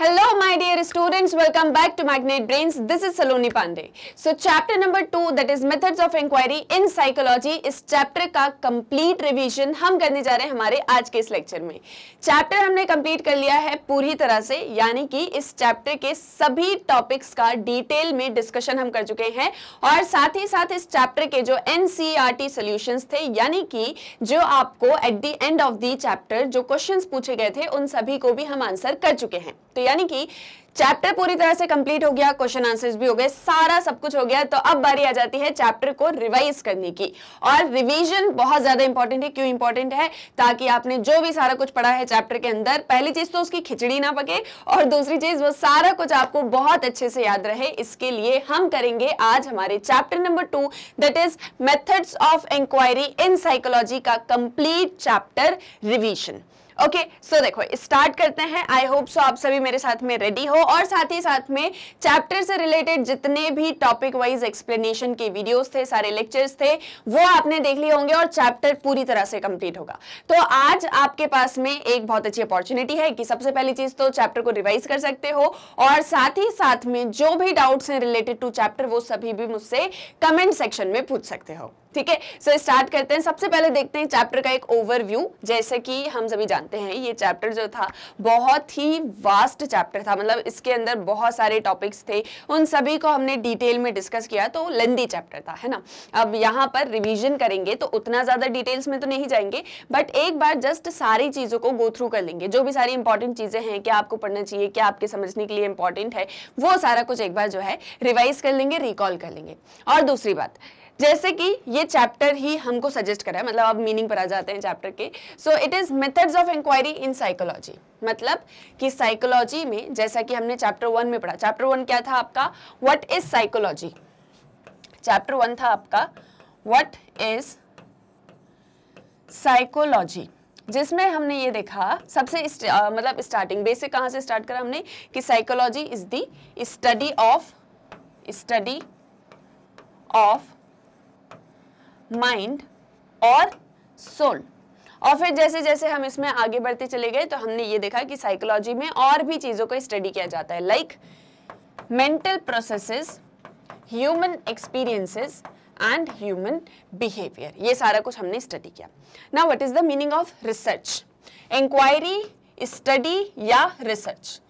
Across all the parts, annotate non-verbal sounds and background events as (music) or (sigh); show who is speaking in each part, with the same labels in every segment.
Speaker 1: Hello my dear students welcome back to Magnet Brains this is Saloni Pandey so chapter number 2 that is methods of inquiry in psychology इस chapter का complete revision हम करने जा रहे हैं हमारे आज के इस lecture में chapter हमने complete कर लिया है पूरी तरह से यानी कि इस chapter के सभी topics का detail में discussion हम कर चुके हैं और साथ ही साथ इस chapter के जो NCERT solutions थे यानी कि जो आपको at the end of the chapter जो questions पूछे गए थे उन सभी को भी हम आंसर कर चुके हैं तो सकती है यानी कि चैप्टर पूरी तरह से कंप्लीट हो गया क्वेश्चन आंसर्स भी हो गए सारा सब कुछ हो गया तो अब बारी आ जाती है चैप्टर को रिवाइज करने की और रिवीजन बहुत ज्यादा इंपॉर्टेंट है क्यों इंपॉर्टेंट है ताकि आपने जो भी सारा कुछ पढ़ा है चैप्टर के अंदर पहली चीज तो उसकी खिचड़ी ना पके और दूसरी चीज वो सारा कुछ आपको बहुत अच्छे से याद रहे इसके लिए हम करेंगे आज हमारे chapter number two that is methods of inquiry in psychology का complete chapter revision okay okay, so so देखो स्टार्ट करते हैं आई होप सो आप सभी मेरे साथ में रेडी हो और साथ ही साथ में चैप्टर से रिलेटेड जितने भी टॉपिक वाइज एक्सप्लेनेशन के वीडियोस थे सारे लेक्चर्स थे वो आपने देख लिए होंगे और चैप्टर पूरी तरह से कंप्लीट होगा तो आज आपके पास में एक बहुत अच्छी अपॉर्चुनिटी है कि सबसे पहली चीज तो चैप्टर को रिवाइज कर सकते हो और साथ ही साथ में जो भी डाउट्स हैं रिलेटेड टू चैप्टर वो सभी भी मुझसे कमेंट सेक्शन में पूछ सकते हो ठीक है सो स्टार्ट करते हैं सबसे पहले देखते हैं चैप्टर का एक ओवरव्यू जैसे कि हम सभी जानते हैं ये चैप्टर जो था बहुत ही वास्ट चैप्टर था मतलब इसके अंदर बहुत सारे टॉपिक्स थे उन सभी को हमने डिटेल में डिस्कस किया तो लेंदी चैप्टर था है ना अब यहाँ पर रिविजन करेंगे तो उतना ज़्यादा डिटेल्स में तो नहीं जाएंगे बट एक बार जस्ट सारी चीज़ों को गो थ्रू कर लेंगे जो भी सारी इंपॉर्टेंट चीज़ें हैं क्या आपको पढ़ना चाहिए क्या आपके समझने के लिए इंपॉर्टेंट है वो सारा कुछ एक बार जो है रिवाइज कर लेंगे रिकॉल कर लेंगे और दूसरी बात जैसे कि ये चैप्टर ही हमको सजेस्ट करा है मतलब अब मीनिंग पर आ जाते हैं चैप्टर के so it is methods of inquiry in psychology मतलब कि साइकोलॉजी में जैसा कि हमने चैप्टर वन में पढ़ा चैप्टर वन क्या था आपका what is psychology chapter one था आपका व्हाट इज साइकोलॉजी जिसमें हमने ये देखा सबसे आ, मतलब स्टार्टिंग बेसिक कहाँ से स्टार्ट करा हमने कि psychology is the study of study of mind और सोल और फिर जैसे जैसे हम इसमें आगे बढ़ते चले गए तो हमने ये देखा कि साइकोलॉजी में और भी चीज़ों को स्टडी किया जाता है like mental processes human experiences and human behaviour ये सारा कुछ हमने स्टडी किया ना what is the meaning of research inquiry study या रिसर्च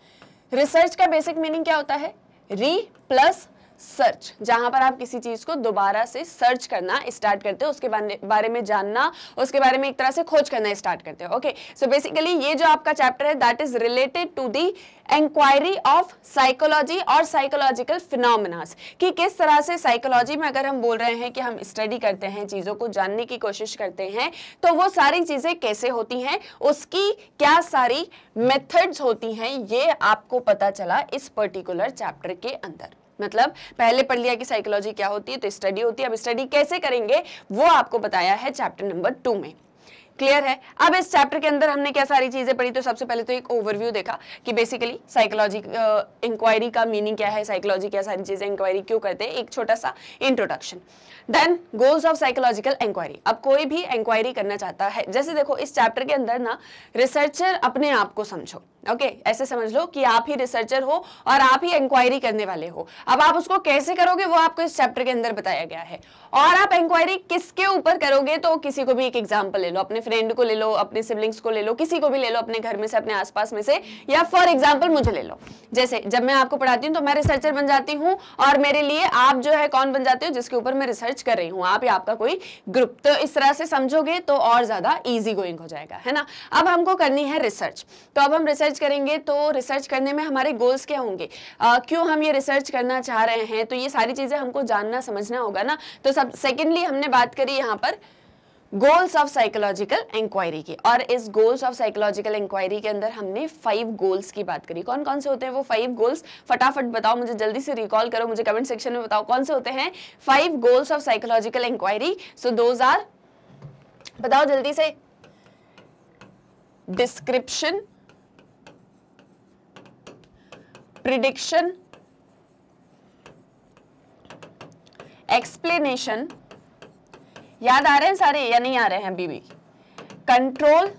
Speaker 1: रिसर्च का बेसिक मीनिंग क्या होता है री प्लस सर्च जहां पर आप किसी चीज को दोबारा से सर्च करना स्टार्ट करते हो उसके बारे में जानना उसके बारे में एक तरह से खोज करना स्टार्ट करते हो ओके सो बेसिकली ये जो आपका चैप्टर है that is related to the inquiry of psychology और साइकोलॉजिकल फिनोमिनास कि किस तरह से साइकोलॉजी में अगर हम बोल रहे हैं कि हम स्टडी करते हैं चीज़ों को जानने की कोशिश करते हैं तो वो सारी चीज़ें कैसे होती हैं उसकी क्या सारी मेथड्स होती हैं ये आपको पता चला इस पर्टिकुलर चैप्टर के अंदर मतलब पहले पढ़ लिया कि साइकोलॉजी क्या होती है तो स्टडी होती है अब स्टडी कैसे करेंगे वो आपको बताया है चैप्टर नंबर टू में क्लियर है अब इस चैप्टर के अंदर हमने क्या सारी चीज़ें पढ़ी तो सबसे पहले तो एक ओवरव्यू देखा कि बेसिकली साइकोलॉजी इंक्वायरी का मीनिंग क्या है साइकोलॉजी क्या सारी चीज़ें इंक्वायरी क्यों करते हैं एक छोटा सा introduction then goals of psychological inquiry अब कोई भी इंक्वायरी करना चाहता है जैसे देखो इस चैप्टर के अंदर ना रिसर्चर अपने आप को समझो ओके okay, ऐसे समझ लो कि आप ही रिसर्चर हो और आप ही इंक्वायरी करने वाले हो अब आप उसको कैसे करोगे वो आपको इस चैप्टर के अंदर बताया गया है और आप इंक्वायरी किसके ऊपर करोगे तो किसी को भी एक एग्जाम्पल ले लो अपने फ्रेंड को ले लो अपने सिबलिंग्स को ले लो किसी को भी ले लो अपने घर में से अपने आसपास में से या फॉर एग्जाम्पल मुझे ले लो जैसे जब मैं आपको पढ़ाती हूँ तो मैं रिसर्चर बन जाती हूँ और मेरे लिए आप जो है कौन बन जाते हो जिसके ऊपर मैं रिसर्च कर रही हूँ आप या आपका कोई ग्रुप तो इस तरह से समझोगे तो और ज्यादा ईजी गोइंग हो जाएगा है ना अब हमको करनी है रिसर्च तो अब हम रिसर्च रिसर्च करेंगे तो रिसर्च करने में हमारे गोल्स क्या होंगे आ, क्यों हम ये रिसर्च करना चाह रहे हैं तो ये सारी चीज़ें हमको जानना समझना होगा ना तो सब सेकेंडली हमने बात करी यहाँ पर गोल्स ऑफ साइकोलॉजिकल इंक्वायरी की और इस गोल्स ऑफ साइकोलॉजिकल इंक्वायरी के अंदर हमने फाइव गोल्स की बात करी कौन कौन से होते हैं वो फाइव गोल्स फटाफट बताओ मुझे जल्दी से रिकॉल करो मुझे कमेंट सेक्शन में बताओ कौन से होते हैं five goals of psychological inquiry so those are बताओ जल्दी से डिस्क्रिप्शन prediction एक्सप्लेनेशन याद आ रहे हैं सारे या नहीं आ रहे हैं बीबी कंट्रोल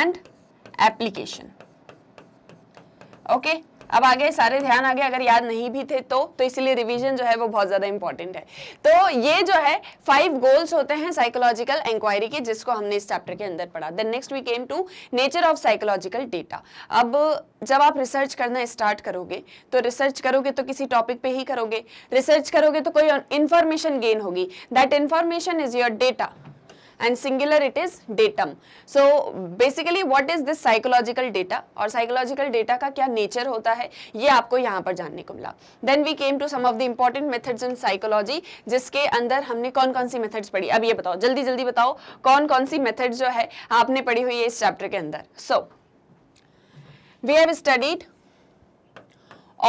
Speaker 1: एंड एप्लीकेशन ओके अब आगे सारे ध्यान आगे अगर याद नहीं भी थे तो तो इसलिए रिवीजन जो है वो बहुत ज़्यादा इंपॉर्टेंट है तो ये जो है फाइव गोल्स होते हैं साइकोलॉजिकल इंक्वायरी के जिसको हमने इस चैप्टर के अंदर पढ़ा then next we came to nature of psychological data अब जब आप रिसर्च करना स्टार्ट करोगे तो रिसर्च करोगे तो किसी टॉपिक पे ही करोगे रिसर्च करोगे तो कोई इंफॉर्मेशन गेन होगी that information is your data and singular it is datum. So basically what is this psychological data or psychological data ka kya nature hota hai ye aapko yahan par janne ko mila Then we came to some of the important methods in psychology jiske andar humne kaun kaun si methods padhi ab ye batao jaldi jaldi batao kaun kaun si methods jo hai aapne padhi hui hai is chapter ke andar So we have studied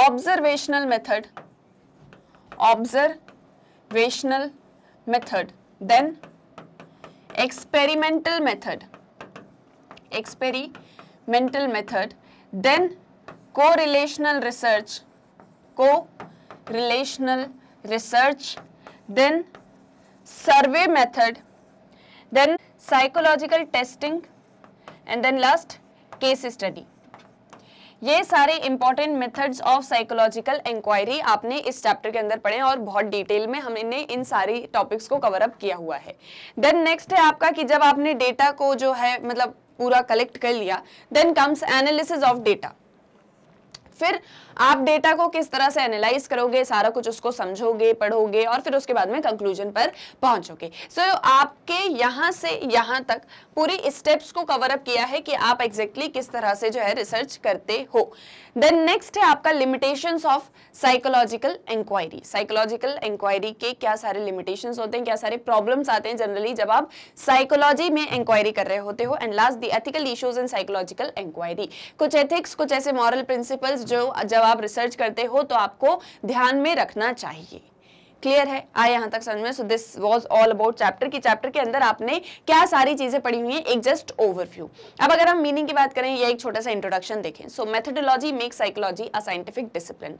Speaker 1: observational method observational method then experimental method, experimental method, then correlational research, correlational research, then survey method, then psychological testing, and then last case study. ये सारे important methods of psychological inquiry आपने इस chapter के अंदर पढ़े और बहुत detail में हमने इन सारी टॉपिक्स को कवर अप किया हुआ है देन नेक्स्ट है आपका कि जब आपने डेटा को जो है मतलब पूरा कलेक्ट कर लिया then comes analysis of data फिर आप डेटा को किस तरह से एनालाइज करोगे सारा कुछ उसको समझोगे पढ़ोगे और फिर उसके बाद में कंक्लूजन पर पहुंचोगे सो so, आपके यहां से यहां तक पूरी स्टेप्स को कवर अप किया है कि आप एग्जैक्टली exactly किस तरह से जो है रिसर्च करते हो देन नेक्स्ट है आपका limitation of psychological inquiry psychological inquiry के क्या सारे लिमिटेशन होते हैं क्या सारे प्रॉब्लम्स आते हैं जनरली जब आप साइकोलॉजी में इंक्वायरी कर रहे होते हो and last the ethical issues in psychological inquiry कुछ एथिक्स कुछ ऐसे मॉरल प्रिंसिपल्स जो जब आप रिसर्च करते हो तो आपको ध्यान में रखना चाहिए क्लियर है आए यहाँ तक समझ में so this was all about chapter की चैप्टर के अंदर आपने क्या सारी चीजें पढ़ी हुई हैं एक जस्ट ओवरव्यू अब अगर हम मीनिंग की बात करें या एक छोटा सा इंट्रोडक्शन देखें so methodology make psychology a scientific discipline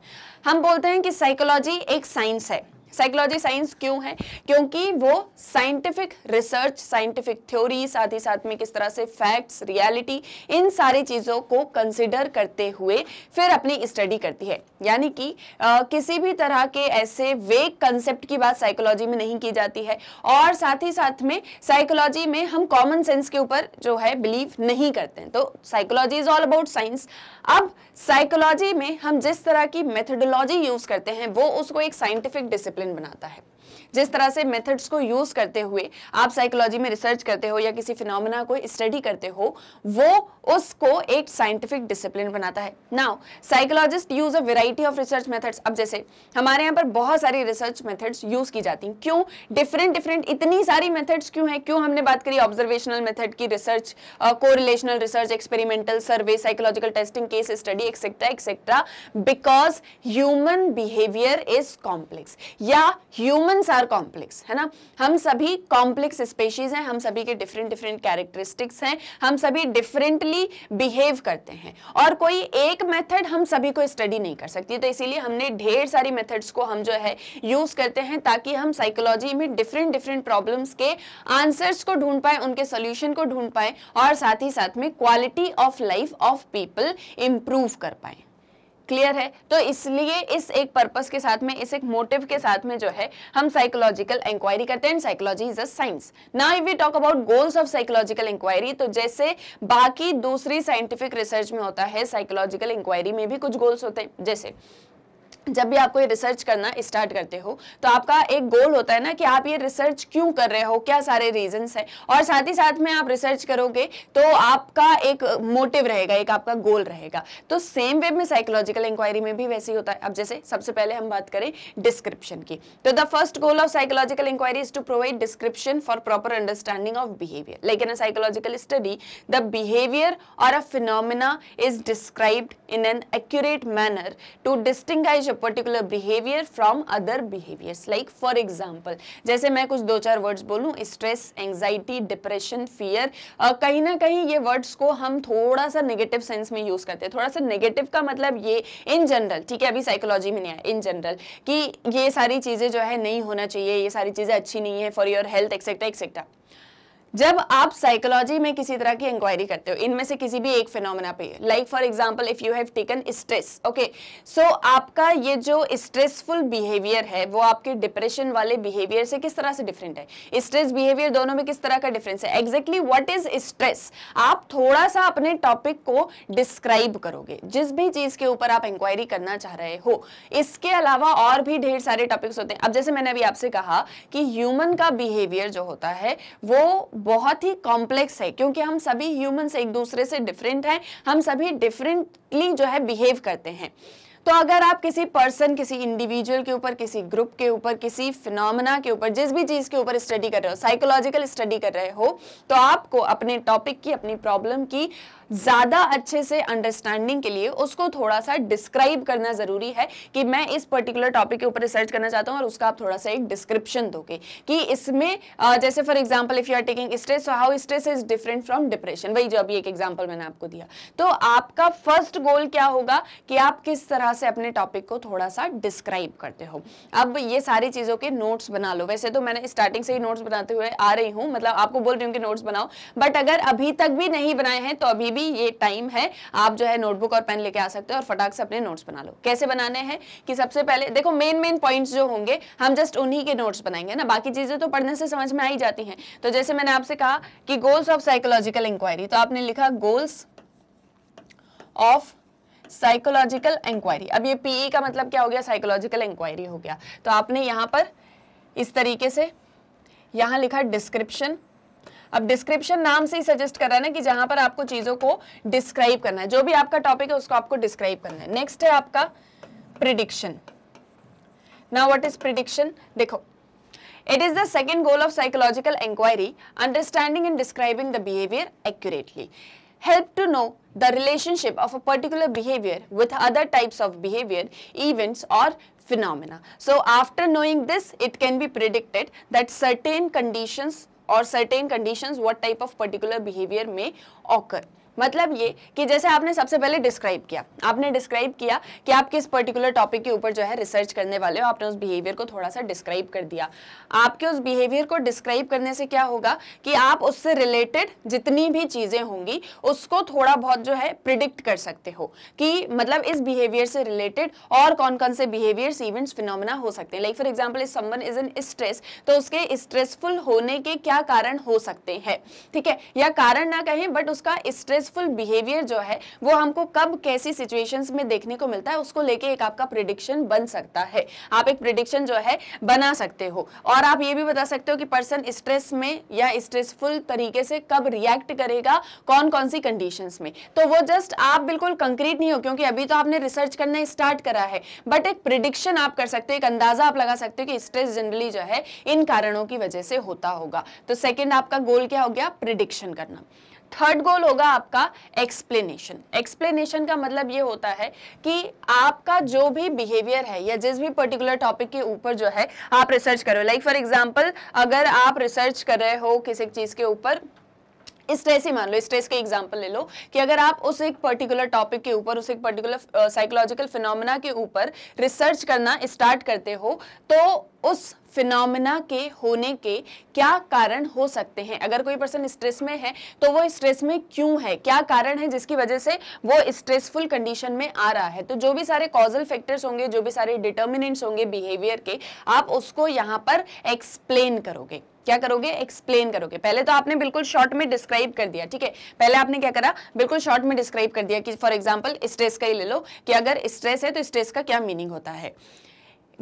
Speaker 1: हम बोलते हैं कि साइकोलॉजी एक साइंस है साइकोलॉजी साइंस क्यों है क्योंकि वो साइंटिफिक रिसर्च साइंटिफिक थ्योरी साथ ही साथ में किस तरह से फैक्ट्स रियलिटी इन सारी चीज़ों को कंसिडर करते हुए फिर अपनी स्टडी करती है यानी कि आ, किसी भी तरह के ऐसे वेग कंसेप्ट की बात साइकोलॉजी में नहीं की जाती है और साथ ही साथ में साइकोलॉजी में हम कॉमन सेंस के ऊपर जो है बिलीव नहीं करते हैं तो psychology is all about science अब साइकोलॉजी में हम जिस तरह की मेथडोलॉजी यूज करते हैं वो उसको एक साइंटिफिक डिसिप्लिन बनाता है जिस तरह से मेथड्स को यूज करते हुए आप साइकोलॉजी में रिसर्च करते हो या किसी फिनोमिना को स्टडी करते हो वो उसको एक साइंटिफिक डिसिप्लिन बनाता है now psychologist use a variety of research methods अब जैसे हमारे यहाँ पर बहुत सारी रिसर्च मेथड्स यूज की जाती हैं क्यों डिफरेंट डिफरेंट इतनी सारी मेथड्स क्यों हैं क्यों हमने बात करी ऑब्जर्वेशनल मेथड की research correlational research experimental survey psychological testing case study etcetera etcetera because human behaviour is complex या ह्यूमन आर कॉम्प्लेक्स है ना हम सभी कॉम्प्लेक्स स्पेशीज हैं हम सभी के डिफरेंट डिफरेंट कैरेक्टरिस्टिक्स हैं हम सभी डिफरेंटली बिहेव करते हैं और कोई एक मेथड हम सभी को स्टडी नहीं कर सकती तो इसीलिए हमने ढेर सारी मेथड्स को हम जो है यूज करते हैं ताकि हम साइकोलॉजी में डिफरेंट डिफरेंट प्रॉब्लम्स के आंसर्स को ढूंढ पाए उनके सोल्यूशन को ढूंढ पाए और साथ ही साथ में quality of life of people improve कर पाए क्लियर है तो इसलिए इस एक पर्पस के साथ में इस एक मोटिव के साथ में जो है हम साइकोलॉजिकल इंक्वायरी करते हैं साइकोलॉजी इज अ साइंस ना if we talk about goals of psychological inquiry तो जैसे बाकी दूसरी साइंटिफिक रिसर्च में होता है साइकोलॉजिकल इंक्वायरी में भी कुछ गोल्स होते हैं जैसे जब भी आपको ये रिसर्च करना स्टार्ट करते हो तो आपका एक गोल होता है ना कि आप ये रिसर्च क्यों कर रहे हो क्या सारे रीजंस हैं और साथ ही साथ में आप रिसर्च करोगे तो आपका एक मोटिव रहेगा एक आपका गोल रहेगा तो सेम वे में साइकोलॉजिकल इंक्वायरी में भी वैसे ही होता है अब जैसे सबसे पहले हम बात करें डिस्क्रिप्शन की तो the first goal of psychological inquiry is to provide description for proper understanding of behaviour like in a psychological study the behaviour और a phenomena is described in an accurate manner to distinguish particular behaviour from other behaviours like for example जैसे मैं कुछ दो चार words बोलूँ stress anxiety depression fear कहीं ना कहीं ये वर्ड्स को हम थोड़ा सा नेगेटिव सेंस में यूज करते हैं थोड़ा सा नेगेटिव का मतलब ये इन जनरल ठीक है अभी साइकोलॉजी में नहीं आया इन जनरल कि ये सारी चीजें जो है नहीं होना चाहिए ये सारी चीजें अच्छी नहीं है for your health etcetera etcetera जब आप साइकोलॉजी में किसी तरह की इंक्वायरी करते हो इनमें से किसी भी एक फिनोमेना पे like for example if you have taken stress okay so आपका ये जो स्ट्रेसफुल बिहेवियर है वो आपके डिप्रेशन वाले बिहेवियर से किस तरह से डिफरेंट है स्ट्रेस बिहेवियर दोनों में किस तरह का डिफरेंस है एग्जैक्टली वट इज स्ट्रेस आप थोड़ा सा अपने टॉपिक को डिस्क्राइब करोगे जिस भी चीज के ऊपर आप इंक्वायरी करना चाह रहे हो इसके अलावा और भी ढेर सारे टॉपिक्स होते हैं अब जैसे मैंने अभी आपसे कहा कि ह्यूमन का बिहेवियर जो होता है वो बहुत ही कॉम्प्लेक्स है क्योंकि हम सभी ह्यूमंस एक दूसरे से डिफरेंट हैं हम सभी डिफरेंटली जो है बिहेव करते हैं तो अगर आप किसी पर्सन किसी इंडिविजुअल के ऊपर किसी ग्रुप के ऊपर किसी फिनोमेना के ऊपर जिस भी चीज़ के ऊपर स्टडी कर रहे हो साइकोलॉजिकल स्टडी कर रहे हो तो आपको अपने टॉपिक की अपनी प्रॉब्लम की ज़्यादा अच्छे से अंडरस्टैंडिंग के लिए उसको थोड़ा सा डिस्क्राइब करना ज़रूरी है कि मैं इस पर्टिकुलर टॉपिक के ऊपर रिसर्च करना चाहता हूँ और उसका आप थोड़ा सा एक डिस्क्रिप्शन दोगे कि इसमें जैसे for example if you are taking stress how stress is different from depression वही जो अभी एक एग्जाम्पल मैंने आपको दिया तो आपका फर्स्ट गोल क्या होगा कि आप किस तरह से अपने टॉपिक को थोड़ा सा डिस्क्राइब करते हो अब ये सारी चीज़ों के नोट्स बना लो वैसे तो मैंने स्टार्टिंग से ही नोट्स बनाते हुए आ रही हूँ मतलब आपको बोल रही हूँ कि नोट्स बनाओ बट अगर अभी तक भी नहीं बनाए हैं तो अभी भी ये टाइम है आप जो है नोटबुक और पेन लेके आ सकते हो और फटाक से अपने नोट्स बना लो कैसे बनाने हैं कि सबसे पहले देखो मेन मेन पॉइंट्स जो होंगे हम जस्ट उन्हीं के नोट्स बनाएंगे ना बाकी चीज़ें तो पढ़ने से समझ में आ ही जाती हैं तो जैसे मैंने आपसे कहा कि गोल्स ऑफ साइकोलॉजिकल इंक्वायरी तो आपने लिखा गोल्स ऑफ साइकोलॉजिकल इंक्वायरी अब ये पीई e का मतलब क्या हो गया साइकोलॉजिकल इंक्वायरी हो गया तो आपने यहां पर इस तरीके से यहां लिखा डिस्क्रिप्शन अब डिस्क्रिप्शन नाम से ही सजेस्ट कर रहा है ना कि जहां पर आपको चीजों को डिस्क्राइब करना है जो भी आपका टॉपिक है उसको आपको डिस्क्राइब करना है नेक्स्ट है आपका prediction now what is prediction देखो it is the second goal of psychological inquiry understanding and describing the behaviour accurately help to know the relationship of a particular behavior with other types of behavior events or phenomena so after knowing this it can be predicted that certain conditions और certain conditions what type of particular behaviour में occur मतलब ये कि जैसे आपने सबसे पहले describe किया आपने डिस्क्राइब किया कि आप किस पर्टिकुलर टॉपिक के ऊपर जो है रिसर्च करने वाले हो आपने उस बिहेवियर को थोड़ा सा डिस्क्राइब कर दिया आपके उस बिहेवियर को डिस्क्राइब करने से क्या होगा कि आप उससे रिलेटेड जितनी भी चीज़ें होंगी उसको थोड़ा बहुत जो है प्रिडिक्ट कर सकते हो कि मतलब इस बिहेवियर से रिलेटेड और कौन कौन से बिहेवियर्स इवेंट्स फिनोमिना हो सकते हैं लाइक फॉर एग्जाम्पल इस समन इज इन स्ट्रेस तो उसके स्ट्रेसफुल होने के क्या कारण हो सकते हैं ठीक है या कारण ना कहें बट उसका स्ट्रेस सक्सेसफुल बिहेवियर जो है वो हमको कब कैसी सिचुएशंस में देखने को मिलता है उसको लेके एक आपका प्रिडिक्शन बन सकता है आप एक प्रिडिक्शन जो है बना सकते हो और आप ये भी बता सकते हो कि पर्सन स्ट्रेस में या स्ट्रेसफुल तरीके से कब रिएक्ट करेगा कौन कौन सी कंडीशन में तो वो जस्ट आप बिल्कुल कंक्रीट नहीं हो क्योंकि अभी तो आपने रिसर्च करना स्टार्ट करा है बट एक प्रिडिक्शन आप कर सकते हो एक अंदाजा आप लगा सकते हो कि स्ट्रेस जनरली जो है इन कारणों की वजह से होता होगा तो सेकेंड आपका गोल क्या हो गया प्रिडिक्शन करना थर्ड गोल होगा आपका एक्सप्लेनेशन एक्सप्लेनेशन का मतलब ये होता है कि आपका जो भी बिहेवियर है या जिस भी पर्टिकुलर टॉपिक के ऊपर जो है आप रिसर्च करो लाइक फॉर एग्जाम्पल अगर आप रिसर्च कर रहे हो किसी चीज़ के ऊपर स्ट्रेस ही मान लो स्ट्रेस का एग्जाम्पल ले लो कि अगर आप उस एक पर्टिकुलर टॉपिक के ऊपर उस एक पर्टिकुलर साइकोलॉजिकल फिनोमेना के ऊपर रिसर्च करना स्टार्ट करते हो तो उस फिनोमिना के होने के क्या कारण हो सकते हैं अगर कोई पर्सन स्ट्रेस में है तो वो स्ट्रेस में क्यों है क्या कारण है जिसकी वजह से वो स्ट्रेसफुल कंडीशन में आ रहा है तो जो भी सारे कॉजल फैक्टर्स होंगे जो भी सारे डिटर्मिनेंट्स होंगे बिहेवियर के आप उसको यहाँ पर एक्सप्लेन करोगे क्या करोगे एक्सप्लेन करोगे पहले तो आपने बिल्कुल शॉर्ट में डिस्क्राइब कर दिया ठीक है पहले आपने क्या करा बिल्कुल शॉर्ट में डिस्क्राइब कर दिया कि फॉर एग्जांपल स्ट्रेस का ही ले लो कि अगर स्ट्रेस है तो स्ट्रेस का क्या मीनिंग होता है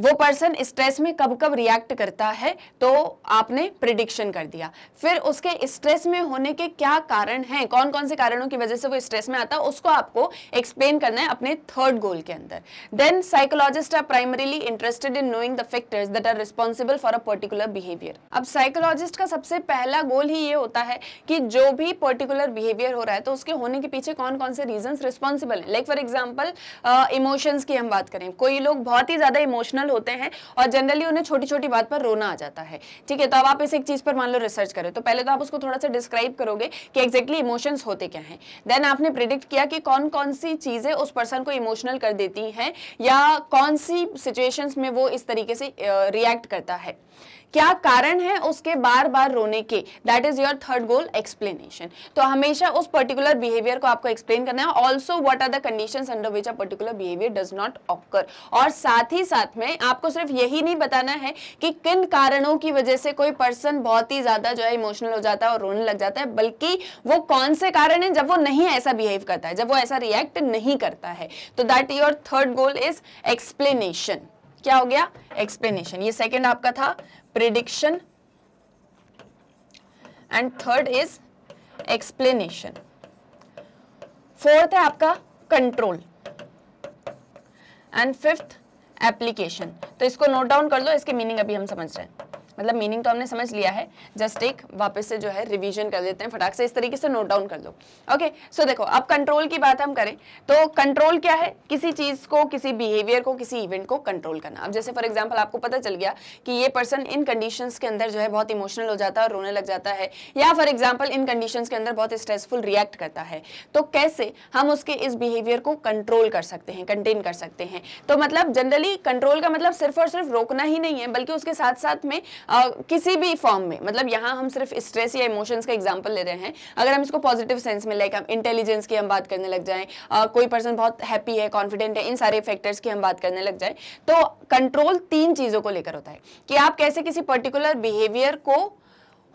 Speaker 1: वो पर्सन स्ट्रेस में कब कब रिएक्ट करता है तो आपने प्रिडिक्शन कर दिया फिर उसके स्ट्रेस में होने के क्या कारण हैं कौन कौन से कारणों की वजह से वो स्ट्रेस में आता है उसको आपको एक्सप्लेन करना है अपने थर्ड गोल के अंदर then psychologists are primarily interested in knowing the factors that are responsible for a particular behaviour अब साइकोलॉजिस्ट का सबसे पहला गोल ही ये होता है कि जो भी पर्टिकुलर बिहेवियर हो रहा है तो उसके होने के पीछे कौन कौन से रीजन रिस्पॉन्सिबल है लाइक फॉर एग्जाम्पल इमोशंस की हम बात करें कोई लोग बहुत ही ज्यादा इमोशनल इमोशनल होते हैं और जनरली उन्हें छोटी छोटी बात पर रोना आ जाता है ठीक है तो अब आप इस एक चीज पर मान लो रिसर्च करें तो पहले तो आप उसको थोड़ा सा डिस्क्राइब करोगे कि एग्जैक्टली इमोशंस होते क्या है देन आपने प्रिडिक्ट किया कि कौन कौन सी चीजें उस पर्सन को इमोशनल कर देती हैं या कौन सी सिचुएशन में वो इस तरीके से रिएक्ट करता है क्या कारण है उसके बार बार रोने के that is your third goal explanation तो हमेशा उस पर्टिकुलर बिहेवियर को आपको एक्सप्लेन करना है also what are the condition under which a particular behaviour does not occur और साथ ही साथ में आपको सिर्फ यही नहीं बताना है कि किन कारणों की वजह से कोई पर्सन बहुत ही ज्यादा जो है इमोशनल हो जाता है और रोने लग जाता है बल्कि वो कौन से कारण है जब वो नहीं ऐसा बिहेव करता है जब वो ऐसा रिएक्ट नहीं करता है तो that your third goal is explanation क्या हो गया एक्सप्लेनेशन ये सेकंड आपका था prediction and third is explanation fourth है आपका कंट्रोल एंड फिफ्थ एप्लीकेशन तो इसको नोट डाउन कर लो इसके मीनिंग अभी हम समझ रहे हैं मतलब मीनिंग तो हमने समझ लिया है जस्ट एक वापस से जो है रिवीजन कर देते हैं फटाक से इस तरीके से नोट डाउन कर दो ओके सो देखो अब कंट्रोल की बात हम करें तो कंट्रोल क्या है किसी चीज़ को किसी बिहेवियर को किसी इवेंट को कंट्रोल करना अब जैसे फॉर एग्जाम्पल आपको पता चल गया कि ये पर्सन इन कंडीशन के अंदर जो है बहुत इमोशनल हो जाता है और रोने लग जाता है या फॉर एग्जाम्पल इन कंडीशन के अंदर बहुत स्ट्रेसफुल रिएक्ट करता है तो कैसे हम उसके इस बिहेवियर को कंट्रोल कर सकते हैं कंटेन कर सकते हैं तो मतलब जनरली कंट्रोल का मतलब सिर्फ और सिर्फ रोकना ही नहीं है बल्कि उसके साथ साथ में आ, किसी भी फॉर्म में मतलब यहाँ हम सिर्फ स्ट्रेस या इमोशंस का एग्जाम्पल ले रहे हैं अगर हम इसको पॉजिटिव सेंस में लाइक हम इंटेलिजेंस की हम बात करने लग जाएं कोई पर्सन बहुत हैप्पी है कॉन्फिडेंट है इन सारे फैक्टर्स की हम बात करने लग जाएं तो कंट्रोल तीन चीज़ों को लेकर होता है कि आप कैसे किसी पर्टिकुलर बिहेवियर को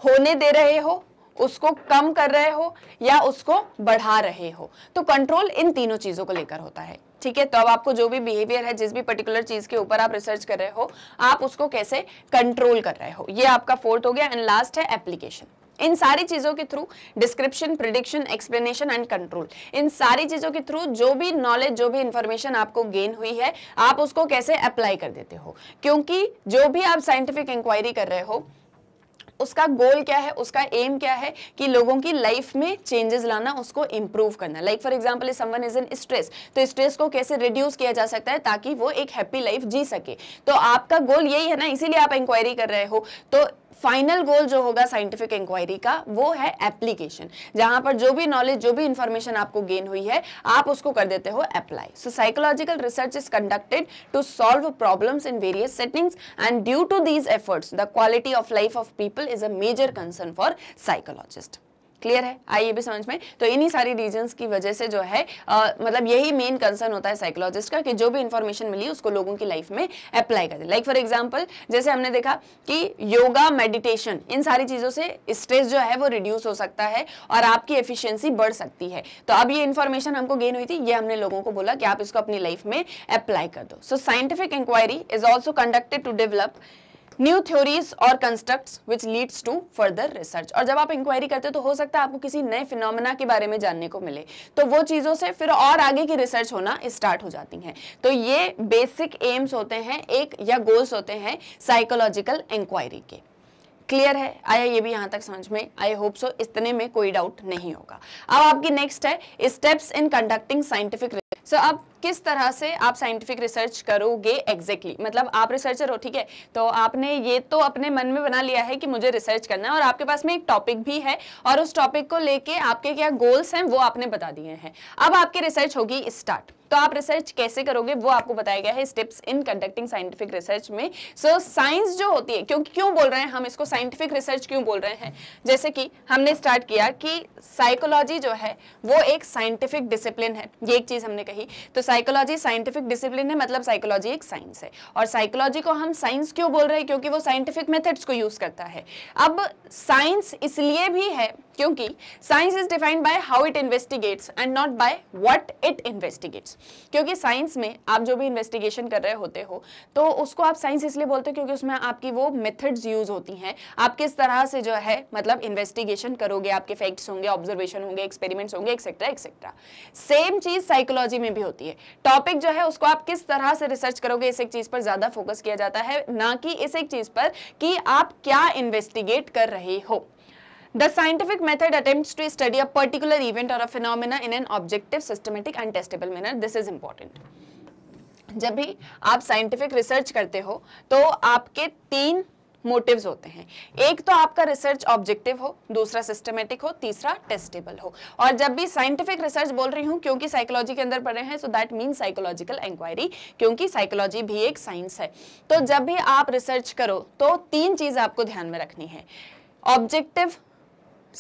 Speaker 1: होने दे रहे हो उसको कम कर रहे हो या उसको बढ़ा रहे हो तो कंट्रोल इन तीनों चीज़ों को लेकर होता है ठीक है तो अब आपको जो भी बिहेवियर है जिस भी पर्टिकुलर चीज के ऊपर आप रिसर्च कर रहे हो आप उसको कैसे कंट्रोल कर रहे हो ये आपका फोर्थ हो गया एंड लास्ट है एप्लीकेशन इन सारी चीज़ों के through description prediction explanation and control इन सारी चीज़ों के थ्रू जो भी नॉलेज जो भी इंफॉर्मेशन आपको गेन हुई है आप उसको कैसे अप्लाई कर देते हो क्योंकि जो भी आप साइंटिफिक इंक्वायरी कर रहे हो उसका गोल क्या है उसका एम क्या है कि लोगों की लाइफ में चेंजेस लाना उसको इंप्रूव करना like for example someone is in stress तो स्ट्रेस को कैसे रिड्यूस किया जा सकता है ताकि वो एक हैप्पी लाइफ जी सके तो आपका गोल यही है ना इसीलिए आप इंक्वायरी कर रहे हो तो फाइनल गोल जो होगा साइंटिफिक इंक्वायरी का वो है एप्लीकेशन जहां पर जो भी नॉलेज जो भी इंफॉर्मेशन आपको गेन हुई है आप उसको कर देते हो apply so psychological research is conducted to solve problem in various settings and due to these efforts the quality of life of people is a major concern for psychologist clear है आई ये भी समझ में तो इन्हीं सारी रीजंस की वजह से जो है आ, मतलब यही मेन कंसर्न होता है साइकोलॉजिस्ट का कि जो भी इंफॉर्मेशन मिली उसको लोगों की लाइफ में अप्लाई कर लाइक फॉर एग्जाम्पल जैसे हमने देखा कि योगा मेडिटेशन इन सारी चीज़ों से स्ट्रेस जो है वो रिड्यूस हो सकता है और आपकी एफिशियंसी बढ़ सकती है तो अब ये इन्फॉर्मेशन हमको गेन हुई थी ये हमने लोगों को बोला कि आप इसको अपनी लाइफ में अप्लाई कर दो so scientific inquiry is also conducted to develop new theories और constructs which leads to further research और जब आप इंक्वायरी करते हो तो हो सकता है आपको किसी नए फिनोमिना के बारे में जानने को मिले तो वो चीज़ों से फिर और आगे की रिसर्च होना स्टार्ट हो जाती है तो ये बेसिक एम्स होते हैं एक या गोल्स होते हैं साइकोलॉजिकल इंक्वायरी के क्लियर है आया ये भी यहाँ तक समझ में आई होप सो इतने में कोई डाउट नहीं होगा अब आपकी नेक्स्ट है steps in conducting scientific so अब किस तरह से आप साइंटिफिक रिसर्च करोगे एग्जैक्टली exactly. मतलब आप रिसर्चर हो ठीक है तो आपने ये तो अपने मन में बना लिया है कि मुझे रिसर्च करना है और आपके पास में एक टॉपिक भी है और उस टॉपिक को लेके आपके क्या गोल्स हैं वो आपने बता दिए हैं अब आपकी रिसर्च होगी स्टार्ट तो आप रिसर्च कैसे करोगे वो आपको बताया गया है steps in conducting scientific research में सो so, साइंस जो होती है क्योंकि क्यों बोल रहे हैं हम इसको साइंटिफिक रिसर्च क्यों बोल रहे हैं जैसे कि हमने स्टार्ट किया कि साइकोलॉजी जो है वो एक साइंटिफिक डिसिप्लिन है ये एक चीज़ हमने कही तो साइकोलॉजी साइंटिफिक डिसिप्लिन है मतलब साइकोलॉजी एक साइंस है और साइकोलॉजी को हम साइंस क्यों बोल रहे हैं क्योंकि वो साइंटिफिक मेथड्स को यूज करता है अब साइंस इसलिए भी है क्योंकि science is defined by how it investigates and not by what it investigates क्योंकि साइंस में आप जो भी इन्वेस्टिगेशन कर रहे होते हो तो उसको आप साइंस इसलिए बोलते हो क्योंकि उसमें आपकी वो मेथड्स यूज होती हैं आप किस तरह से जो है मतलब इन्वेस्टिगेशन करोगे आपके फैक्ट्स होंगे ऑब्जर्वेशन होंगे एक्सपेरिमेंट्स होंगे एक्सेट्रा एक्सेट्रा सेम चीज साइकोलॉजी में भी होती है टॉपिक जो है उसको आप किस तरह से रिसर्च करोगे इस एक चीज पर ज्यादा फोकस किया जाता है ना कि इस एक चीज पर कि आप क्या इन्वेस्टिगेट कर रहे हो The scientific method attempts to study a particular event or a phenomena in an objective, systematic and testable manner. This is important. जब भी आप साइंटिफिक रिसर्च करते हो तो आपके तीन मोटिव्स होते हैं एक तो आपका रिसर्च ऑब्जेक्टिव हो दूसरा सिस्टमेटिक हो तीसरा टेस्टेबल हो और जब भी साइंटिफिक रिसर्च बोल रही हूँ क्योंकि साइकोलॉजी के अंदर पढ़े हैं so that mean psychological inquiry क्योंकि साइकोलॉजी भी एक साइंस है तो जब भी आप रिसर्च करो तो तीन चीज आपको ध्यान में रखनी है objective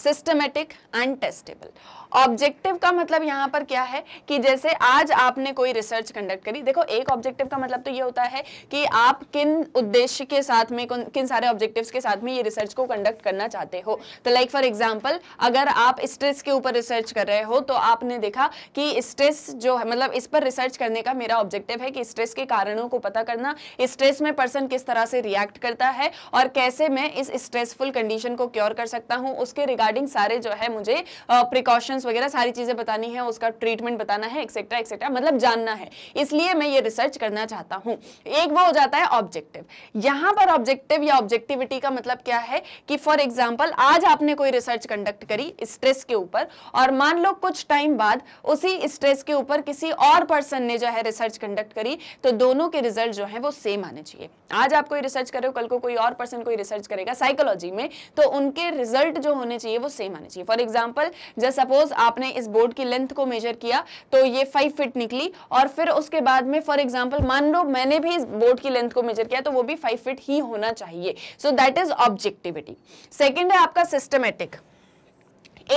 Speaker 1: systematic and testable objective का मतलब यहाँ पर क्या है कि जैसे आज आपने कोई रिसर्च कंडक्ट करी देखो एक ऑब्जेक्टिव का मतलब तो ये होता है कि आप किन उद्देश्य के साथ में किन सारे ऑब्जेक्टिव्स के साथ में ये रिसर्च को कंडक्ट करना चाहते हो तो लाइक फॉर एग्जाम्पल अगर आप स्ट्रेस के ऊपर रिसर्च कर रहे हो तो आपने देखा कि स्ट्रेस जो है मतलब इस पर रिसर्च करने का मेरा ऑब्जेक्टिव है कि स्ट्रेस के कारणों को पता करना स्ट्रेस में पर्सन किस तरह से रिएक्ट करता है और कैसे मैं इस स्ट्रेसफुल कंडीशन को क्योर कर सकता हूँ उसके रिगार्डिंग सारे जो है मुझे प्रिकॉशन मेडिकेशन वगैरह सारी चीज़ें बतानी है उसका ट्रीटमेंट बताना है एक्सेट्रा एक्सेट्रा मतलब जानना है इसलिए मैं ये रिसर्च करना चाहता हूँ एक वो हो जाता है ऑब्जेक्टिव यहाँ पर ऑब्जेक्टिव या ऑब्जेक्टिविटी का मतलब क्या है कि फॉर एग्जाम्पल आज आपने कोई रिसर्च कंडक्ट करी स्ट्रेस के ऊपर और मान लो कुछ टाइम बाद उसी स्ट्रेस के ऊपर किसी और पर्सन ने जो है रिसर्च कंडक्ट करी तो दोनों के रिजल्ट जो है वो सेम आने चाहिए आज आप कोई रिसर्च कर रहे हो कल को कोई और पर्सन कोई रिसर्च करेगा साइकोलॉजी में तो उनके रिजल्ट जो होने चाहिए वो सेम आने चाहिए for example just suppose suppose आपने इस बोर्ड की लेंथ को मेजर किया तो ये फाइव फिट निकली और फिर उसके बाद में फॉर एग्जाम्पल मान लो मैंने भी इस बोर्ड की लेंथ को मेजर किया तो वो भी फाइव फिट ही होना चाहिए so that is objectivity second है आपका सिस्टमेटिक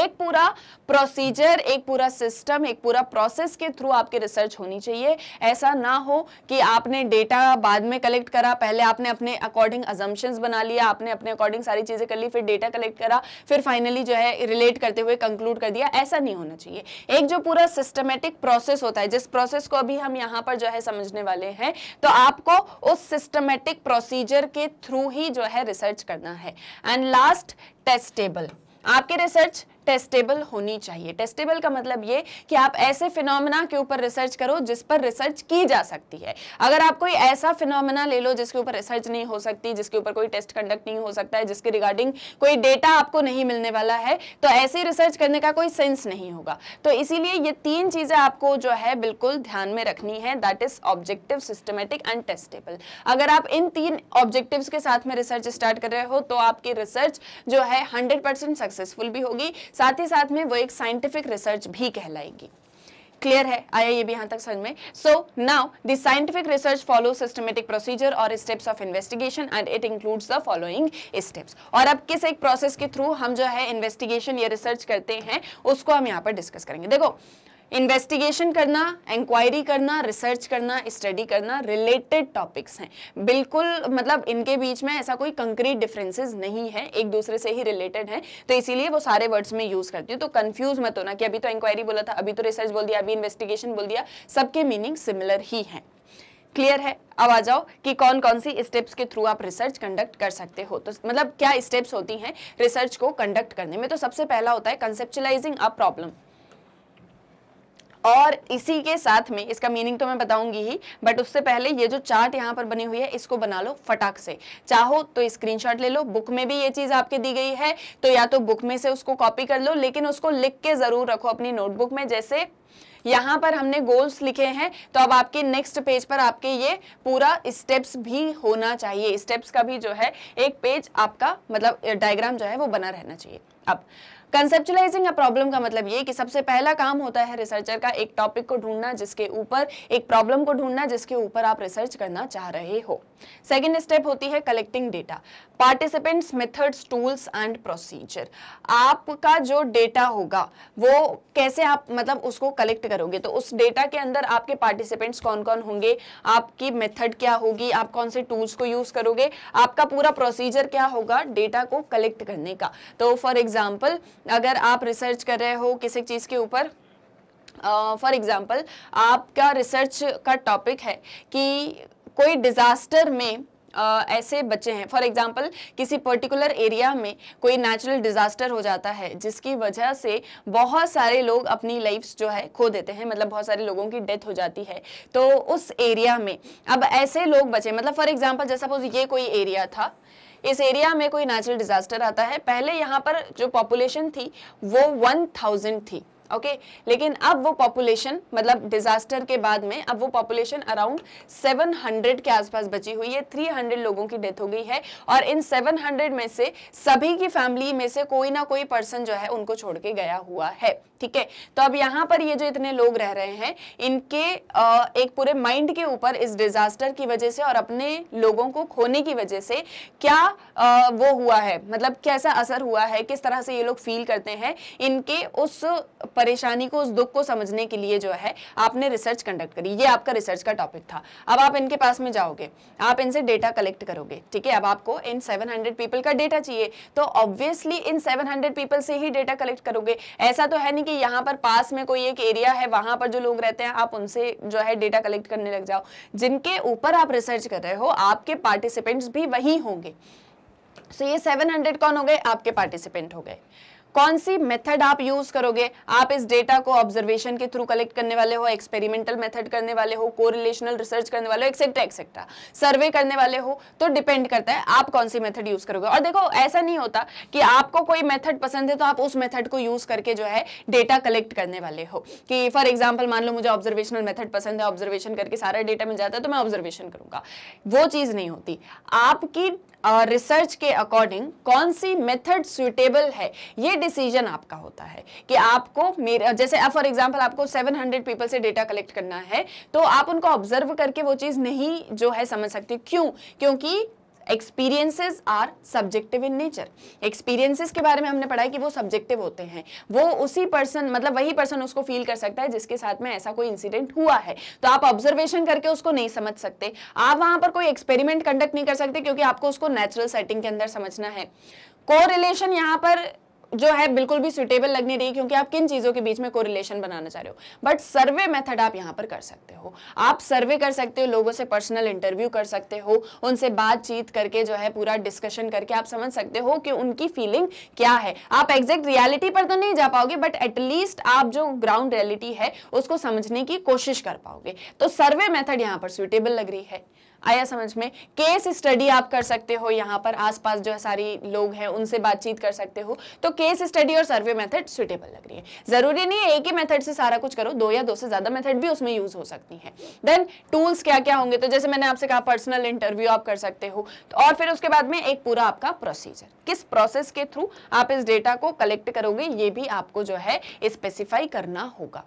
Speaker 1: एक पूरा प्रोसीजर एक पूरा सिस्टम एक पूरा प्रोसेस के थ्रू आपकी रिसर्च होनी चाहिए ऐसा ना हो कि आपने डेटा बाद में कलेक्ट करा पहले आपने अपने अकॉर्डिंग अजम्पन्स बना लिया आपने अपने अकॉर्डिंग सारी चीज़ें कर ली फिर डेटा कलेक्ट करा फिर फाइनली जो है रिलेट करते हुए कंक्लूड कर दिया ऐसा नहीं होना चाहिए एक जो पूरा सिस्टमेटिक प्रोसेस होता है जिस प्रोसेस को अभी हम यहाँ पर जो है समझने वाले हैं तो आपको उस सिस्टमेटिक प्रोसीजर के थ्रू ही जो है रिसर्च करना है एंड लास्ट टेस्टेबल आपके रिसर्च टेस्टेबल होनी चाहिए टेस्टेबल का मतलब ये कि आप ऐसे फिनोमिना के ऊपर रिसर्च करो जिस पर रिसर्च की जा सकती है अगर आप कोई ऐसा फिनोमिना ले लो जिसके ऊपर रिसर्च नहीं हो सकती जिसके ऊपर कोई टेस्ट कंडक्ट नहीं हो सकता है जिसके रिगार्डिंग कोई डेटा आपको नहीं मिलने वाला है तो ऐसी रिसर्च करने का कोई सेंस नहीं होगा तो इसीलिए ये तीन चीज़ें आपको जो है बिल्कुल ध्यान में रखनी है that is objective systematic and testable अगर आप इन तीन ऑब्जेक्टिव के साथ में रिसर्च स्टार्ट कर रहे हो तो आपकी रिसर्च जो है हंड्रेड सक्सेसफुल भी होगी साथ ही साथ में वो एक साइंटिफिक रिसर्च भी कहलाएगी क्लियर है आया ये भी यहां तक समझ में so now the scientific research follow systematic procedure और steps of investigation and it includes the following steps और अब किस एक प्रोसेस के थ्रू हम जो है इन्वेस्टिगेशन या रिसर्च करते हैं उसको हम यहाँ पर डिस्कस करेंगे देखो इन्वेस्टिगेशन करना इंक्वायरी करना रिसर्च करना स्टडी करना रिलेटेड टॉपिक्स हैं बिल्कुल मतलब इनके बीच में ऐसा कोई कंक्रीट डिफरेंसेस नहीं है एक दूसरे से ही रिलेटेड है तो इसीलिए वो सारे वर्ड्स में यूज करती हूँ तो कंफ्यूज मत होना कि अभी तो इंक्वायरी बोला था अभी तो रिसर्च बोल दिया अभी इन्वेस्टिगेशन बोल दिया सबके मीनिंग सिमिलर ही है क्लियर है अब आ जाओ कि कौन कौन सी स्टेप्स के थ्रू आप रिसर्च कंडक्ट कर सकते हो तो मतलब क्या स्टेप्स होती हैं रिसर्च को कंडक्ट करने में तो सबसे पहला होता है कंसेप्चुलाइजिंग अ प्रॉब्लम और इसी के साथ में इसका मीनिंग तो मैं बताऊंगी ही बट उससे पहले ये जो चार्ट यहाँ पर बनी हुई है इसको बना लो फटाक से चाहो तो स्क्रीनशॉट ले लो बुक में भी ये चीज़ आपके दी गई है तो या तो बुक में से उसको कॉपी कर लो लेकिन उसको लिख के ज़रूर रखो अपनी नोटबुक में जैसे यहाँ पर हमने गोल्स लिखे हैं तो अब आपके नेक्स्ट पेज पर आपके ये पूरा स्टेप्स भी होना चाहिए स्टेप्स का भी जो है एक पेज आपका मतलब डायग्राम जो है वो बना रहना चाहिए अब कंसेप्चुलाइजिंग अ प्रॉब्लम का मतलब ये कि सबसे पहला काम होता है रिसर्चर का एक टॉपिक को ढूंढना जिसके ऊपर एक प्रॉब्लम को ढूंढना जिसके ऊपर आप रिसर्च करना चाह रहे हो सेकेंड स्टेप होती है collecting data participants methods tools and procedure आपका जो डेटा होगा वो कैसे आप मतलब उसको कलेक्ट करोगे तो उस डेटा के अंदर आपके पार्टिसिपेंट्स कौन कौन होंगे आपकी मेथड क्या होगी आप कौन से टूल्स को यूज करोगे आपका पूरा प्रोसीजर क्या होगा डेटा को कलेक्ट करने का तो फॉर एग्जाम्पल अगर आप रिसर्च कर रहे हो किसी चीज़ के ऊपर फॉर एग्ज़ाम्पल आपका रिसर्च का टॉपिक है कि कोई डिज़ास्टर में Uh, ऐसे बच्चे हैं फॉर एग्जाम्पल किसी पर्टिकुलर एरिया में कोई नेचुरल डिज़ास्टर हो जाता है जिसकी वजह से बहुत सारे लोग अपनी लाइफ जो है खो देते हैं मतलब बहुत सारे लोगों की डेथ हो जाती है तो उस एरिया में अब ऐसे लोग बचे मतलब फॉर एग्जाम्पल जैसा सपोज ये कोई एरिया था इस एरिया में कोई नेचुरल डिजास्टर आता है पहले यहाँ पर जो पॉपुलेशन थी वो 1000 थी ओके लेकिन अब वो पॉपुलेशन मतलब डिजास्टर के बाद में अब वो पॉपुलेशन अराउंड 700 के आसपास बची हुई है 300 लोगों की डेथ हो गई है और इन 700 में से सभी की फैमिली में से कोई ना कोई पर्सन जो है उनको छोड़ के गया हुआ है ठीक है तो अब यहाँ पर ये जो इतने लोग रह रहे हैं इनके एक पूरे माइंड के ऊपर इस डिजास्टर की वजह से और अपने लोगों को खोने की वजह से क्या वो हुआ है मतलब कैसा असर हुआ है किस तरह से ये लोग फील करते हैं इनके उस पर परेशानी को उस दुख को समझने के लिए जो है आपने रिसर्च कंडक्ट करी ये आपका रिसर्च का टॉपिक था अब आप इनके पास में जाओगे आप इनसे डेटा कलेक्ट करोगे ठीक है अब आपको इन 700 पीपल का डेटा चाहिए तो ऑब्वियसली इन 700 पीपल से ही डेटा कलेक्ट करोगे ऐसा तो है नहीं कि यहाँ पर पास में कोई एक एरिया है वहां पर जो लोग रहते हैं आप उनसे जो है डेटा कलेक्ट करने लग जाओ जिनके ऊपर आप रिसर्च कर रहे हो आपके पार्टिसिपेंट्स भी वही होंगे तो so, ये 700 कौन हो गए आपके पार्टिसिपेंट हो गए कौन सी मेथड आप यूज करोगे आप इस डेटा को ऑब्जर्वेशन के थ्रू कलेक्ट करने वाले हो एक्सपेरिमेंटल मेथड करने वाले हो कोरिलेशनल रिसर्च करने वाले हो एक्सेट्रा एक्सेट्रा सर्वे करने वाले हो तो डिपेंड करता है आप कौन सी मेथड यूज करोगे और देखो ऐसा नहीं होता कि आपको कोई मेथड पसंद है तो आप उस मेथड को यूज करके जो है डेटा कलेक्ट करने वाले हो कि फॉर एग्जाम्पल मान लो मुझे ऑब्जर्वेशनल मेथड पसंद है ऑब्जर्वेशन करके सारा डेटा मिल जाता है तो मैं ऑब्जर्वेशन करूंगा वो चीज नहीं होती आपकी रिसर्च के अकॉर्डिंग कौन सी मेथड सुटेबल है ये डिसीजन आपका होता है कि आपको मेरे जैसे अब फॉर एग्जांपल आपको 700 पीपल से डेटा कलेक्ट करना है तो आप उनको ऑब्जर्व करके वो चीज़ नहीं जो है समझ सकते क्यों क्योंकि experiences are subjective in nature experiences के बारे में हमने पढ़ा है कि वो सब्जेक्टिव होते हैं वो उसी पर्सन मतलब वही पर्सन उसको फील कर सकता है जिसके साथ में ऐसा कोई इंसिडेंट हुआ है तो आप ऑब्जर्वेशन करके उसको नहीं समझ सकते आप वहां पर कोई एक्सपेरिमेंट कंडक्ट नहीं कर सकते क्योंकि आपको उसको नेचुरल सेटिंग के अंदर समझना है कोरिलेशन यहाँ पर जो है बिल्कुल भी सुटेबल लग नहीं रही क्योंकि आप किन चीज़ों के बीच में कोरिलेशन बनाना चाह रहे हो बट सर्वे मेथड आप यहां पर कर सकते हो आप सर्वे कर सकते हो लोगों से पर्सनल इंटरव्यू कर सकते हो उनसे बातचीत करके जो है पूरा डिस्कशन करके आप समझ सकते हो कि उनकी फीलिंग क्या है आप एग्जैक्ट रियालिटी पर तो नहीं जा पाओगे बट एटलीस्ट आप जो ग्राउंड रियलिटी है उसको समझने की कोशिश कर पाओगे तो सर्वे मेथड यहां पर सुटेबल लग रही है आया समझ में केस स्टडी आप कर सकते हो यहाँ पर आसपास जो सारी लोग हैं उनसे बातचीत कर सकते हो तो केस स्टडी और सर्वे मेथड सुटेबल लग रही है जरूरी नहीं है एक ही मेथड से सारा कुछ करो दो या दो से ज्यादा मेथड भी उसमें यूज हो सकती है देन टूल्स क्या क्या होंगे तो जैसे मैंने आपसे कहा पर्सनल इंटरव्यू आप कर सकते हो तो और फिर उसके बाद में एक पूरा आपका प्रोसीजर किस प्रोसेस के थ्रू आप इस डेटा को कलेक्ट करोगे ये भी आपको जो है स्पेसिफाई करना होगा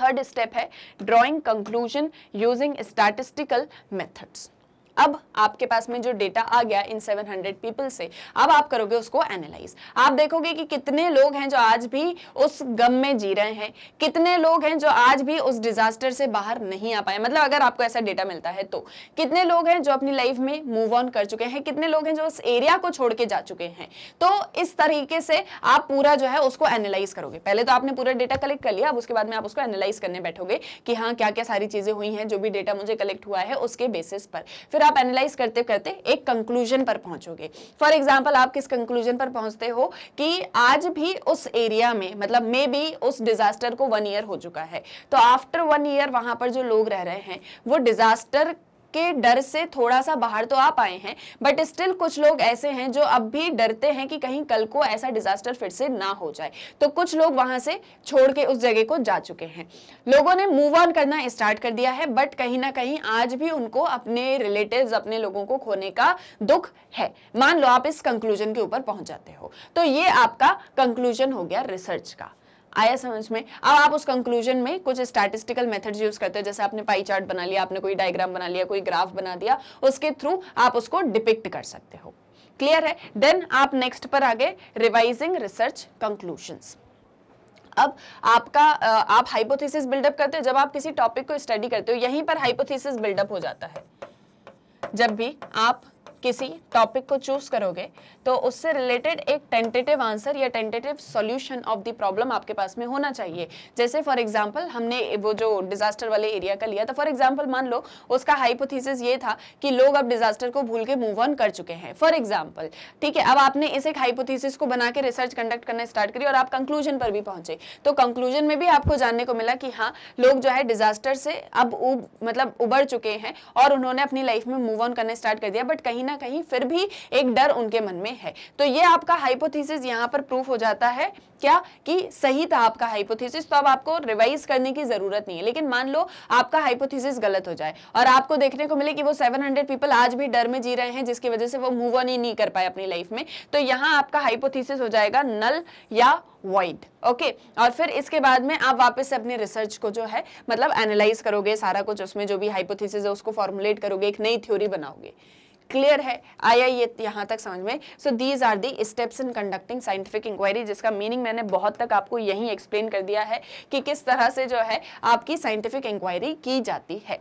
Speaker 1: थर्ड स्टेप है drawing conclusion using statistical methods अब आपके पास में जो डेटा आ गया इन 700 पीपल से अब आप करोगे उसको एनालाइज आप देखोगे कि कितने लोग हैं जो आज भी उस गम में जी रहे हैं कितने लोग हैं जो आज भी उस डिजास्टर से बाहर नहीं आ पाए मतलब अगर आपको ऐसा डेटा मिलता है तो कितने लोग हैं जो अपनी लाइफ में मूव ऑन कर चुके हैं कितने लोग हैं जो उस एरिया को छोड़ के जा चुके हैं तो इस तरीके से आप पूरा जो है उसको एनालाइज करोगे पहले तो आपने पूरा डेटा कलेक्ट कर लिया अब उसके बाद में आप उसको एनालाइज करने बैठोगे कि हाँ क्या क्या सारी चीजें हुई हैं जो भी डेटा मुझे कलेक्ट हुआ है उसके बेसिस पर फिर फिर आप एनालाइज करते करते एक कंक्लूजन पर पहुंचोगे फॉर एग्जाम्पल आप किस कंक्लूजन पर पहुंचते हो कि आज भी उस एरिया में मतलब मे बी उस डिजास्टर को वन ईयर हो चुका है तो आफ्टर वन ईयर वहां पर जो लोग रह रहे हैं वो डिजास्टर के डर से थोड़ा सा बाहर तो आ पाए हैं बट स्टिल कुछ लोग ऐसे हैं जो अब भी डरते हैं कि कहीं कल को ऐसा डिजास्टर फिर से ना हो जाए तो कुछ लोग वहां से छोड़ के उस जगह को जा चुके हैं लोगों ने मूव ऑन करना स्टार्ट कर दिया है बट कहीं ना कहीं आज भी उनको अपने रिलेटिव अपने लोगों को खोने का दुख है मान लो आप इस कंक्लूजन के ऊपर पहुंच जाते हो तो ये आपका कंक्लूजन हो गया रिसर्च का आया समझ में अब आप उस कंक्लूजन में कुछ स्टैटिस्टिकल मेथड्स यूज करते हो जैसे आपने पाई चार्ट बना लिया आपने कोई डायग्राम बना लिया कोई ग्राफ बना दिया उसके थ्रू आप उसको डिपिक्ट कर सकते हो क्लियर है देन आप नेक्स्ट पर आगे रिवाइजिंग रिसर्च कंक्लूजन्स अब आपका आप हाइपोथेसिस बिल्डअप करते हो जब आप किसी टॉपिक को स्टडी करते हो यहीं पर हाइपोथेसिस बिल्डअप हो जाता है जब भी आप किसी टॉपिक को चूज करोगे तो उससे रिलेटेड एक टेंटेटिव आंसर या tentative solution of the problem आपके पास में होना चाहिए जैसे फॉर एग्जांपल हमने वो जो डिजास्टर वाले एरिया का लिया था फॉर एग्जांपल मान लो उसका हाइपोथीसिस ये था कि लोग अब डिजास्टर को भूल के मूव ऑन कर चुके हैं फॉर एग्जाम्पल ठीक है अब आपने इस एक हाइपोथीसिस को बना के रिसर्च कंडक्ट करना स्टार्ट करी और आप कंक्लूजन पर भी पहुंचे तो कंक्लूजन में भी आपको जानने को मिला कि हाँ लोग जो है डिजास्टर से अब मतलब उबर चुके हैं और उन्होंने अपनी लाइफ में मूव ऑन करना स्टार्ट कर दिया बट कहीं ना ना कहीं फिर भी एक डर उनके मन में है तो ये आपका हाइपोथीसिस यहाँ पर प्रूफ हो जाता है क्या कि सही था आपका हाइपोथीसिस तो अब आपको रिवाइज करने की जरूरत नहीं है लेकिन मान लो आपका हाइपोथीसिस गलत हो जाए और आपको देखने को मिले कि वो 700 पीपल आज भी डर में जी रहे हैं जिसकी वजह से वो मूव ऑन ही नहीं कर पाए अपनी लाइफ में तो यहाँ आपका हाइपोथीसिस हो जाएगा नल या वाइड ओके okay. और फिर इसके बाद में आप वापस से अपने रिसर्च को जो है मतलब एनालाइज करोगे सारा कुछ उसमें जो भी हाइपोथीसिस है उसको फॉर्मुलेट करोगे एक नई थ्योरी बनाओगे क्लियर है आया ये यहाँ तक समझ में so these are the steps in conducting scientific inquiry जिसका मीनिंग मैंने बहुत तक आपको यहीं एक्सप्लेन कर दिया है कि किस तरह से जो है आपकी साइंटिफिक इंक्वायरी की जाती है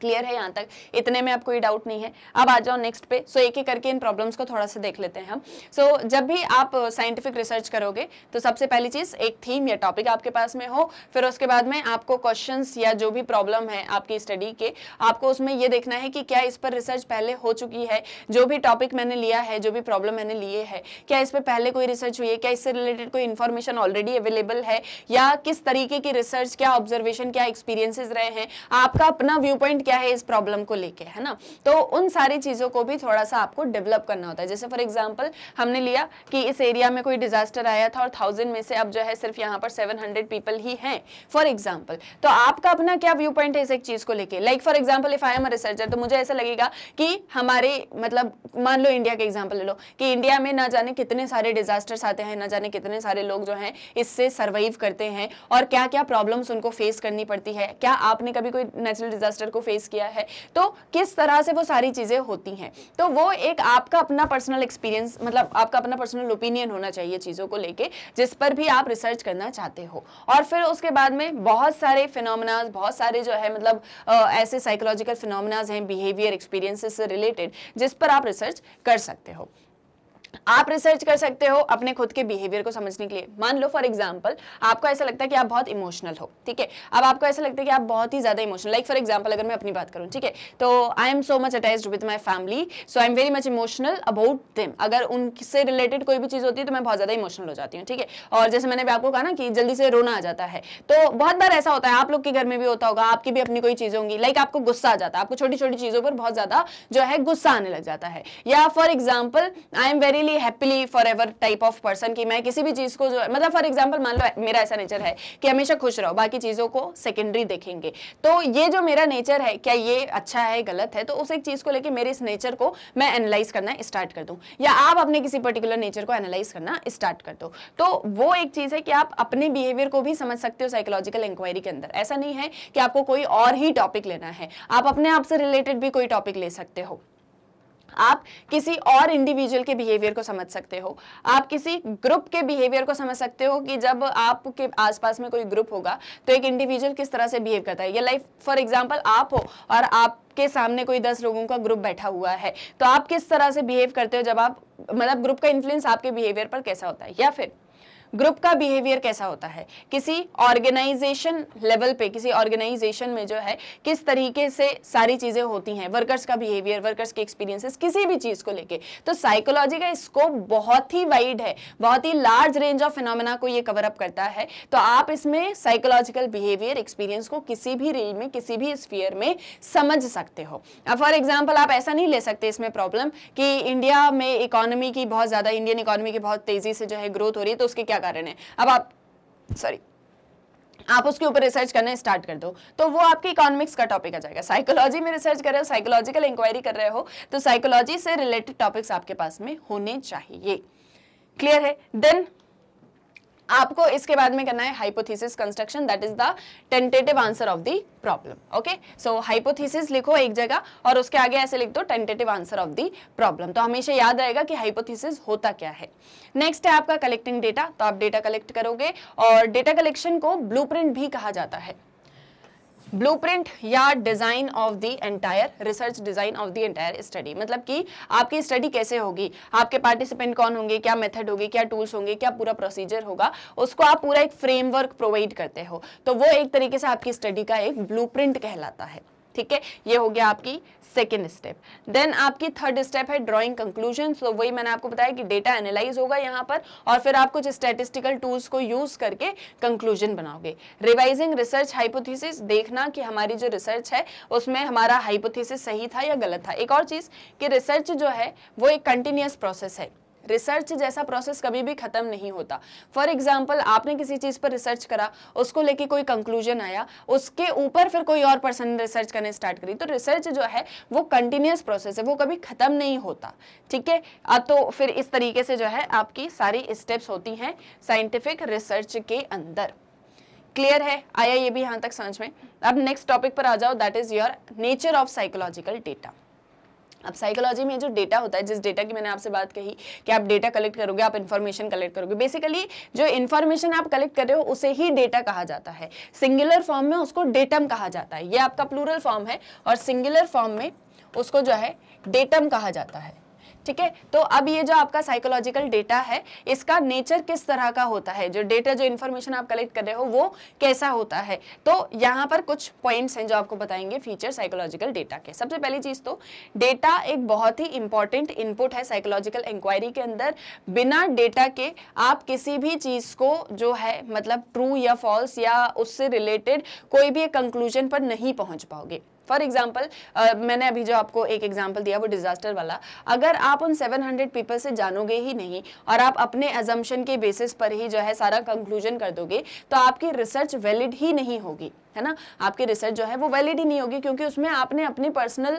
Speaker 1: क्लियर है यहाँ तक इतने में अब कोई डाउट नहीं है अब आ जाओ नेक्स्ट पे सो so, एक एक करके इन प्रॉब्लम्स को थोड़ा सा देख लेते हैं हम सो so, जब भी आप साइंटिफिक uh, रिसर्च करोगे तो सबसे पहली चीज़ एक थीम या टॉपिक आपके पास में हो फिर उसके बाद में आपको क्वेश्चन या जो भी प्रॉब्लम है आपकी स्टडी के आपको उसमें यह देखना है कि क्या इस पर रिसर्च पहले हो चुकी है जो भी टॉपिक मैंने लिया है जो भी प्रॉब्लम मैंने लिए है क्या इस पर पहले कोई रिसर्च हुई है क्या इससे रिलेटेड कोई इन्फॉर्मेशन ऑलरेडी अवेलेबल है या किस तरीके की रिसर्च क्या ऑब्जर्वेशन क्या एक्सपीरियंसिस रहे हैं आपका अपना व्यू पॉइंट क्या है इस प्रॉब्लम को लेके है ना तो उन सारी चीज़ों को भी थोड़ा सा आपको डेवलप करना होता है जैसे फॉर एग्जाम्पल हमने लिया कि इस एरिया में कोई डिजास्टर आया था और थाउजेंड में से अब जो है सिर्फ यहाँ पर सेवन हंड्रेड पीपल ही है फॉर एग्जाम्पल तो आपका अपना क्या व्यू पॉइंट है इस एक चीज़ को लेकर like for example if I am researcher तो मुझे ऐसा लगेगा कि हमारे मतलब मान लो इंडिया का एग्जाम्पल ले लो कि इंडिया में ना जाने कितने सारे डिजास्टर्स आते हैं ना जाने कितने सारे लोग जो है इससे सर्वाइव करते हैं और क्या क्या प्रॉब्लम उनको फेस करनी पड़ती है क्या आपने कभी कोई नेचुरल डिजास्टर को फेस फेस किया है तो किस तरह से वो सारी चीज़ें होती हैं तो वो एक आपका अपना पर्सनल एक्सपीरियंस मतलब आपका अपना पर्सनल ओपिनियन होना चाहिए चीज़ों को लेके जिस पर भी आप रिसर्च करना चाहते हो और फिर उसके बाद में बहुत सारे फिनोमिनाज बहुत सारे जो है मतलब ऐसे साइकोलॉजिकल फिनोमिनाज हैं बिहेवियर एक्सपीरियंसेस से रिलेटेड जिस पर आप रिसर्च कर सकते हो आप रिसर्च कर सकते हो अपने खुद के बिहेवियर को समझने के लिए मान लो फॉर एग्जाम्पल आपको ऐसा लगता है कि आप बहुत इमोशनल हो ठीक है अब आपको ऐसा लगता है कि आप बहुत ही ज्यादा इमोशनल लाइक फॉर एग्जाम्पल अगर मैं अपनी बात करूं ठीक है तो I am so much attach with my family so I am very much emotional about them अगर उनसे रिलेटेड कोई भी चीज़ होती है तो मैं बहुत ज्यादा इमोशनल हो जाती हूँ ठीक है और जैसे मैंने भी आपको कहा ना कि जल्दी से रोना आ जाता है तो बहुत बार ऐसा होता है आप लोग के घर में भी होता होगा आपकी भी अपनी कोई चीज होंगी लाइक आपको गुस्सा आ जाता है आपको छोटी छोटी चीज़ों पर बहुत ज्यादा जो है गुस्सा आने लग जाता है या for example I am very happily happily forever type of person की मैं किसी भी चीज़ को जो मतलब फॉर एग्जाम्पल मान लो मेरा ऐसा नेचर है कि हमेशा खुश रहो बाकी चीज़ों को सेकेंडरी देखेंगे तो ये जो मेरा नेचर है क्या ये अच्छा है गलत है तो उस एक चीज़ को लेकर मेरे इस नेचर को मैं एनालाइज करना स्टार्ट कर दूँ या आप अपने किसी पर्टिकुलर नेचर को एनालाइज करना स्टार्ट कर दो तो वो एक चीज़ है कि आप अपने बिहेवियर को भी समझ सकते हो साइकोलॉजिकल इंक्वायरी के अंदर ऐसा नहीं है कि आपको कोई और ही टॉपिक लेना है आप अपने आप से रिलेटेड भी कोई टॉपिक ले सकते हो आप किसी और इंडिविजुअल के बिहेवियर को समझ सकते हो आप किसी ग्रुप के बिहेवियर को समझ सकते हो कि जब आपके आसपास में कोई ग्रुप होगा तो एक इंडिविजुअल किस तरह से बिहेव करता है या लाइक फॉर एग्जाम्पल आप हो और आप आपके सामने कोई दस लोगों का ग्रुप बैठा हुआ है तो आप किस तरह से बिहेव करते हो जब आप मतलब ग्रुप का इन्फ्लुएंस आपके बिहेवियर पर कैसा होता है या फिर ग्रुप का बिहेवियर कैसा होता है किसी ऑर्गेनाइजेशन लेवल पे किसी ऑर्गेनाइजेशन में जो है किस तरीके से सारी चीज़ें होती हैं वर्कर्स का बिहेवियर वर्कर्स के एक्सपीरियंसेस किसी भी चीज़ को लेके तो साइकोलॉजी का स्कोप बहुत ही वाइड है बहुत ही लार्ज रेंज ऑफ फिनोमेना को ये कवर अप करता है तो आप इसमें साइकोलॉजिकल बिहेवियर एक्सपीरियंस को किसी भी रेंज में किसी भी स्पीयर में समझ सकते हो फॉर एग्जाम्पल आप ऐसा नहीं ले सकते इसमें प्रॉब्लम कि इंडिया में इकोनॉमी की बहुत ज़्यादा इंडियन इकोनॉमी की बहुत तेज़ी से जो है ग्रोथ हो रही है तो उसके क्या क्या कारण है अब आप सॉरी आप उसके ऊपर रिसर्च करना स्टार्ट कर दो तो वो आपके इकोनॉमिक्स का टॉपिक आ जाएगा साइकोलॉजी में रिसर्च कर रहे हो साइकोलॉजिकल इंक्वायरी कर रहे हो तो साइकोलॉजी से रिलेटेड टॉपिक्स आपके पास में होने चाहिए क्लियर है देन आपको इसके बाद में करना है hypothesis construction that is the tentative answer of the problem okay so hypothesis लिखो एक जगह और उसके आगे ऐसे लिख दो tentative answer of the problem तो हमेशा याद रहेगा कि हाइपोथीसिस होता क्या है नेक्स्ट है आपका कलेक्टिंग डेटा तो आप डेटा कलेक्ट करोगे और डेटा कलेक्शन को ब्लूप्रिंट भी कहा जाता है ब्लूप्रिंट या design of the entire research design of the entire study मतलब कि आपकी स्टडी कैसे होगी आपके पार्टिसिपेंट कौन होंगे क्या मेथड होगी क्या टूल्स होंगे क्या पूरा प्रोसीजर होगा उसको आप पूरा एक फ्रेमवर्क प्रोवाइड करते हो तो वो एक तरीके से आपकी स्टडी का एक ब्लूप्रिंट कहलाता है ठीक है ये हो गया आपकी सेकेंड स्टेप देन आपकी थर्ड स्टेप है ड्रॉइंग कंक्लूजन तो वही मैंने आपको बताया कि डेटा एनालाइज होगा यहाँ पर और फिर आप कुछ स्टेटिस्टिकल टूल्स को यूज करके कंक्लूजन बनाओगे रिवाइजिंग रिसर्च हाइपोथीसिस देखना कि हमारी जो रिसर्च है उसमें हमारा हाइपोथीसिस सही था या गलत था एक और चीज़ कि रिसर्च जो है वो एक कंटिन्यूस प्रोसेस है रिसर्च जैसा प्रोसेस कभी भी खत्म नहीं होता फॉर एग्जाम्पल आपने किसी चीज पर रिसर्च करा उसको लेके कोई कंक्लूजन आया उसके ऊपर फिर कोई और पर्सन रिसर्च करने स्टार्ट करी तो रिसर्च जो है वो कंटिन्यूस प्रोसेस है वो कभी खत्म नहीं होता ठीक है तो फिर इस तरीके से जो है आपकी सारी स्टेप्स होती हैं साइंटिफिक रिसर्च के अंदर क्लियर है आया ये भी यहाँ तक समझ में अब नेक्स्ट टॉपिक पर आ जाओ that is your nature of psychological data अब साइकोलॉजी में जो डेटा होता है जिस डेटा की मैंने आपसे बात कही कि आप डेटा कलेक्ट करोगे आप इन्फॉर्मेशन कलेक्ट करोगे बेसिकली जो इन्फॉर्मेशन आप कलेक्ट कर रहे हो उसे ही डेटा कहा जाता है सिंगुलर फॉर्म में उसको डेटम कहा जाता है ये आपका प्लूरल फॉर्म है और सिंगुलर फॉर्म में उसको जो है डेटम कहा जाता है ठीक है तो अब ये जो आपका साइकोलॉजिकल डेटा है इसका नेचर किस तरह का होता है जो डेटा जो इन्फॉर्मेशन आप कलेक्ट कर रहे हो वो कैसा होता है तो यहाँ पर कुछ पॉइंट्स हैं जो आपको बताएंगे फीचर साइकोलॉजिकल डेटा के सबसे पहली चीज़ तो डेटा एक बहुत ही इंपॉर्टेंट इनपुट है साइकोलॉजिकल इंक्वायरी के अंदर बिना डेटा के आप किसी भी चीज़ को जो है मतलब ट्रू या फॉल्स या उससे रिलेटेड कोई भी कंक्लूजन पर नहीं पहुंच पाओगे फॉर एग्जाम्पल uh, मैंने अभी जो आपको एक एग्जाम्पल दिया वो डिजास्टर वाला अगर आप उन 700 पीपल से जानोगे ही नहीं और आप अपने एजम्पन के बेसिस पर ही जो है सारा कंक्लूजन कर दोगे तो आपकी रिसर्च वैलिड ही नहीं होगी है ना आपकी रिसर्च जो है वो वैलिड ही नहीं होगी क्योंकि उसमें आपने अपने पर्सनल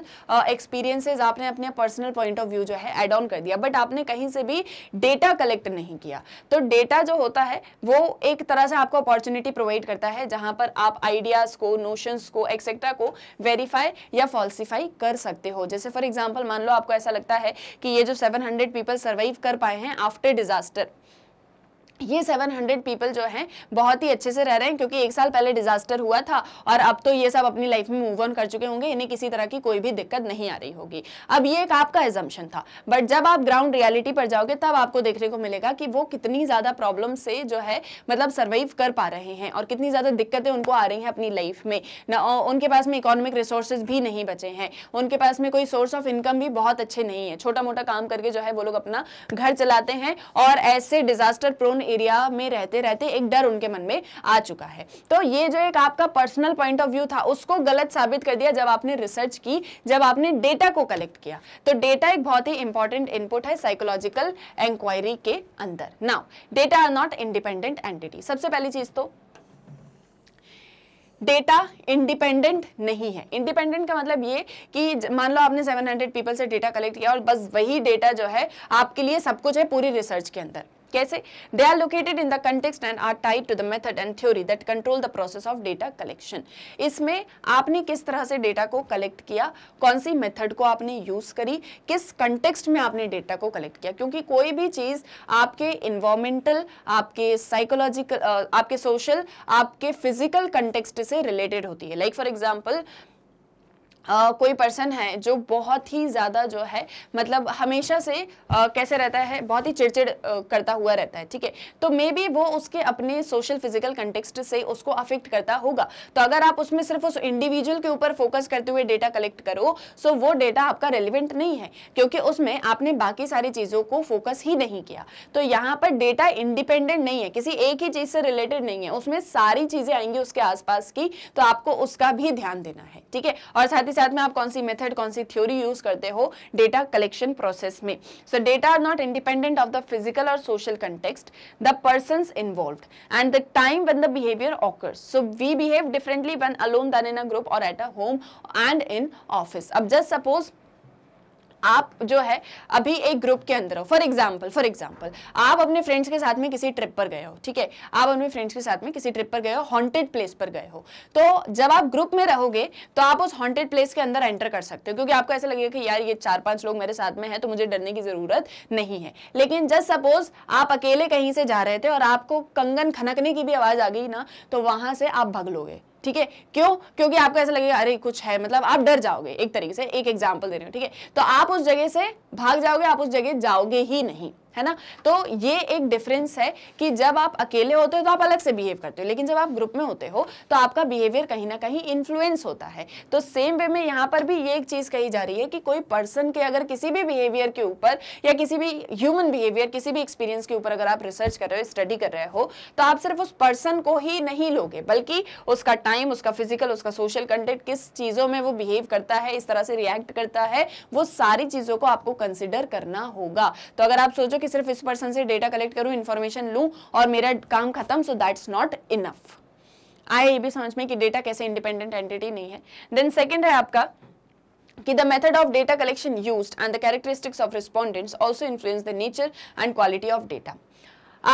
Speaker 1: एक्सपीरियंसेस आपने अपने पर्सनल पॉइंट ऑफ व्यू जो है एड ऑन कर दिया बट आपने कहीं से भी डेटा कलेक्ट नहीं किया तो डेटा जो होता है वो एक तरह से आपको अपॉर्चुनिटी प्रोवाइड करता है जहां पर आप आइडियाज को नोशंस को एक्सेट्रा को वेरीफाई या फॉल्सिफाई कर सकते हो जैसे फॉर एग्जाम्पल मान लो आपको ऐसा लगता है कि ये जो सेवन पीपल सर्वाइव कर पाए हैं आफ्टर डिजास्टर ये 700 पीपल जो हैं बहुत ही अच्छे से रह रहे हैं क्योंकि एक साल पहले डिजास्टर हुआ था और अब तो ये सब अपनी लाइफ में मूव ऑन कर चुके होंगे इन्हें किसी तरह की कोई भी दिक्कत नहीं आ रही होगी अब ये एक आपका एजम्पन था बट जब आप ग्राउंड रियलिटी पर जाओगे तब आपको देखने को मिलेगा कि वो कितनी ज़्यादा प्रॉब्लम से जो है मतलब सर्वाइव कर पा रहे हैं और कितनी ज़्यादा दिक्कतें उनको आ रही हैं अपनी लाइफ में ना उनके पास में इकोनॉमिक रिसोर्सेज भी नहीं बचे हैं उनके पास में कोई सोर्स ऑफ इनकम भी बहुत अच्छे नहीं है छोटा मोटा काम करके जो है वो लोग अपना घर चलाते हैं और ऐसे डिजास्टर प्रोन एरिया में रहते रहते एक डर उनके मन में आ चुका है तो ये जो एक आपका पर्सनल पॉइंट ऑफ व्यू था उसको गलत साबित कर दिया जब आपने रिसर्च की जब आपने डेटा को कलेक्ट किया तो डेटा एक बहुत ही इंपॉर्टेंट इनपुट है साइकोलॉजिकल एंक्वायरी के अंदर now data are not independent entity सबसे पहली चीज तो डेटा इंडिपेंडेंट नहीं है इंडिपेंडेंट का मतलब ये कि मान लो आपने 700 पीपल से डेटा कलेक्ट किया और बस वही डेटा जो है आपके लिए सब कुछ है पूरी रिसर्च के अंदर कैसे they are located in the context and are tied to the method and theory that control the process of data collection इसमें आपने किस तरह से डेटा को कलेक्ट किया कौन सी मेथड को आपने यूज करी किस कंटेक्स्ट में आपने डेटा को कलेक्ट किया क्योंकि कोई भी चीज आपके इन्वायरमेंटल आपके साइकोलॉजिकल आपके सोशल आपके फिजिकल कंटेक्सट से रिलेटेड होती है लाइक फॉर एग्जाम्पल कोई पर्सन है जो बहुत ही ज़्यादा जो है मतलब हमेशा से आ, कैसे रहता है बहुत ही चिड़चिड़ करता हुआ रहता है ठीक है तो मे बी वो उसके अपने सोशल फिजिकल कंटेक्सट से उसको अफेक्ट करता होगा तो अगर आप उसमें सिर्फ उस इंडिविजुअल के ऊपर फोकस करते हुए डेटा कलेक्ट करो सो वो डेटा आपका रेलिवेंट नहीं है क्योंकि उसमें आपने बाकी सारी चीज़ों को फोकस ही नहीं किया तो यहाँ पर डेटा इंडिपेंडेंट नहीं है किसी एक ही चीज़ से रिलेटेड नहीं है उसमें सारी चीज़ें आएंगी उसके आसपास की तो आपको उसका भी ध्यान देना है ठीक है और साथ ही साथ में आप कौन सी मेथड कौन सी थ्योरी यूज करते हो डेटा कलेक्शन प्रोसेस में so data are not independent of the physical और social context the person involve and the time when the behaviour occurs so we behave differently when alone than in a group और at a home and in office अब just suppose आप जो है अभी एक group के अंदर हो फॉर एग्जाम्पल फॉर एग्जाम्पल आप अपने फ्रेंड्स के साथ में किसी ट्रिप पर गए हो ठीक है आप अपने फ्रेंड्स के साथ में किसी ट्रिप पर गए हो हॉन्टेड प्लेस पर गए हो तो जब आप ग्रुप में रहोगे तो आप उस हॉन्टेड प्लेस के अंदर एंटर कर सकते हो क्योंकि आपको ऐसा लगेगा कि यार ये चार पांच लोग मेरे साथ में है तो मुझे डरने की जरूरत नहीं है लेकिन जस्ट सपोज आप अकेले कहीं से जा रहे थे और आपको कंगन खनकने की भी आवाज आ गई ना तो वहां से आप भग लोगे ठीक है क्यों क्योंकि आपको ऐसा लगेगा अरे कुछ है मतलब आप डर जाओगे एक तरीके से एक एग्जाम्पल दे रहे हो ठीक है तो आप उस जगह से भाग जाओगे आप उस जगह जाओगे ही नहीं है ना तो ये एक डिफरेंस है कि जब आप अकेले होते हो तो आप अलग से बिहेव करते हो लेकिन जब आप ग्रुप में होते हो तो आपका बिहेवियर कहीं ना कहीं इन्फ्लुएंस होता है तो सेम वे में यहाँ पर भी ये एक चीज़ कही जा रही है कि कोई पर्सन के अगर किसी भी बिहेवियर के ऊपर या किसी भी ह्यूमन बिहेवियर किसी भी एक्सपीरियंस के ऊपर अगर आप रिसर्च कर रहे हो स्टडी कर रहे हो तो आप सिर्फ उस पर्सन को ही नहीं लोगे बल्कि उसका टाइम उसका फिजिकल उसका सोशल कंटेंट किस चीज़ों में वो बिहेव करता है इस तरह से रिएक्ट करता है वो सारी चीज़ों को आपको कंसिडर करना होगा तो अगर आप सोचो है कि सिर्फ इस पर्सन से डेटा कलेक्ट करूं इन्फॉर्मेशन लूँ और मेरा काम खत्म सो दैट्स नॉट इनफ आए ये भी समझ में कि डेटा कैसे इंडिपेंडेंट एंटिटी नहीं है देन सेकेंड है आपका कि the method of data collection use and the characteristics of respondents also influence the nature and quality of data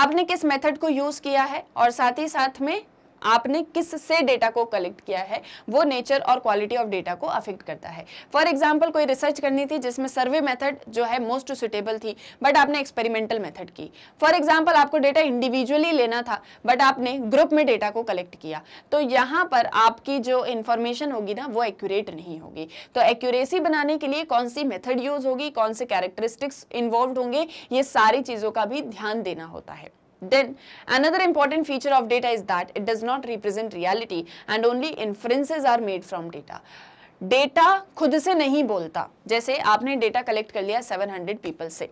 Speaker 1: आपने किस मेथड को यूज किया है और साथ ही साथ में आपने किस से डेटा को कलेक्ट किया है वो नेचर और क्वालिटी ऑफ डेटा को अफेक्ट करता है फॉर एग्जाम्पल कोई रिसर्च करनी थी जिसमें सर्वे मेथड जो है मोस्ट सुटेबल थी बट आपने एक्सपेरिमेंटल मेथड की फॉर एग्जाम्पल आपको डेटा इंडिविजुअली लेना था बट आपने ग्रुप में डेटा को कलेक्ट किया तो यहाँ पर आपकी जो इन्फॉर्मेशन होगी ना वो एक्यूरेट नहीं होगी तो एक्यूरेसी बनाने के लिए कौन सी मेथड यूज होगी कौन से कैरेक्टरिस्टिक्स इन्वॉल्व होंगे ये सारी चीज़ों का भी ध्यान देना होता है Then another important feature of data is that it does not represent reality and only inferences are made from data. Data खुद से नहीं बोलता जैसे आपने डेटा कलेक्ट कर लिया 700 पीपल से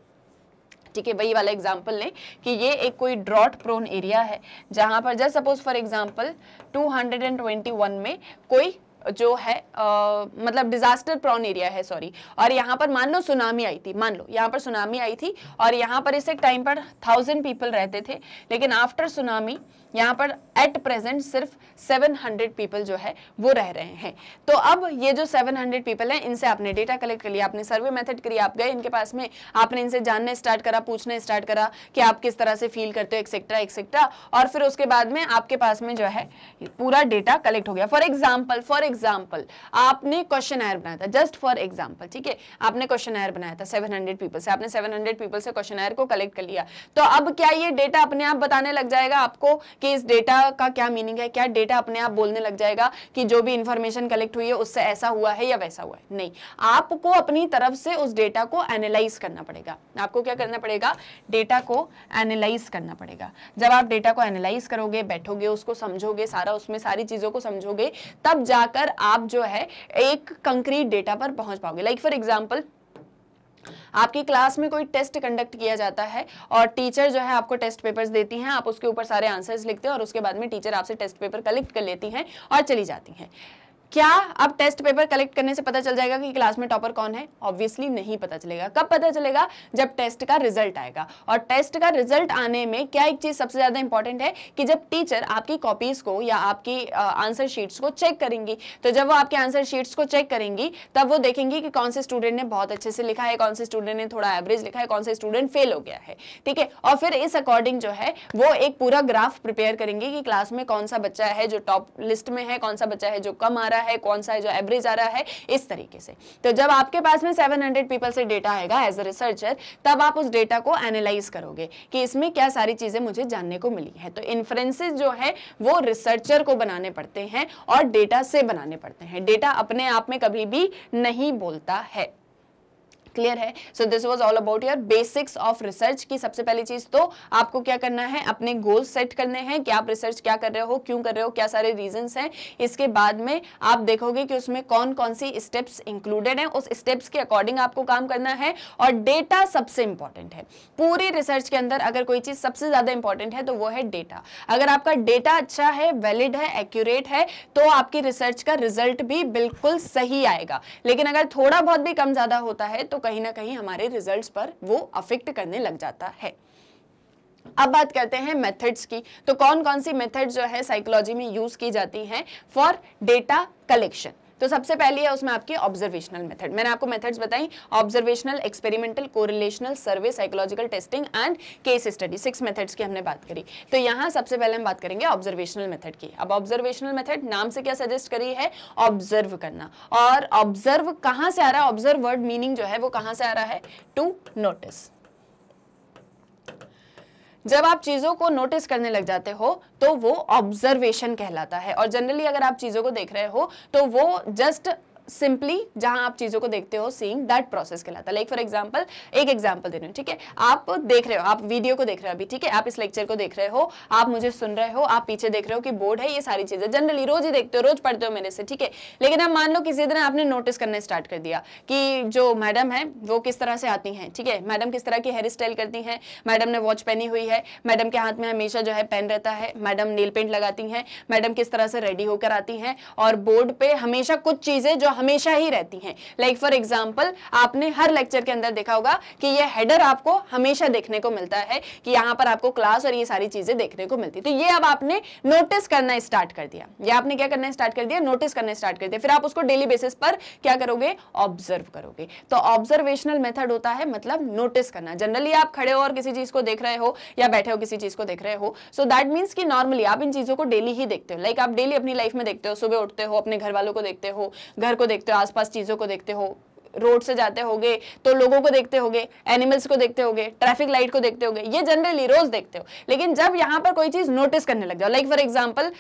Speaker 1: ठीक है वही वाला एग्जाम्पल लें कि ये एक कोई ड्रॉट प्रोन एरिया है जहां पर जस्ट सपोज फॉर एग्जाम्पल 221 में कोई जो है आ, मतलब डिजास्टर प्रॉन एरिया है सॉरी और यहाँ पर मान लो सुनामी आई थी मान लो यहाँ पर सुनामी आई थी और यहाँ पर इस एक टाइम पर थाउजेंड पीपल रहते थे लेकिन आफ्टर सुनामी यहाँ पर एट प्रेजेंट सिर्फ 700 पीपल जो है वो रह रहे हैं तो अब ये जो 700 पीपल हैं इनसे आपने डेटा कलेक्ट कर लिया आपने सर्वे मेथड करी आप गए इनके पास में आपने इनसे जानने स्टार्ट करा पूछने स्टार्ट करा कि आप किस तरह से फील करते हो एक्सेट्रा एक्सेट्रा और फिर उसके बाद में आपके पास में जो है पूरा डेटा कलेक्ट हो गया फॉर एग्जाम्पल फॉर एग्जाम्पल आपने क्वेश्चन आयर बनाया था जस्ट फॉर एग्जाम्पल ठीक है आपने क्वेश्चन आयर बनाया था सेवन पीपल से आपने सेवन पीपल से क्वेश्चन आयर को कलेक्ट कर लिया तो अब क्या ये डेटा अपने आप बताने लग जाएगा आपको कि इस डेटा का क्या मीनिंग है क्या डेटा अपने आप बोलने लग जाएगा कि जो भी इंफॉर्मेशन कलेक्ट हुई है उससे ऐसा हुआ है या वैसा हुआ है नहीं आपको अपनी तरफ से उस डेटा को एनालाइज करना पड़ेगा आपको क्या करना पड़ेगा डेटा को एनालाइज करना पड़ेगा जब आप डेटा को एनालाइज करोगे बैठोगे उसको समझोगे सारा उसमें सारी चीज़ों को समझोगे तब जाकर आप जो है एक कंक्रीट डेटा पर पहुंच पाओगे लाइक फॉर एग्जाम्पल आपकी क्लास में कोई टेस्ट कंडक्ट किया जाता है और टीचर जो है आपको टेस्ट पेपर्स देती हैं आप उसके ऊपर सारे आंसर्स लिखते हैं और उसके बाद में टीचर आपसे टेस्ट पेपर कलेक्ट कर लेती हैं और चली जाती हैं क्या अब टेस्ट पेपर कलेक्ट करने से पता चल जाएगा कि क्लास में टॉपर कौन है ऑब्वियसली नहीं पता चलेगा कब पता चलेगा जब टेस्ट का रिजल्ट आएगा और टेस्ट का रिजल्ट आने में क्या एक चीज सबसे ज्यादा इंपॉर्टेंट है कि जब टीचर आपकी कॉपीज को या आपकी आंसर शीट्स को चेक करेंगी तो जब वो आपके आंसर शीट्स को चेक करेंगी तब वो देखेंगी कि कौन से स्टूडेंट ने बहुत अच्छे से लिखा है कौन से स्टूडेंट ने थोड़ा एवरेज लिखा है कौन से स्टूडेंट फेल हो गया है ठीक है और फिर इस अकॉर्डिंग जो है वो एक पूरा ग्राफ प्रिपेयर करेंगे कि क्लास में कौन सा बच्चा है जो टॉप लिस्ट में है कौन सा बच्चा है जो कम आ रहा है रहा है कौन सा है जो एवरेज आ रहा है इस तरीके से तो जब आपके पास में 700 पीपल से डेटा आएगा एज अ रिसर्चर तब आप उस डेटा को एनालाइज करोगे कि इसमें क्या सारी चीज़ें मुझे जानने को मिली है तो इन्फ्रेंसेज जो है वो रिसर्चर को बनाने पड़ते हैं और डेटा से बनाने पड़ते हैं डेटा अपने आप में कभी भी नहीं बोलता है क्लियर है so this was all about your basics of research की सबसे पहली चीज तो आपको क्या करना है अपने गोल सेट करने हैं कि आप रिसर्च क्या कर रहे हो क्यों कर रहे हो क्या सारे रीजन हैं इसके बाद में आप देखोगे कि उसमें कौन कौन सी स्टेप्स इंक्लूडेड हैं उस स्टेप्स के अकॉर्डिंग आपको काम करना है और डेटा सबसे इंपॉर्टेंट है पूरी रिसर्च के अंदर अगर कोई चीज सबसे ज्यादा इंपॉर्टेंट है तो वो है डेटा अगर आपका डेटा अच्छा है वैलिड है एक्यूरेट है तो आपकी रिसर्च का रिजल्ट भी बिल्कुल सही आएगा लेकिन अगर थोड़ा बहुत भी कम ज्यादा होता है तो कहीं ना कहीं हमारे रिजल्ट्स पर वो अफेक्ट करने लग जाता है अब बात करते हैं मेथड्स की तो कौन कौन सी मेथड जो है साइकोलॉजी में यूज की जाती हैं फॉर डेटा कलेक्शन तो सबसे पहली है उसमें आपकी ऑब्जर्वेशनल मेथड मैंने आपको मेथड्स बताई observational experimental correlational survey psychological testing and case study six methods की हमने बात करी तो यहाँ सबसे पहले हम बात करेंगे ऑब्जर्वेशनल मेथड की अब ऑब्जर्वेशनल मेथड नाम से क्या सजेस्ट करी है ऑब्जर्व करना और ऑब्जर्व कहाँ से आ रहा है ऑब्जर्व वर्ड मीनिंग जो है वो कहाँ से आ रहा है टू नोटिस जब आप चीज़ों को नोटिस करने लग जाते हो तो वो ऑब्जर्वेशन कहलाता है और जनरली अगर आप चीज़ों को देख रहे हो तो वो जस्ट सिंपली जहां आप चीजों को देखते हो सीइंग दैट प्रोसेस कहलाता है लाइक फॉर एग्जांपल एक एग्जांपल दे रही हूँ ठीक है आप देख रहे हो आप वीडियो को देख रहे हो अभी ठीक है आप इस लेक्चर को देख रहे हो आप मुझे सुन रहे हो आप पीछे देख रहे हो कि बोर्ड है ये सारी चीजें जनरली रोज ही देखते हो रोज पढ़ते हो मेरे से ठीक है लेकिन अब मान लो किसी दिन आपने नोटिस करने स्टार्ट कर दिया कि जो मैडम है वो किस तरह से आती है ठीक है मैडम किस तरह की हेयर स्टाइल करती है मैडम ने वॉच पहनी हुई है मैडम के हाथ में हमेशा जो है पेन रहता है मैडम नील पेंट लगाती है मैडम किस तरह से रेडी होकर आती है और बोर्ड पे हमेशा कुछ चीजें जो हमेशा ही रहती हैं लाइक फॉर एग्जाम्पल आपने हर लेक्चर के अंदर देखा होगा कि ये हेडर आपको हमेशा देखने को मिलता है कि यहाँ पर आपको क्लास और ये सारी चीजें देखने को मिलती तो ये अब आपने नोटिस करना स्टार्ट कर दिया ये आपने क्या करना स्टार्ट कर दिया नोटिस करना स्टार्ट कर दिया फिर आप उसको डेली बेसिस पर क्या करोगे ऑब्जर्व करोगे तो ऑब्जर्वेशनल मेथड होता है मतलब नोटिस करना जनरली आप खड़े हो और किसी चीज को देख रहे हो या बैठे हो किसी चीज को देख रहे हो सो दैट मीन्स कि नॉर्मली आप इन चीजों को डेली ही देखते हो लाइक like आप डेली अपनी लाइफ में देखते हो सुबह उठते हो अपने घर वालों को देखते हो घर को को देखते हो आसपास चीज़ों को देखते हो रोड से जाते होगे तो लोगों को देखते होगे एनिमल्स को देखते होगे ट्रैफिक लाइट को देखते होगे ये जनरली रोज देखते हो लेकिन जब यहाँ पर कोई चीज नोटिस करने लग जाओ लाइक फॉर एग्जाम्पल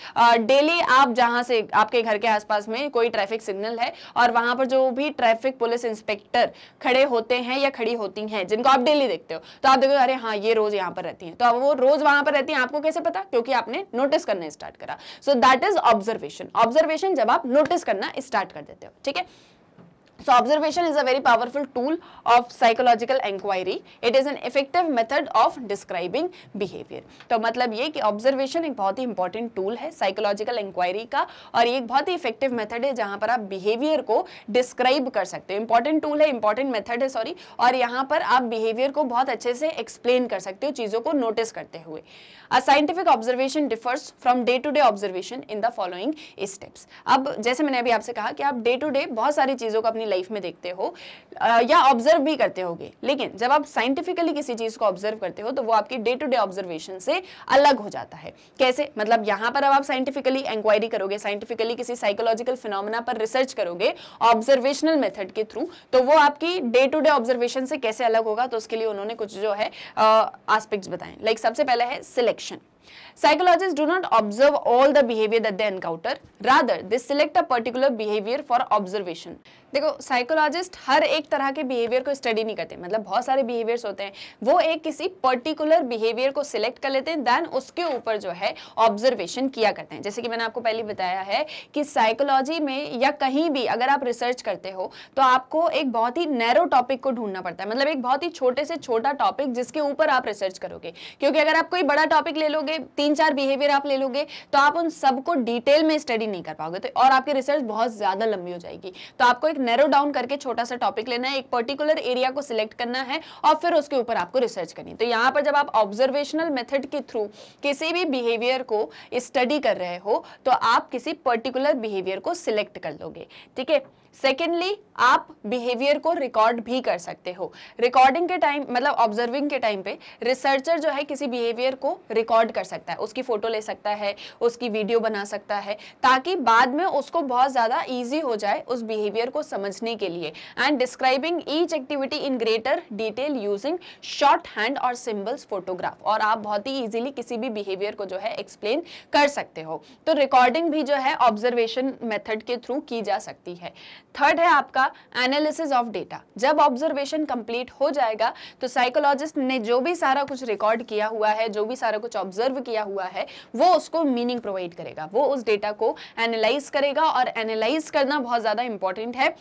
Speaker 1: डेली आप जहाँ से आपके घर के आसपास में कोई ट्रैफिक सिग्नल है और वहां पर जो भी ट्रैफिक पुलिस इंस्पेक्टर खड़े होते हैं या खड़ी होती हैं जिनको आप डेली देखते हो तो आप देखो अरे हाँ ये रोज यहाँ पर रहती है तो अब वो रोज वहां पर रहती है आपको कैसे पता क्योंकि आपने नोटिस करना स्टार्ट करा so that is observation observation जब आप नोटिस करना स्टार्ट कर देते हो ठीक है So observation is a very powerful tool of psychological inquiry. It is an effective method of describing behavior. तो मतलब ये कि observation एक बहुत ही important tool है psychological inquiry का और ये एक बहुत ही effective method है जहाँ पर आप behavior को describe कर सकते हो Important tool है important method है sorry और यहाँ पर आप behavior को बहुत अच्छे से explain कर सकते हो चीज़ों को notice करते हुए A scientific observation differs from day to day observation in the following steps. अब जैसे मैंने अभी आपसे कहा कि आप day to day बहुत सारी चीज़ों को अपनी अपनी लाइफ में देखते हो या ऑब्जर्व भी करते होगे लेकिन जब आप साइंटिफिकली किसी चीज़ को ऑब्जर्व करते हो तो वो आपकी डे टू डे ऑब्जर्वेशन से अलग हो जाता है कैसे मतलब यहां पर अब आप साइंटिफिकली इंक्वायरी करोगे साइंटिफिकली किसी साइकोलॉजिकल फिनोमिना पर रिसर्च करोगे ऑब्जर्वेशनल मेथड के थ्रू तो वो आपकी डे टू डे ऑब्जर्वेशन से कैसे अलग होगा तो उसके लिए उन्होंने कुछ जो है एस्पेक्ट्स बताए लाइक सबसे पहले है selection Psychologists do not observe all the behavior that they encounter. Rather, they select a particular behavior for observation. देखो साइकोलॉजिस्ट हर एक तरह के बिहेवियर को स्टडी नहीं करते मतलब बहुत सारे बिहेवियर्स होते हैं वो एक किसी पर्टिकुलर बिहेवियर को सिलेक्ट कर लेते हैं देन उसके ऊपर जो है ऑब्जर्वेशन किया करते हैं जैसे कि मैंने आपको पहले बताया है कि साइकोलॉजी में या कहीं भी अगर आप रिसर्च करते हो तो आपको एक बहुत ही नैरो टॉपिक को ढूंढना पड़ता है मतलब एक बहुत ही छोटे से छोटा टॉपिक जिसके ऊपर आप रिसर्च करोगे क्योंकि अगर आप कोई बड़ा टॉपिक ले लोगे लोगे तीन चार बिहेवियर आप ले लोगे तो आप उन सबको डिटेल में स्टडी नहीं कर पाओगे तो और आपकी रिसर्च बहुत ज़्यादा लंबी हो जाएगी तो आपको एक नैरो डाउन करके छोटा सा टॉपिक लेना है एक पर्टिकुलर एरिया को सिलेक्ट करना है और फिर उसके ऊपर आपको रिसर्च करनी तो यहाँ पर जब आप ऑब्जर्वेशनल मेथड के थ्रू किसी भी बिहेवियर को स्टडी कर रहे हो तो आप किसी पर्टिकुलर बिहेवियर को सिलेक्ट कर लोगे ठीक है सेकेंडली आप बिहेवियर को रिकॉर्ड भी कर सकते हो रिकॉर्डिंग के टाइम मतलब ऑब्जर्विंग के टाइम पे रिसर्चर जो है किसी बिहेवियर को रिकॉर्ड कर सकता है उसकी फ़ोटो ले सकता है उसकी वीडियो बना सकता है ताकि बाद में उसको बहुत ज़्यादा ईजी हो जाए उस बिहेवियर को समझने के लिए and describing each activity in greater detail using shorthand और सिम्बल्स फोटोग्राफ और आप बहुत ही ईजिली किसी भी बिहेवियर को जो है एक्सप्लेन कर सकते हो तो रिकॉर्डिंग भी जो है ऑब्जर्वेशन मेथड के थ्रू की जा सकती है थर्ड है आपका एनालिसिस ऑफ डेटा जब ऑब्जर्वेशन कंप्लीट हो जाएगा तो साइकोलॉजिस्ट ने जो भी सारा कुछ रिकॉर्ड किया हुआ है जो भी सारा कुछ ऑब्जर्व किया हुआ है वो उसको मीनिंग प्रोवाइड करेगा वो उस डेटा को एनालाइज करेगा और एनालाइज करना बहुत ज़्यादा इंपॉर्टेंट है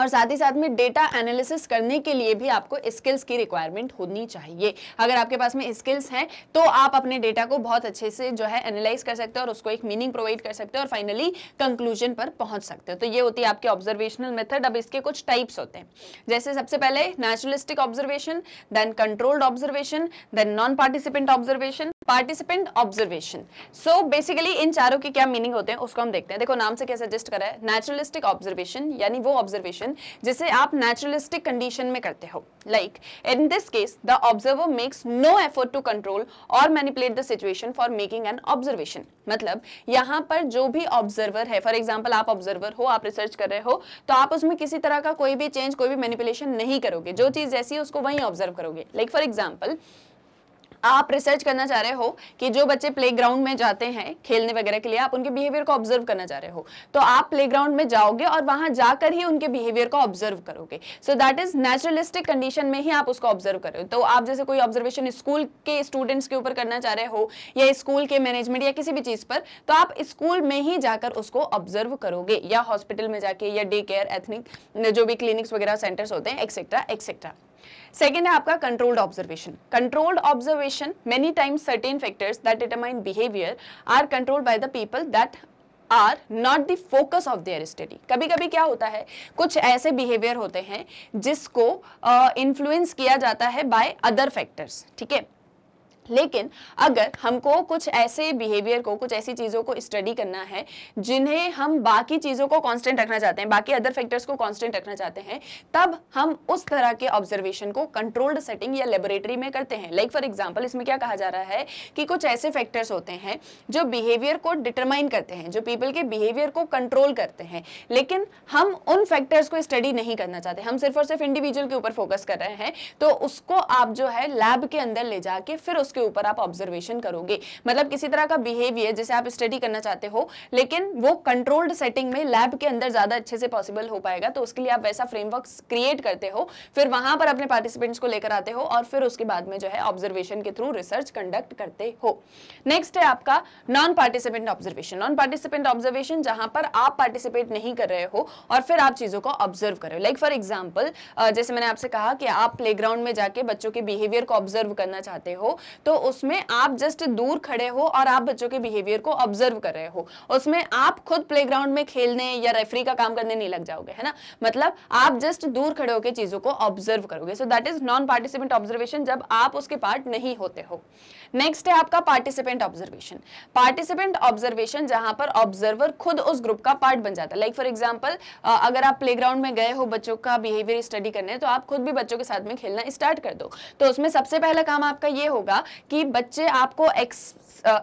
Speaker 1: और साथ ही साथ में डेटा एनालिसिस करने के लिए भी आपको स्किल्स की रिक्वायरमेंट होनी चाहिए अगर आपके पास में स्किल्स हैं तो आप अपने डेटा को बहुत अच्छे से जो है एनालाइज कर सकते हो और उसको एक मीनिंग प्रोवाइड कर सकते हो और फाइनली कंक्लूजन पर पहुंच सकते हो तो ये होती है आपके ऑब्जर्वेशनल मेथड अब इसके कुछ टाइप्स होते हैं जैसे सबसे पहले naturalistic observation then controlled observation then non participant observation participant observation so basically इन चारों के क्या मीनिंग होते हैं उसको हम देखते हैं देखो नाम से क्या सजेस्ट करा है नेचुरलिस्टिक ऑब्जर्वेशन यानी वो ऑब्जर्वेशन जिसे आप नेचुरलिस्टिक कंडीशन में करते हो like in this case the observer makes no effort to control और manipulate the situation for making an observation मतलब यहाँ पर जो भी ऑब्जर्वर है फॉर एग्जाम्पल आप ऑब्जर्वर हो आप रिसर्च कर रहे हो तो आप उसमें किसी तरह का कोई भी चेंज कोई भी मैनिपुलेशन नहीं करोगे जो चीज़ जैसी है उसको वहीं ऑब्जर्व करोगे लाइक फॉर एग्जाम्पल आप रिसर्च करना चाह रहे हो कि जो बच्चे प्लेग्राउंड में जाते हैं खेलने वगैरह के लिए आप उनके बिहेवियर को ऑब्जर्व करना चाह रहे हो तो आप प्लेग्राउंड में जाओगे और वहां जाकर ही उनके बिहेवियर को ऑब्जर्व करोगे so that is naturalistic condition में ही आप उसको ऑब्जर्व कर रहे हो तो आप जैसे कोई ऑब्जर्वेशन स्कूल के स्टूडेंट्स के ऊपर करना चाह रहे हो या स्कूल के मैनेजमेंट या किसी भी चीज पर तो आप स्कूल में ही जाकर उसको ऑब्जर्व करोगे या हॉस्पिटल में जाके या डे केयर एथनिक जो भी क्लिनिक्स वगैरह सेंटर्स होते हैं एक्सेट्रा एक्सेट्रा सेकेंड है आपका controlled observation controlled observation many times certain factors that determine behaviour are controlled by the people that are not the focus of their study कभी कभी क्या होता है कुछ ऐसे बिहेवियर होते हैं जिसको इन्फ्लुएंस uh, किया जाता है बाय अदर फैक्टर्स ठीक है लेकिन अगर हमको कुछ ऐसे बिहेवियर को कुछ ऐसी चीज़ों को स्टडी करना है जिन्हें हम बाकी चीज़ों को कांस्टेंट रखना चाहते हैं बाकी अदर फैक्टर्स को कांस्टेंट रखना चाहते हैं तब हम उस तरह के ऑब्जर्वेशन को कंट्रोल्ड सेटिंग या लेबोरेटरी में करते हैं लाइक फॉर एग्जाम्पल इसमें क्या कहा जा रहा है कि कुछ ऐसे फैक्टर्स होते हैं जो बिहेवियर को डिटरमाइन करते हैं जो पीपल के बिहेवियर को कंट्रोल करते हैं लेकिन हम उन फैक्टर्स को स्टडी नहीं करना चाहते हम सिर्फ और सिर्फ इंडिविजुअल के ऊपर फोकस कर रहे हैं तो उसको आप जो है लैब के अंदर ले जाके फिर उस उसके ऊपर आप ऑब्जर्वेशन करोगे मतलब किसी तरह का बिहेवियर जैसे आप स्टडी करना चाहते हो लेकिन वो कंट्रोल्ड सेटिंग में लैब के अंदर ज्यादा अच्छे से पॉसिबल हो पाएगा तो उसके लिए आप वैसा फ्रेमवर्क क्रिएट करते हो फिर वहां पर अपने पार्टिसिपेंट्स को लेकर आते हो और फिर उसके बाद में जो है ऑब्जर्वेशन के थ्रू रिसर्च कंडक्ट करते हो नेक्स्ट है आपका non participant observation non participant observation जहां पर आप पार्टिसिपेट नहीं कर रहे हो और फिर आप चीजों को ऑब्जर्व कर रहे हो लाइक फॉर एग्जाम्पल जैसे मैंने आपसे कहा कि आप प्ले में जाके बच्चों के बिहेवियर को ऑब्जर्व करना चाहते हो तो उसमें आप जस्ट दूर खड़े हो और आप बच्चों के बिहेवियर को ऑब्जर्व कर रहे हो उसमें आप खुद प्लेग्राउंड में खेलने या रेफरी का काम करने नहीं लग जाओगे है ना मतलब आप जस्ट दूर खड़े होकर चीजों को ऑब्जर्व करोगे so that is non participant observation जब आप उसके पार्ट नहीं होते हो नेक्स्ट है आपका पार्टिसिपेंट ऑब्जर्वेशन पार्टिसिपेंट ऑब्जर्वेशन जहां पर ऑब्जर्वर खुद उस ग्रुप का पार्ट बन जाता है लाइक फॉर एग्जाम्पल अगर आप प्लेग्राउंड में गए हो बच्चों का बिहेवियर स्टडी करने तो आप खुद भी बच्चों के साथ में खेलना स्टार्ट कर दो तो उसमें सबसे पहला काम आपका ये होगा कि बच्चे आपको ex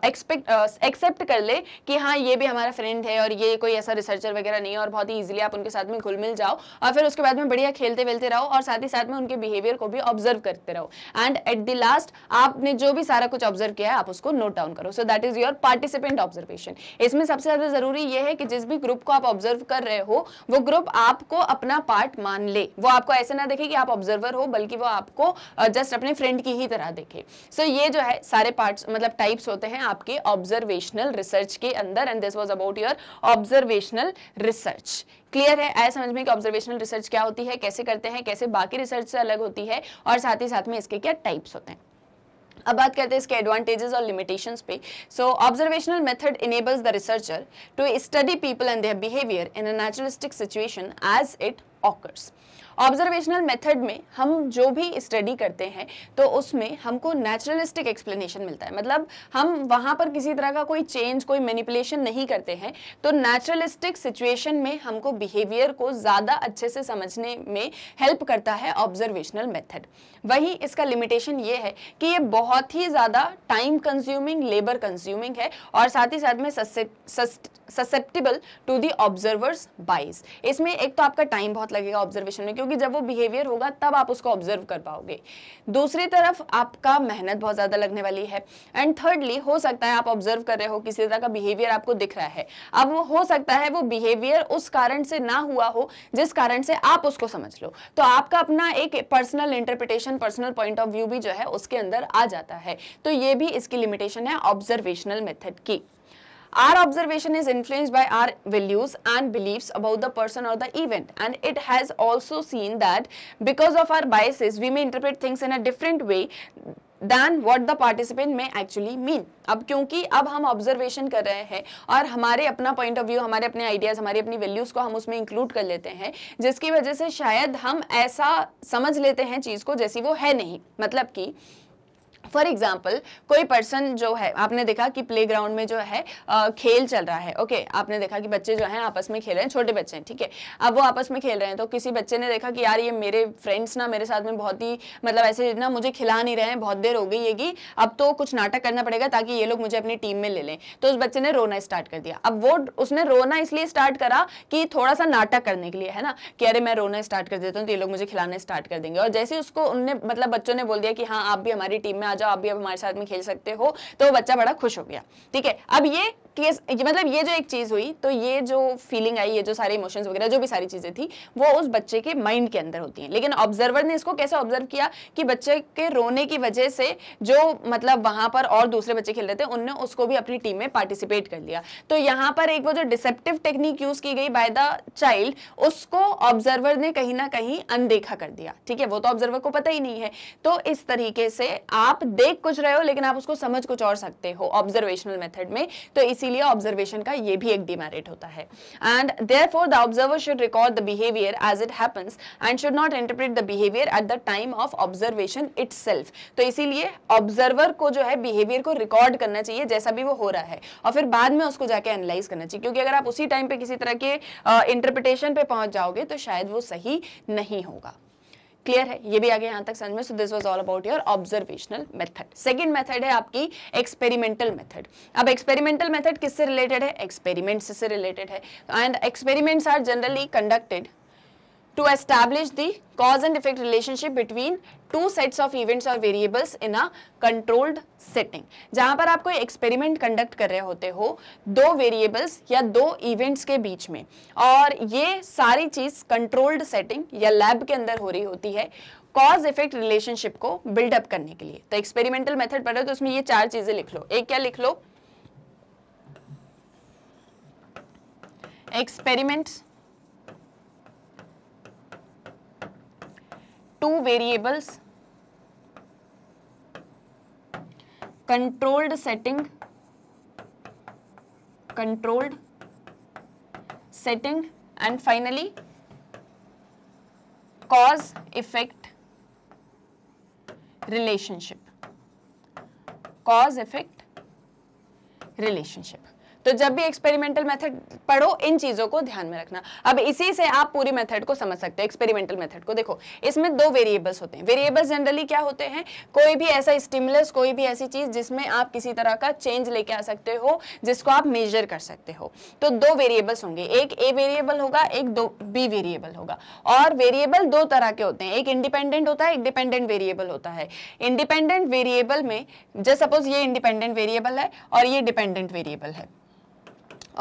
Speaker 1: expect accept uh, uh, कर ले कि हाँ ये भी हमारा फ्रेंड है और ये कोई ऐसा रिसर्चर वगैरह नहीं है और बहुत ही ईजिली आप उनके साथ में घुल मिल जाओ और फिर उसके बाद में बढ़िया खेलते वेलते रहो और साथ ही साथ में उनके बिहेवियर को भी ऑब्जर्व करते रहो एंड एट द लास्ट आपने जो भी सारा कुछ ऑब्जर्व किया है आप उसको नोट डाउन करो so that is your participant observation इसमें सबसे ज्यादा जरूरी यह है कि जिस भी ग्रुप को आप ऑब्जर्व कर रहे हो वो ग्रुप आपको अपना पार्ट मान ले वो आपको ऐसे ना देखे कि आप ऑब्जर्वर हो बल्कि वो आपको जस्ट uh, अपने फ्रेंड की ही तरह देखे सो so, ये जो है सारे पार्ट मतलब टाइप्स होते होते हैं आपके ऑब्जर्वेशनल रिसर्च के अंदर and this was about your observational research clear है आया समझ में कि ऑब्जर्वेशनल रिसर्च क्या होती है कैसे करते हैं कैसे बाकी रिसर्च से अलग होती है और साथ ही साथ में इसके क्या टाइप्स होते हैं अब बात करते हैं इसके एडवांटेजेस और लिमिटेशंस पे so observational method enables the researcher to study people and their behaviour in a naturalistic situation as it occurs observational method में हम जो भी स्टडी करते हैं तो उसमें हमको नेचुरलिस्टिक एक्सप्लेनेशन मिलता है मतलब हम वहाँ पर किसी तरह का कोई चेंज कोई मैनिपुलेशन नहीं करते हैं तो नेचुरलिस्टिक सिचुएशन में हमको बिहेवियर को ज़्यादा अच्छे से समझने में हेल्प करता है ऑब्जर्वेशनल मेथड वही इसका लिमिटेशन ये है कि ये बहुत ही ज़्यादा टाइम कंज्यूमिंग लेबर कंज्यूमिंग है और साथ ही साथ में ससेप्टिबल टू दी ऑब्जर्वर्स बाइस इसमें एक तो आपका टाइम बहुत लगेगा ऑब्जर्वेशन में क्योंकि जब वो बिहेवियर होगा तब आप उसको ऑब्जर्व कर पाओगे दूसरी तरफ आपका मेहनत बहुत ज़्यादा लगने वाली है एंड थर्डली हो सकता है आप ऑब्जर्व कर रहे हो किसी तरह का बिहेवियर आपको दिख रहा है अब वो हो सकता है वो बिहेवियर उस कारण से ना हुआ हो जिस कारण से आप उसको समझ लो तो आपका अपना एक personal interpretation personal point of view भी जो है उसके अंदर आ जाता है तो ये भी इसकी लिमिटेशन है ऑब्जर्वेशनल मेथड की Our observation is influenced by our values and beliefs about the person or the event and it has also seen that because of our biases we may interpret things in a different way than what the participant may actually mean अब क्योंकि अब हम observation कर रहे हैं और हमारे अपना पॉइंट ऑफ व्यू हमारे अपने आइडियाज़ हमारी अपनी वैल्यूज़ को हम उसमें इंक्लूड कर लेते हैं जिसकी वजह से शायद हम ऐसा समझ लेते हैं चीज़ को जैसी वो है नहीं मतलब कि फॉर एग्जाम्पल कोई पर्सन जो है आपने देखा कि प्ले ग्राउंड में जो है आ, खेल चल रहा है ओके okay, आपने देखा कि बच्चे जो हैं आपस में खेल रहे हैं छोटे बच्चे हैं ठीक है अब वो आपस में खेल रहे हैं तो किसी बच्चे ने देखा कि यार ये मेरे फ्रेंड्स ना मेरे साथ में बहुत ही मतलब ऐसे ना मुझे खिला नहीं रहे हैं बहुत देर हो गई है कि अब तो कुछ नाटक करना पड़ेगा ताकि ये लोग मुझे अपनी टीम में ले लें तो उस बच्चे ने रोना स्टार्ट कर दिया अब वो उसने रोना इसलिए स्टार्ट करा कि थोड़ा सा नाटक करने के लिए है ना कि अरे मैं रोना स्टार्ट कर देता हूँ तो ये लोग मुझे खिलाना स्टार्ट कर देंगे और जैसे उसको उनने मतलब बच्चों ने बोल दिया कि हाँ आप भी हमारी टीम में आ जाओ आप भी अब हमारे साथ में खेल सकते हो तो बच्चा बड़ा खुश हो गया ठीक है अब ये टीएस मतलब ये जो एक चीज़ हुई तो ये जो फीलिंग आई ये जो सारे इमोशंस वगैरह जो भी सारी चीज़ें थी वो उस बच्चे के माइंड के अंदर होती हैं लेकिन ऑब्जर्वर ने इसको कैसे ऑब्जर्व किया कि बच्चे के रोने की वजह से जो मतलब वहां पर और दूसरे बच्चे खेल रहे थे उनने उसको भी अपनी टीम में पार्टिसिपेट कर लिया तो यहाँ पर एक वो जो डिसेप्टिव टेक्निक यूज़ की गई बाय द चाइल्ड उसको ऑब्जर्वर ने कहीं ना कहीं अनदेखा कर दिया ठीक है वो तो ऑब्जर्वर को पता ही नहीं है तो इस तरीके से आप देख कुछ रहे हो लेकिन आप उसको समझ कुछ और सकते हो ऑब्जर्वेशनल मेथड में तो इस इसीलिए ऑब्जर्वेशन का ये भी एक डिमेरिट होता है and therefore the observer should record the behaviour as it happens and should not interpret the behaviour at the time of observation it तो इसीलिए ऑब्जर्वर को जो है बिहेवियर को रिकॉर्ड करना चाहिए जैसा भी वो हो रहा है और फिर बाद में उसको जाके एनालाइज करना चाहिए क्योंकि अगर आप उसी टाइम पे किसी तरह के इंटरप्रिटेशन पे पहुंच जाओगे तो शायद वो सही नहीं होगा क्लियर है ये भी आगे यहाँ तक समझ में so this was all about your observational method second method है आपकी एक्सपेरिमेंटल मेथड अब एक्सपेरिमेंटल मेथड किससे रिलेटेड है एक्सपेरिमेंट्स से रिलेटेड है and experiments are generally conducted to establish the cause and effect relationship between two sets of events or variables in a controlled setting जहां पर आप कोई एक्सपेरिमेंट कंडक्ट कर रहे होते हो दो वेरिएबल्स या दो इवेंट्स के बीच में और ये सारी चीज कंट्रोल्ड सेटिंग या लैब के अंदर हो रही होती है कॉज इफेक्ट रिलेशनशिप को बिल्डअप करने के लिए तो एक्सपेरिमेंटल मेथड पढ़ो तो उसमें ये चार चीजें लिख लो एक क्या लिख लो experiments two variables controlled setting controlled setting and finally cause effect relationship cause effect relationship तो जब भी एक्सपेरिमेंटल मेथड पढ़ो इन चीज़ों को ध्यान में रखना अब इसी से आप पूरी मेथड को समझ सकते हो एक्सपेरिमेंटल मेथड को देखो इसमें दो वेरिएबल्स होते हैं वेरिएबल्स जनरली क्या होते हैं कोई भी ऐसा स्टिमुलस कोई भी ऐसी चीज़ जिसमें आप किसी तरह का चेंज लेके आ सकते हो जिसको आप मेजर कर सकते हो तो दो वेरिएबल्स होंगे एक ए वेरिएबल होगा एक दो बी वेरिएबल होगा और वेरिएबल दो तरह के होते हैं एक इंडिपेंडेंट होता है एक डिपेंडेंट वेरिएबल होता है इंडिपेंडेंट वेरिएबल में जस्ट सपोज ये इंडिपेंडेंट वेरिएबल है और ये डिपेंडेंट वेरिएबल है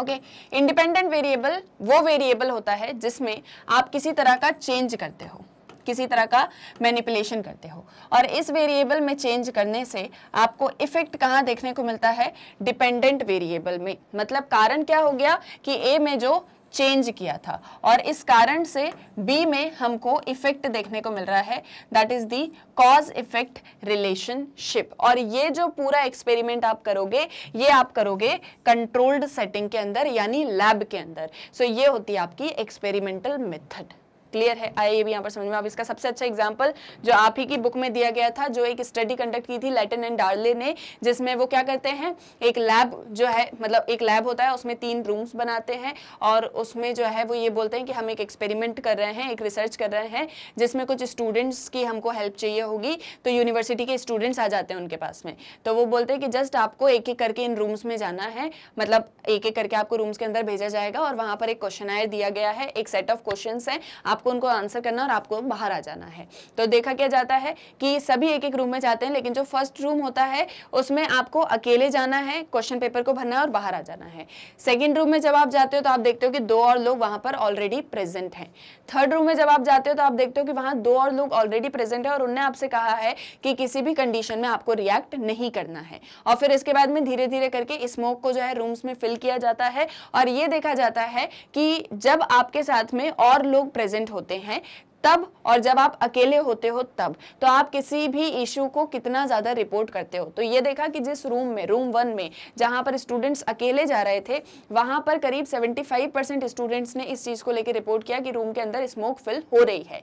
Speaker 1: ओके इंडिपेंडेंट वेरिएबल वो वेरिएबल होता है जिसमें आप किसी तरह का चेंज करते हो किसी तरह का मैनिपुलेशन करते हो और इस वेरिएबल में चेंज करने से आपको इफेक्ट कहाँ देखने को मिलता है डिपेंडेंट वेरिएबल में मतलब कारण क्या हो गया कि ए में जो चेंज किया था और इस कारण से बी में हमको इफेक्ट देखने को मिल रहा है that is the cause effect relationship और ये जो पूरा एक्सपेरिमेंट आप करोगे ये आप करोगे कंट्रोल्ड सेटिंग के अंदर यानी लैब के अंदर सो so ये होती है आपकी एक्सपेरिमेंटल मेथड क्लियर है आई ये भी यहाँ पर समझ में अब इसका सबसे अच्छा एग्जाम्पल जो आप ही की बुक में दिया गया था जो एक स्टडी कंडक्ट की थी लेटन एंड डार्ले ने जिसमें वो क्या करते हैं एक लैब जो है मतलब एक लैब होता है उसमें तीन रूम्स बनाते हैं और उसमें जो है वो ये बोलते हैं कि हम एक एक्सपेरिमेंट कर रहे हैं एक रिसर्च कर रहे हैं जिसमें कुछ स्टूडेंट्स की हमको हेल्प चाहिए होगी तो यूनिवर्सिटी के स्टूडेंट्स आ जाते हैं उनके पास में तो वो बोलते हैं कि जस्ट आपको एक एक करके इन रूम्स में जाना है मतलब एक एक करके आपको रूम्स के अंदर भेजा जाएगा और वहाँ पर एक क्वेश्चन दिया गया है एक सेट ऑफ क्वेश्चन है आप आपको उनको आंसर करना और आपको बाहर आ जाना है तो देखा क्या जाता है कि सभी एक एक रूम में जाते हैं लेकिन जो फर्स्ट रूम होता है उसमें आपको अकेले जाना है क्वेश्चन पेपर को भरना है और बाहर आ जाना है सेकेंड रूम में जब आप जाते हो तो आप देखते हो कि दो और लोग वहां पर ऑलरेडी प्रेजेंट हैं थर्ड रूम में जब आप जाते हो तो आप देखते हो कि वहां दो और लोग ऑलरेडी प्रेजेंट है और उनने आपसे कहा है कि किसी भी कंडीशन में आपको रिएक्ट नहीं करना है और फिर इसके बाद में धीरे धीरे करके स्मोक को जो है रूम्स में फिल किया जाता है और ये देखा जाता है कि जब आपके साथ में और लोग प्रेजेंट प्रेजेंट होते हैं तब और जब आप अकेले होते हो तब तो आप किसी भी इशू को कितना ज़्यादा रिपोर्ट करते हो तो ये देखा कि जिस रूम में रूम वन में जहां पर स्टूडेंट्स अकेले जा रहे थे वहां पर करीब 75 परसेंट स्टूडेंट्स ने इस चीज़ को लेकर रिपोर्ट किया कि रूम के अंदर स्मोक फिल हो रही है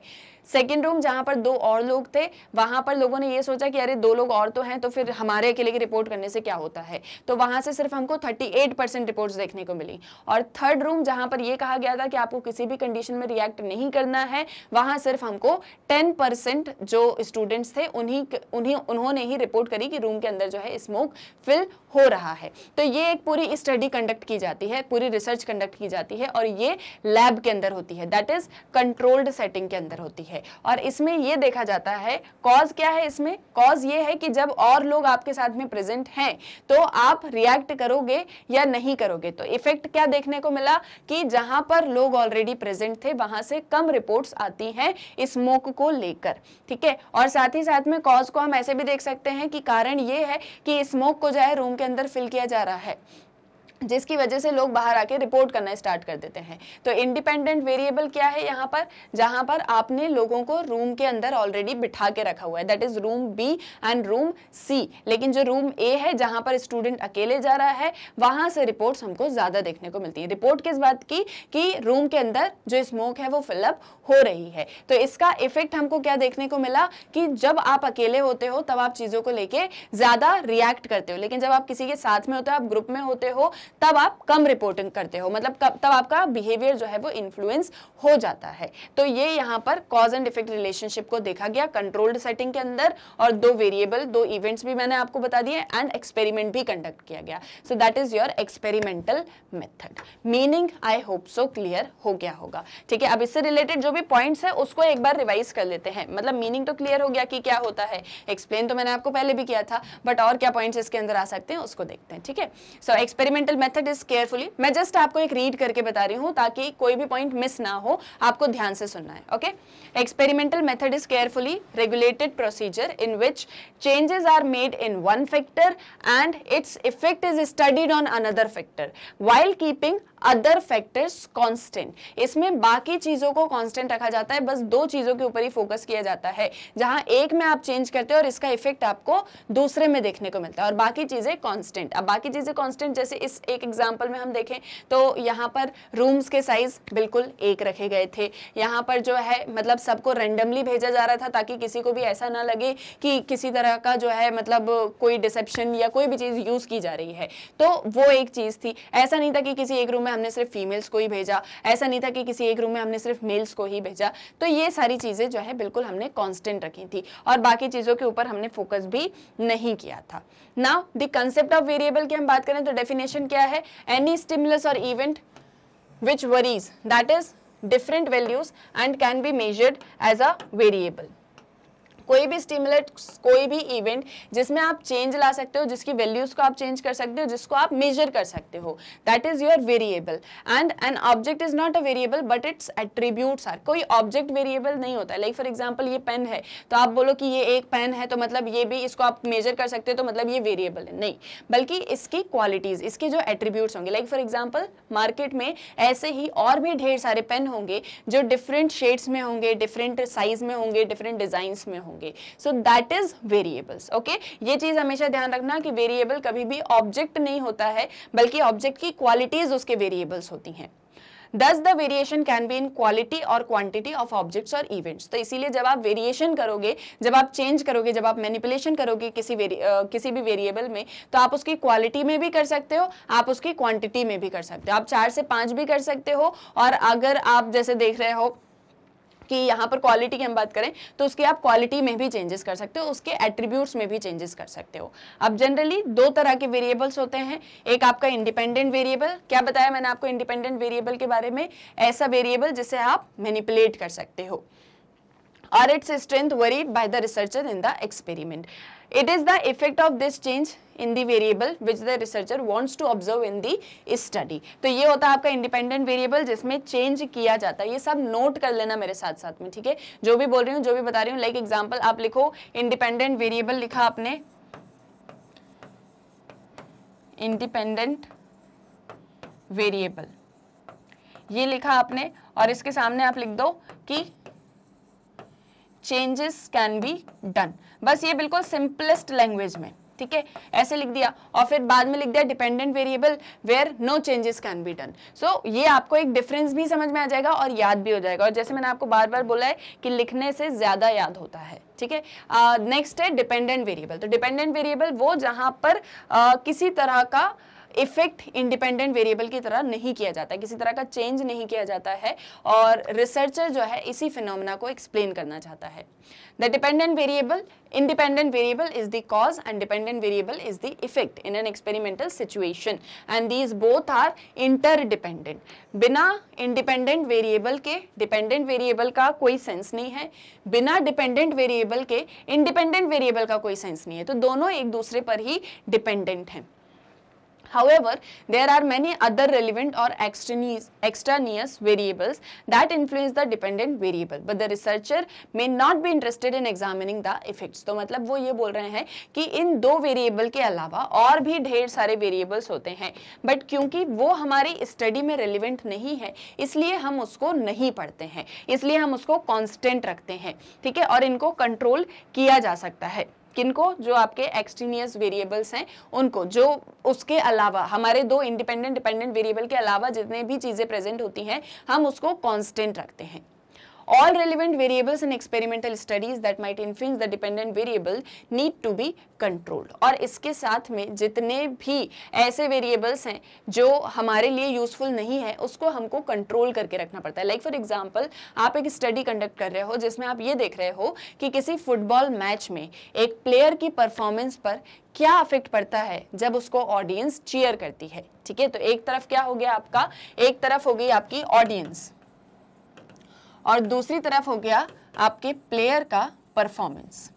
Speaker 1: सेकेंड रूम जहाँ पर दो और लोग थे वहाँ पर लोगों ने ये सोचा कि अरे दो लोग और तो हैं तो फिर हमारे अकेले की रिपोर्ट करने से क्या होता है तो वहाँ से सिर्फ हमको 38 परसेंट रिपोर्ट देखने को मिली और थर्ड रूम जहाँ पर यह कहा गया था कि आपको किसी भी कंडीशन में रिएक्ट नहीं करना है वहाँ सिर्फ हमको टेन परसेंट जो स्टूडेंट्स थे उन्हीं उन्हीं उन्होंने ही रिपोर्ट करी कि रूम के अंदर जो है स्मोक फिल हो रहा है तो ये एक पूरी स्टडी कंडक्ट की जाती है पूरी रिसर्च कंडक्ट की जाती है और ये लैब के अंदर होती है दैट इज कंट्रोल्ड सेटिंग के अंदर होती है है और इसमें ये देखा जाता है कॉज क्या है इसमें कॉज ये है कि जब और लोग आपके साथ में प्रेजेंट हैं तो आप रिएक्ट करोगे या नहीं करोगे तो इफेक्ट क्या देखने को मिला कि जहां पर लोग ऑलरेडी प्रेजेंट थे वहां से कम रिपोर्ट्स आती हैं स्मोक को लेकर ठीक है और साथ ही साथ में कॉज को हम ऐसे भी देख सकते हैं कि कारण ये है कि स्मोक को जो है रूम के अंदर फिल किया जा रहा है जिसकी वजह से लोग बाहर आके रिपोर्ट करना स्टार्ट कर देते हैं तो इंडिपेंडेंट वेरिएबल क्या है यहाँ पर जहाँ पर आपने लोगों को रूम के अंदर ऑलरेडी बिठा के रखा हुआ है that is room B and room C लेकिन जो रूम ए है जहाँ पर स्टूडेंट अकेले जा रहा है वहाँ से रिपोर्ट्स हमको ज़्यादा देखने को मिलती है रिपोर्ट किस बात की कि रूम के अंदर जो स्मोक है वो फिलअप हो रही है तो इसका इफेक्ट हमको क्या देखने को मिला कि जब आप अकेले होते हो तब आप चीज़ों को लेकर ज़्यादा रिएक्ट करते हो लेकिन जब आप किसी के साथ में होते हो आप ग्रुप में होते हो तब आप कम रिपोर्टिंग करते हो मतलब कब, तब आपका बिहेवियर जो है वो इन्फ्लुएंस हो जाता है तो ये यहाँ पर कॉज एंड इफेक्ट रिलेशनशिप को देखा गया कंट्रोल्ड सेटिंग के अंदर और दो वेरिएबल दो इवेंट्स भी मैंने आपको बता दिए एंड एक्सपेरिमेंट भी कंडक्ट किया गया so that is your experimental method meaning I hope so clear हो गया होगा ठीक है अब इससे रिलेटेड जो भी पॉइंट्स है उसको एक बार रिवाइज कर लेते हैं मतलब मीनिंग तो क्लियर हो गया कि क्या होता है एक्सप्लेन तो मैंने आपको पहले भी किया था बट और क्या पॉइंट्स इसके अंदर आ सकते हैं उसको देखते हैं ठीक है so experimental method is carefully मैं जस्ट आपको एक रीड करके बता रही हूं ताकि कोई भी पॉइंट मिस ना हो आपको ध्यान से सुनना है okay experimental method is carefully regulated procedure in which changes are made in one factor and its effect is studied on another factor while keeping other factors constant इसमें बाकी चीज़ों को कांस्टेंट रखा जाता है बस दो चीज़ों के ऊपर ही फोकस किया जाता है जहां एक में आप चेंज करते हो और इसका इफेक्ट आपको दूसरे में देखने को मिलता है और बाकी चीज़ें कांस्टेंट अब बाकी चीज़ें कांस्टेंट जैसे इस एक एग्जाम्पल में हम देखें तो यहां पर रूम्स के साइज़ बिल्कुल एक रखे गए थे यहां पर जो है मतलब सबको रेंडमली भेजा जा रहा था ताकि किसी को भी ऐसा ना लगे कि किसी तरह का जो है मतलब कोई डिसेप्शन या कोई भी चीज़ यूज़ की जा रही है तो वो एक चीज़ थी ऐसा नहीं था कि किसी एक रूम में हमने सिर्फ फीमेल्स को ही भेजा ऐसा नहीं था कि किसी एक रूम में हमने सिर्फ मेल्स को ही भेजा तो ये सारी चीज़ें जो है बिल्कुल हमने कॉन्स्टेंट रखी थी और बाकी चीज़ों के ऊपर हमने फोकस भी नहीं किया था ना द कंसेप्ट ऑफ वेरिएबल की हम बात करें तो डेफिनेशन क्या है एनी स्टिमुलस और event which varies that is different values and can be measured as a variable कोई भी स्टिमुलेट कोई भी इवेंट जिसमें आप चेंज ला सकते हो जिसकी वैल्यूज को आप चेंज कर सकते हो जिसको आप मेजर कर सकते हो that is your variable and an object is not a variable but its attributes are कोई ऑब्जेक्ट वेरिएबल नहीं होता लाइक फॉर एग्जाम्पल ये पेन है तो आप बोलो कि ये एक पेन है तो मतलब ये भी इसको आप मेजर कर सकते हो तो मतलब ये वेरिएबल है नहीं बल्कि इसकी क्वालिटीज़ इसके जो एट्रीब्यूट्स होंगे लाइक फॉर एग्जाम्पल मार्केट में ऐसे ही और भी ढेर सारे पेन होंगे जो डिफरेंट शेड्स में होंगे डिफरेंट साइज में होंगे डिफरेंट डिज़ाइंस में होंगे होंगे so that is variables okay ये चीज हमेशा ध्यान रखना कि वेरिएबल कभी भी ऑब्जेक्ट नहीं होता है बल्कि ऑब्जेक्ट की क्वालिटीज उसके वेरिएबल्स होती हैं thus the variation can be in quality और क्वांटिटी ऑफ ऑब्जेक्ट्स और इवेंट्स तो इसीलिए जब आप वेरिएशन करोगे जब आप चेंज करोगे जब आप मैनिपुलेशन करोगे किसी आ, किसी भी वेरिएबल में तो आप उसकी क्वालिटी में भी कर सकते हो आप उसकी क्वांटिटी में भी कर सकते हो आप चार से पाँच भी कर सकते हो और अगर आप जैसे देख रहे हो कि यहाँ पर क्वालिटी की हम बात करें तो उसकी आप क्वालिटी में भी चेंजेस कर सकते हो उसके एट्रीब्यूट्स में भी चेंजेस कर सकते हो अब जनरली दो तरह के वेरिएबल्स होते हैं एक आपका इंडिपेंडेंट वेरिएबल क्या बताया मैंने आपको इंडिपेंडेंट वेरिएबल के बारे में ऐसा वेरिएबल जिसे आप मैनिपुलेट कर सकते हो और its strength varied by the researcher in the experiment it is the effect of this change in the variable which the researcher wants to observe in the study तो ये होता है आपका इंडिपेंडेंट वेरिएबल जिसमें चेंज किया जाता है ये सब नोट कर लेना मेरे साथ साथ में ठीक है जो भी बोल रही हूँ जो भी बता रही हूँ लाइक एग्जाम्पल आप लिखो इंडिपेंडेंट वेरिएबल लिखा आपने इंडिपेंडेंट वेरिएबल ये लिखा आपने और इसके सामने आप लिख दो कि changes can be done बस ये बिल्कुल सिंपलेस्ट लैंग्वेज में ठीक है ऐसे लिख दिया और फिर बाद में लिख दिया dependent variable where no changes can be done so ये आपको एक डिफरेंस भी समझ में आ जाएगा और याद भी हो जाएगा और जैसे मैंने आपको बार बार बोला है कि लिखने से ज़्यादा याद होता है ठीक है नेक्स्ट है डिपेंडेंट वेरिएबल तो डिपेंडेंट वेरिएबल वो जहाँ पर uh, किसी तरह का इफेक्ट इंडिपेंडेंट वेरिएबल की तरह नहीं किया जाता किसी तरह का चेंज नहीं किया जाता है और रिसर्चर जो है इसी फिनोमिना को एक्सप्लेन करना चाहता है the dependent variable independent variable is the cause and dependent variable is the effect in an experimental situation and these both are interdependent बिना इंडिपेंडेंट वेरिएबल के डिपेंडेंट वेरिएबल का कोई सेंस नहीं है बिना डिपेंडेंट वेरिएबल के independent variable का कोई सेंस नहीं है तो दोनों एक दूसरे पर ही डिपेंडेंट हैं However, there are many other relevant or extraneous, extraneous variables that influence the dependent variable. But the researcher may not be interested in examining the effects. तो मतलब वो ये बोल रहे हैं कि इन दो variable के अलावा और भी ढेर सारे variables होते हैं But क्योंकि वो हमारी study में relevant नहीं है इसलिए हम उसको नहीं पढ़ते हैं इसलिए हम उसको constant रखते हैं ठीक है और इनको control किया जा सकता है किनको जो आपके एक्सटीनियस वेरिएबल्स हैं उनको जो उसके अलावा हमारे दो इंडिपेंडेंट डिपेंडेंट वेरिएबल के अलावा जितने भी चीज़ें प्रेजेंट होती हैं हम उसको कॉन्स्टेंट रखते हैं all relevant variables in experimental studies that might influence the dependent variable need to be controlled और इसके साथ में जितने भी ऐसे variables हैं जो हमारे लिए useful नहीं है उसको हमको control करके रखना पड़ता है like for example आप एक study conduct कर रहे हो जिसमें आप ये देख रहे हो कि किसी football match में एक player की performance पर क्या अफेक्ट पड़ता है जब उसको ऑडियंस चीयर करती है ठीक है तो एक तरफ क्या हो गया आपका एक तरफ हो गई आपकी ऑडियंस और दूसरी तरफ हो गया आपके प्लेयर का performance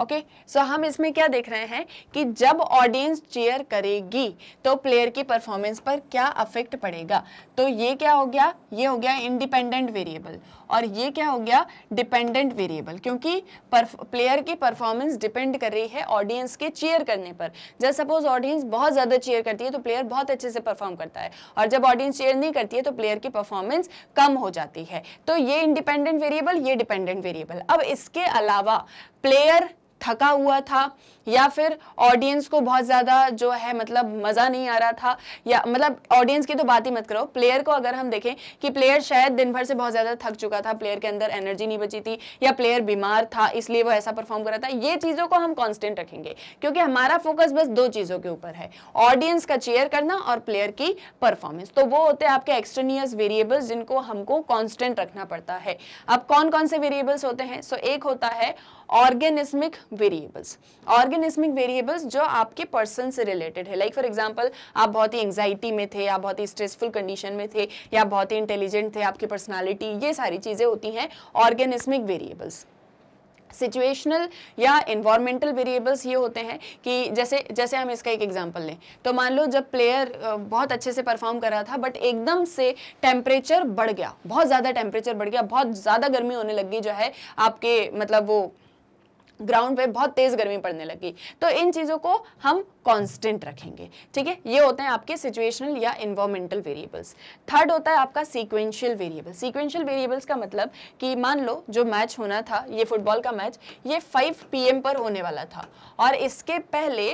Speaker 1: okay okay, so so हम इसमें क्या देख रहे हैं कि जब ऑडियंस चेयर करेगी तो प्लेयर की परफॉर्मेंस पर क्या अफेक्ट पड़ेगा तो ये क्या हो गया ये हो गया इंडिपेंडेंट वेरिएबल और ये क्या हो गया डिपेंडेंट वेरिएबल क्योंकि प्लेयर की परफॉर्मेंस डिपेंड कर रही है ऑडियंस के चेयर करने पर जब सपोज ऑडियंस बहुत ज़्यादा चेयर करती है तो प्लेयर बहुत अच्छे से परफॉर्म करता है और जब ऑडियंस चेयर नहीं करती है तो प्लेयर की परफॉर्मेंस कम हो जाती है तो ये इंडिपेंडेंट वेरिएबल ये डिपेंडेंट वेरिएबल अब इसके अलावा प्लेयर थका हुआ था या फिर ऑडियंस को बहुत ज़्यादा जो है मतलब मज़ा नहीं आ रहा था या मतलब ऑडियंस की तो बात ही मत करो प्लेयर को अगर हम देखें कि प्लेयर शायद दिन भर से बहुत ज़्यादा थक चुका था प्लेयर के अंदर एनर्जी नहीं बची थी या प्लेयर बीमार था इसलिए वो ऐसा परफॉर्म कर रहा था ये चीज़ों को हम कॉन्स्टेंट रखेंगे क्योंकि हमारा फोकस बस दो चीज़ों के ऊपर है ऑडियंस का चेयर करना और प्लेयर की परफॉर्मेंस तो वो होते हैं आपके एक्सटर्नियस वेरिएबल्स जिनको हमको कॉन्स्टेंट रखना पड़ता है अब कौन कौन से वेरिएबल्स होते हैं सो एक होता है ऑर्गेनिज्मिक वेरिएबल्स ऑर्गेनिज्मिक वेरिएबल्स जो आपके पर्सन से रिलेटेड है लाइक फॉर एग्जांपल आप बहुत ही एंग्जाइटी में थे या बहुत ही स्ट्रेसफुल कंडीशन में थे या बहुत ही इंटेलिजेंट थे आपकी पर्सनैलिटी ये सारी चीज़ें होती हैं ऑर्गेनिज्मिक वेरिएबल्स सिचुएशनल या इन्वायरमेंटल वेरिएबल्स ये होते हैं कि जैसे जैसे हम इसका एक एग्जांपल लें तो मान लो जब प्लेयर बहुत अच्छे से परफॉर्म कर रहा था बट एकदम से टेम्परेचर बढ़ गया बहुत ज़्यादा टेम्परेचर बढ़ गया बहुत ज़्यादा गर्मी होने लगी जो है आपके मतलब वो ग्राउंड पे बहुत तेज गर्मी पड़ने लगी तो इन चीज़ों को हम कांस्टेंट रखेंगे ठीक है ये होते हैं आपके सिचुएशनल या इन्वामेंटल वेरिएबल्स थर्ड होता है आपका सीक्वेंशियल वेरिएबल सीक्वेंशियल वेरिएबल्स का मतलब कि मान लो जो मैच होना था ये फुटबॉल का मैच ये 5 पीएम पर होने वाला था और इसके पहले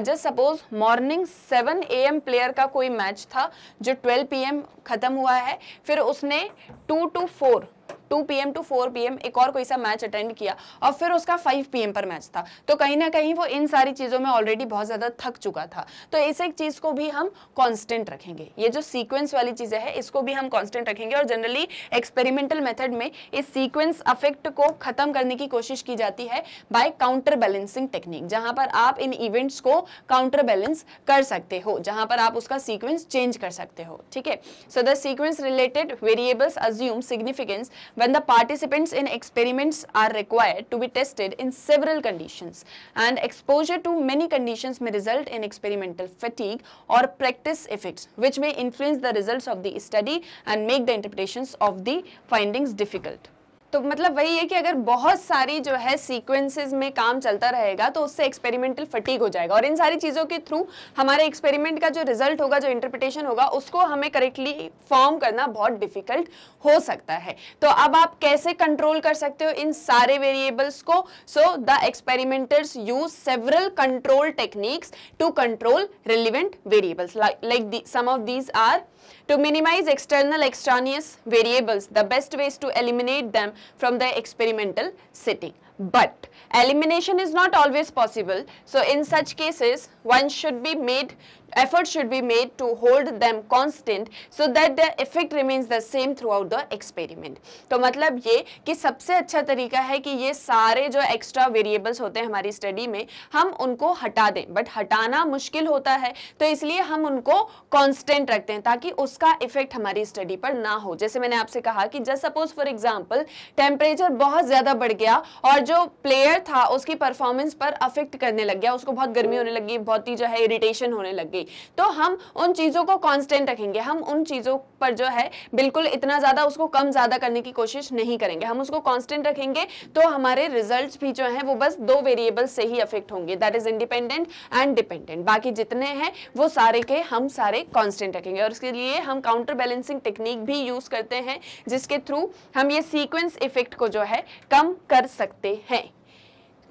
Speaker 1: just suppose morning 7 a player का कोई मैच था जो ट्वेल्व पी ख़त्म हुआ है फिर उसने two to four two P M to four P M एक और कोई सा मैच अटेंड किया और फिर उसका फाइव पी एम पर मैच था तो कहीं ना कहीं वो इन सारी चीज़ों में ऑलरेडी बहुत ज़्यादा थक चुका था तो इस एक चीज़ को भी हम कांस्टेंट रखेंगे ये जो सीक्वेंस वाली चीज़ें हैं इसको भी हम कांस्टेंट रखेंगे और जनरली एक्सपेरिमेंटल मेथड में इस सीक्वेंस अफेक्ट को खत्म करने की कोशिश की जाती है बाय काउंटर बैलेंसिंग टेक्निक जहां पर आप इन इवेंट्स को काउंटर बैलेंस कर सकते हो जहां पर आप उसका सीक्वेंस चेंज कर सकते हो ठीक है so the sequence related variables assume significance when the participants in experiments are required to be tested in several conditions and exposure to many conditions में result in experimental fatigue or practice effects which may influence the results of the study and make the interpretations of the findings difficult. तो मतलब वही है कि अगर बहुत सारी जो है सीक्वेंसेस में काम चलता रहेगा तो उससे एक्सपेरिमेंटल फटीक हो जाएगा और इन सारी चीज़ों के थ्रू हमारे एक्सपेरिमेंट का जो रिजल्ट होगा जो इंटरप्रिटेशन होगा उसको हमें करेक्टली फॉर्म करना बहुत डिफिकल्ट हो सकता है तो अब आप कैसे कंट्रोल कर सकते हो इन सारे वेरिएबल्स को so the experimenters use several control techniques to control relevant variables like some of these are To minimize external extraneous variables, the best way is to eliminate them from the experimental setting. But elimination is not always possible. So in such cases, one should be made effort should be made to hold them constant so that the effect remains the same throughout the experiment. तो मतलब ये कि सबसे अच्छा तरीका है कि ये सारे जो एक्स्ट्रा वेरिएबल्स होते हैं हमारी स्टडी में हम उनको हटा दें बट हटाना मुश्किल होता है तो इसलिए हम उनको कांस्टेंट रखते हैं ताकि उसका इफेक्ट हमारी स्टडी पर ना हो जैसे मैंने आपसे कहा कि just suppose for example temperature बहुत ज़्यादा बढ़ गया और जो प्लेयर था उसकी परफॉर्मेंस पर अफेक्ट करने लग गया उसको बहुत गर्मी होने लगी बहुत ही जो है इरिटेशन होने लग गई होगी तो हम उन चीज़ों को कांस्टेंट रखेंगे हम उन चीज़ों पर जो है बिल्कुल इतना ज़्यादा उसको कम ज़्यादा करने की कोशिश नहीं करेंगे हम उसको कांस्टेंट रखेंगे तो हमारे रिजल्ट भी जो है वो बस दो वेरिएबल से ही अफेक्ट होंगे that is independent and dependent बाकी जितने हैं वो सारे के हम सारे कॉन्स्टेंट रखेंगे और इसके लिए हम काउंटर बैलेंसिंग टेक्निक भी यूज़ करते हैं जिसके थ्रू हम ये सीक्वेंस इफेक्ट को जो है कम कर सकते हैं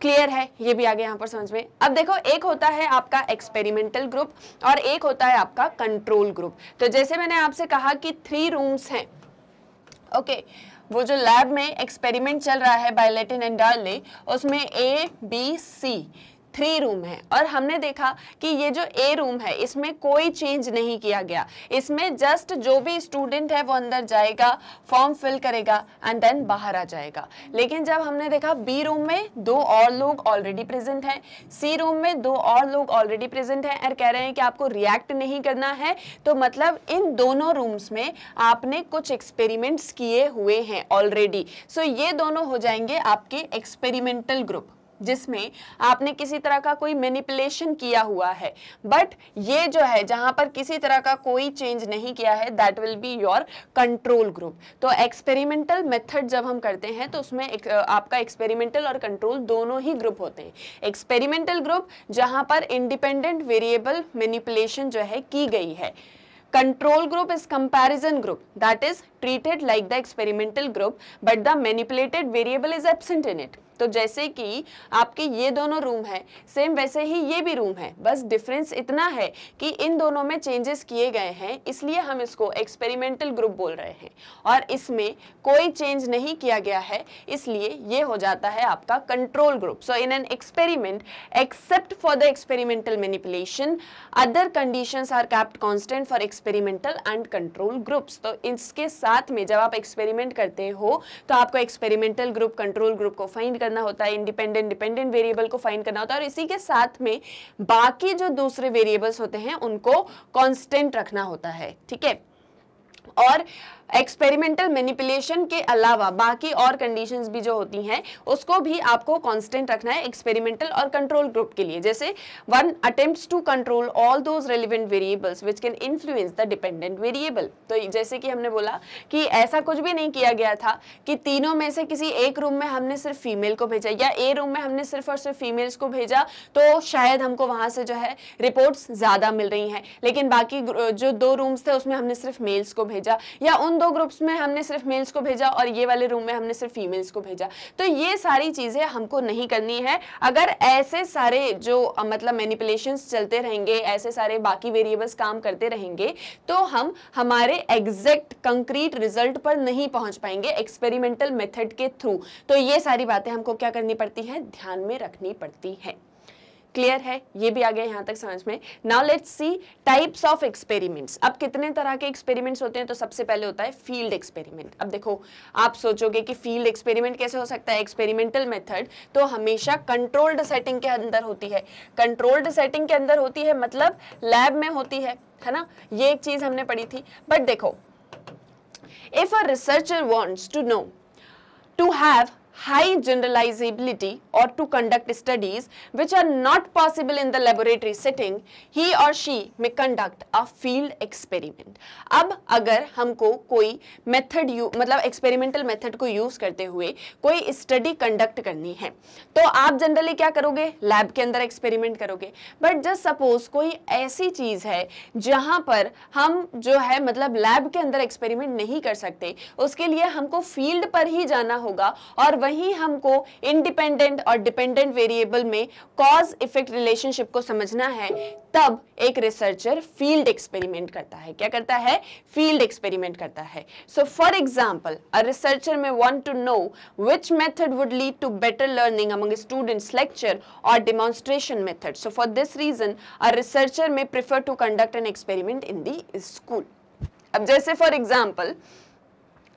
Speaker 1: क्लियर है ये भी आगे यहाँ पर समझ में अब देखो एक होता है आपका एक्सपेरिमेंटल ग्रुप और एक होता है आपका कंट्रोल ग्रुप तो जैसे मैंने आपसे कहा कि थ्री रूम्स हैं ओके वो जो लैब में एक्सपेरिमेंट चल रहा है बायोलेटिन एंड डार्ले उसमें A B C three room है और हमने देखा कि ये जो ए रूम है इसमें कोई चेंज नहीं किया गया इसमें जस्ट जो भी स्टूडेंट है वो अंदर जाएगा फॉर्म फिल करेगा एंड देन बाहर आ जाएगा लेकिन जब हमने देखा बी रूम में दो और लोग ऑलरेडी प्रेजेंट हैं सी रूम में दो और लोग ऑलरेडी प्रेजेंट हैं और कह रहे हैं कि आपको रिएक्ट नहीं करना है तो मतलब इन दोनों रूम्स में आपने कुछ एक्सपेरिमेंट्स किए हुए हैं ऑलरेडी सो so ये दोनों हो जाएंगे आपके एक्सपेरिमेंटल ग्रुप जिसमें आपने किसी तरह का कोई मैनिपुलेशन किया हुआ है बट ये जो है जहां पर किसी तरह का कोई चेंज नहीं किया है that will be your control group तो एक्सपेरिमेंटल मेथड जब हम करते हैं तो उसमें एक, आपका एक्सपेरिमेंटल और कंट्रोल दोनों ही ग्रुप होते हैं एक्सपेरिमेंटल ग्रुप जहां पर इंडिपेंडेंट वेरिएबल मैनिपुलेशन जो है की गई है control group is comparison group that is treated like the experimental group but the manipulated variable is absent in it तो जैसे कि आपके ये दोनों रूम है सेम वैसे ही ये भी रूम है बस डिफरेंस इतना है कि इन दोनों में चेंजेस किए गए हैं इसलिए हम इसको एक्सपेरिमेंटल ग्रुप बोल रहे हैं और इसमें कोई चेंज नहीं किया गया है इसलिए ये हो जाता है आपका control group so in an experiment except for the experimental manipulation other condition are kept constant for experimental and control groups तो इसके साथ में जब आप एक्सपेरिमेंट करते हो तो आपको एक्सपेरिमेंटल ग्रुप कंट्रोल ग्रुप को फाइंड करना होता है इंडिपेंडेंट डिपेंडेंट वेरिएबल को फाइंड करना होता है और इसी के साथ में बाकी जो दूसरे वेरिएबल्स होते हैं उनको कॉन्स्टेंट रखना होता है ठीक है और एक्सपेरिमेंटल मैनिपुलेशन के अलावा बाकी और कंडीशंस भी जो होती हैं उसको भी आपको कांस्टेंट रखना है एक्सपेरिमेंटल और कंट्रोल ग्रुप के लिए जैसे one attempt to control all those relevant variables which can influence the dependent variable तो जैसे कि हमने बोला कि ऐसा कुछ भी नहीं किया गया था कि तीनों में से किसी एक रूम में हमने सिर्फ फीमेल को भेजा या ए रूम में हमने सिर्फ और सिर्फ फीमेल्स को भेजा तो शायद हमको वहाँ से जो है रिपोर्ट्स ज़्यादा मिल रही हैं लेकिन बाकी जो दो रूम्स थे उसमें हमने सिर्फ मेल्स को भेजा या उन उन दो ग्रुप्स में हमने सिर्फ मेल्स को भेजा और ये वाले रूम में हमने सिर्फ फीमेल्स को भेजा तो ये सारी चीज़ें हमको नहीं करनी है अगर ऐसे सारे जो मतलब मैनिपुलेशन चलते रहेंगे ऐसे सारे बाकी वेरिएबल्स काम करते रहेंगे तो हम हमारे एग्जैक्ट कंक्रीट रिजल्ट पर नहीं पहुंच पाएंगे एक्सपेरिमेंटल मेथड के थ्रू तो ये सारी बातें हमको क्या करनी पड़ती है ध्यान में रखनी पड़ती है क्लियर है ये भी आ गया यहाँ तक समझ में now let's see types of experiments अब कितने तरह के एक्सपेरिमेंट्स होते हैं तो सबसे पहले होता है फील्ड एक्सपेरिमेंट अब देखो आप सोचोगे कि फील्ड एक्सपेरिमेंट कैसे हो सकता है एक्सपेरिमेंटल मेथड तो हमेशा कंट्रोल्ड सेटिंग के अंदर होती है कंट्रोल्ड सेटिंग के अंदर होती है मतलब लैब में होती है है ना ये एक चीज़ हमने पढ़ी थी बट देखो if a researcher wants to know to have high generalizability or to conduct studies which are not possible in the laboratory setting, he or she may conduct a field experiment. अब अगर हमको कोई method मतलब experimental method को use करते हुए कोई study conduct करनी है तो आप generally क्या करोगे lab के अंदर experiment करोगे but just suppose कोई ऐसी चीज़ है जहाँ पर हम जो है मतलब lab के अंदर experiment नहीं कर सकते उसके लिए हमको field पर ही जाना होगा और वहीं हमको इंडिपेंडेंट और डिपेंडेंट वेरिएबल में कॉज इफेक्ट रिलेशनशिप को समझना है तब एक रिसर्चर फील्ड एक्सपेरिमेंट करता है क्या करता है फील्ड एक्सपेरिमेंट करता है so for example a researcher may want to know which method would lead to better learning among students lecture और demonstration method. So for this reason a researcher may prefer to conduct an experiment in the school अब जैसे for example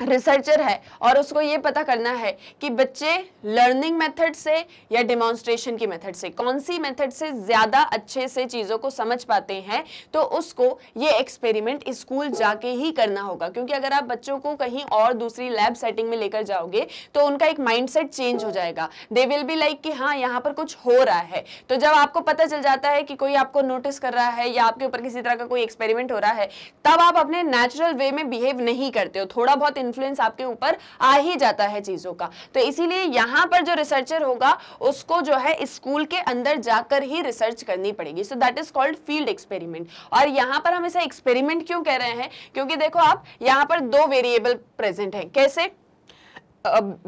Speaker 1: researcher है और उसको ये पता करना है कि बच्चे लर्निंग मेथड से या डिमॉन्स्ट्रेशन की मेथड से कौन सी मेथड से ज़्यादा अच्छे से चीज़ों को समझ पाते हैं तो उसको ये एक्सपेरिमेंट स्कूल जाके ही करना होगा क्योंकि अगर आप बच्चों को कहीं और दूसरी लैब सेटिंग में लेकर जाओगे तो उनका एक माइंड चेंज हो जाएगा दे विल बी लाइक कि हाँ यहाँ पर कुछ हो रहा है तो जब आपको पता चल जाता है कि कोई आपको नोटिस कर रहा है या आपके ऊपर किसी तरह का कोई एक्सपेरिमेंट हो रहा है तब आप अपने नेचुरल वे में बिहेव नहीं करते हो थोड़ा बहुत इन्फ्लुएंस आपके ऊपर आ ही जाता है चीज़ों का तो इसीलिए यहां पर जो रिसर्चर होगा उसको जो है स्कूल के अंदर जाकर ही रिसर्च करनी पड़ेगी so that is called field experiment और यहां पर हम इसे एक्सपेरिमेंट क्यों कह रहे हैं क्योंकि देखो आप यहां पर दो वेरिएबल प्रेजेंट है कैसे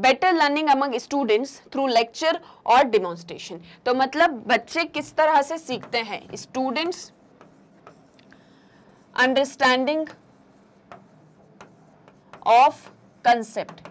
Speaker 1: better learning among students through lecture और डेमोन्स्ट्रेशन तो मतलब बच्चे किस तरह से सीखते हैं students understanding of concept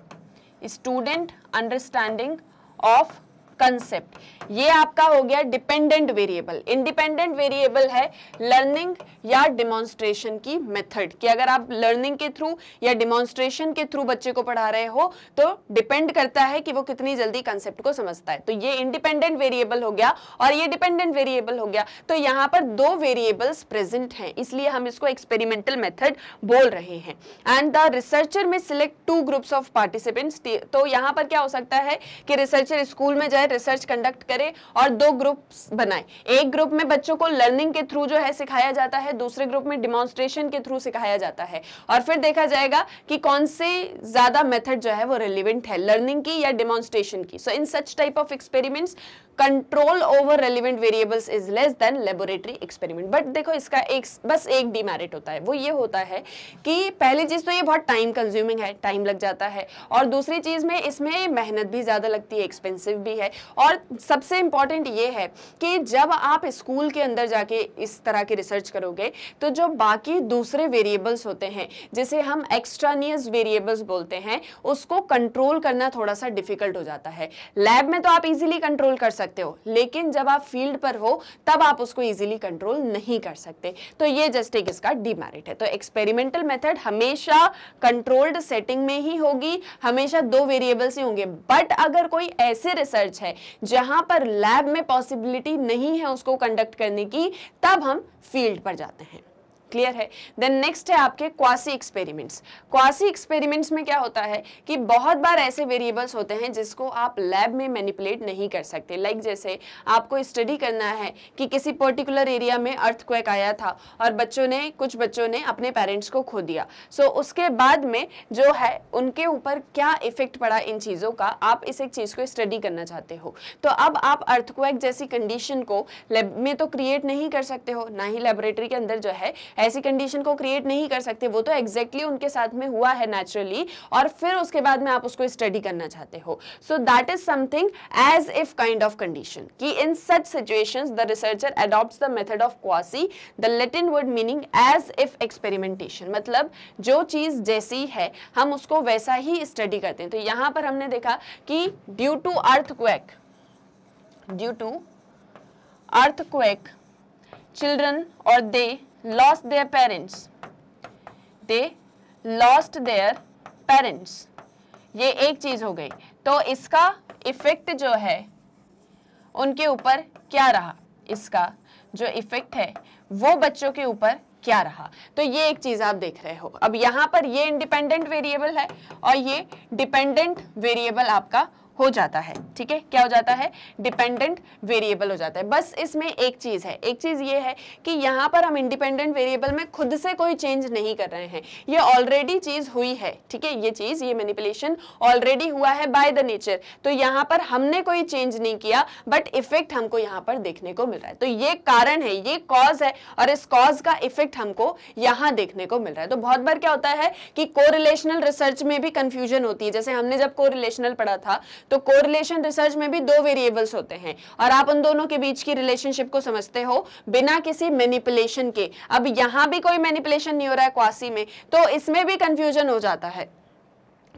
Speaker 1: student understanding of concept ये आपका हो गया डिपेंडेंट वेरिएबल इंडिपेंडेंट वेरिएबल है लर्निंग या डिमॉन्स्ट्रेशन की मेथड कि अगर आप लर्निंग के थ्रू या डिमॉन्स्ट्रेशन के थ्रू बच्चे को पढ़ा रहे हो तो डिपेंड करता है कि वो कितनी जल्दी कंसेप्ट को समझता है तो ये इंडिपेंडेंट वेरिएबल हो गया और ये डिपेंडेंट वेरिएबल हो गया तो यहाँ पर दो वेरिएबल्स प्रेजेंट हैं इसलिए हम इसको एक्सपेरिमेंटल मेथड बोल रहे हैं and the researcher may select two groups of participants तो यहाँ पर क्या हो सकता है कि रिसर्चर स्कूल में जाए रिसर्च कंडक्ट करे और दो ग्रुप्स बनाए एक ग्रुप में बच्चों को लर्निंग के थ्रू जो है सिखाया जाता है दूसरे ग्रुप में डिमॉन्स्ट्रेशन के थ्रू सिखाया जाता है और फिर देखा जाएगा कि कौन से ज्यादा मेथड जो है वो रिलेवेंट है लर्निंग की या डिमॉन्स्ट्रेशन की so in such type of experiments control over relevant variables is less than laboratory experiment but देखो इसका एक बस एक डिमेरिट होता है वो ये होता है कि पहली चीज़ तो ये बहुत टाइम कंज्यूमिंग है टाइम लग जाता है और दूसरी चीज़ में इसमें मेहनत भी ज़्यादा लगती है एक्सपेंसिव भी है और सबसे इम्पॉर्टेंट ये है कि जब आप स्कूल के अंदर जाके इस तरह की रिसर्च करोगे तो जो बाकी दूसरे वेरिएबल्स होते हैं जिसे हम एक्स्ट्रानियस वेरिएबल्स बोलते हैं उसको कंट्रोल करना थोड़ा सा डिफिकल्ट हो जाता है लैब में तो आप इजिली कंट्रोल कर सकते सकते हो लेकिन जब आप फील्ड पर हो तब आप उसको इजीली कंट्रोल नहीं कर सकते तो ये जस्ट एक इसका डिमेरिट है तो एक्सपेरिमेंटल मेथड हमेशा कंट्रोल्ड सेटिंग में ही होगी हमेशा दो वेरिएबल्स ही होंगे बट अगर कोई ऐसे रिसर्च है जहां पर लैब में पॉसिबिलिटी नहीं है उसको कंडक्ट करने की तब हम फील्ड पर जाते हैं क्लियर है देन नेक्स्ट है आपके क्वासी एक्सपेरिमेंट्स क्वासी एक्सपेरिमेंट्स में क्या होता है कि बहुत बार ऐसे वेरिएबल्स होते हैं जिसको आप लैब में मैनिपुलेट नहीं कर सकते लाइक like जैसे आपको स्टडी करना है कि किसी पर्टिकुलर एरिया में अर्थ आया था और बच्चों ने कुछ बच्चों ने अपने पेरेंट्स को खो दिया सो so, उसके बाद में जो है उनके ऊपर क्या इफेक्ट पड़ा इन चीज़ों का आप इस एक चीज़ को स्टडी करना चाहते हो तो अब आप अर्थक्वैक जैसी कंडीशन को लैब में तो क्रिएट नहीं कर सकते हो ना ही लेबोरेटरी के अंदर जो है ऐसी कंडीशन को क्रिएट नहीं कर सकते वो तो एग्जैक्टली exactly उनके साथ में हुआ है नेचुरली और फिर उसके बाद में आप उसको स्टडी करना चाहते हो so that is something as if kind of condition कि in such situation the researcher adopt the method of quasi the Latin word meaning as if experimentation मतलब जो चीज़ जैसी है हम उसको वैसा ही स्टडी करते हैं तो यहां पर हमने देखा कि due to earthquake due to earthquake children और they lost their parents they lost their parents ये एक चीज़ हो गई तो इसका इफ़ेक्ट जो है उनके ऊपर क्या रहा इसका जो इफ़ेक्ट है वो बच्चों के ऊपर क्या रहा तो ये एक चीज़ आप देख रहे हो अब यहां पर ये इंडिपेंडेंट वेरिएबल है और ये डिपेंडेंट वेरिएबल आपका हो जाता है ठीक है क्या हो जाता है डिपेंडेंट वेरिएबल हो जाता है बस इसमें एक चीज़ है एक चीज़ ये है कि यहाँ पर हम इंडिपेंडेंट वेरिएबल में खुद से कोई चेंज नहीं कर रहे हैं ये ऑलरेडी चीज़ हुई है ठीक है ये चीज़ ये मैनिपुलेशन ऑलरेडी हुआ है बाय द नेचर तो यहाँ पर हमने कोई चेंज नहीं किया बट इफेक्ट हमको यहाँ पर देखने को मिल रहा है तो ये कारण है ये कॉज है और इस कॉज का इफेक्ट हमको यहाँ देखने को मिल रहा है तो बहुत बार क्या होता है कि कोरिलेशनल रिसर्च में भी कंफ्यूजन होती है जैसे हमने जब कोरिलेशनल पढ़ा था तो कोरिलेशन रिसर्च में भी दो वेरिएबल्स होते हैं और आप उन दोनों के बीच की रिलेशनशिप को समझते हो बिना किसी मैनिपुलेशन के अब यहां भी कोई मैनिपुलेशन नहीं हो रहा है क्वासी में तो इसमें भी कंफ्यूजन हो जाता है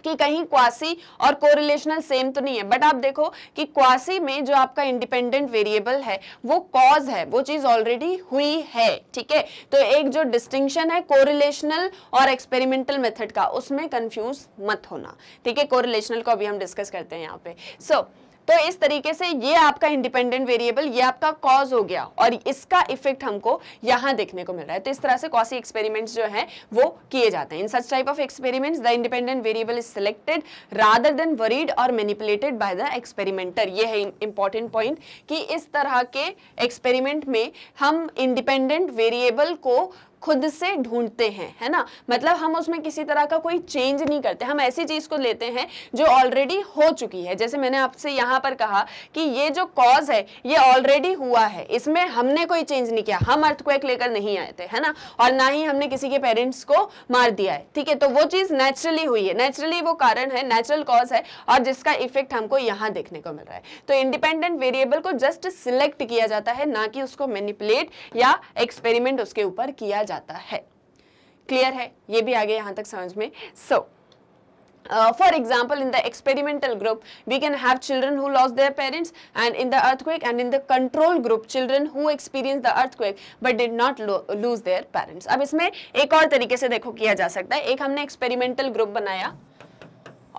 Speaker 1: कि कहीं क्वासी और कोरिलेशनल सेम तो नहीं है बट आप देखो कि क्वासी में जो आपका इंडिपेंडेंट वेरिएबल है वो कॉज है वो चीज ऑलरेडी हुई है ठीक है तो एक जो डिस्टिंक्शन है कोरिलेशनल और एक्सपेरिमेंटल मेथड का उसमें कंफ्यूज मत होना ठीक है कोरिलेशनल को अभी हम डिस्कस करते हैं यहाँ पे सो so, तो इस तरीके से ये आपका इंडिपेंडेंट वेरिएबल ये आपका कॉज हो गया और इसका इफेक्ट हमको यहां देखने को मिल रहा है तो इस तरह से कॉसी एक्सपेरिमेंट्स जो है वो किए जाते हैं in such type of experiments the independent variable is selected rather than varied और मैनिपुलेटेड बाय द एक्सपेरिमेंटर ये है इंपॉर्टेंट पॉइंट कि इस तरह के एक्सपेरिमेंट में हम इंडिपेंडेंट वेरिएबल को खुद से ढूंढते हैं है ना मतलब हम उसमें किसी तरह का कोई चेंज नहीं करते हम ऐसी चीज़ को लेते हैं जो ऑलरेडी हो चुकी है जैसे मैंने आपसे यहां पर कहा कि ये जो कॉज है ये ऑलरेडी हुआ है इसमें हमने कोई चेंज नहीं किया हम अर्थक्वेक लेकर नहीं आए थे है ना और ना ही हमने किसी के पेरेंट्स को मार दिया है ठीक है तो वो चीज़ नेचुरली हुई है नेचुरली वो कारण है नेचुरल कॉज है और जिसका इफेक्ट हमको यहां देखने को मिल रहा है तो इंडिपेंडेंट वेरिएबल को जस्ट सिलेक्ट किया जाता है ना कि उसको मैनिपुलेट या एक्सपेरिमेंट उसके ऊपर किया जाता है क्लियर है ये भी आ यहां तक समझ में so for example in the experimental group we can have children who lost their parents and in the earthquake and in the control group children who experience the earthquake but did not lose their parents अब इसमें एक और तरीके से देखो किया जा सकता है एक हमने एक्सपेरिमेंटल ग्रुप बनाया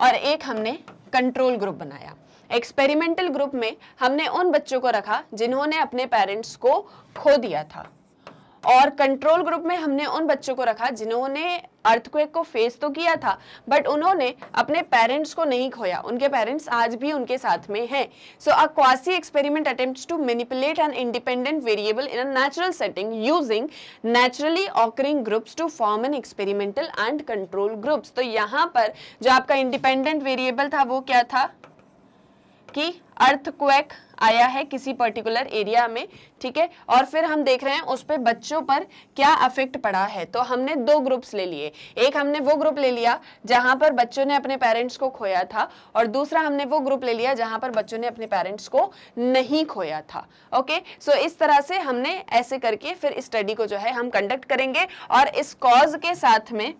Speaker 1: और एक हमने कंट्रोल ग्रुप बनाया एक्सपेरिमेंटल ग्रुप में हमने उन बच्चों को रखा जिन्होंने अपने पेरेंट्स को खो दिया था और कंट्रोल ग्रुप में हमने उन बच्चों को रखा जिन्होंने अर्थक्वेक को फेस तो किया था बट उन्होंने अपने पेरेंट्स को नहीं खोया उनके पेरेंट्स आज भी उनके साथ में हैं so a quasi experiment attempt to manipulate an independent variable in a natural setting using naturally occurring groups to form an experimental and control groups तो यहाँ पर जो आपका इंडिपेंडेंट वेरिएबल था वो क्या था कि अर्थक्वेक आया है किसी पर्टिकुलर एरिया में ठीक है और फिर हम देख रहे हैं उस पर बच्चों पर क्या अफेक्ट पड़ा है तो हमने दो ग्रुप्स ले लिए एक हमने वो ग्रुप ले लिया जहां पर बच्चों ने अपने पेरेंट्स को खोया था और दूसरा हमने वो ग्रुप ले लिया जहां पर बच्चों ने अपने पेरेंट्स को नहीं खोया था ओके सो इस तरह से हमने ऐसे करके फिर स्टडी को जो है हम कंडक्ट करेंगे और इस कॉज के साथ में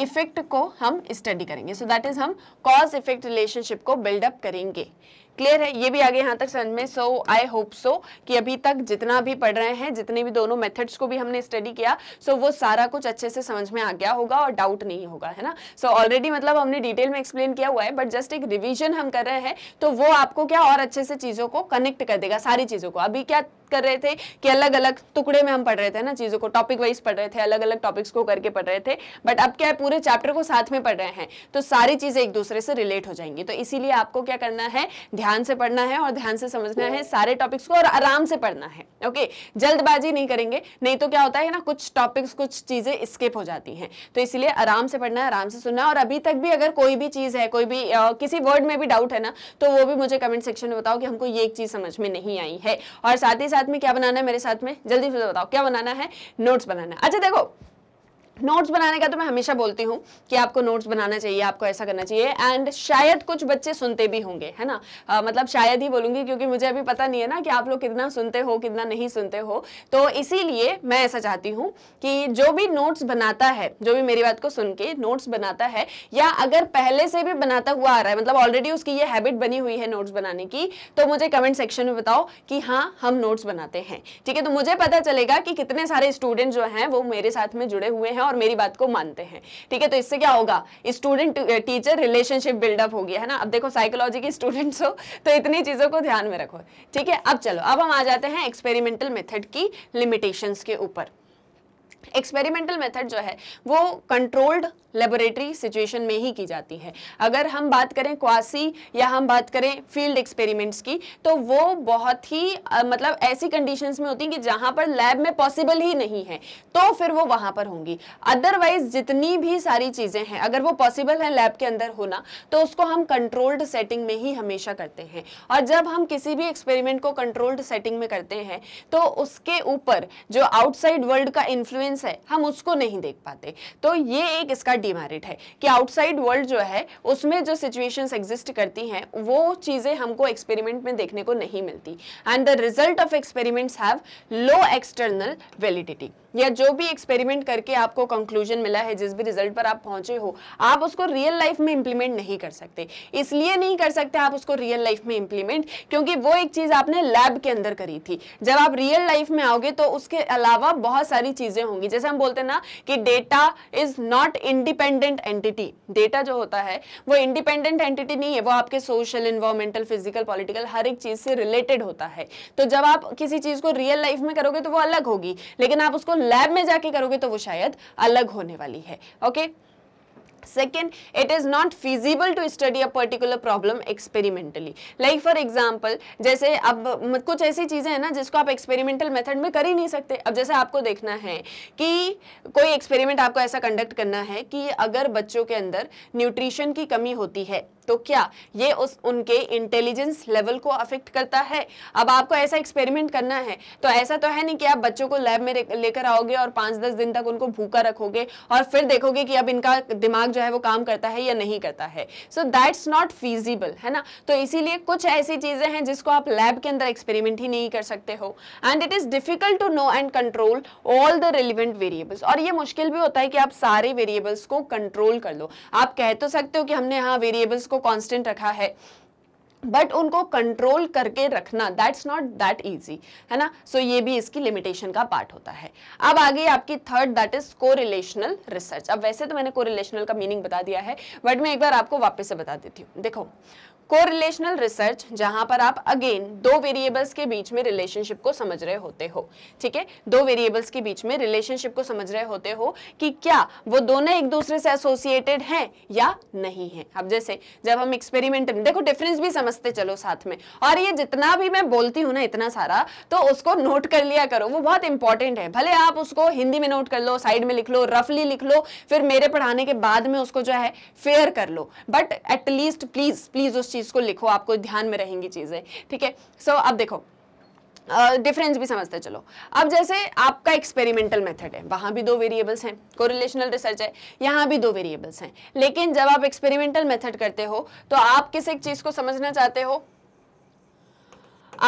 Speaker 1: इफेक्ट को हम स्टडी करेंगे सो दैट इज हम कॉज इफेक्ट रिलेशनशिप को बिल्डअप करेंगे क्लियर है ये भी आगे यहाँ तक समझ में सो आई होप सो कि अभी तक जितना भी पढ़ रहे हैं जितने भी दोनों मेथड्स को भी हमने स्टडी किया सो so वो सारा कुछ अच्छे से समझ में आ गया होगा और डाउट नहीं होगा है ना सो so ऑलरेडी मतलब हमने डिटेल में एक्सप्लेन किया हुआ है बट जस्ट एक रिविजन हम कर रहे हैं तो वो आपको क्या और अच्छे से चीज़ों को कनेक्ट कर देगा सारी चीज़ों को अभी क्या कर रहे थे कि अलग अलग टुकड़े में हम पढ़ रहे थे ना चीज़ों को टॉपिक वाइज पढ़ रहे थे अलग अलग टॉपिक्स को करके पढ़ रहे थे बट अब क्या है पूरे चैप्टर को साथ में पढ़ रहे हैं तो सारी चीज़ें एक दूसरे से रिलेट हो जाएंगी तो इसीलिए आपको क्या करना है ध्यान से पढ़ना है और ध्यान से समझना है सारे टॉपिक्स को और आराम से पढ़ना है ओके जल्दबाजी नहीं करेंगे नहीं तो क्या होता है ना कुछ टॉपिक्स कुछ चीज़ें स्किप हो जाती हैं तो इसलिए आराम से पढ़ना है आराम से सुनना है और अभी तक भी अगर कोई भी चीज़ है कोई भी किसी वर्ड में भी डाउट है ना तो वो भी मुझे कमेंट सेक्शन में बताओ कि हमको ये एक चीज़ समझ में नहीं आई है और साथ ही साथ में क्या बनाना है मेरे साथ में जल्दी से बताओ क्या बनाना है नोट्स बनाना है अच्छा देखो नोट्स बनाने का तो मैं हमेशा बोलती हूँ कि आपको नोट्स बनाना चाहिए आपको ऐसा करना चाहिए एंड शायद कुछ बच्चे सुनते भी होंगे है ना uh, मतलब शायद ही बोलूंगी क्योंकि मुझे अभी पता नहीं है ना कि आप लोग कितना सुनते हो कितना नहीं सुनते हो तो इसीलिए मैं ऐसा चाहती हूँ कि जो भी नोट्स बनाता है जो भी मेरी बात को सुन के नोट्स बनाता है या अगर पहले से भी बनाता हुआ आ रहा है मतलब ऑलरेडी उसकी ये हैबिट बनी हुई है नोट्स बनाने की तो मुझे कमेंट सेक्शन में बताओ कि हाँ हम नोट्स बनाते हैं ठीक है तो मुझे पता चलेगा कि कितने सारे स्टूडेंट जो हैं वो मेरे साथ में जुड़े हुए हैं और मेरी बात को मानते हैं ठीक है तो इससे क्या होगा स्टूडेंट टीचर रिलेशनशिप बिल्डअप हो गया है ना अब देखो साइकोलॉजी की स्टूडेंट्स हो तो इतनी चीज़ों को ध्यान में रखो ठीक है अब चलो अब हम आ जाते हैं एक्सपेरिमेंटल मेथड की लिमिटेशन के ऊपर एक्सपेरिमेंटल मेथड जो है वो कंट्रोल्ड लेबोरेटरी सिचुएशन में ही की जाती है अगर हम बात करें क्वासी या हम बात करें फील्ड एक्सपेरिमेंट्स की तो वो बहुत ही आ, मतलब ऐसी कंडीशंस में होती हैं कि जहाँ पर लैब में पॉसिबल ही नहीं है तो फिर वो वहाँ पर होंगी अदरवाइज जितनी भी सारी चीज़ें हैं अगर वो पॉसिबल है लैब के अंदर होना तो उसको हम कंट्रोल्ड सेटिंग में ही हमेशा करते हैं और जब हम किसी भी एक्सपेरिमेंट को कंट्रोल्ड सेटिंग में करते हैं तो उसके ऊपर जो आउटसाइड वर्ल्ड का इन्फ्लुएंस एक्सपीरियंस है हम उसको नहीं देख पाते तो ये एक इसका डिमेरिट है कि आउटसाइड वर्ल्ड जो है उसमें जो सिचुएशंस एग्जिस्ट करती हैं वो चीज़ें हमको एक्सपेरिमेंट में देखने को नहीं मिलती and the result of experiments have low external validity या जो भी एक्सपेरिमेंट करके आपको कंक्लूजन मिला है जिस भी रिजल्ट पर आप पहुंचे हो आप उसको रियल लाइफ में इंप्लीमेंट नहीं कर सकते इसलिए नहीं कर सकते आप उसको रियल लाइफ में इंप्लीमेंट क्योंकि वो एक चीज आपने लैब के अंदर करी थी जब आप रियल लाइफ में आओगे तो उसके अलावा बहुत सारी चीजें होंगी जैसे हम बोलते हैं ना कि data is not independent entity data जो होता है वो इंडिपेंडेंट एंटिटी नहीं है वो आपके सोशल इन्वायरमेंटल फिजिकल पॉलिटिकल हर एक चीज से रिलेटेड होता है तो जब आप किसी चीज को रियल लाइफ में करोगे तो वो अलग होगी लेकिन आप उसको लैब में जाके करोगे तो वो शायद अलग होने वाली है okay Second, it is not feasible to study a particular problem experimentally. Like for example, जैसे अब कुछ ऐसी चीज़ें हैं ना जिसको आप experimental method में कर ही नहीं सकते अब जैसे आपको देखना है कि कोई experiment आपको ऐसा conduct करना है कि अगर बच्चों के अंदर nutrition की कमी होती है तो क्या ये उस उनके इंटेलिजेंस लेवल को अफेक्ट करता है अब आपको ऐसा एक्सपेरिमेंट करना है तो ऐसा तो है नहीं कि आप बच्चों को लैब में लेकर आओगे और पांच दस दिन तक उनको भूखा रखोगे और फिर देखोगे कि अब इनका दिमाग जो है वो काम करता है या नहीं करता है सो दैट्स नॉट फीजिबल है ना तो इसीलिए कुछ ऐसी चीज़ें हैं जिसको आप लैब के अंदर एक्सपेरिमेंट ही नहीं कर सकते हो and it is difficult to know and control all the relevant variables और ये मुश्किल भी होता है कि आप सारे वेरिएबल्स को कंट्रोल कर लो आप कह तो सकते हो कि हमने यहाँ वेरिएबल्स को कॉन्स्टेंट रखा है बट उनको कंट्रोल करके रखना दैट्स नॉट दैट इजी है ना सो so ये भी इसकी लिमिटेशन का पार्ट होता है अब आगे आपकी third that is correlational research अब वैसे तो मैंने कोरिलेशनल का मीनिंग बता दिया है बट मैं एक बार आपको वापस से बता देती हूँ देखो कोरिलेशनल रिसर्च जहां पर आप अगेन दो वेरिएबल्स के बीच में रिलेशनशिप को समझ रहे होते हो ठीक है दो वेरिएबल्स के बीच में रिलेशनशिप को समझ रहे होते हो कि क्या वो दोनों एक दूसरे से एसोसिएटेड हैं या नहीं है अब जैसे जब हम एक्सपेरिमेंट में देखो डिफरेंस भी समझते चलो साथ में और ये जितना भी मैं बोलती हूँ ना इतना सारा तो उसको नोट कर लिया करो वो बहुत इंपॉर्टेंट है भले आप उसको हिंदी में नोट कर लो साइड में लिख लो रफली लिख लो फिर मेरे पढ़ाने के बाद में उसको जो है फेयर कर लो बट एटलीस्ट प्लीज प्लीज उस चीज़ को लिखो आपको ध्यान में रहेंगी चीज़ें ठीक है सो so, अब देखो डिफरेंस uh, भी समझते चलो अब जैसे आपका एक्सपेरिमेंटल मेथड है वहां भी दो वेरिएबल्स हैं कोरिलेशनल रिसर्च है यहाँ भी दो वेरिएबल्स हैं लेकिन जब आप एक्सपेरिमेंटल मेथड करते हो तो आप किस एक चीज़ को समझना चाहते हो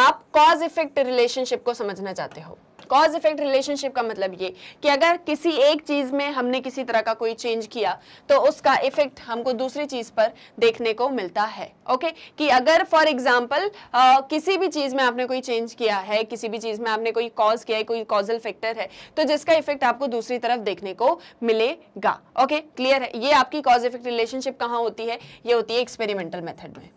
Speaker 1: आप कॉज इफेक्ट रिलेशनशिप को समझना चाहते हो कॉज इफेक्ट रिलेशनशिप का मतलब ये कि अगर किसी एक चीज़ में हमने किसी तरह का कोई चेंज किया तो उसका इफेक्ट हमको दूसरी चीज़ पर देखने को मिलता है ओके okay? कि अगर फॉर एग्जाम्पल किसी भी चीज़ में आपने कोई चेंज किया है किसी भी चीज़ में आपने कोई कॉज किया है कोई कॉजल फैक्टर है तो जिसका इफेक्ट आपको दूसरी तरफ देखने को मिलेगा ओके okay? क्लियर है ये आपकी कॉज इफेक्ट रिलेशनशिप कहाँ होती है ये होती है एक्सपेरिमेंटल मेथड में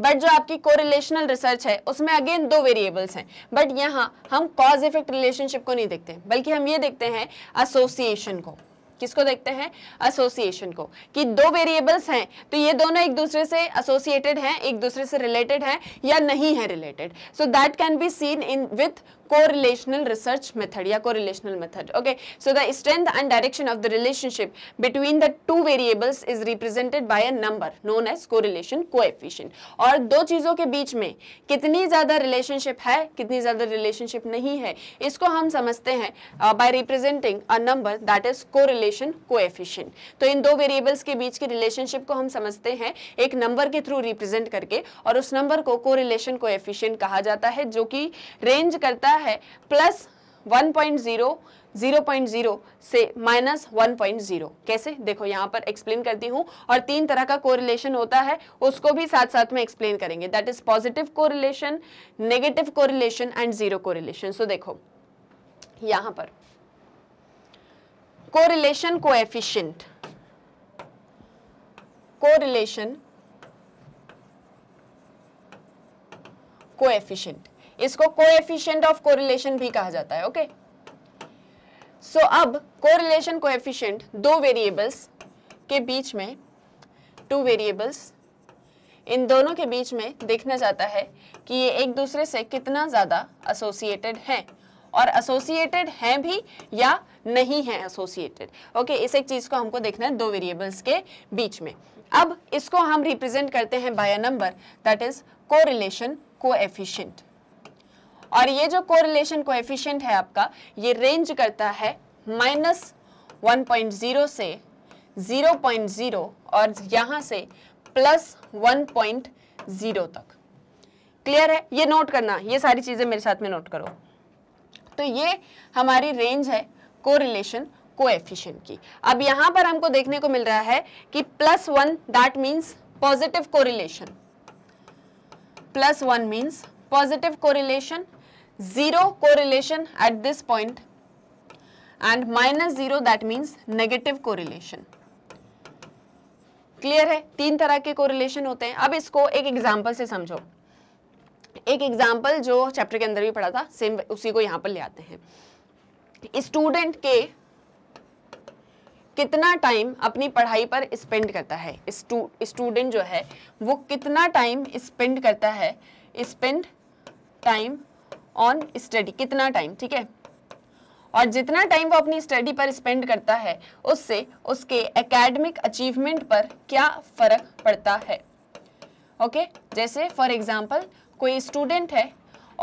Speaker 1: बट जो आपकी कोरिलेशनल रिसर्च है उसमें अगेन दो वेरिएबल्स हैं बट यहाँ हम कॉज इफेक्ट रिलेशनशिप को नहीं देखते बल्कि हम ये देखते हैं एसोसिएशन को किसको देखते हैं एसोसिएशन को कि दो वेरिएबल्स हैं तो ये दोनों एक दूसरे से एसोसिएटेड हैं एक दूसरे से रिलेटेड हैं या नहीं है related so that can be seen in with correlational research method या correlational method. Okay, so the strength and direction of the relationship between the two variables is represented by a number known as correlation coefficient. और दो चीजों के बीच में कितनी ज्यादा relationship है कितनी ज्यादा relationship नहीं है इसको हम समझते हैं uh, by representing a number that is correlation coefficient. तो इन दो variables के बीच की relationship को हम समझते हैं एक number के through represent करके और उस number को correlation coefficient कहा जाता है जो कि रेंज करता है प्लस 1.0 0.0 से माइनस 1.0 कैसे देखो यहाँ पर एक्सप्लेन करती हूँ और तीन तरह का कोरिलेशन होता है उसको भी साथ साथ में एक्सप्लेन करेंगे that is positive correlation negative correlation and zero correlation so देखो यहाँ पर कोरिलेशन कोएफिशिएंट कोरिलेशन कोएफिशिएंट इसको कोएफिशिएंट ऑफ कोरिलेशन भी कहा जाता है ओके सो so, अब कोरिलेशन कोएफिशिएंट दो वेरिएबल्स के बीच में टू वेरिएबल्स इन दोनों के बीच में देखना जाता है कि ये एक दूसरे से कितना ज़्यादा एसोसिएटेड हैं और एसोसिएटेड हैं भी या नहीं है एसोसिएटेड ओके इस एक चीज़ को हमको देखना है दो वेरिएबल्स के बीच में अब इसको हम रिप्रेजेंट करते हैं by a number that is correlation coefficient और ये जो कोरिलेशन कोएफिशिएंट है आपका ये रेंज करता है माइनस 1.0 से 0.0 और यहां से प्लस 1.0 तक क्लियर है ये नोट करना ये सारी चीज़ें मेरे साथ में नोट करो तो ये हमारी रेंज है कोरिलेशन कोएफिशिएंट की अब यहां पर हमको देखने को मिल रहा है कि plus one that means positive correlation plus one means positive correlation zero correlation at this point and minus zero that means negative correlation. Clear है तीन तरह के कोरिलेशन होते हैं अब इसको एक एग्जाम्पल से समझो एक एग्जाम्पल जो चैप्टर के अंदर भी पढ़ा था सेम उसी को यहाँ पर ले आते हैं स्टूडेंट के कितना टाइम अपनी पढ़ाई पर स्पेंड करता है स्टूडेंट जो है वो कितना टाइम स्पेंड करता है स्पेंड टाइम ऑन स्टडी कितना टाइम ठीक है और जितना टाइम वो अपनी स्टडी पर स्पेंड करता है उससे उसके एकेडमिक अचीवमेंट पर क्या फ़र्क पड़ता है ओके okay? जैसे फॉर एग्जांपल कोई स्टूडेंट है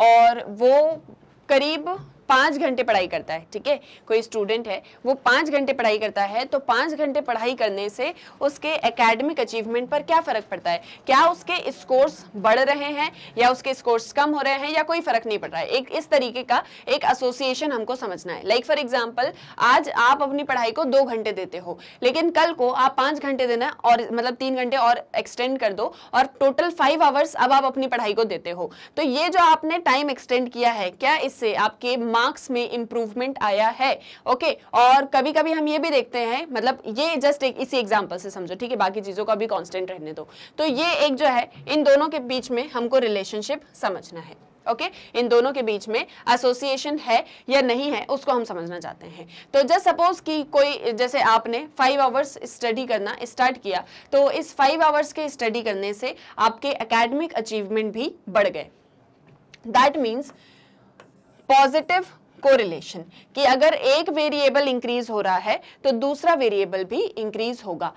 Speaker 1: और वो करीब पाँच घंटे पढ़ाई करता है ठीक है कोई स्टूडेंट है वो पाँच घंटे पढ़ाई करता है तो पाँच घंटे पढ़ाई करने से उसके एकेडमिक अचीवमेंट पर क्या फ़र्क पड़ता है क्या उसके स्कोर्स बढ़ रहे हैं या उसके स्कोर्स कम हो रहे हैं या कोई फ़र्क नहीं पड़ रहा है एक इस तरीके का एक एसोसिएशन हमको समझना है लाइक फॉर एग्जाम्पल आज आप अपनी पढ़ाई को दो घंटे देते हो लेकिन कल को आप पाँच घंटे देना और मतलब तीन घंटे और एक्सटेंड कर दो और टोटल फाइव आवर्स अब आप अपनी पढ़ाई को देते हो तो ये जो आपने टाइम एक्सटेंड किया है क्या इससे आपके मार्क्स में इंप्रूवमेंट आया है ओके और कभी कभी हम ये भी देखते हैं मतलब ये जस्ट एक इसी एग्जाम्पल से समझो ठीक है बाकी चीज़ों का भी कॉन्स्टेंट रहने दो तो ये एक जो है इन दोनों के बीच में हमको रिलेशनशिप समझना है ओके okay? इन दोनों के बीच में एसोसिएशन है या नहीं है उसको हम समझना चाहते हैं तो जस्ट सपोज कि कोई जैसे आपने फाइव आवर्स स्टडी करना स्टार्ट किया तो इस फाइव आवर्स के स्टडी करने से आपके एकेडमिक अचीवमेंट भी बढ़ गए दैट मीन्स पॉजिटिव कोरिलेशन कि अगर एक वेरिएबल इंक्रीज हो रहा है तो दूसरा वेरिएबल भी इंक्रीज होगा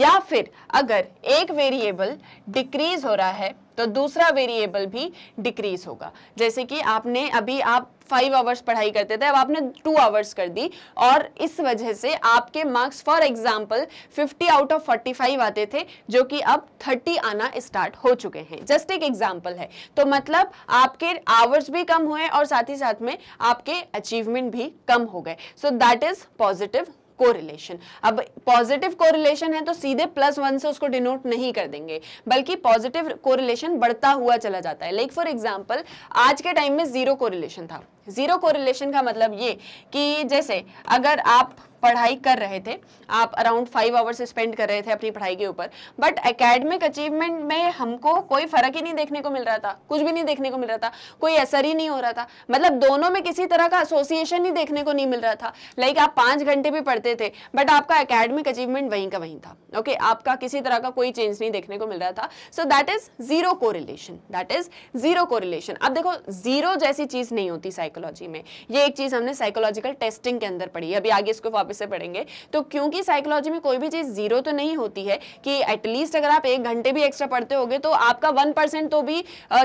Speaker 1: या फिर अगर एक वेरिएबल डिक्रीज हो रहा है तो दूसरा वेरिएबल भी डिक्रीज होगा जैसे कि आपने अभी आप फाइव आवर्स पढ़ाई करते थे अब आपने टू आवर्स कर दी और इस वजह से आपके marks for example 50 out of 45 आते थे जो कि अब 30 आना स्टार्ट हो चुके हैं जस्ट एक एग्जाम्पल है तो मतलब आपके आवर्स भी कम हुए और साथ ही साथ में आपके अचीवमेंट भी कम हो गए so that is positive correlation अब पॉजिटिव कोरिलेशन है तो सीधे प्लस वन से उसको डिनोट नहीं कर देंगे बल्कि पॉजिटिव कोरिलेशन बढ़ता हुआ चला जाता है लाइक फॉर एग्जाम्पल आज के टाइम में जीरो कोरिलेशन था जीरो कोरिलेशन का मतलब ये कि जैसे अगर आप पढ़ाई कर रहे थे आप अराउंड फाइव आवर्स स्पेंड कर रहे थे अपनी पढ़ाई के ऊपर बट एकेडमिक अचीवमेंट में हमको कोई फर्क ही नहीं देखने को मिल रहा था कुछ भी नहीं देखने को मिल रहा था कोई असर ही नहीं हो रहा था मतलब दोनों में किसी तरह का एसोसिएशन ही देखने को नहीं मिल रहा था लाइक आप पांच घंटे भी पढ़ते थे बट आपका अकेडमिक अचीवमेंट वहीं का वहीं था ओके okay? आपका किसी तरह का कोई चेंज नहीं देखने को मिल रहा था so that is zero correlation that is zero correlation अब देखो जीरो जैसी चीज नहीं होती साइकिल साइकोलॉजी में ये एक चीज़ हमने साइकोलॉजिकल टेस्टिंग के अंदर पढ़ी है अभी आगे इसको वापस से पढ़ेंगे तो क्योंकि साइकोलॉजी में कोई भी चीज़ जीरो तो नहीं होती है कि एटलीस्ट अगर आप एक घंटे भी एक्स्ट्रा पढ़ते हो तो आपका वन परसेंट तो भी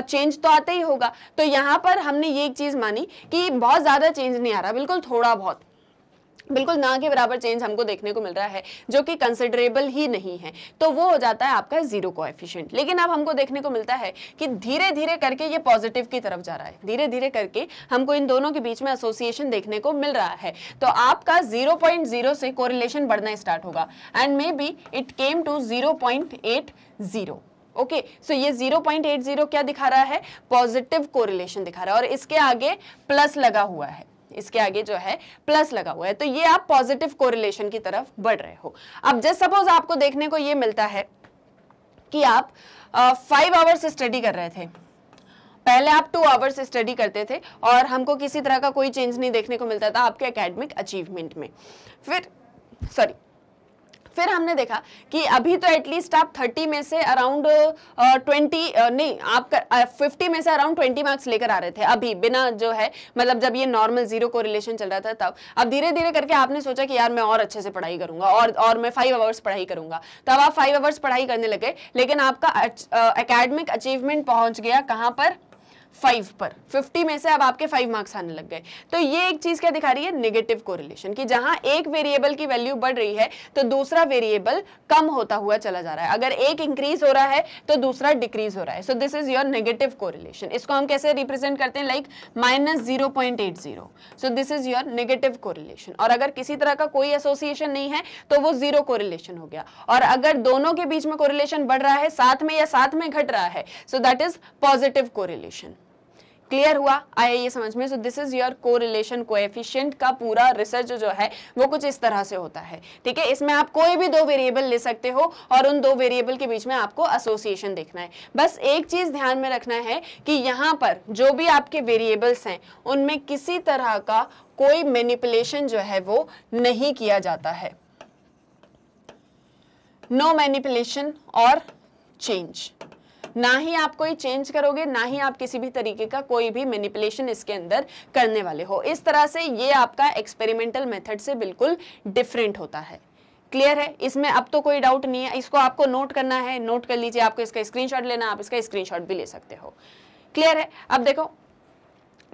Speaker 1: चेंज तो आता ही होगा तो यहाँ पर हमने ये एक चीज़ मानी कि बहुत ज़्यादा चेंज नहीं आ रहा बिल्कुल थोड़ा बहुत बिल्कुल ना के बराबर चेंज हमको देखने को मिल रहा है जो कि कंसिडरेबल ही नहीं है तो वो हो जाता है आपका जीरो कोएफिशिएंट लेकिन अब हमको देखने को मिलता है कि धीरे धीरे करके ये पॉजिटिव की तरफ जा रहा है धीरे धीरे करके हमको इन दोनों के बीच में एसोसिएशन देखने को मिल रहा है तो आपका जीरो से कोरिलेशन बढ़ना स्टार्ट होगा and maybe it came to zero okay okay, so so ये 0.80 क्या दिखा रहा है पॉजिटिव कोरिलेशन दिखा रहा है और इसके आगे प्लस लगा हुआ है इसके आगे जो है प्लस लगा हुआ है तो ये आप पॉजिटिव कोरिलेशन की तरफ बढ़ रहे हो अब जस्ट सपोज आपको देखने को ये मिलता है कि आप फाइव आवर्स स्टडी कर रहे थे पहले आप टू आवर्स स्टडी करते थे और हमको किसी तरह का कोई चेंज नहीं देखने को मिलता था आपके एकेडमिक अचीवमेंट में फिर सॉरी फिर हमने देखा कि अभी तो एटलीस्ट आप 30 में से अराउंड ट्वेंटी uh, uh, नहीं आप फिफ्टी uh, में से अराउंड ट्वेंटी मार्क्स लेकर आ रहे थे अभी बिना जो है मतलब जब ये नॉर्मल जीरो को रिलेशन चल रहा था तब अब धीरे धीरे करके आपने सोचा कि यार मैं और अच्छे से पढ़ाई करूंगा और और मैं फाइव आवर्स पढ़ाई करूंगा तब आप फाइव आवर्स पढ़ाई करने लगे लेकिन आपका अकेडमिक अचीवमेंट पहुंच गया कहाँ पर फाइव पर फिफ्टी में से अब आपके फाइव मार्क्स आने लग गए तो ये एक चीज क्या दिखा रही है निगेटिव कोरिलेशन कि जहां एक वेरिएबल की वैल्यू बढ़ रही है तो दूसरा वेरिएबल कम होता हुआ चला जा रहा है अगर एक इंक्रीज हो रहा है तो दूसरा डिक्रीज हो रहा है so this is your negative correlation इसको हम कैसे रिप्रेजेंट करते हैं like minus zero point eight zero so this is your negative correlation और अगर किसी तरह का कोई एसोसिएशन नहीं है तो वो जीरो कोरिलेशन हो गया और अगर दोनों के बीच में कोरिलेशन बढ़ रहा है साथ में या साथ में घट रहा है so that is positive correlation clear हुआ आया ये समझ में so this is your correlation coefficient का पूरा रिसर्च जो है वो कुछ इस तरह से होता है ठीक है इसमें आप कोई भी दो वेरिएबल ले सकते हो और उन दो वेरिएबल के बीच में आपको एसोसिएशन देखना है बस एक चीज ध्यान में रखना है कि यहाँ पर जो भी आपके वेरिएबल्स हैं उनमें किसी तरह का कोई मैनिपुलेशन जो है वो नहीं किया जाता है नो मैनिपुलेशन और चेंज ना ही आप कोई चेंज करोगे ना ही आप किसी भी तरीके का कोई भी मेनिपुलेशन इसके अंदर करने वाले हो इस तरह से ये आपका एक्सपेरिमेंटल मेथड से बिल्कुल डिफरेंट होता है क्लियर है इसमें अब तो कोई डाउट नहीं है इसको आपको नोट करना है नोट कर लीजिए आपको इसका स्क्रीनशॉट लेना आप इसका स्क्रीनशॉट भी ले सकते हो क्लियर है अब देखो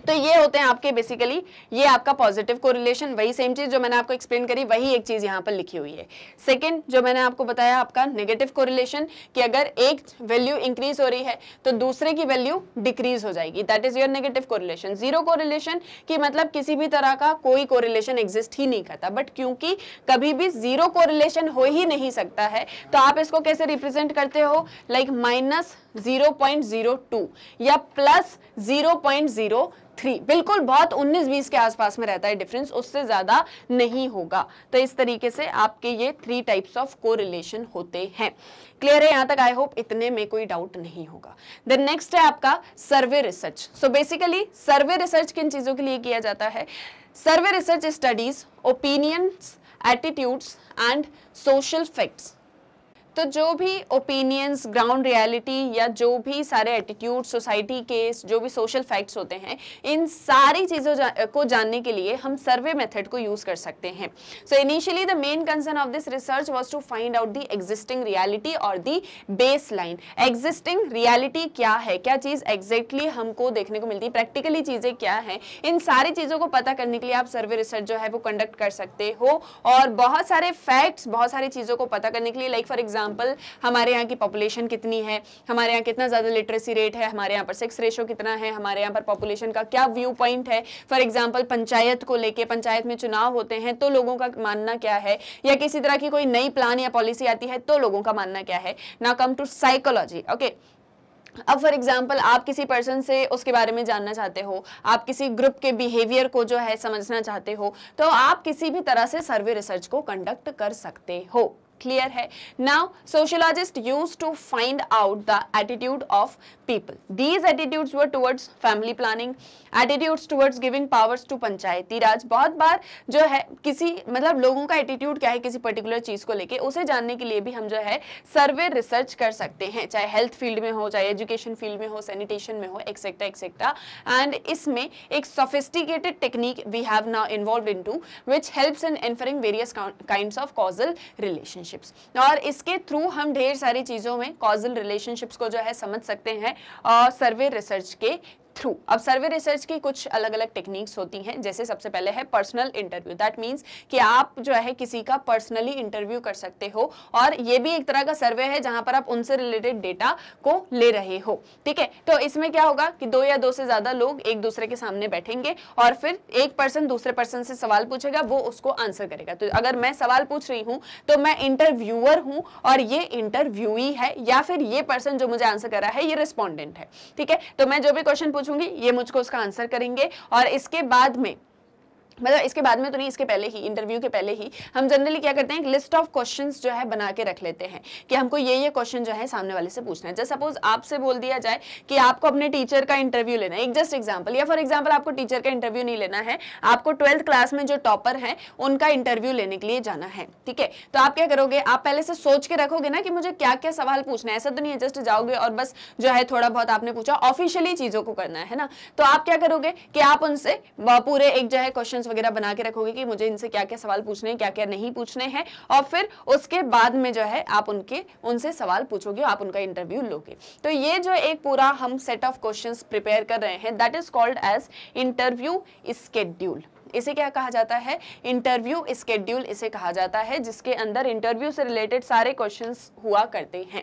Speaker 1: तो ये होते हैं आपके बेसिकली ये आपका पॉजिटिव कोरिलेशन वही सेम चीज जो मैंने आपको एक्सप्लेन करी वही एक चीज यहाँ पर लिखी हुई है सेकंड जो मैंने आपको बताया आपका नेगेटिव कोरिलेशन कि अगर एक वैल्यू इंक्रीज हो रही है तो दूसरे की वैल्यू डिक्रीज हो जाएगी that is your negative correlation zero correlation की मतलब किसी भी तरह का कोई कोरिलेशन एग्जिस्ट ही नहीं करता बट क्योंकि कभी भी जीरो कोरिलेशन हो ही नहीं सकता है तो आप इसको कैसे रिप्रेजेंट करते हो like minus zero point zero two या plus zero point zero three बिल्कुल बहुत उन्नीस बीस के आसपास में रहता है डिफरेंस उससे ज़्यादा नहीं होगा तो इस तरीके से आपके ये थ्री टाइप्स ऑफ को होते हैं क्लियर है यहाँ तक आई होप इतने में कोई डाउट नहीं होगा देन नेक्स्ट है आपका survey research so basically survey research किन चीज़ों के लिए किया जाता है survey research studies opinions attitudes and social facts तो जो भी ओपिनियंस ग्राउंड रियलिटी या जो भी सारे एटीट्यूड सोसाइटी के जो भी सोशल फैक्ट्स होते हैं इन सारी चीज़ों जा, को जानने के लिए हम सर्वे मेथड को यूज़ कर सकते हैं so initially the main concern of this research was to find out the existing reality और the baseline existing reality क्या है क्या चीज़ एग्जैक्टली exactly हमको देखने को मिलती है प्रैक्टिकली चीज़ें क्या हैं इन सारी चीज़ों को पता करने के लिए आप सर्वे रिसर्च जो है वो कंडक्ट कर सकते हो और बहुत सारे फैक्ट्स बहुत सारी चीज़ों को पता करने के लिए लाइक फॉर एग्जाम्पल एग्जाम्पल हमारे यहाँ की पॉपुलेशन कितनी है हमारे यहाँ कितना ज़्यादा लिटरेसी रेट है हमारे यहाँ पर सेक्स रेशो कितना है हमारे यहाँ पर पॉपुलेशन का क्या व्यू पॉइंट है फॉर एग्जाम्पल पंचायत को लेकर पंचायत में चुनाव होते हैं तो लोगों का मानना क्या है या किसी तरह की कोई नई प्लान या पॉलिसी आती है तो लोगों का मानना क्या है ना कम टू साइकोलॉजी ओके अब फॉर एग्जाम्पल आप किसी पर्सन से उसके बारे में जानना चाहते हो आप किसी ग्रुप के बिहेवियर को जो है समझना चाहते हो तो आप किसी भी तरह से सर्वे रिसर्च को कंडक्ट कर सकते हो क्लियर है now sociologist use to find out the attitude of people these attitudes were towards family planning attitude towards giving powers to Panchayati Raj बहुत बार जो है किसी मतलब लोगों का एटीट्यूड क्या है किसी पर्टिकुलर चीज को लेके उसे जानने के लिए भी हम जो है सर्वे रिसर्च कर सकते हैं चाहे हेल्थ फील्ड में हो चाहे एजुकेशन फील्ड में हो सैनिटेशन में हो एक्सेट्रा एक्सेट्रा एंड इसमें एक sophisticated technique we have now involve in to which help in inferring various kind of causal relationship relationships और इसके थ्रू हम ढेर सारी चीज़ों में कॉजल रिलेशनशिप्स को जो है समझ सकते हैं सर्वे रिसर्च के थ्रू अब सर्वे रिसर्च की कुछ अलग अलग टेक्निक्स होती हैं जैसे सबसे पहले है पर्सनल इंटरव्यू दैट मींस कि आप जो है किसी का पर्सनली इंटरव्यू कर सकते हो और ये भी एक तरह का सर्वे है जहां पर आप उनसे रिलेटेड डेटा को ले रहे हो ठीक है तो इसमें क्या होगा कि दो या दो से ज्यादा लोग एक दूसरे के सामने बैठेंगे और फिर एक पर्सन दूसरे पर्सन से सवाल पूछेगा वो उसको आंसर करेगा तो अगर मैं सवाल पूछ रही हूँ तो मैं इंटरव्यूअर हूँ और ये इंटरव्यू है या फिर ये पर्सन जो मुझे आंसर कर रहा है ये रिस्पॉन्डेंट है ठीक है तो मैं जो भी क्वेश्चन पूछ पूछूंगी ये मुझको उसका आंसर करेंगे और इसके बाद में मतलब इसके बाद में तो नहीं इसके पहले ही इंटरव्यू के पहले ही हम जनरली क्या करते हैं लिस्ट ऑफ क्वेश्चंस जो है बना के रख लेते हैं कि हमको ये ये क्वेश्चन जो है सामने वाले से पूछना है जैसे सपोज आपसे बोल दिया जाए कि आपको अपने टीचर का इंटरव्यू लेना है एक जस्ट एग्जाम्पल या फॉर एग्जाम्पल आपको टीचर का इंटरव्यू नहीं लेना है आपको ट्वेल्थ क्लास में जो टॉपर है उनका इंटरव्यू लेने के लिए जाना है ठीक है तो आप क्या करोगे आप पहले से सोच के रखोगे ना कि मुझे क्या क्या सवाल पूछना है ऐसा तो नहीं है जस्ट जाओगे और बस जो है थोड़ा बहुत आपने पूछा ऑफिशियली चीजों को करना है ना तो आप क्या करोगे कि आप उनसे पूरे एक जो है क्वेश्चन वगैरह बना के रखोगे कि मुझे इनसे क्या क्या सवाल पूछने हैं क्या क्या नहीं पूछने हैं और फिर उसके बाद में जो है आप उनके उनसे सवाल पूछोगे आप उनका इंटरव्यू लोगे तो ये जो एक पूरा हम सेट ऑफ क्वेश्चन प्रिपेयर कर रहे हैं that is called as interview schedule इसे क्या कहा जाता है इंटरव्यू स्केड्यूल इसे कहा जाता है जिसके अंदर इंटरव्यू से रिलेटेड सारे क्वेश्चंस हुआ करते हैं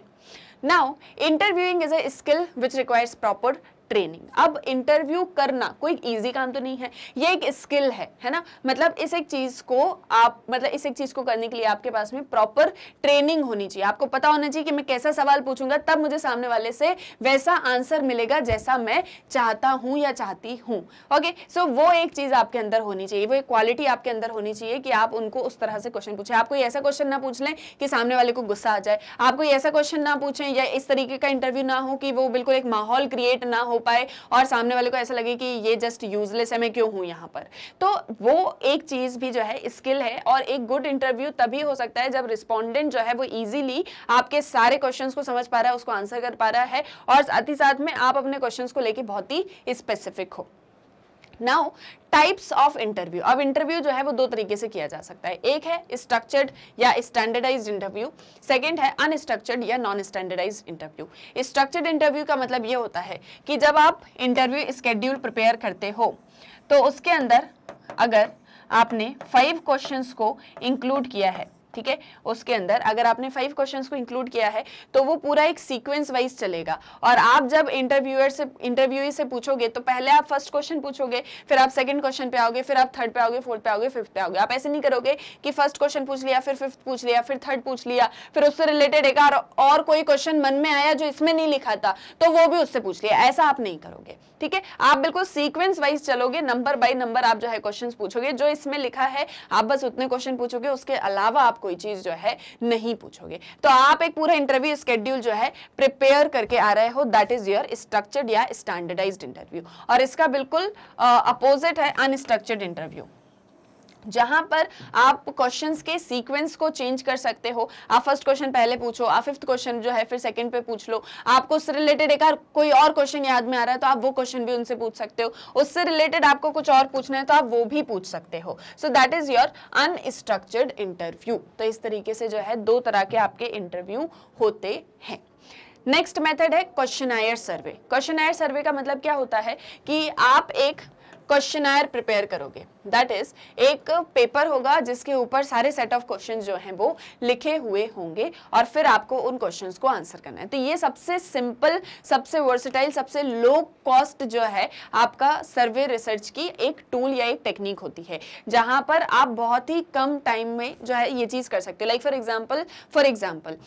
Speaker 1: now interviewing is a skill which requires proper training अब इंटरव्यू करना कोई इजी काम तो नहीं है ये एक स्किल है है ना मतलब इस एक चीज को आप मतलब इस एक चीज को करने के लिए आपके पास में प्रॉपर ट्रेनिंग होनी चाहिए आपको पता होना चाहिए कि मैं कैसा सवाल पूछूंगा तब मुझे सामने वाले से वैसा आंसर मिलेगा जैसा मैं चाहता हूं या चाहती हूं ओके सो वो एक चीज आपके अंदर होनी चाहिए वो एक क्वालिटी आपके अंदर होनी चाहिए कि आप उनको उस तरह से क्वेश्चन पूछे आप कोई ऐसा क्वेश्चन ना पूछ लें कि सामने वाले को गुस्सा आ जाए आप कोई ऐसा क्वेश्चन ना पूछें या इस तरीके का इंटरव्यू ना हो कि वो बिल्कुल एक माहौल क्रिएट ना हो हो पाए और सामने वाले को ऐसा लगे कि ये जस्ट यूजलेस है मैं क्यों हूं यहां पर तो वो एक चीज़ भी जो है स्किल है और एक गुड इंटरव्यू तभी हो सकता है जब रिस्पॉन्डेंट जो है वो इजिली आपके सारे क्वेश्चन को समझ पा रहा है उसको आंसर कर पा रहा है और साथ ही साथ में आप अपने क्वेश्चन को लेकर बहुत ही स्पेसिफिक हो नाउ टाइप्स ऑफ इंटरव्यू अब इंटरव्यू जो है वो दो तरीके से किया जा सकता है एक है स्ट्रक्चर्ड या स्टैंडर्डाइज इंटरव्यू सेकंड है अनस्ट्रक्चर्ड या non standardize interview structured interview का मतलब ये होता है कि जब आप इंटरव्यू स्केड्यूल प्रिपेयर करते हो तो उसके अंदर अगर आपने फाइव क्वेश्चंस को इंक्लूड किया है ठीक है उसके अंदर अगर आपने फाइव क्वेश्चन को इंक्लूड किया है तो वो पूरा एक सीक्वेंस वाइज चलेगा और आप जब इंटरव्यूअर से इंटरव्यू से पूछोगे तो पहले आप फर्स्ट क्वेश्चन पूछोगे फिर आप सेकंड क्वेश्चन पे आओगे फिर आप थर्ड पे आओगे फोर्थ पे आओगे फिफ्थ पे आओगे आप ऐसे नहीं करोगे कि फर्स्ट क्वेश्चन पूछ लिया फिर फिफ्थ पूछ लिया फिर थर्ड पूछ लिया फिर उससे रिलेटेड एक और कोई क्वेश्चन मन में आया जो इसमें नहीं लिखा था तो वो भी उससे पूछ लिया ऐसा आप नहीं करोगे ठीक है आप बिल्कुल सीक्वेंस वाइज चलोगे नंबर बाई नंबर आप जो है क्वेश्चन पूछोगे जो इसमें लिखा है आप बस उतने क्वेश्चन पूछोगे उसके अलावा आप कोई चीज़ जो है नहीं पूछोगे तो आप एक पूरा इंटरव्यू स्केड्यूल जो है प्रिपेयर करके आ रहे हो दैट इज योर स्ट्रक्चर्ड या स्टैंडर्डाइज्ड इंटरव्यू और इसका बिल्कुल अपोजिट है अनस्ट्रक्चर्ड इंटरव्यू जहां पर आप क्वेश्चंस के सीक्वेंस को चेंज कर सकते हो आप फर्स्ट क्वेश्चन पहले पूछो आप फिफ्थ क्वेश्चन जो है फिर सेकंड पे पूछ लो आपको उससे रिलेटेड एक कोई और क्वेश्चन याद में आ रहा है तो आप वो क्वेश्चन भी उनसे पूछ सकते हो उससे रिलेटेड आपको कुछ और पूछना है तो आप वो भी पूछ सकते हो so that is your unstructured interview तो इस तरीके से जो है दो तरह के आपके इंटरव्यू होते हैं नेक्स्ट मेथड है questionnaire survey questionnaire survey का मतलब क्या होता है कि आप एक क्वेश्चनायर प्रिपेयर करोगे दैट इज एक पेपर होगा जिसके ऊपर सारे सेट ऑफ क्वेश्चन जो हैं वो लिखे हुए होंगे और फिर आपको उन क्वेश्चन को आंसर करना है तो ये सबसे सिंपल सबसे वर्सिटाइल सबसे लो कॉस्ट जो है आपका सर्वे रिसर्च की एक टूल या एक टेक्निक होती है जहाँ पर आप बहुत ही कम टाइम में जो है ये चीज़ कर सकते हो like for example for example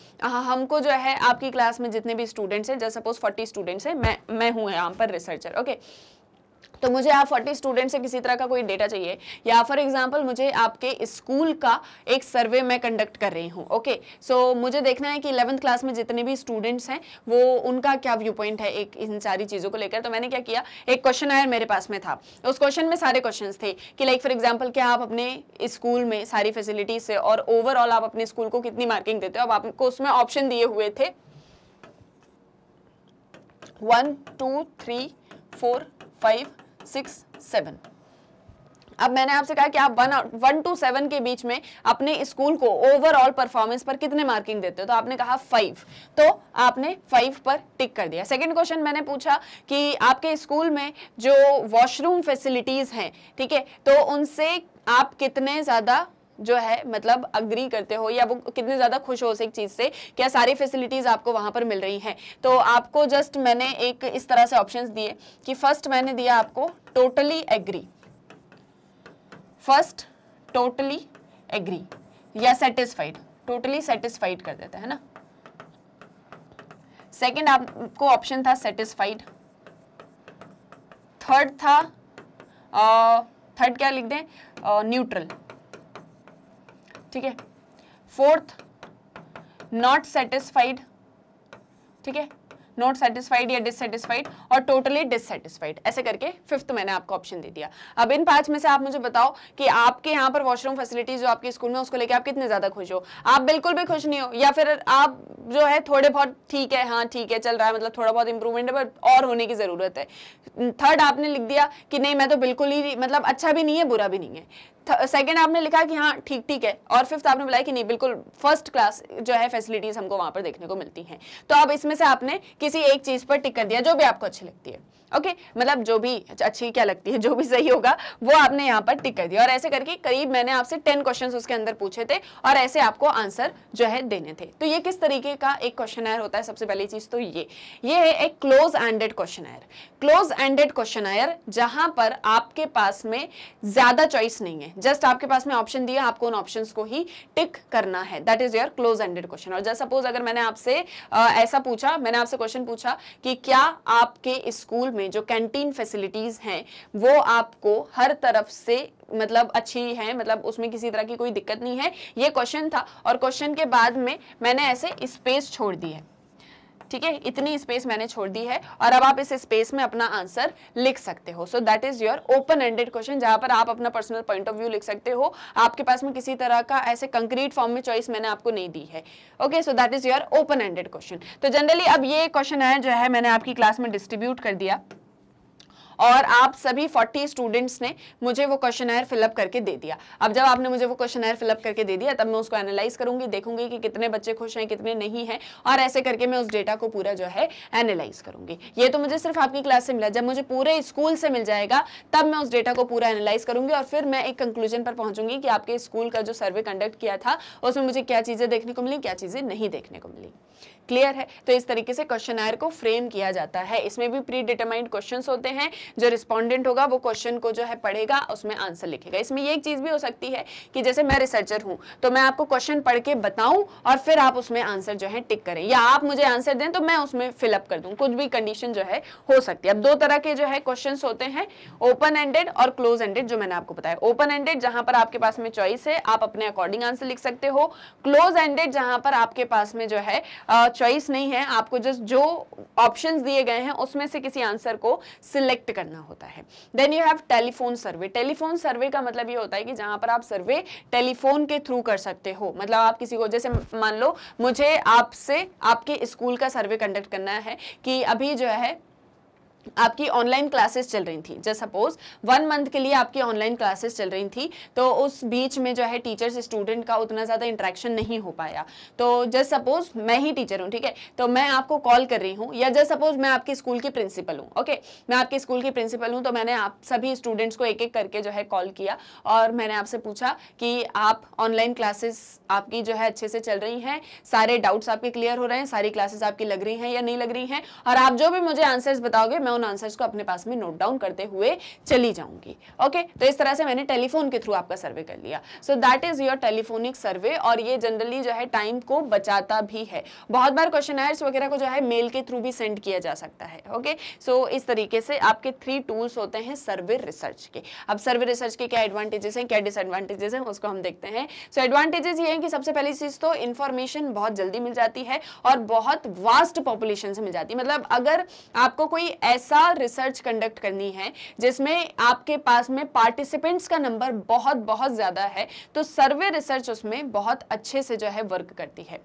Speaker 1: हमको जो है आपकी क्लास में जितने भी स्टूडेंट्स हैं जैसे सपोज फोर्टी स्टूडेंट्स हैं मैं मैं हूँ यहाँ पर रिसर्चर ओके okay? तो मुझे आप 40 स्टूडेंट से किसी तरह का कोई डेटा चाहिए या फॉर एग्जांपल मुझे आपके स्कूल का एक सर्वे मैं कंडक्ट कर रही हूँ ओके सो मुझे देखना है कि इलेवंथ क्लास में जितने भी स्टूडेंट्स हैं वो उनका क्या व्यू पॉइंट है एक इन सारी चीज़ों को लेकर तो मैंने क्या किया एक क्वेश्चन आयर मेरे पास में था उस क्वेश्चन में सारे क्वेश्चन थे कि लाइक फॉर एग्जाम्पल क्या आप अपने स्कूल में सारी फैसिलिटीज से और ओवरऑल आप अपने स्कूल को कितनी मार्किंग देते हो अब आपको उसमें ऑप्शन दिए हुए थे one two three four five six seven अब मैंने आपसे कहा कि आप वन वन टू सेवन के बीच में अपने स्कूल को ओवरऑल परफॉर्मेंस पर कितने मार्किंग देते हो तो आपने कहा फाइव तो आपने फाइव पर टिक कर दिया सेकंड क्वेश्चन मैंने पूछा कि आपके स्कूल में जो वॉशरूम फैसिलिटीज़ हैं ठीक है तो उनसे आप कितने ज़्यादा जो है मतलब अग्री करते हो या वो कितने ज़्यादा खुश हो उस एक चीज़ से क्या सारी फैसिलिटीज़ आपको वहां पर मिल रही हैं तो आपको जस्ट मैंने एक इस तरह से ऑप्शन दिए कि फर्स्ट मैंने दिया आपको totally agree first totally agree या सेटिस्फाइड टोटली सेटिस्फाइड कर देता है ना सेकेंड आपको ऑप्शन था सेटिस्फाइड थर्ड था थर्ड क्या लिख दें न्यूट्रल uh, ठीक है फोर्थ नॉट सेटिस्फाइड ठीक है नॉट सेटिस्फाइड या डिससेटिस्फाइड और टोटली डिससेटिस्फाइड ऐसे करके फिफ्थ मैंने आपको ऑप्शन दे दिया अब इन पांच में से आप मुझे बताओ कि आपके यहाँ पर वॉशरूम फैसिलिटीज जो आपके स्कूल में उसको लेके आप कितने ज़्यादा खुश हो आप बिल्कुल भी खुश नहीं हो या फिर आप जो है थोड़े बहुत ठीक है हाँ ठीक है चल रहा है मतलब थोड़ा बहुत इंप्रूवमेंट है बट और होने की ज़रूरत है थर्ड आपने लिख दिया कि नहीं मैं तो बिल्कुल ही मतलब अच्छा भी नहीं है बुरा भी नहीं है सेकेंड आपने लिखा कि हाँ ठीक ठीक है और फिफ्थ आपने बोला कि नहीं बिल्कुल फर्स्ट क्लास जो है फैसिलिटीज हमको वहां पर देखने को मिलती हैं तो अब इसमें से आपने किसी एक चीज़ पर टिक कर दिया जो भी आपको अच्छी लगती है ओके okay, मतलब जो भी अच्छी क्या लगती है जो भी सही होगा वो आपने यहाँ पर टिक कर दिया और ऐसे करके करीब मैंने आपसे टेन क्वेश्चंस उसके अंदर पूछे थे और ऐसे आपको आंसर जो है देने थे तो ये किस तरीके का एक क्वेश्चन आयर होता है सबसे पहली चीज़ तो ये ये है एक close ended questionnaire close ended questionnaire जहां पर आपके पास में ज़्यादा चॉइस नहीं है जस्ट आपके पास में ऑप्शन दिया आपको उन ऑप्शन को ही टिक करना है that is your close ended question और जस्ट सपोज अगर मैंने आपसे ऐसा पूछा मैंने आपसे क्वेश्चन पूछा कि क्या आपके स्कूल में जो कैंटीन फैसिलिटीज हैं वो आपको हर तरफ से मतलब अच्छी है मतलब उसमें किसी तरह की कोई दिक्कत नहीं है ये क्वेश्चन था और क्वेश्चन के बाद में मैंने ऐसे स्पेस छोड़ दी है ठीक है इतनी स्पेस मैंने छोड़ दी है और अब आप इस स्पेस में अपना आंसर लिख सकते हो so that is your open ended question जहां पर आप अपना पर्सनल पॉइंट ऑफ व्यू लिख सकते हो आपके पास में किसी तरह का ऐसे कंक्रीट फॉर्म में चॉइस मैंने आपको नहीं दी है okay so that is your open ended question तो जनरली अब ये क्वेश्चन है जो है मैंने आपकी क्लास में डिस्ट्रीब्यूट कर दिया और आप सभी 40 स्टूडेंट्स ने मुझे वो क्वेश्चन आयर फिलअप करके दे दिया अब जब आपने मुझे वो क्वेश्चन आयर फिलअप करके दे दिया तब मैं उसको एनालाइज करूंगी देखूंगी कि कितने बच्चे खुश हैं कितने नहीं हैं और ऐसे करके मैं उस डेटा को पूरा जो है एनालाइज करूंगी ये तो मुझे सिर्फ आपकी क्लास से मिला जब मुझे पूरे स्कूल से मिल जाएगा तब मैं उस डेटा को पूरा एनालाइज करूंगी और फिर मैं एक कंक्लूजन पर पहुंचूंगी कि आपके स्कूल का जो सर्वे कंडक्ट किया था उसमें मुझे क्या चीज़ें देखने को मिली क्या चीज़ें नहीं देखने को मिली क्लियर है तो इस तरीके से क्वेश्चन आयर को फ्रेम किया जाता है इसमें भी प्री डिटरमाइंड क्वेश्चन होते हैं जो रिस्पॉन्डेंट होगा वो क्वेश्चन को जो है पढ़ेगा उसमें आंसर लिखेगा इसमें ये एक चीज़ भी हो सकती है कि जैसे मैं रिसर्चर हूं तो मैं आपको क्वेश्चन पढ़ के बताऊं और फिर आप उसमें आंसर जो है टिक करें या आप मुझे आंसर दें तो मैं उसमें फिलअप कर दूं कुछ भी कंडीशन जो है हो सकती है अब दो तरह के जो है क्वेश्चन होते हैं ओपन एंडेड और क्लोज एंडेड जो मैंने आपको बताया ओपन एंडेड जहां पर आपके पास में चॉइस है आप अपने अकॉर्डिंग आंसर लिख सकते हो क्लोज एंडेड जहां पर आपके पास में जो है चॉइस नहीं है आपको जस्ट जो ऑप्शन दिए गए हैं उसमें से किसी आंसर को सिलेक्ट करना होता है then you have telephone survey telephone survey का मतलब ये होता है कि जहाँ पर आप सर्वे टेलीफोन के थ्रू कर सकते हो मतलब आप किसी को जैसे मान लो मुझे आपसे आपके स्कूल का सर्वे कंडक्ट करना है कि अभी जो है आपकी ऑनलाइन क्लासेस चल रही थी जस्ट सपोज वन मंथ के लिए आपकी ऑनलाइन क्लासेस चल रही थी तो उस बीच में जो है टीचर्स स्टूडेंट का उतना ज़्यादा इंट्रैक्शन नहीं हो पाया तो जस्ट सपोज मैं ही टीचर हूँ ठीक है तो मैं आपको कॉल कर रही हूँ या जस्ट सपोज मैं आपके स्कूल की प्रिंसिपल हूँ ओके मैं आपके स्कूल की प्रिंसिपल हूँ तो मैंने आप सभी स्टूडेंट्स को एक एक करके जो है कॉल किया और मैंने आपसे पूछा कि आप ऑनलाइन क्लासेस आपकी जो है अच्छे से चल रही हैं सारे डाउट्स आपके क्लियर हो रहे हैं सारी क्लासेस आपकी लग रही हैं या नहीं लग रही हैं और आप जो भी मुझे आंसर्स बताओगे मैं उन आंसर्स को अपने पास में नोट डाउन करते हुए चली जाऊंगी ओके तो इस तरह से मैंने टेलीफोन के थ्रू आपका सर्वे कर लिया so that is your telephonic survey और ये जनरली जो है टाइम को बचाता भी है बहुत बार क्वेश्चन वगैरह को जो है मेल के थ्रू भी सेंड किया जा सकता है ओके सो so, इस तरीके से आपके थ्री टूल्स होते हैं सर्वे रिसर्च के अब सर्वे रिसर्च के क्या एडवांटेजेस हैं क्या डिसएडवांटेजेस हैं उसको हम देखते हैं सो so, एडवांटेजेस ये हैं कि सबसे पहली चीज़ तो इन्फॉर्मेशन बहुत जल्दी मिल जाती है और बहुत वास्ट पॉपुलेशन से मिल जाती है मतलब अगर आपको कोई ऐसा रिसर्च कंडक्ट करनी है जिसमें आपके पास में पार्टिसिपेंट्स का नंबर बहुत बहुत ज़्यादा है तो सर्वे रिसर्च उसमें बहुत अच्छे से जो है वर्क करती है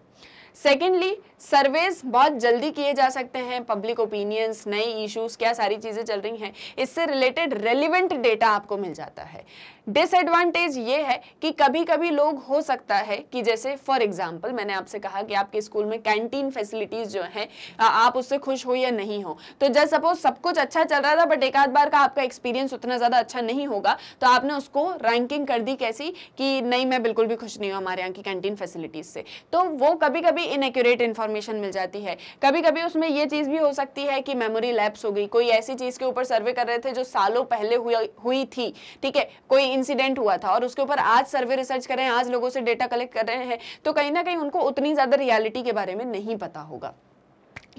Speaker 1: सेकेंडली सर्वेज बहुत जल्दी किए जा सकते हैं पब्लिक ओपिनियंस नए इश्यूज क्या सारी चीज़ें चल रही हैं इससे रिलेटेड रेलिवेंट डेटा आपको मिल जाता है डिसएडवांटेज ये है कि कभी कभी लोग हो सकता है कि जैसे फॉर एग्जाम्पल मैंने आपसे कहा कि आपके स्कूल में कैंटीन फैसिलिटीज जो हैं आप उससे खुश हो या नहीं हो तो जैसे सपोज सब कुछ अच्छा चल रहा था बट एक आध बार का आपका एक्सपीरियंस उतना ज़्यादा अच्छा नहीं होगा तो आपने उसको रैंकिंग कर दी कैसी कि नहीं मैं बिल्कुल भी खुश नहीं हूँ हमारे यहाँ की कैंटीन फैसिलिटीज से तो वो कभी कभी इनएक्यूरेट इन्फॉर्मेशन मिल जाती है कभी कभी उसमें ये चीज़ भी हो सकती है कि मेमोरी लैप्स हो गई कोई ऐसी चीज़ के ऊपर सर्वे कर रहे थे जो सालों पहले हुई हुई थी ठीक है कोई इंसिडेंट हुआ था और उसके ऊपर आज सर्वे रिसर्च कर रहे हैं आज लोगों से डेटा कलेक्ट कर रहे हैं तो कहीं ना कहीं उनको उतनी ज़्यादा रियलिटी के बारे में नहीं पता होगा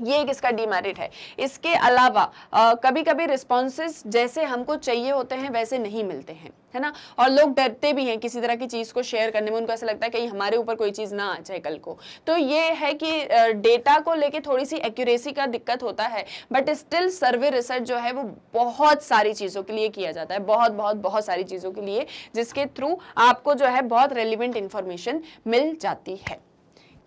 Speaker 1: ये एक इसका डीमेरिट है इसके अलावा आ, कभी कभी रिस्पॉन्सेज जैसे हमको चाहिए होते हैं वैसे नहीं मिलते हैं है ना और लोग डरते भी हैं किसी तरह की चीज़ को शेयर करने में उनको ऐसा लगता है कि हमारे ऊपर कोई चीज़ ना आ जाए कल को तो ये है कि डेटा को लेके थोड़ी सी एक्यूरेसी का दिक्कत होता है बट स्टिल सर्वे रिसर्च जो है वो बहुत सारी चीज़ों के लिए किया जाता है बहुत बहुत बहुत सारी चीज़ों के लिए जिसके थ्रू आपको जो है बहुत रेलिवेंट इन्फॉर्मेशन मिल जाती है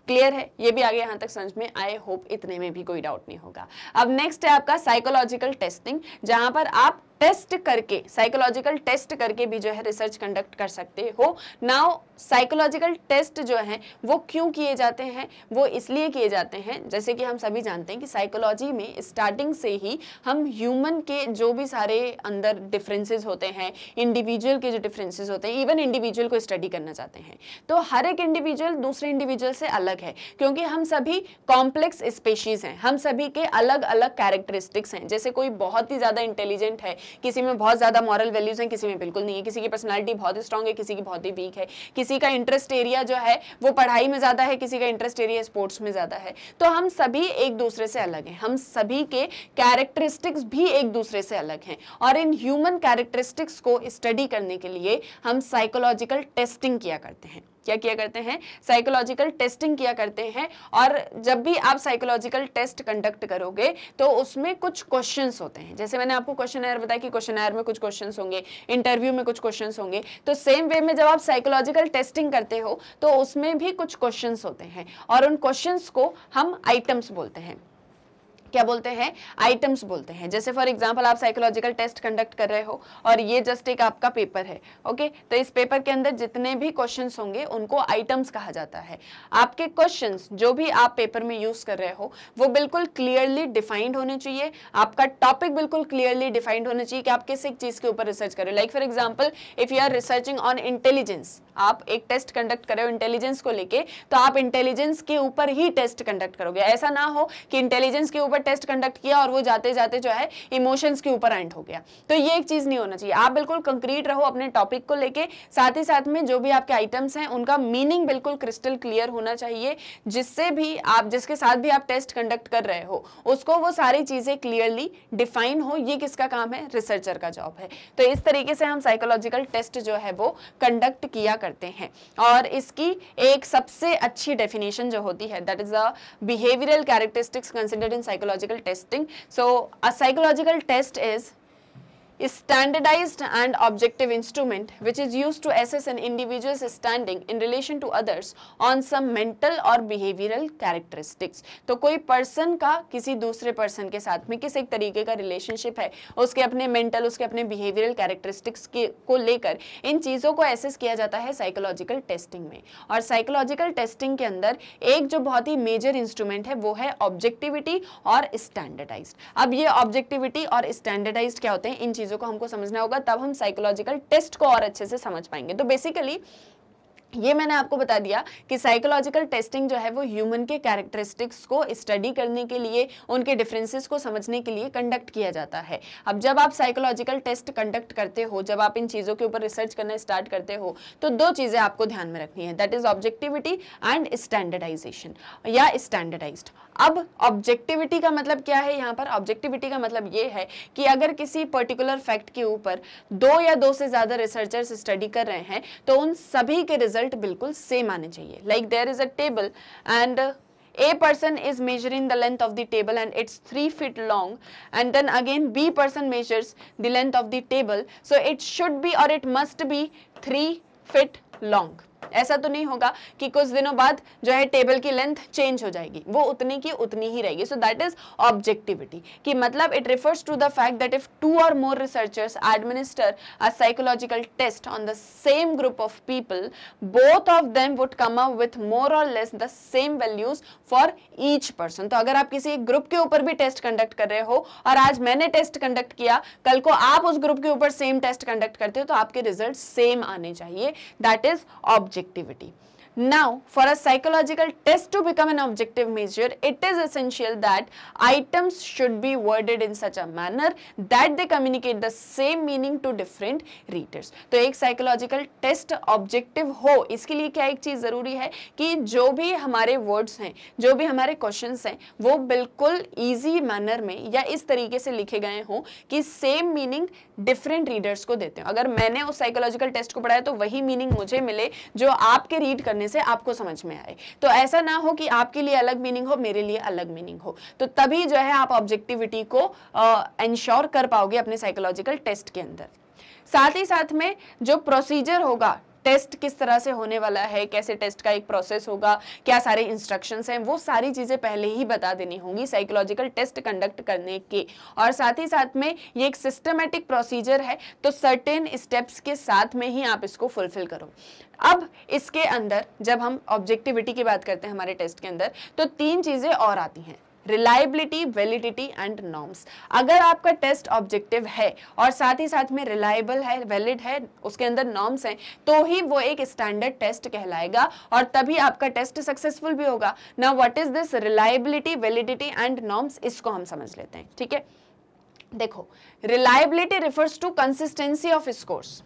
Speaker 1: क्लियर है ये भी आगे यहां तक समझ में आई होप इतने में भी कोई डाउट नहीं होगा अब नेक्स्ट है आपका साइकोलॉजिकल टेस्टिंग जहां पर आप टेस्ट करके साइकोलॉजिकल टेस्ट करके भी जो है रिसर्च कंडक्ट कर सकते हो नाउ साइकोलॉजिकल टेस्ट जो है वो क्यों किए जाते हैं वो इसलिए किए जाते हैं जैसे कि हम सभी जानते हैं कि साइकोलॉजी में स्टार्टिंग से ही हम ह्यूमन के जो भी सारे अंदर डिफरेंसेस होते हैं इंडिविजुअल के जो डिफरेंसेस होते हैं इवन इंडिविजुअल को स्टडी करना चाहते हैं तो हर एक इंडिविजुअल दूसरे इंडिविजुअल से अलग है क्योंकि हम सभी कॉम्प्लेक्स स्पेशीज हैं हम सभी के अलग अलग कैरेक्टरिस्टिक्स हैं जैसे कोई बहुत ही ज़्यादा इंटेलिजेंट है किसी में बहुत ज़्यादा मॉरल वैल्यूज़ हैं किसी में बिल्कुल नहीं है किसी की पर्सनैलिटी बहुत स्ट्रॉग है किसी की बहुत ही वीक है किसी का इंटरेस्ट एरिया जो है वो पढ़ाई में ज़्यादा है किसी का इंटरेस्ट एरिया स्पोर्ट्स में ज़्यादा है तो हम सभी एक दूसरे से अलग हैं हम सभी के कैरेक्टरिस्टिक्स भी एक दूसरे से अलग हैं और इन ह्यूमन कैरेक्टरिस्टिक्स को स्टडी करने के लिए हम साइकोलॉजिकल टेस्टिंग किया करते हैं क्या किया करते हैं साइकोलॉजिकल टेस्टिंग किया करते हैं और जब भी आप साइकोलॉजिकल टेस्ट कंडक्ट करोगे तो उसमें कुछ क्वेश्चन होते हैं जैसे मैंने आपको क्वेश्चन आयर बताया कि क्वेश्चन आयर में कुछ क्वेश्चन होंगे इंटरव्यू में कुछ क्वेश्चन होंगे तो सेम वे में जब आप साइकोलॉजिकल टेस्टिंग करते हो तो उसमें भी कुछ क्वेश्चन होते हैं और उन क्वेश्चन को हम आइटम्स बोलते हैं क्या बोलते हैं आइटम्स बोलते हैं जैसे फॉर एग्जांपल आप साइकोलॉजिकल टेस्ट कंडक्ट कर रहे हो और ये जस्ट एक आपका पेपर है ओके तो इस पेपर के अंदर जितने भी क्वेश्चंस होंगे उनको आइटम्स कहा जाता है आपके क्वेश्चंस जो भी आप पेपर में यूज कर रहे हो वो बिल्कुल क्लियरली डिफाइंड होने चाहिए आपका टॉपिक बिल्कुल क्लियरली डिफाइंड होना चाहिए कि आप किस एक चीज के ऊपर रिसर्च करें like for example if you are researching on intelligence आप एक टेस्ट कंडक्ट करे हो इंटेलिजेंस को लेके तो आप इंटेलिजेंस के ऊपर ही टेस्ट कंडक्ट करोगे ऐसा ना हो कि इंटेलिजेंस के ऊपर टेस्ट कंडक्ट किया और वो जाते जाते जो है इमोशंस के ऊपर एंड हो गया तो ये एक चीज़ नहीं होना चाहिए आप बिल्कुल कंक्रीट रहो अपने टॉपिक को लेके साथ ही साथ में जो भी आपके आइटम्स हैं उनका मीनिंग बिल्कुल क्रिस्टल क्लियर होना चाहिए जिससे भी आप जिसके साथ भी आप टेस्ट कंडक्ट कर रहे हो उसको वो सारी चीज़ें क्लियरली डिफाइन हो ये किसका काम है रिसर्चर का जॉब है तो इस तरीके से हम साइकोलॉजिकल टेस्ट जो है वो कंडक्ट किया कर करते हैं और इसकी एक सबसे अच्छी डेफिनेशन जो होती है that is a behavioural characteristics considered in psychological testing so a psychological test is is standardized and objective instrument which is used to assess an individual's standing in relation to others on some mental or behavioral characteristics. तो कोई person का किसी दूसरे person के साथ में किस एक तरीके का रिलेशनशिप है उसके अपने मेंटल उसके अपने बिहेवियरल कैरेक्टरिस्टिक्स के को लेकर इन चीज़ों को एसेस किया जाता है साइकोलॉजिकल टेस्टिंग में और साइकोलॉजिकल टेस्टिंग के अंदर एक जो बहुत ही मेजर इंस्ट्रूमेंट है वो है ऑब्जेक्टिविटी और स्टैंडर्डाइज अब ये ऑब्जेक्टिविटी और स्टैंडर्डाइज क्या होते हैं इन चीज़ों चीज़ों को हमको समझना होगा तब हम साइकोलॉजिकल टेस्ट को और अच्छे से समझ पाएंगे तो बेसिकली ये मैंने आपको बता दिया कि साइकोलॉजिकल टेस्टिंग जो है वो ह्यूमन के कैरेक्टरिस्टिक्स को स्टडी करने के लिए उनके डिफरेंसेस को समझने के लिए कंडक्ट किया जाता है अब जब आप साइकोलॉजिकल टेस्ट कंडक्ट करते हो जब आप इन चीज़ों के ऊपर रिसर्च करना स्टार्ट करते हो तो दो चीज़ें आपको ध्यान में रखनी है that is objectivity and standardization या स्टैंडर्डाइज अब ऑब्जेक्टिविटी का मतलब क्या है यहाँ पर ऑब्जेक्टिविटी का मतलब ये है कि अगर किसी पर्टिकुलर फैक्ट के ऊपर दो या दो से ज़्यादा रिसर्चर्स स्टडी कर रहे हैं तो उन सभी के रिजल्ट बिल्कुल सेम आने चाहिए like there is a table and A person is measuring the length of the table and it's 3 feet long and then again B person measures the length of the table. So it should be or it must be 3 feet long. ऐसा तो नहीं होगा कि कुछ दिनों बाद जो है टेबल की लेंथ चेंज हो जाएगी वो उतनी की उतनी ही रहेगी सो दैट इज ऑब्जेक्टिविटी कि मतलब it refers to the fact that if two or more researchers administer a psychological test on the same group of people both of them would come up with more or less the same values for each person तो अगर आप किसी group के ऊपर भी test conduct कर रहे हो और आज मैंने टेस्ट कंडक्ट किया कल को आप उस ग्रुप के ऊपर सेम टेस्ट कंडक्ट करते हो तो आपके रिजल्ट सेम आने चाहिए that is object objectivity Now, for a psychological test to become an objective measure, it is essential that items should be worded in such a manner that they communicate the same meaning to different readers. तो ek psychological test objective ho iske liye kya ek cheez zaruri hai ki jo bhi hamare words hain jo bhi hamare questions hain wo bilkul easy manner mein ya is tarike se likhe gaye ho ki same meaning different readers ko dete ho agar maine us psychological test ko padha hai to wahi meaning mujhe mile jo aapke read karne से आपको समझ में आए तो ऐसा ना हो कि आपके लिए अलग मीनिंग हो मेरे लिए अलग मीनिंग हो तो तभी जो है आप ऑब्जेक्टिविटी को इंश्योर कर पाओगे अपने साइकोलॉजिकल टेस्ट के अंदर साथ ही साथ में जो प्रोसीजर होगा टेस्ट किस तरह से होने वाला है कैसे टेस्ट का एक प्रोसेस होगा क्या सारे इंस्ट्रक्शंस हैं वो सारी चीज़ें पहले ही बता देनी होंगी साइकोलॉजिकल टेस्ट कंडक्ट करने के और साथ ही साथ में ये एक सिस्टमेटिक प्रोसीजर है तो सर्टेन स्टेप्स के साथ में ही आप इसको फुलफिल करो अब इसके अंदर जब हम ऑब्जेक्टिविटी की बात करते हैं हमारे टेस्ट के अंदर तो तीन चीज़ें और आती हैं रिलायबिलिटी वैलिडिटी एंड नॉर्म्स अगर आपका टेस्ट ऑब्जेक्टिव है और साथ ही साथ में रिलायबल है वैलिड है उसके अंदर नॉर्म्स हैं तो ही वो एक स्टैंडर्ड टेस्ट कहलाएगा और तभी आपका टेस्ट सक्सेसफुल भी होगा ना what is this reliability validity and norms इसको हम समझ लेते हैं ठीक है देखो reliability refers to consistency of scores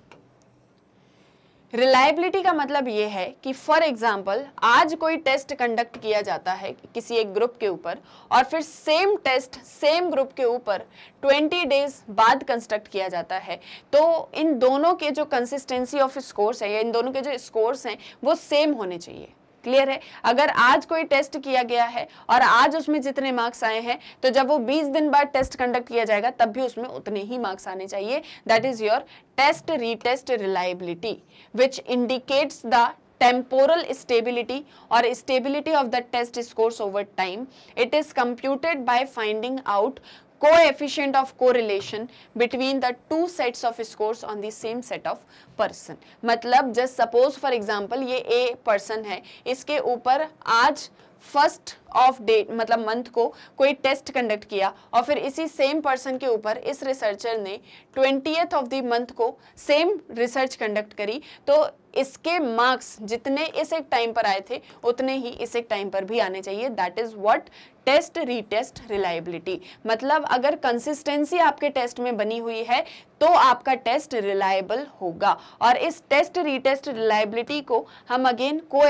Speaker 1: reliability का मतलब ये है कि फॉर एग्जाम्पल आज कोई टेस्ट कंडक्ट किया जाता है किसी एक ग्रुप के ऊपर और फिर सेम टेस्ट सेम ग्रुप के ऊपर 20 डेज बाद कंस्ट्रक्ट किया जाता है तो इन दोनों के जो कंसिस्टेंसी ऑफ स्कोर्स है या इन दोनों के जो स्कोर्स हैं वो सेम होने चाहिए क्लियर है अगर आज कोई टेस्ट किया गया है और आज उसमें जितने मार्क्स आए हैं तो जब वो 20 दिन बाद टेस्ट कंडक्ट किया जाएगा तब भी उसमें उतने ही मार्क्स आने चाहिए that is your test retest reliability which indicates the temporal stability or stability of the test scores over time it is computed by finding out coefficient of correlation between the two sets of scores on the same set of person matlab just suppose for example ye a person hai iske upar aaj first of date मतलब month को कोई test conduct किया और फिर इसी same person के ऊपर इस रिसर्चर ने ट्वेंटियथ ऑफ द मंथ को सेम रिसर्च कंडक्ट करी तो इसके मार्क्स जितने इस एक टाइम पर आए थे उतने ही इस एक टाइम पर भी आने चाहिए that is what test retest reliability मतलब अगर कंसिस्टेंसी आपके टेस्ट में बनी हुई है तो आपका टेस्ट रिलायबल होगा और इस टेस्ट रीटेस्ट रिलायबिलिटी को हम अगेन को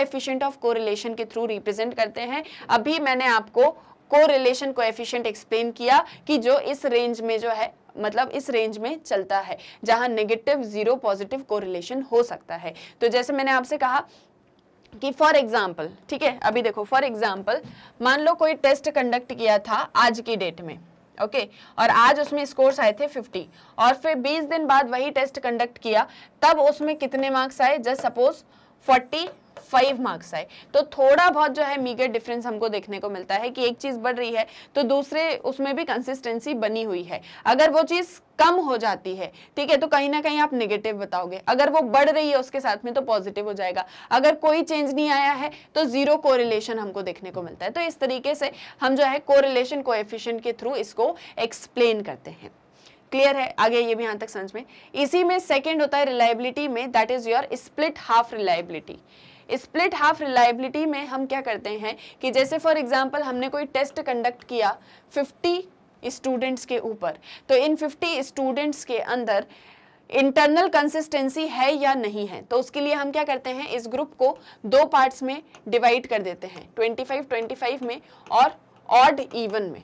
Speaker 1: ऑफ कोरिलेशन के थ्रू रिप्रेजेंट करते हैं अभी अभी मैंने आपको को रिलेशन कोएफिशिएंट एक्सप्लेन किया कि जो इस रेंज में जो है मतलब इस रेंज में चलता है जहां नेगेटिव जीरो पॉजिटिव कोरिलेशन हो सकता है तो जैसे मैंने आपसे कहा कि फॉर एग्जाम्पल ठीक है अभी देखो फॉर एग्जाम्पल मान लो कोई टेस्ट कंडक्ट किया था आज की डेट में ओके okay, और आज उसमें स्कोर्स आए थे 50 और फिर 20 दिन बाद वही टेस्ट कंडक्ट किया तब उसमें कितने मार्क्स आए जस्ट सपोज फाइव मार्क्स आए तो थोड़ा बहुत जो है मीगर डिफरेंस हमको देखने को मिलता है कि एक चीज़ बढ़ रही है तो दूसरे उसमें भी कंसिस्टेंसी बनी हुई है अगर वो चीज़ कम हो जाती है ठीक है तो कहीं ना कहीं आप नेगेटिव बताओगे अगर वो बढ़ रही है उसके साथ में तो पॉजिटिव हो जाएगा अगर कोई चेंज नहीं आया है तो जीरो कोरिलेशन हमको देखने को मिलता है तो इस तरीके से हम जो है कोरिलेशन को के थ्रू इसको एक्सप्लेन करते हैं क्लियर है आगे ये भी यहां तक समझ में इसी में सेकेंड होता है रिलायबिलिटी में that is your split half reliability split half reliability में हम क्या करते हैं कि जैसे फॉर एग्जांपल हमने कोई टेस्ट कंडक्ट किया 50 स्टूडेंट्स के ऊपर तो इन 50 स्टूडेंट्स के अंदर इंटरनल कंसिस्टेंसी है या नहीं है तो उसके लिए हम क्या करते हैं इस ग्रुप को दो पार्ट्स में डिवाइड कर देते हैं 25 25 में और ऑड इवन में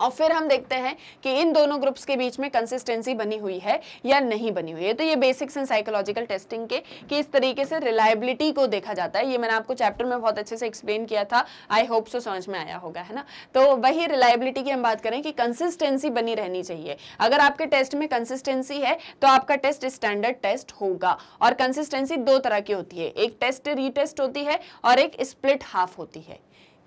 Speaker 1: और फिर हम देखते हैं कि इन दोनों ग्रुप्स के बीच में कंसिस्टेंसी बनी हुई है या नहीं बनी हुई है तो ये बेसिक्स एंड साइकोलॉजिकल टेस्टिंग के कि इस तरीके से रिलायबिलिटी को देखा जाता है ये मैंने आपको चैप्टर में बहुत अच्छे से एक्सप्लेन किया था आई होप सो समझ में आया होगा है ना तो वही रिलायबिलिटी की हम बात करें कि कंसिस्टेंसी बनी रहनी चाहिए अगर आपके टेस्ट में कंसिस्टेंसी है तो आपका टेस्ट स्टैंडर्ड टेस्ट होगा और कंसिस्टेंसी दो तरह की होती है एक टेस्ट रीटेस्ट होती है और एक स्प्लिट हाफ होती है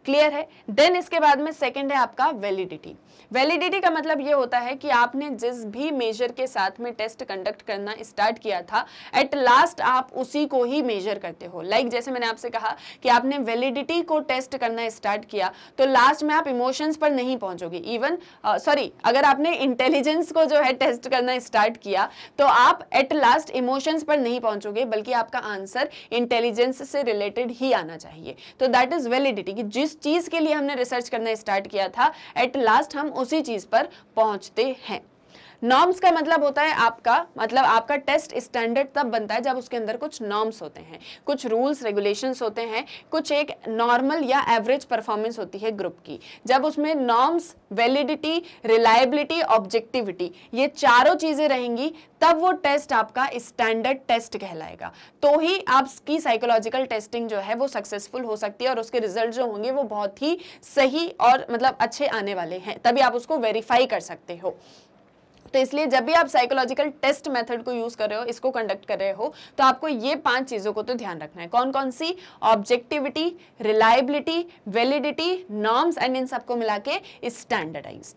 Speaker 1: क्लियर है देन इसके बाद में सेकेंड है आपका वैलिडिटी वैलिडिटी का मतलब ये होता है कि आपने जिस भी मेजर के साथ में टेस्ट कंडक्ट करना स्टार्ट किया था एट लास्ट आप उसी को ही मेजर करते हो लाइक like जैसे मैंने आपसे कहा कि आपने वैलिडिटी को टेस्ट करना स्टार्ट किया तो लास्ट में आप इमोशंस पर नहीं पहुंचोगे इवन सॉरी uh, अगर आपने इंटेलिजेंस को जो है टेस्ट करना स्टार्ट किया तो आप एट लास्ट इमोशंस पर नहीं पहुंचोगे बल्कि आपका आंसर इंटेलिजेंस से रिलेटेड ही आना चाहिए तो दैट इज वैलिडिटी कि जिस चीज़ के लिए हमने रिसर्च करना स्टार्ट किया था एट लास्ट हम उसी चीज़ पर पहुंचते हैं नॉर्म्स का मतलब होता है आपका मतलब आपका टेस्ट स्टैंडर्ड तब बनता है जब उसके अंदर कुछ नॉर्म्स होते हैं कुछ रूल्स रेगुलेशंस होते हैं कुछ एक नॉर्मल या एवरेज परफॉर्मेंस होती है ग्रुप की जब उसमें नॉर्म्स वैलिडिटी रिलायबिलिटी ऑब्जेक्टिविटी ये चारों चीज़ें रहेंगी तब वो टेस्ट आपका स्टैंडर्ड टेस्ट कहलाएगा तो ही आपकी साइकोलॉजिकल टेस्टिंग जो है वो सक्सेसफुल हो सकती है और उसके रिजल्ट जो होंगे वो बहुत ही सही और मतलब अच्छे आने वाले हैं तभी आप उसको वेरीफाई कर सकते हो तो इसलिए जब भी आप साइकोलॉजिकल टेस्ट मेथड को यूज कर रहे हो इसको कंडक्ट कर रहे हो तो आपको ये पांच चीजों को तो ध्यान रखना है कौन कौन सी objectivity reliability validity norms and इन सबको मिला के स्टैंडर्डाइज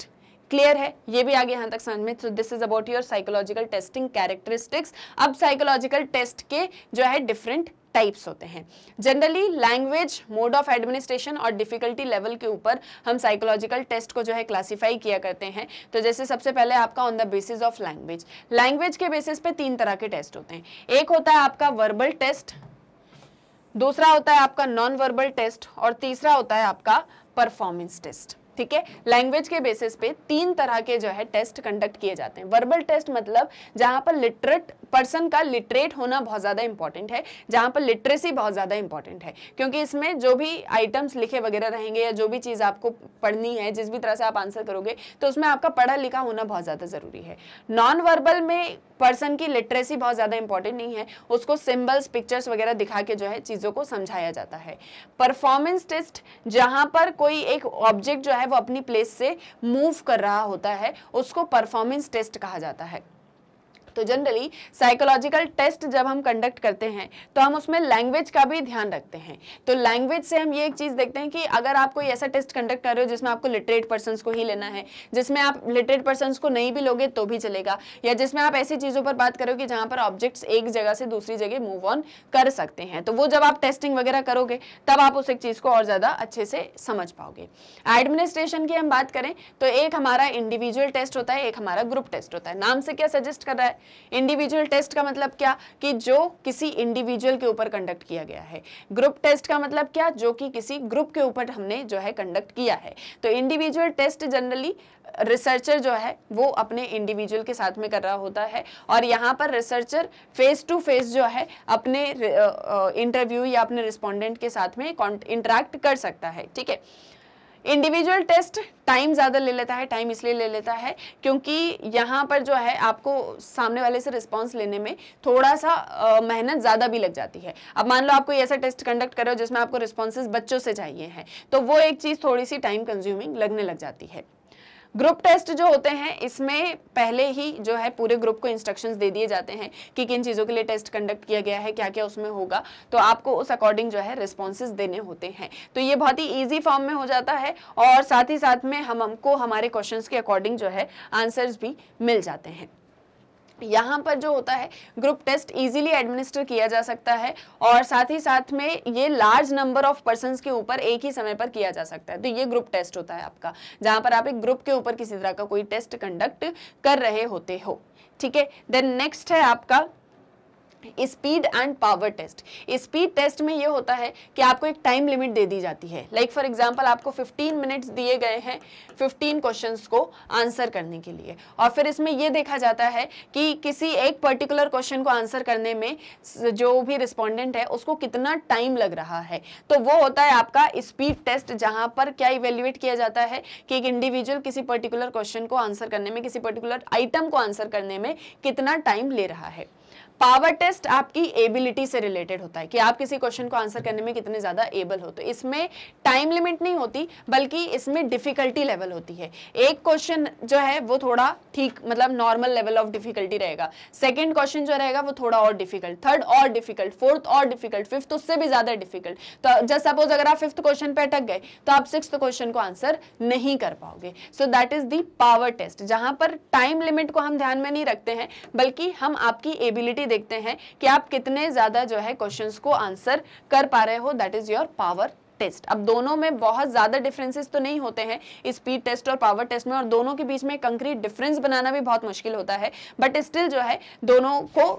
Speaker 1: क्लियर है ये भी आगे यहां तक समझ में तो this is about your psychological testing characteristics अब साइकोलॉजिकल टेस्ट के जो है डिफरेंट टाइप्स होते हैं generally language mode of administration और डिफिकल्टी लेवल के ऊपर हम साइकोलॉजिकल टेस्ट को जो है क्लासीफाई किया करते हैं तो जैसे सबसे पहले आपका on the basis of language language के बेसिस पे तीन तरह के टेस्ट होते हैं एक होता है आपका वर्बल टेस्ट दूसरा होता है आपका नॉन वर्बल टेस्ट और तीसरा होता है आपका परफॉर्मेंस टेस्ट ठीक है लैंग्वेज के बेसिस पे तीन तरह के जो है टेस्ट कंडक्ट किए जाते हैं वर्बल टेस्ट मतलब जहां पर लिटरेट पर्सन का लिटरेट होना बहुत ज़्यादा इंपॉर्टेंट है जहां पर लिटरेसी बहुत ज़्यादा इंपॉर्टेंट है क्योंकि इसमें जो भी आइटम्स लिखे वगैरह रहेंगे या जो भी चीज़ आपको पढ़नी है जिस भी तरह से आप आंसर करोगे तो उसमें आपका पढ़ा लिखा होना बहुत ज़्यादा ज़रूरी है नॉन वर्बल में पर्सन की लिटरेसी बहुत ज़्यादा इंपॉर्टेंट नहीं है उसको सिंबल्स पिक्चर्स वगैरह दिखा के जो है चीज़ों को समझाया जाता है परफॉर्मेंस टेस्ट जहां पर कोई एक ऑब्जेक्ट जो है वो अपनी प्लेस से मूव कर रहा होता है उसको परफॉर्मेंस टेस्ट कहा जाता है तो जनरली साइकोलॉजिकल टेस्ट जब हम कंडक्ट करते हैं तो हम उसमें लैंग्वेज का भी ध्यान रखते हैं तो लैंग्वेज से हम ये एक चीज़ देखते हैं कि अगर आप कोई ऐसा टेस्ट कंडक्ट कर रहे हो जिसमें आपको लिटरेट पर्सन को ही लेना है जिसमें आप लिटरेट पर्सन को नहीं भी लोगे तो भी चलेगा या जिसमें आप ऐसी चीज़ों पर बात करोगे जहां पर ऑब्जेक्ट्स एक जगह से दूसरी जगह मूव ऑन कर सकते हैं तो वो जब आप टेस्टिंग वगैरह करोगे तब आप उस एक चीज़ को और ज़्यादा अच्छे से समझ पाओगे एडमिनिस्ट्रेशन की हम बात करें तो एक हमारा इंडिविजुअल टेस्ट होता है एक हमारा ग्रुप टेस्ट होता है नाम से क्या सजेस्ट कर रहा है इंडिविजुअल टेस्ट का मतलब क्या कि जो किसी इंडिविजुअल के ऊपर कंडक्ट किया गया है ग्रुप टेस्ट का मतलब क्या जो कि किसी ग्रुप के ऊपर हमने जो है कंडक्ट किया है तो इंडिविजुअल टेस्ट जनरली रिसर्चर जो है वो अपने इंडिविजुअल के साथ में कर रहा होता है और यहाँ पर रिसर्चर फेस टू फेस जो है अपने इंटरव्यू या अपने रिस्पोंडेंट के साथ में इंटरेक्ट कर सकता है ठीक है इंडिविजुअल टेस्ट टाइम ज़्यादा ले लेता है टाइम इसलिए ले लेता है क्योंकि यहाँ पर जो है आपको सामने वाले से रिस्पांस लेने में थोड़ा सा मेहनत ज़्यादा भी लग जाती है अब मान लो आप कोई ऐसा टेस्ट कंडक्ट करो जिसमें आपको रिस्पॉन्सेज बच्चों से चाहिए हैं तो वो एक चीज़ थोड़ी सी टाइम कंज्यूमिंग लगने लग जाती है ग्रुप टेस्ट जो होते हैं इसमें पहले ही जो है पूरे ग्रुप को इंस्ट्रक्शंस दे दिए जाते हैं कि किन चीज़ों के लिए टेस्ट कंडक्ट किया गया है क्या क्या उसमें होगा तो आपको उस अकॉर्डिंग जो है रिस्पॉन्सेज देने होते हैं तो ये बहुत ही ईजी फॉर्म में हो जाता है और साथ ही साथ में हम हमको हमारे क्वेश्चन के अकॉर्डिंग जो है आंसर्स भी मिल जाते हैं यहाँ पर जो होता है ग्रुप टेस्ट इजीली एडमिनिस्टर किया जा सकता है और साथ ही साथ में ये लार्ज नंबर ऑफ पर्सन के ऊपर एक ही समय पर किया जा सकता है तो ये ग्रुप टेस्ट होता है आपका जहाँ पर आप एक ग्रुप के ऊपर किसी तरह का कोई टेस्ट कंडक्ट कर रहे होते हो ठीक है देन नेक्स्ट है आपका speed and power test speed test में ये होता है कि आपको एक टाइम लिमिट दे दी जाती है लाइक फॉर एग्जाम्पल आपको 15 मिनट्स दिए गए हैं 15 क्वेश्चंस को आंसर करने के लिए और फिर इसमें यह देखा जाता है कि किसी एक पर्टिकुलर क्वेश्चन को आंसर करने में जो भी रिस्पॉन्डेंट है उसको कितना टाइम लग रहा है तो वो होता है आपका स्पीड टेस्ट जहाँ पर क्या इवेल्युएट किया जाता है कि एक इंडिविजुअल किसी पर्टिकुलर क्वेश्चन को आंसर करने में किसी पर्टिकुलर आइटम को आंसर करने में कितना टाइम ले रहा है पावर टेस्ट आपकी एबिलिटी से रिलेटेड होता है कि आप किसी क्वेश्चन को आंसर करने में कितने ज़्यादा एबल हो तो इसमें टाइम लिमिट नहीं होती बल्कि इसमें डिफिकल्टी लेवल होती है एक क्वेश्चन जो है वो थोड़ा ठीक मतलब नॉर्मल लेवल ऑफ डिफिकल्टी रहेगा सेकेंड क्वेश्चन जो रहेगा वो थोड़ा और डिफिकल्ट थर्ड और डिफिकल्ट फोर्थ और डिफिकल्ट फिफ्थ उससे भी ज़्यादा डिफिकल्ट तो जस्ट सपोज अगर आप फिफ्थ क्वेश्चन पर अटक गए तो आप सिक्स क्वेश्चन को आंसर नहीं कर पाओगे so that is the power test जहां पर टाइम लिमिट को हम ध्यान में नहीं रखते हैं बल्कि हम आपकी एबिलिटी देखते हैं कि आप कितने ज्यादा जो है क्वेश्चंस को आंसर कर पा रहे हो that is your power test अब दोनों में बहुत ज्यादा डिफरेंसेस तो नहीं होते हैं स्पीड टेस्ट और पावर टेस्ट में और दोनों के बीच में कंक्रीट डिफरेंस बनाना भी बहुत मुश्किल होता है बट स्टिल जो है दोनों को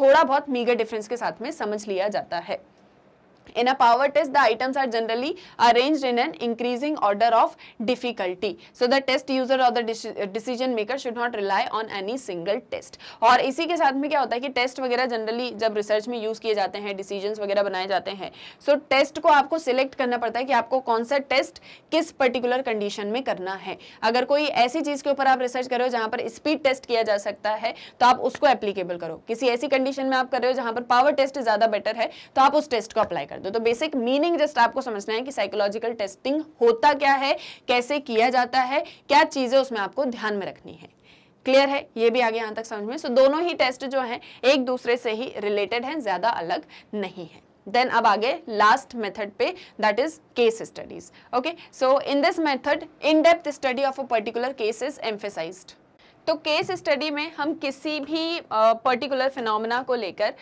Speaker 1: थोड़ा बहुत मीगर डिफरेंस के साथ में समझ लिया जाता है in a power test the items are generally arranged in an increasing order of difficulty so the test user or the decision maker should not rely on any single test और इसी के साथ में क्या होता है कि टेस्ट वगैरह जनरली जब रिसर्च में यूज किए जाते हैं डिसीजन वगैरह बनाए जाते हैं सो so, टेस्ट को आपको सिलेक्ट करना पड़ता है कि आपको कौन सा टेस्ट किस पर्टिकुलर कंडीशन में करना है अगर कोई ऐसी चीज के ऊपर आप रिसर्च कर रहे हो जहां पर स्पीड टेस्ट किया जा सकता है तो आप उसको एप्लीकेबल करो किसी ऐसी कंडीशन में आप कर रहे हो जहां पर पावर टेस्ट ज्यादा बेटर है तो आप उस टेस्ट को अप्लाई कर दो तो बेसिक मीनिंग जस्ट आपको समझना है कि साइकोलॉजिकल टेस्टिंग होता क्या है कैसे किया जाता है क्या चीज़ें उसमें आपको ध्यान में रखनी है क्लियर है ये भी आगे यहां तक समझ में सो so, दोनों ही टेस्ट जो है एक दूसरे से ही रिलेटेड है ज़्यादा अलग नहीं है देन अब आगे लास्ट मेथड पे that is case studies okay so in this method in depth study of a particular case is emphasize तो केस स्टडी में हम किसी भी पर्टिकुलर uh, फिनोमिना को लेकर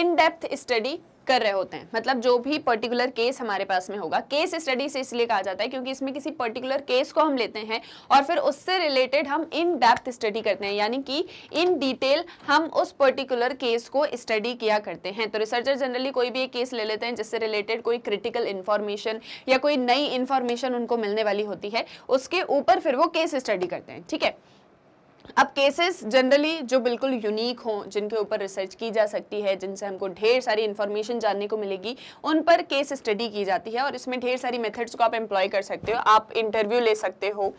Speaker 1: इन डेप्थ स्टडी कर रहे होते हैं मतलब जो भी पर्टिकुलर केस हमारे पास में होगा केस स्टडी से इसलिए कहा जाता है क्योंकि इसमें किसी पर्टिकुलर केस को हम लेते हैं और फिर उससे रिलेटेड हम इन डेप्थ स्टडी करते हैं यानी कि इन डिटेल हम उस पर्टिकुलर केस को स्टडी किया करते हैं तो रिसर्चर जनरली कोई भी एक केस ले लेते हैं जिससे रिलेटेड कोई क्रिटिकल इन्फॉर्मेशन या कोई नई इन्फॉर्मेशन उनको मिलने वाली होती है उसके ऊपर फिर वो केस स्टडी करते हैं ठीक है अब केसेस जनरली जो बिल्कुल यूनिक हों जिनके ऊपर रिसर्च की जा सकती है जिनसे हमको ढेर सारी इन्फॉर्मेशन जानने को मिलेगी उन पर केस स्टडी की जाती है और इसमें ढेर सारी मेथड्स को आप एम्प्लॉय कर सकते हो आप इंटरव्यू ले सकते हो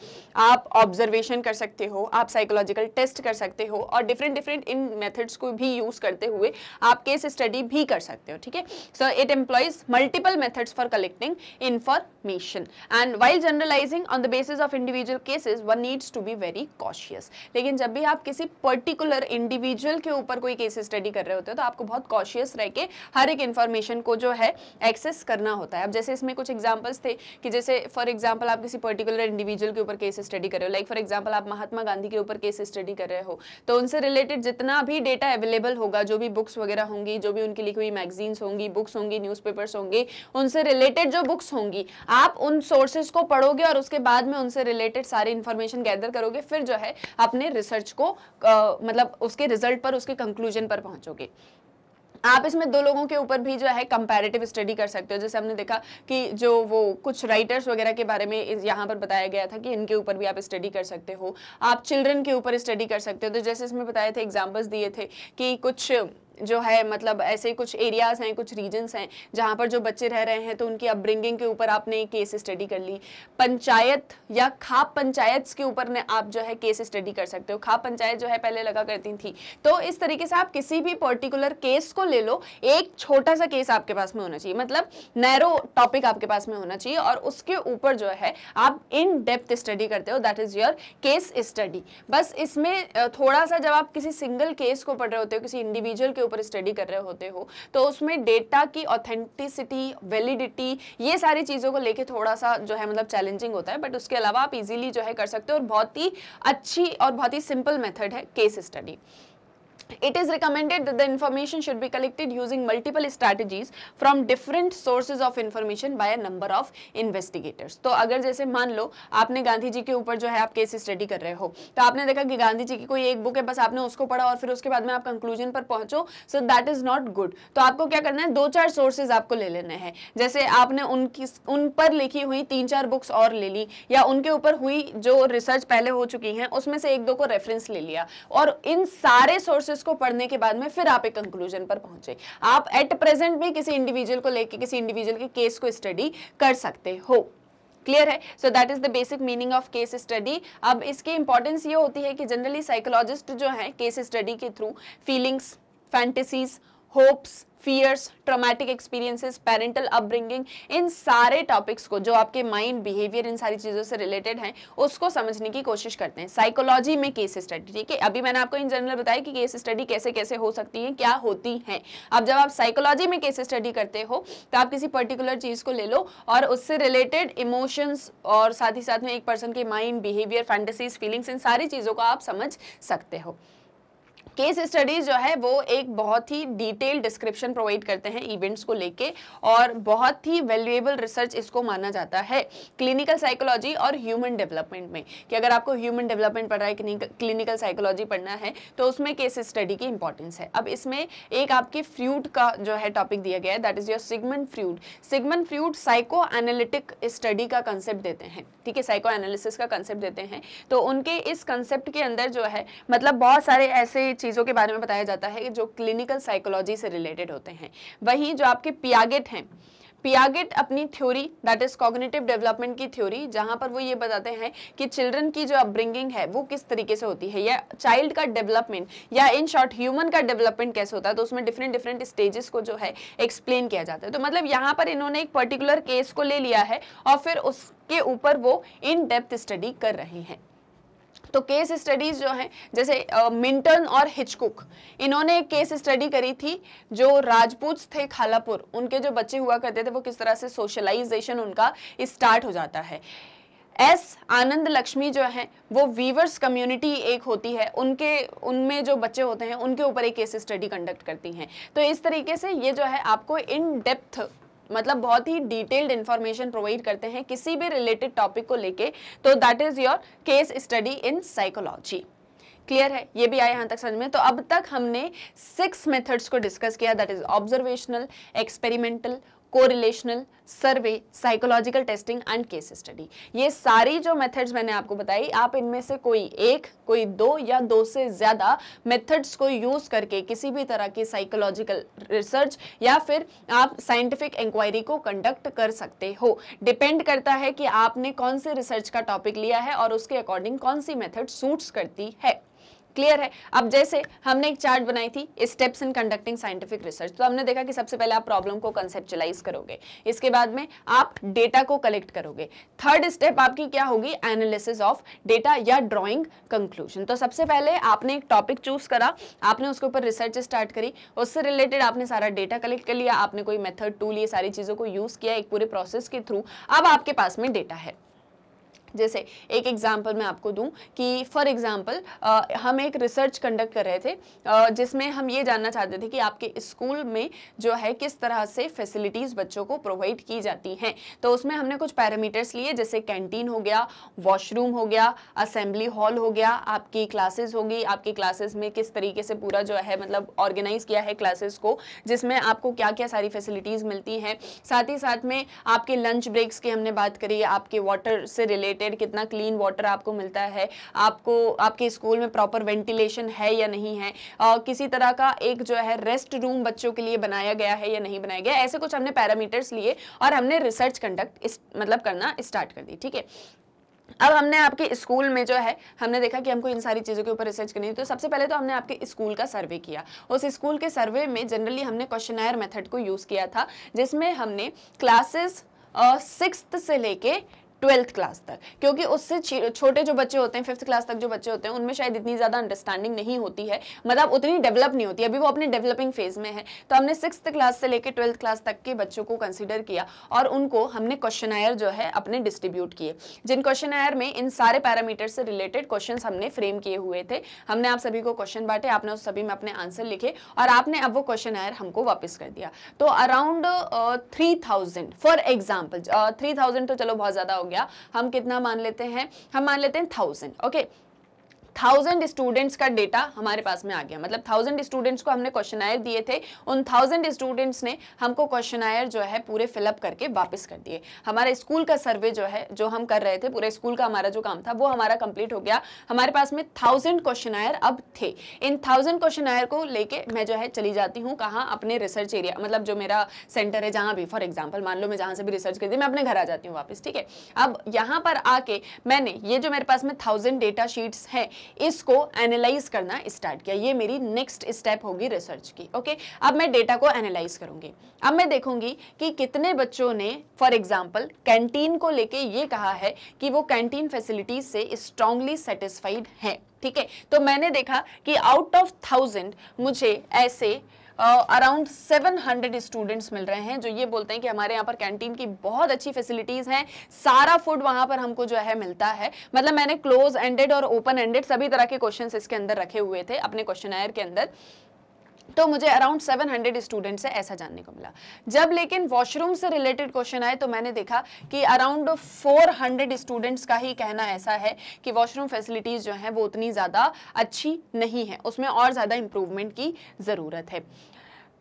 Speaker 1: आप ऑब्जर्वेशन कर सकते हो आप साइकोलॉजिकल टेस्ट कर सकते हो और डिफरेंट डिफरेंट इन मेथड्स को भी यूज़ करते हुए आप केस स्टडी भी कर सकते हो ठीक है so it employs multiple methods for collecting information and while generalizing on the basis of individual cases one needs to be very cautious लेकिन जब भी आप किसी पर्टिकुलर इंडिविजुअल के ऊपर कोई केस स्टडी कर रहे होते हो तो आपको बहुत कॉशियस रह के हर एक इंफॉर्मेशन को जो है एक्सेस करना होता है अब जैसे इसमें कुछ एग्जाम्पल्स थे कि जैसे फॉर एग्जाम्पल आप किसी पर्टिकुलर इंडिविजुअल के ऊपर केस स्टडी कर रहे हो लाइक फॉर एग्जाम्पल आप महात्मा गांधी के ऊपर केस स्टडी कर रहे हो तो उनसे रिलेटेड जितना भी डेटा अवेलेबल होगा जो भी बुक्स वगैरह होंगी जो भी उनकी लिखी हुई मैगजीन्स होंगी बुक्स होंगी न्यूज होंगे उनसे रिलेटेड जो बुक्स होंगी आप उन सोर्सेज को पढ़ोगे और उसके बाद में उनसे रिलेटेड सारी इंफॉर्मेशन गैदर करोगे फिर जो है अपने रिसर्च को आ, मतलब उसके रिजल्ट पर उसके कंक्लूजन पर पहुंचोगे आप इसमें दो लोगों के ऊपर भी जो है कंपैरेटिव स्टडी कर सकते हो जैसे हमने देखा कि जो वो कुछ राइटर्स वगैरह के बारे में यहाँ पर बताया गया था कि इनके ऊपर भी आप स्टडी कर सकते हो आप चिल्ड्रन के ऊपर स्टडी कर सकते हो तो जैसे इसमें बताए थे एग्जांपल्स दिए थे कि कुछ जो है मतलब ऐसे कुछ एरियाज़ हैं कुछ रीजन्स हैं जहाँ पर जो बच्चे रह रहे हैं तो उनकी अपब्रिंगिंग के ऊपर आपने केस स्टडी कर ली पंचायत या खाप पंचायत के ऊपर ने आप जो है केस स्टडी कर सकते हो खाप पंचायत जो है पहले लगा करती थी तो इस तरीके से आप किसी भी पर्टिकुलर केस को ले लो एक छोटा सा केस आपके पास में होना चाहिए मतलब नैरो टॉपिक आपके पास में होना चाहिए और उसके ऊपर जो है आप इन डेप्थ स्टडी करते हो that is your case study बस इसमें थोड़ा सा जब आप किसी सिंगल केस को पढ़ रहे होते हो किसी इंडिविजुअल के ऊपर स्टडी कर रहे होते हो तो उसमें डेटा की ऑथेंटिसिटी वैलिडिटी ये सारी चीज़ों को लेके थोड़ा सा जो है मतलब चैलेंजिंग होता है बट उसके अलावा आप इजीली जो है कर सकते हो और बहुत ही अच्छी और बहुत ही सिंपल मेथड है case study it is recommended that the information should be collected using multiple strategies from different sources of information by a number of investigators तो अगर जैसे मान लो आपने गांधी जी के ऊपर जो है आप केस स्टडी कर रहे हो तो आपने देखा कि गांधी जी की कोई एक बुक है बस आपने उसको पढ़ा और फिर उसके बाद में आप कंक्लूजन पर पहुंचो so that is not good तो आपको क्या करना है दो चार सोर्सेज आपको ले लेने हैं जैसे आपने उनकी उन पर लिखी हुई तीन चार बुक्स और ले ली या उनके ऊपर हुई जो रिसर्च पहले हो चुकी है उसमें से एक दो को रेफरेंस ले लिया और इन सारे सोर्सेज चैप्टर्स को पढ़ने के बाद में फिर आप एक कंक्लूजन पर पहुंचे आप एट प्रेजेंट भी किसी इंडिविजुअल को लेके किसी इंडिविजुअल के केस को स्टडी कर सकते हो क्लियर है so that is the basic meaning of case study अब इसकी इंपॉर्टेंस ये होती है कि जनरली साइकोलॉजिस्ट जो है केस स्टडी के through feelings fantasies hopes fears traumatic experiences parental upbringing इन सारे टॉपिक्स को जो आपके माइंड बिहेवियर इन सारी चीज़ों से रिलेटेड हैं उसको समझने की कोशिश करते हैं साइकोलॉजी में केस स्टडी ठीक है अभी मैंने आपको इन जनरल बताया कि केस स्टडी कैसे कैसे हो सकती है क्या होती हैं अब जब आप साइकोलॉजी में केस स्टडी करते हो तो आप किसी पर्टिकुलर चीज़ को ले लो और उससे रिलेटेड इमोशंस और साथ ही साथ में एक पर्सन के माइंड बिहेवियर फैंटेसीज फीलिंग्स इन सारी चीज़ों को आप समझ सकते हो केस स्टडीज जो है वो एक बहुत ही डिटेल डिस्क्रिप्शन प्रोवाइड करते हैं इवेंट्स को लेके और बहुत ही वैल्यूएबल रिसर्च इसको माना जाता है क्लिनिकल साइकोलॉजी और ह्यूमन डेवलपमेंट में कि अगर आपको ह्यूमन डेवलपमेंट पढ़ रहा है क्लिनिकल साइकोलॉजी पढ़ना है तो उसमें केस स्टडी की इंपॉर्टेंस है अब इसमें एक आपके फ्रूट का जो है टॉपिक दिया गया है that is your Sigmund Freud Sigmund Freud psychoanalytic study का कंसेप्ट देते हैं ठीक है साइको एनालिसिस का कंसेप्ट देते हैं तो उनके इस कंसेप्ट के अंदर जो है मतलब बहुत सारे ऐसे चीज चीज़ों के बारे में बताया जाता है जो क्लिनिकल साइकोलॉजी से रिलेटेड होते हैं वहीं जो आपके पियागेट हैं पियागेट अपनी theory that is cognitive development की थ्योरी जहां पर वो ये बताते हैं कि चिल्ड्रन की जो अपब्रिंगिंग है वो किस तरीके से होती है या चाइल्ड का डेवलपमेंट या इन शॉर्ट ह्यूमन का डेवलपमेंट कैसे होता है तो उसमें डिफरेंट डिफरेंट स्टेजेस को जो है एक्सप्लेन किया जाता है तो मतलब यहाँ पर इन्होंने एक पर्टिकुलर केस को ले लिया है और फिर उसके ऊपर वो इन डेप्थ स्टडी कर रहे हैं तो केस स्टडीज़ जो हैं जैसे मिंटन और हिचकुक इन्होंने एक केस स्टडी करी थी जो राजपूत थे खालापुर उनके जो बच्चे हुआ करते थे वो किस तरह से सोशलाइजेशन उनका स्टार्ट हो जाता है एस आनंद लक्ष्मी जो है वो वीवर्स कम्युनिटी एक होती है उनके उनमें जो बच्चे होते हैं उनके ऊपर एक केस स्टडी कंडक्ट करती हैं तो इस तरीके से ये जो है आपको इन डेप्थ मतलब बहुत ही डिटेल्ड इंफॉर्मेशन प्रोवाइड करते हैं किसी भी रिलेटेड टॉपिक को लेके तो that is your case study in psychology clear है ये भी आया यहाँ तक समझ में तो अब तक हमने सिक्स मेथड्स को डिस्कस किया that is observational experimental correlational survey psychological testing and case study ये सारी जो मेथड्स मैंने आपको बताई आप इनमें से कोई एक कोई दो या दो से ज़्यादा मेथड्स को यूज़ करके किसी भी तरह की साइकोलॉजिकल रिसर्च या फिर आप साइंटिफिक इंक्वायरी को कंडक्ट कर सकते हो डिपेंड करता है कि आपने कौन से रिसर्च का टॉपिक लिया है और उसके अकॉर्डिंग कौन सी मेथड सूट्स करती है क्लियर है अब जैसे हमने एक चार्ट बनाई थी steps in conducting scientific research तो हमने देखा कि सबसे पहले आप प्रॉब्लम को कंसेप्चुलाइज करोगे इसके बाद में आप डेटा को कलेक्ट करोगे थर्ड स्टेप आपकी क्या होगी एनालिसिस ऑफ डेटा या ड्रॉइंग कंक्लूजन तो सबसे पहले आपने एक टॉपिक चूज करा आपने उसके ऊपर रिसर्च स्टार्ट करी उससे रिलेटेड आपने सारा डेटा कलेक्ट कर लिया आपने कोई मेथड टूल ये सारी चीज़ों को यूज़ किया एक पूरे प्रोसेस के थ्रू अब आपके पास में डेटा है जैसे एक एग्जांपल मैं आपको दूं कि फॉर एग्जांपल हम एक रिसर्च कंडक्ट कर रहे थे आ, जिसमें हम ये जानना चाहते थे कि आपके स्कूल में जो है किस तरह से फैसिलिटीज़ बच्चों को प्रोवाइड की जाती हैं तो उसमें हमने कुछ पैरामीटर्स लिए जैसे कैंटीन हो गया वॉशरूम हो गया असेंबली हॉल हो गया आपकी क्लासेज होगी आपकी क्लासेज में किस तरीके से पूरा जो है मतलब ऑर्गेनाइज किया है क्लासेज को जिसमें आपको क्या क्या सारी फैसिलिटीज़ मिलती हैं साथ ही साथ में आपके लंच ब्रेक्स की हमने बात करी आपके वाटर से रिलेटेड सैनिटेड कितना क्लीन वाटर आपको मिलता है आपको आपके स्कूल में प्रॉपर वेंटिलेशन है या नहीं है आ, किसी तरह का एक जो है रेस्ट रूम बच्चों के लिए बनाया गया है या नहीं बनाया गया ऐसे कुछ हमने पैरामीटर्स लिए और हमने रिसर्च कंडक्ट मतलब करना स्टार्ट कर दी ठीक है अब हमने आपके स्कूल में जो है हमने देखा कि हमको इन सारी चीज़ों के ऊपर रिसर्च करनी है तो सबसे पहले तो हमने आपके स्कूल का सर्वे किया उस स्कूल के सर्वे में जनरली हमने क्वेश्चनायर मेथड को यूज़ किया था जिसमें हमने क्लासेस सिक्स से लेके ट्वेल्थ क्लास तक क्योंकि उससे छोटे जो बच्चे होते हैं फिफ्थ क्लास तक जो बच्चे होते हैं उनमें शायद इतनी ज़्यादा अंडरस्टैंडिंग नहीं होती है मतलब उतनी डेवलप नहीं होती अभी वो अपने डेवलपिंग फेज में है तो हमने सिक्स क्लास से लेकर ट्वेल्थ क्लास तक के बच्चों को कंसिडर किया और उनको हमने क्वेश्चन आयर जो है अपने डिस्ट्रीब्यूट किए जिन क्वेश्चन आयर में इन सारे पैरामीटर से रिलेटेड क्वेश्चन हमने फ्रेम किए हुए थे हमने आप सभी को क्वेश्चन बांटे आपने उस सभी में अपने आंसर लिखे और आपने अब वो क्वेश्चन आयर हमको वापस कर दिया तो around three thousand for example three thousand तो चलो बहुत ज़्यादा हो गया हम कितना मान लेते हैं हम मान लेते हैं थाउजेंड ओके थाउजेंड स्टूडेंट्स का डेटा हमारे पास में आ गया मतलब थाउजेंड स्टूडेंट्स को हमने क्वेश्चन आयर दिए थे उन थाउजेंड स्टूडेंट्स ने हमको क्वेश्चन आयर जो है पूरे फिलअप करके वापस कर दिए हमारा स्कूल का सर्वे जो है जो हम कर रहे थे पूरे स्कूल का हमारा जो काम था वो हमारा कंप्लीट हो गया हमारे पास में थाउजेंड क्वेश्चन अब थे इन थाउजेंड क्वेश्चन आयर को लेके मैं जो है चली जाती हूँ कहाँ अपने रिसर्च एरिया मतलब जो मेरा सेंटर है जहाँ भी फॉर एग्जाम्पल मान लो मैं जहाँ से भी रिसर्च करती मैं अपने घर आ जाती हूँ वापस ठीक है अब यहाँ पर आके मैंने ये जो मेरे पास में थाउजेंड डेटा शीट्स हैं इसको एनालाइज करना स्टार्ट किया ये मेरी नेक्स्ट स्टेप होगी रिसर्च की ओके अब मैं डेटा को एनालाइज करूंगी अब मैं देखूंगी कि कितने बच्चों ने फॉर एग्जाम्पल कैंटीन को लेके ये कहा है कि वो कैंटीन फैसिलिटीज से स्ट्रांगली सेटिस्फाइड है ठीक है तो मैंने देखा कि आउट ऑफ थाउजेंड मुझे ऐसे अराउंड सेवन हंड्रेड स्टूडेंट्स मिल रहे हैं जो ये बोलते हैं कि हमारे यहाँ पर कैंटीन की बहुत अच्छी फैसिलिटीज़ हैं सारा फूड वहाँ पर हमको जो है मिलता है मतलब मैंने क्लोज एंडेड और ओपन एंडेड सभी तरह के क्वेश्चन इसके अंदर रखे हुए थे अपने क्वेश्चन के अंदर तो मुझे अराउंड 700 स्टूडेंट से ऐसा जानने को मिला जब लेकिन वॉशरूम से रिलेटेड क्वेश्चन आए तो मैंने देखा कि अराउंड 400 स्टूडेंट्स का ही कहना ऐसा है कि वॉशरूम फैसिलिटीज़ जो हैं वो उतनी ज़्यादा अच्छी नहीं है उसमें और ज़्यादा इम्प्रूवमेंट की ज़रूरत है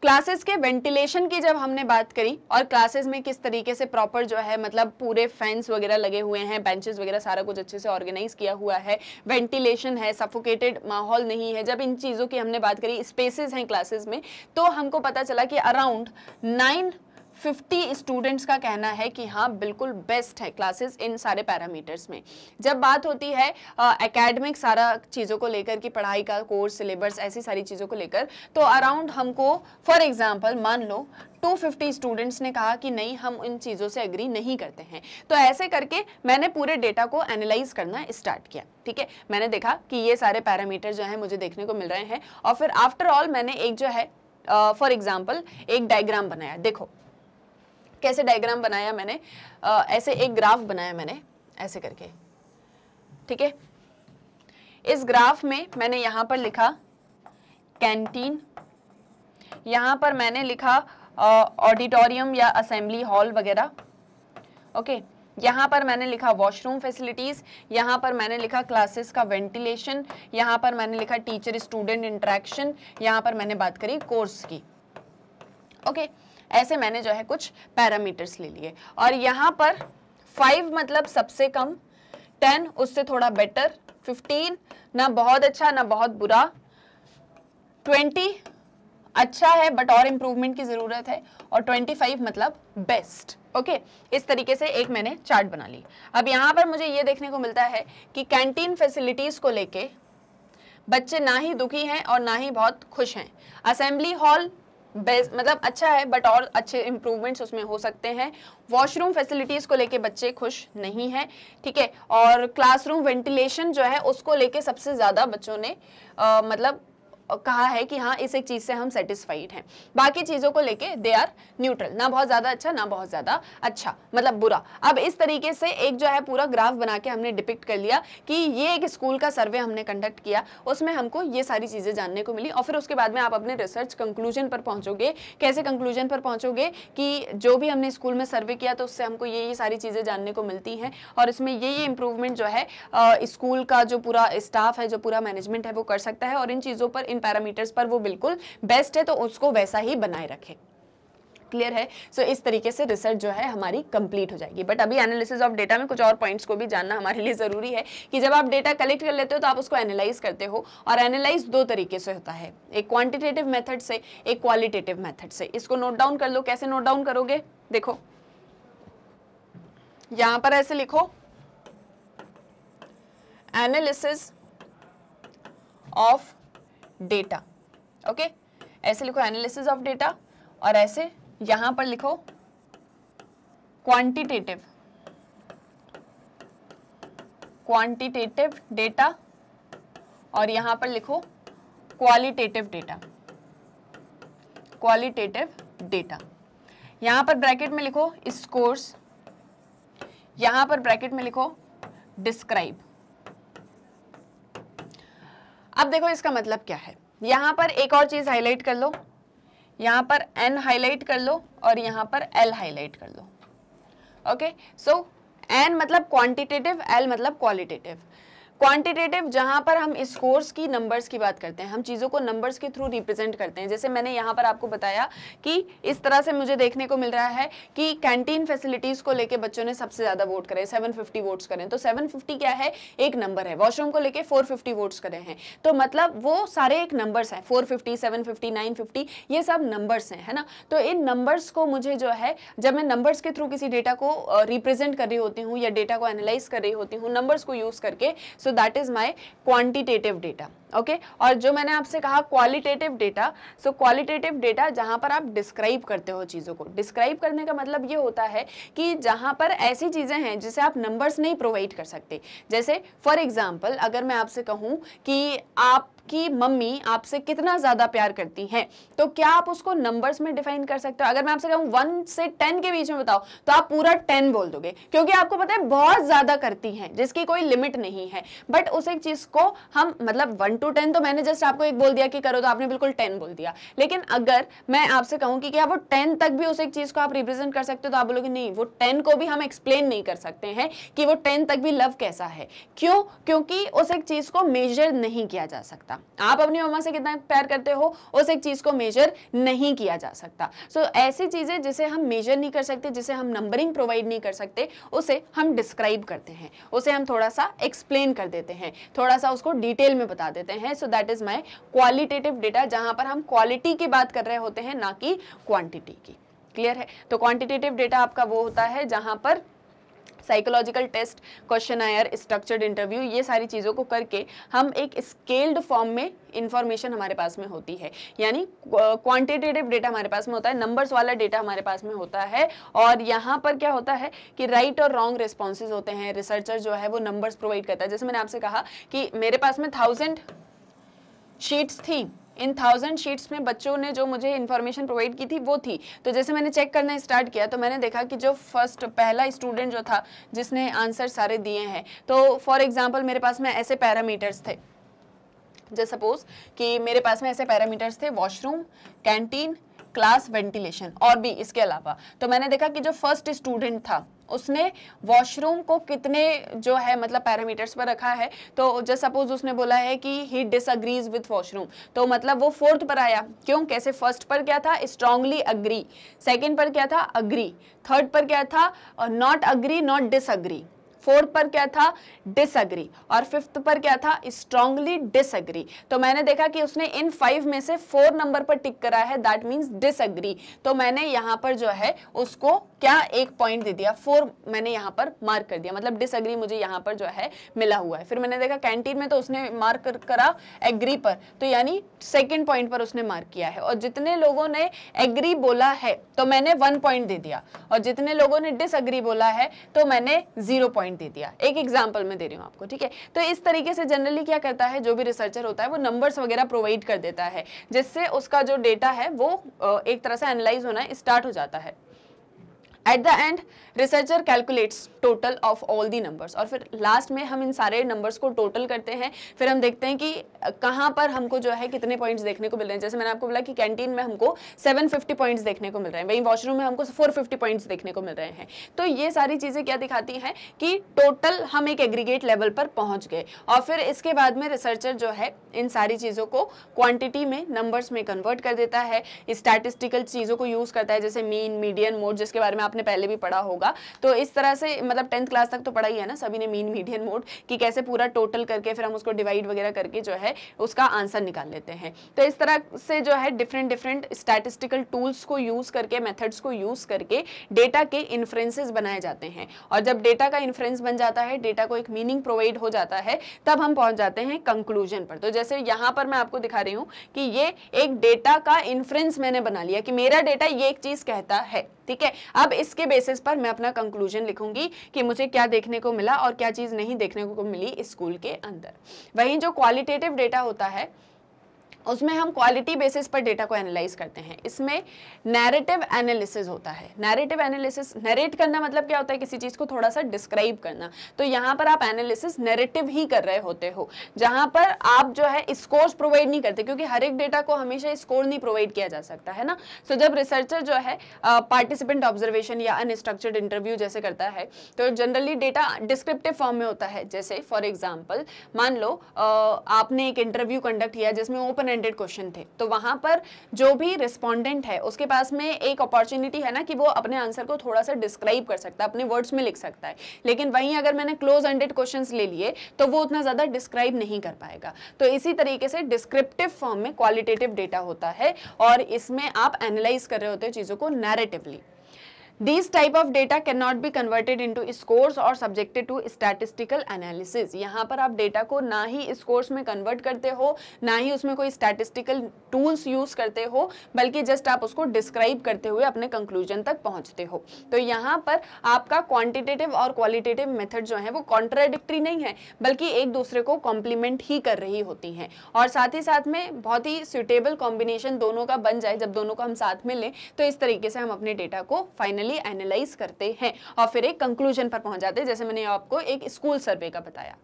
Speaker 1: क्लासेस के वेंटिलेशन की जब हमने बात करी और क्लासेस में किस तरीके से प्रॉपर जो है मतलब पूरे फैंस वगैरह लगे हुए हैं बेंचेस वगैरह सारा कुछ अच्छे से ऑर्गेनाइज किया हुआ है वेंटिलेशन है सफोकेटेड माहौल नहीं है जब इन चीज़ों की हमने बात करी स्पेसेस हैं क्लासेस में तो हमको पता चला कि अराउंड नाइन 50 स्टूडेंट्स का कहना है कि हाँ बिल्कुल बेस्ट है क्लासेस इन सारे पैरामीटर्स में जब बात होती है एकेडमिक सारा चीज़ों को लेकर कि पढ़ाई का कोर्स सिलेबस ऐसी सारी चीज़ों को लेकर तो अराउंड हमको फॉर एग्जाम्पल मान लो 250 स्टूडेंट्स ने कहा कि नहीं हम इन चीज़ों से एग्री नहीं करते हैं तो ऐसे करके मैंने पूरे डेटा को एनालाइज करना स्टार्ट किया ठीक है मैंने देखा कि ये सारे पैरामीटर जो है मुझे देखने को मिल रहे हैं और फिर आफ्टर ऑल मैंने एक जो है फॉर uh, एग्जाम्पल एक डायग्राम बनाया देखो कैसे डायग्राम बनाया मैंने ऐसे एक ग्राफ बनाया मैंने ऐसे करके ठीक है इस ग्राफ में मैंने यहां पर लिखा कैंटीन यहां पर मैंने लिखा ऑडिटोरियम या असेंबली हॉल वगैरह ओके यहाँ पर मैंने लिखा वॉशरूम फैसिलिटीज़ यहाँ पर मैंने लिखा क्लासेस का वेंटिलेशन यहाँ पर मैंने लिखा टीचर स्टूडेंट इंट्रैक्शन यहाँ पर मैंने बात करी कोर्स की ओके okay. ऐसे मैंने जो है कुछ पैरामीटर्स ले लिए और यहाँ पर फाइव मतलब सबसे कम टेन उससे थोड़ा बेटर फिफ्टीन ना बहुत अच्छा ना बहुत बुरा ट्वेंटी अच्छा है बट और इम्प्रूवमेंट की ज़रूरत है और ट्वेंटी फाइव मतलब बेस्ट ओके okay? इस तरीके से एक मैंने चार्ट बना ली अब यहाँ पर मुझे ये देखने को मिलता है कि कैंटीन फैसिलिटीज़ को लेके बच्चे ना ही दुखी हैं और ना ही बहुत खुश हैं असेंबली हॉल बेस्ट मतलब अच्छा है बट और अच्छे इम्प्रूवमेंट्स उसमें हो सकते हैं वॉशरूम फैसिलिटीज़ को लेके बच्चे खुश नहीं हैं ठीक है और क्लासरूम वेंटिलेशन जो है उसको लेके सबसे ज़्यादा बच्चों ने आ, मतलब कहा है कि हाँ इस एक चीज़ से हम सेटिस्फाइड हैं बाकी चीज़ों को लेके दे आर न्यूट्रल ना बहुत ज़्यादा अच्छा ना बहुत ज़्यादा अच्छा मतलब बुरा अब इस तरीके से एक जो है पूरा ग्राफ बना के हमने डिपिक्ट कर लिया कि ये एक स्कूल का सर्वे हमने कंडक्ट किया उसमें हमको ये सारी चीज़ें जानने को मिली और फिर उसके बाद में आप अपने रिसर्च कंक्लूजन पर पहुंचोगे कैसे कंक्लूजन पर पहुंचोगे कि जो भी हमने स्कूल में सर्वे किया तो उससे हमको ये ये सारी चीज़ें जानने को मिलती हैं और इसमें ये ये इंप्रूवमेंट जो है स्कूल का जो पूरा स्टाफ है जो पूरा मैनेजमेंट है वो कर सकता है और इन चीज़ों पर इन इन पैरामीटर्स पर वो बिल्कुल बेस्ट है तो उसको वैसा ही बनाए रखें क्लियर है सो so, इस तरीके से रिसर्च जो है हमारी कंप्लीट हो जाएगी बट अभी एनालिसिस ऑफ डेटा में कुछ और पॉइंट्स को भी जानना हमारे लिए ज़रूरी है कि जब आप डेटा कलेक्ट कर लेते हो तो आप उसको एनालाइज करते हो और एनालाइज दो तरीके से होता है एक क्वांटिटेटिव मेथड से एक क्वालिटेटिव मेथड से इसको नोट डाउन कर लो कैसे नोट डाउन करोगे देखो यहां पर ऐसे लिखो एनालिसिस ऑफ डेटा ओके ऐसे लिखो एनालिसिस ऑफ डेटा और ऐसे यहां पर लिखो क्वांटिटेटिव क्वांटिटेटिव डेटा और यहां पर लिखो क्वालिटेटिव डेटा क्वालिटेटिव डेटा यहां पर ब्रैकेट में लिखो स्कोर्स यहां पर ब्रैकेट में लिखो डिस्क्राइब अब देखो इसका मतलब क्या है यहां पर एक और चीज़ हाईलाइट कर लो यहां पर एन हाईलाइट कर लो और यहां पर एल हाईलाइट कर लो ओके सो एन मतलब क्वांटिटेटिव एल मतलब क्वालिटेटिव क्वांटिटेटिव जहां पर हम इस कोर्स की नंबर्स की बात करते हैं हम चीज़ों को नंबर्स के थ्रू रिप्रेजेंट करते हैं जैसे मैंने यहाँ पर आपको बताया कि इस तरह से मुझे देखने को मिल रहा है कि कैंटीन फैसिलिटीज़ को लेके बच्चों ने सबसे ज़्यादा वोट करे 750 वोट्स करें तो 750 क्या है एक नंबर है वॉशरूम को फोर फिफ्टी वोट्स करे हैं तो मतलब वो सारे एक नंबर्स हैं फोर फिफ्टी सेवन ये सब नंबर्स हैं है ना तो इन नंबर्स को मुझे जो है जब मैं नंबर्स के थ्रू किसी डेटा को रिप्रेजेंट कर रही होती हूँ या डेटा को एनालाइज कर रही होती हूँ नंबर्स को यूज़ करके so that is my quantitative data okay और जो मैंने आपसे कहा qualitative data so qualitative data जहाँ पर आप डिस्क्राइब करते हो चीज़ों को डिस्क्राइब करने का मतलब ये होता है कि जहाँ पर ऐसी चीज़ें हैं जिसे आप नंबर्स नहीं प्रोवाइड कर सकते जैसे फॉर एग्जाम्पल अगर मैं आपसे कहूँ कि आप आपकी मम्मी आपसे कितना ज़्यादा प्यार करती है तो क्या आप उसको नंबर्स में डिफाइन कर सकते हो अगर मैं आपसे कहूँ वन से टेन के बीच में बताओ तो आप पूरा टेन बोल दोगे क्योंकि आपको पता है बहुत ज़्यादा करती है जिसकी कोई लिमिट नहीं है बट उस एक चीज़ को हम मतलब वन टू टेन तो मैंने जस्ट आपको एक बोल दिया कि करो तो आपने बिल्कुल टेन बोल दिया लेकिन अगर मैं आपसे कहूँ कि क्या वो टेन तक भी उस एक चीज़ को आप रिप्रेजेंट कर सकते हो तो आप बोलोगे नहीं वो टेन को भी हम एक्सप्लेन नहीं कर सकते हैं कि वो टेन तक भी लव कैसा है क्यों क्योंकि उस एक चीज़ को मेजर नहीं किया जा सकता सकता आप अपनी मम्मा से कितना प्यार करते हो उस एक चीज़ को मेजर नहीं किया जा सकता सो so, ऐसी चीज़ें जिसे हम मेजर नहीं कर सकते जिसे हम नंबरिंग प्रोवाइड नहीं कर सकते उसे हम डिस्क्राइब करते हैं उसे हम थोड़ा सा एक्सप्लेन कर देते हैं थोड़ा सा उसको डिटेल में बता देते हैं so that is my qualitative data जहां पर हम क्वालिटी की बात कर रहे होते हैं ना कि क्वांटिटी की क्लियर है तो क्वांटिटेटिव डेटा आपका वो होता है जहां पर psychological test questionnaire structured interview ये सारी चीज़ों को करके हम एक स्केल्ड फॉर्म में इंफॉर्मेशन हमारे पास में होती है यानी क्वांटिटेटिव डेटा हमारे पास में होता है नंबर्स वाला डेटा हमारे पास में होता है और यहाँ पर क्या होता है कि राइट और रॉन्ग रिस्पॉन्सेज होते हैं रिसर्चर जो है वो नंबर्स प्रोवाइड करता है जैसे मैंने आपसे कहा कि मेरे पास में थाउजेंड शीट्स थी इन थाउजेंड शीट्स में बच्चों ने जो मुझे इन्फॉर्मेशन प्रोवाइड की थी वो थी तो जैसे मैंने चेक करना स्टार्ट किया तो मैंने देखा कि जो फर्स्ट पहला स्टूडेंट जो था जिसने आंसर सारे दिए हैं तो फॉर एग्जाम्पल मेरे पास में ऐसे पैरामीटर्स थे जैसे सपोज कि मेरे पास में ऐसे पैरामीटर्स थे वॉशरूम कैंटीन क्लास वेंटिलेशन और भी इसके अलावा तो मैंने देखा कि जो फर्स्ट स्टूडेंट था उसने वॉशरूम को कितने जो है मतलब पैरामीटर्स पर रखा है तो जस्ट सपोज उसने बोला है कि ही डिसअग्रीज विथ वॉशरूम तो मतलब वो फोर्थ पर आया क्यों कैसे फर्स्ट पर क्या था स्ट्रांगली अग्री सेकेंड पर क्या था अग्री थर्ड पर क्या था not agree not disagree fourth पर क्या था डिसअग्री और फिफ्थ पर क्या था स्ट्रांगली डिसअग्री तो मैंने देखा कि उसने इन फाइव में से फोर नंबर पर टिक करा है दैट मीन्स डिसअग्री तो मैंने यहां पर जो है उसको क्या एक पॉइंट दे दिया फोर मैंने यहां पर मार्क कर दिया मतलब डिसअग्री मुझे यहां पर जो है मिला हुआ है फिर मैंने देखा कैंटीन में तो उसने मार्क करा एग्री पर तो यानी सेकेंड पॉइंट पर उसने मार्क किया है और जितने लोगों ने एग्री बोला है तो मैंने वन पॉइंट दे दिया और जितने लोगों ने डिसअग्री बोला है तो मैंने जीरो पॉइंट दे दिया एक एग्जाम्पल में दे रही हूँ आपको ठीक है तो इस तरीके से जनरली क्या करता है जो भी रिसर्चर होता है वो नंबर्स वगैरह प्रोवाइड कर देता है जिससे उसका जो डेटा है वो एक तरह से एनालाइज होना स्टार्ट हो जाता है at the end researcher calculates total of all the numbers और फिर लास्ट में हम इन सारे नंबर्स को टोटल करते हैं फिर हम देखते हैं कि कहाँ पर हमको जो है कितने पॉइंट्स देखने को मिल रहे हैं जैसे मैंने आपको बोला कि कैंटीन में हमको 750 पॉइंट्स देखने को मिल रहे हैं वहीं वॉशरूम में हमको 450 पॉइंट्स देखने को मिल रहे हैं तो ये सारी चीज़ें क्या दिखाती हैं कि टोटल हम एक एग्रीगेट लेवल पर पहुँच गए और फिर इसके बाद में रिसर्चर जो है इन सारी चीज़ों को क्वान्टिटी में नंबर्स में कन्वर्ट कर देता है स्टैटिस्टिकल चीज़ों को यूज़ करता है जैसे मीन मीडियन मोड जिसके बारे में आपने आपने पहले भी पढ़ा होगा तो इस तरह से मतलब टेंथ क्लास तक तो पढ़ा ही है ना सभी ने मीन मीडियम मोड कि कैसे पूरा टोटल करके फिर हम उसको डिवाइड वगैरह करके जो है उसका आंसर निकाल लेते हैं तो इस तरह से जो है डिफरेंट डिफरेंट स्टैटिस्टिकल टूल्स को यूज़ करके मेथड्स को यूज़ करके डेटा के इन्फ्रेंसेज बनाए जाते हैं और जब डेटा का इन्फ्रेंस बन जाता है डेटा को एक मीनिंग प्रोवाइड हो जाता है तब हम पहुंच जाते हैं कंक्लूजन पर तो जैसे यहां पर मैं आपको दिखा रही हूं कि ये एक डेटा का इन्फ्रेंस मैंने बना लिया कि मेरा डेटा ये एक चीज़ कहता है ठीक है अब इसके बेसिस पर मैं अपना कंक्लूजन लिखूंगी कि मुझे क्या देखने को मिला और क्या चीज़ नहीं देखने को मिली स्कूल के अंदर वहीं जो क्वालिटेटिव डेटा होता है उसमें हम क्वालिटी बेसिस पर डेटा को एनालाइज करते हैं इसमें नैरेटिव एनालिसिस होता है नैरेटिव एनालिसिस नरेट करना मतलब क्या होता है किसी चीज़ को थोड़ा सा डिस्क्राइब करना तो यहाँ पर आप एनालिसिस नैरेटिव ही कर रहे होते हो जहाँ पर आप जो है स्कोर्स प्रोवाइड नहीं करते क्योंकि हर एक डेटा को हमेशा स्कोर नहीं प्रोवाइड किया जा सकता है ना सो so, जब रिसर्चर जो है पार्टिसिपेंट ऑब्जर्वेशन या अनस्ट्रक्चर्ड इंटरव्यू जैसे करता है तो जनरली डेटा डिस्क्रिप्टिव फॉर्म में होता है जैसे फॉर एग्जाम्पल मान लो uh, आपने एक इंटरव्यू कंडक्ट किया जिसमें ओपन एंडेड क्वेश्चन थे तो वहां पर जो भी रिस्पॉन्डेंट है उसके पास में एक अपॉर्चुनिटी है ना कि वो अपने आंसर को थोड़ा सा डिस्क्राइब कर सकता है अपने वर्ड्स में लिख सकता है लेकिन वहीं अगर मैंने क्लोज एंडेड क्वेश्चन ले लिए तो वो उतना ज़्यादा डिस्क्राइब नहीं कर पाएगा तो इसी तरीके से डिस्क्रिप्टिव फॉर्म में क्वालिटेटिव डेटा होता है और इसमें आप एनालाइज कर रहे होते हैं चीज़ों को narratively this type of data can not be converted in scores और सब्जेक्टेड टू स्टैटिस्टिकल एनालिसिस यहाँ पर आप डेटा को ना ही स्कोर्स में कन्वर्ट करते हो ना ही उसमें कोई स्टैटिस्टिकल टूल्स यूज करते हो बल्कि जस्ट आप उसको डिस्क्राइब करते हुए अपने कंक्लूजन तक पहुँचते हो तो यहाँ पर आपका क्वान्टिटेटिव और क्वालिटेटिव मेथड जो है वो कॉन्ट्राडिक्ट्री नहीं है बल्कि एक दूसरे को कॉम्प्लीमेंट ही कर रही होती हैं और साथ ही साथ में बहुत ही सुटेबल कॉम्बिनेशन दोनों का बन जाए जब दोनों को हम साथ में लें तो इस तरीके से हम अपने डेटा को फाइनली प्रॉपरली एनालाइज करते हैं और फिर एक कंक्लूजन पर पहुंच जाते हैं जैसे मैंने आपको एक स्कूल सर्वे का बताया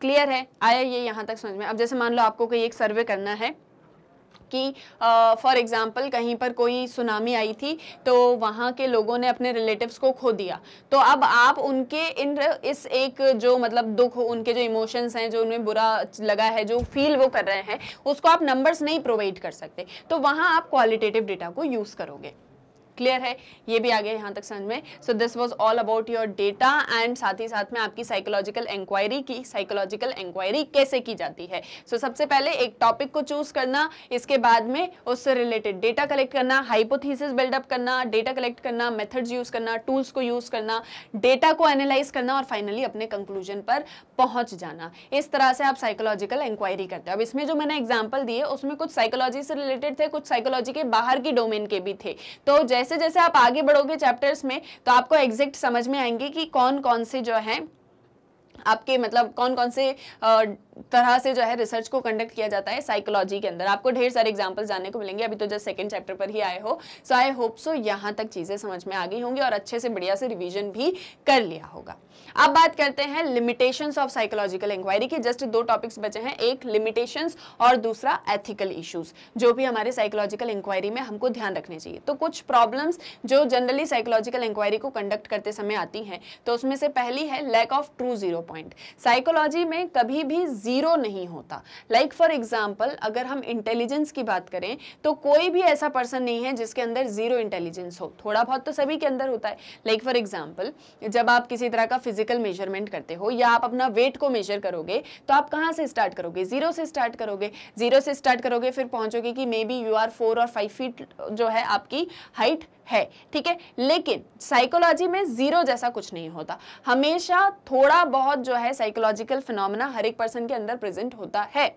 Speaker 1: क्लियर है आया ये यहाँ तक समझ में अब जैसे मान लो आपको कोई एक सर्वे करना है कि फॉर uh, एग्ज़ाम्पल कहीं पर कोई सुनामी आई थी तो वहाँ के लोगों ने अपने रिलेटिव्स को खो दिया तो अब आप उनके इन इस एक जो मतलब दुख उनके जो इमोशंस हैं जो उन्हें बुरा लगा है जो फील वो कर रहे हैं उसको आप नंबर्स नहीं प्रोवाइड कर सकते तो वहाँ आप क्वालिटेटिव डेटा को यूज़ करोगे क्लियर है ये भी आ गया यहाँ तक समझ में so this was all about your data and साथ ही साथ में आपकी साइकोलॉजिकल इंक्वायरी की साइकोलॉजिकल इंक्वायरी कैसे की जाती है सो so, सबसे पहले एक टॉपिक को चूज करना इसके बाद में उससे रिलेटेड डेटा कलेक्ट करना हाइपोथीसिस बिल्डअप करना डेटा कलेक्ट करना मेथड्स यूज करना टूल्स को यूज करना डेटा को एनालाइज करना और फाइनली अपने कंक्लूजन पर पहुंच जाना इस तरह से आप साइकोलॉजिकल इंक्वायरी करते हो अब इसमें जो मैंने एग्जाम्पल दिए उसमें कुछ साइकोलॉजी से रिलेटेड थे कुछ साइकोलॉजी के बाहर की डोमेन के भी थे तो जैसे जैसे जैसे आप आगे बढ़ोगे चैप्टर्स में तो आपको एग्जैक्ट समझ में आएंगे कि कौन कौन से जो है आपके मतलब कौन कौन से तरह से जो है रिसर्च को कंडक्ट किया जाता है साइकोलॉजी के अंदर आपको ढेर सारे एग्जाम्पल्स जानने को मिलेंगे अभी तो जस्ट सेकंड चैप्टर पर ही आए हो सो आई होप सो यहाँ तक चीज़ें समझ में आ गई होंगी और अच्छे से बढ़िया से रिवीजन भी कर लिया होगा अब बात करते हैं लिमिटेशंस ऑफ साइकोलॉजिकल इंक्वायरी के जस्ट दो टॉपिक्स बचे हैं एक लिमिटेशंस और दूसरा एथिकल इश्यूज जो भी हमारे साइकोलॉजिकल इंक्वायरी में हमको ध्यान रखने चाहिए तो कुछ प्रॉब्लम्स जो जनरली साइकोलॉजिकल इंक्वायरी को कंडक्ट करते समय आती हैं तो उसमें से पहली है lack of true zero point psychology में कभी भी ज़ीरो नहीं होता लाइक फॉर एग्जाम्पल अगर हम इंटेलिजेंस की बात करें तो कोई भी ऐसा पर्सन नहीं है जिसके अंदर ज़ीरो इंटेलिजेंस हो थोड़ा बहुत तो सभी के अंदर होता है लाइक फॉर एग्जाम्पल जब आप किसी तरह का फिजिकल मेजरमेंट करते हो या आप अपना वेट को मेजर करोगे तो आप कहाँ से स्टार्ट करोगे ज़ीरो से स्टार्ट करोगे ज़ीरो से स्टार्ट करोगे फिर पहुंचोगे कि maybe you are four और फाइव फीट जो है आपकी हाइट है ठीक है लेकिन साइकोलॉजी में जीरो जैसा कुछ नहीं होता हमेशा थोड़ा बहुत जो है साइकोलॉजिकल फिनोमिना हर एक पर्सन के अंदर प्रेजेंट होता है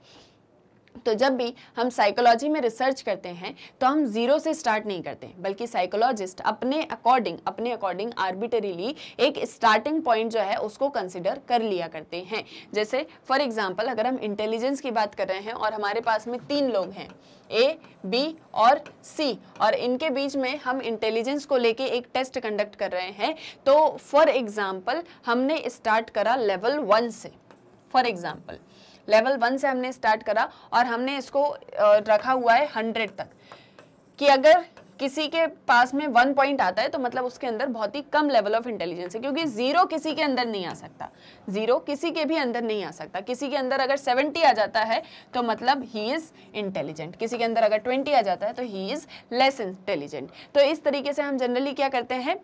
Speaker 1: तो जब भी हम साइकोलॉजी में रिसर्च करते हैं तो हम जीरो से स्टार्ट नहीं करते बल्कि साइकोलॉजिस्ट अपने अकॉर्डिंग अपने अकॉर्डिंग आर्बिटरीली एक स्टार्टिंग पॉइंट जो है उसको कंसिडर कर लिया करते हैं जैसे फॉर एग्ज़ाम्पल अगर हम इंटेलिजेंस की बात कर रहे हैं और हमारे पास में तीन लोग हैं ए बी और सी और इनके बीच में हम इंटेलिजेंस को लेके एक टेस्ट कंडक्ट कर रहे हैं तो फॉर एग्जाम्पल हमने स्टार्ट करा लेवल वन से फॉर एग्जाम्पल लेवल वन से हमने स्टार्ट करा और हमने इसको रखा हुआ है हंड्रेड तक कि अगर किसी के पास में वन पॉइंट आता है तो मतलब उसके अंदर बहुत ही कम लेवल ऑफ इंटेलिजेंस है क्योंकि जीरो किसी के अंदर नहीं आ सकता जीरो किसी के भी अंदर नहीं आ सकता किसी के अंदर अगर सेवेंटी आ जाता है तो मतलब ही इज़ इंटेलिजेंट किसी के अंदर अगर ट्वेंटी आ जाता है तो ही इज़ लेस इंटेलिजेंट तो इस तरीके से हम जनरली क्या करते हैं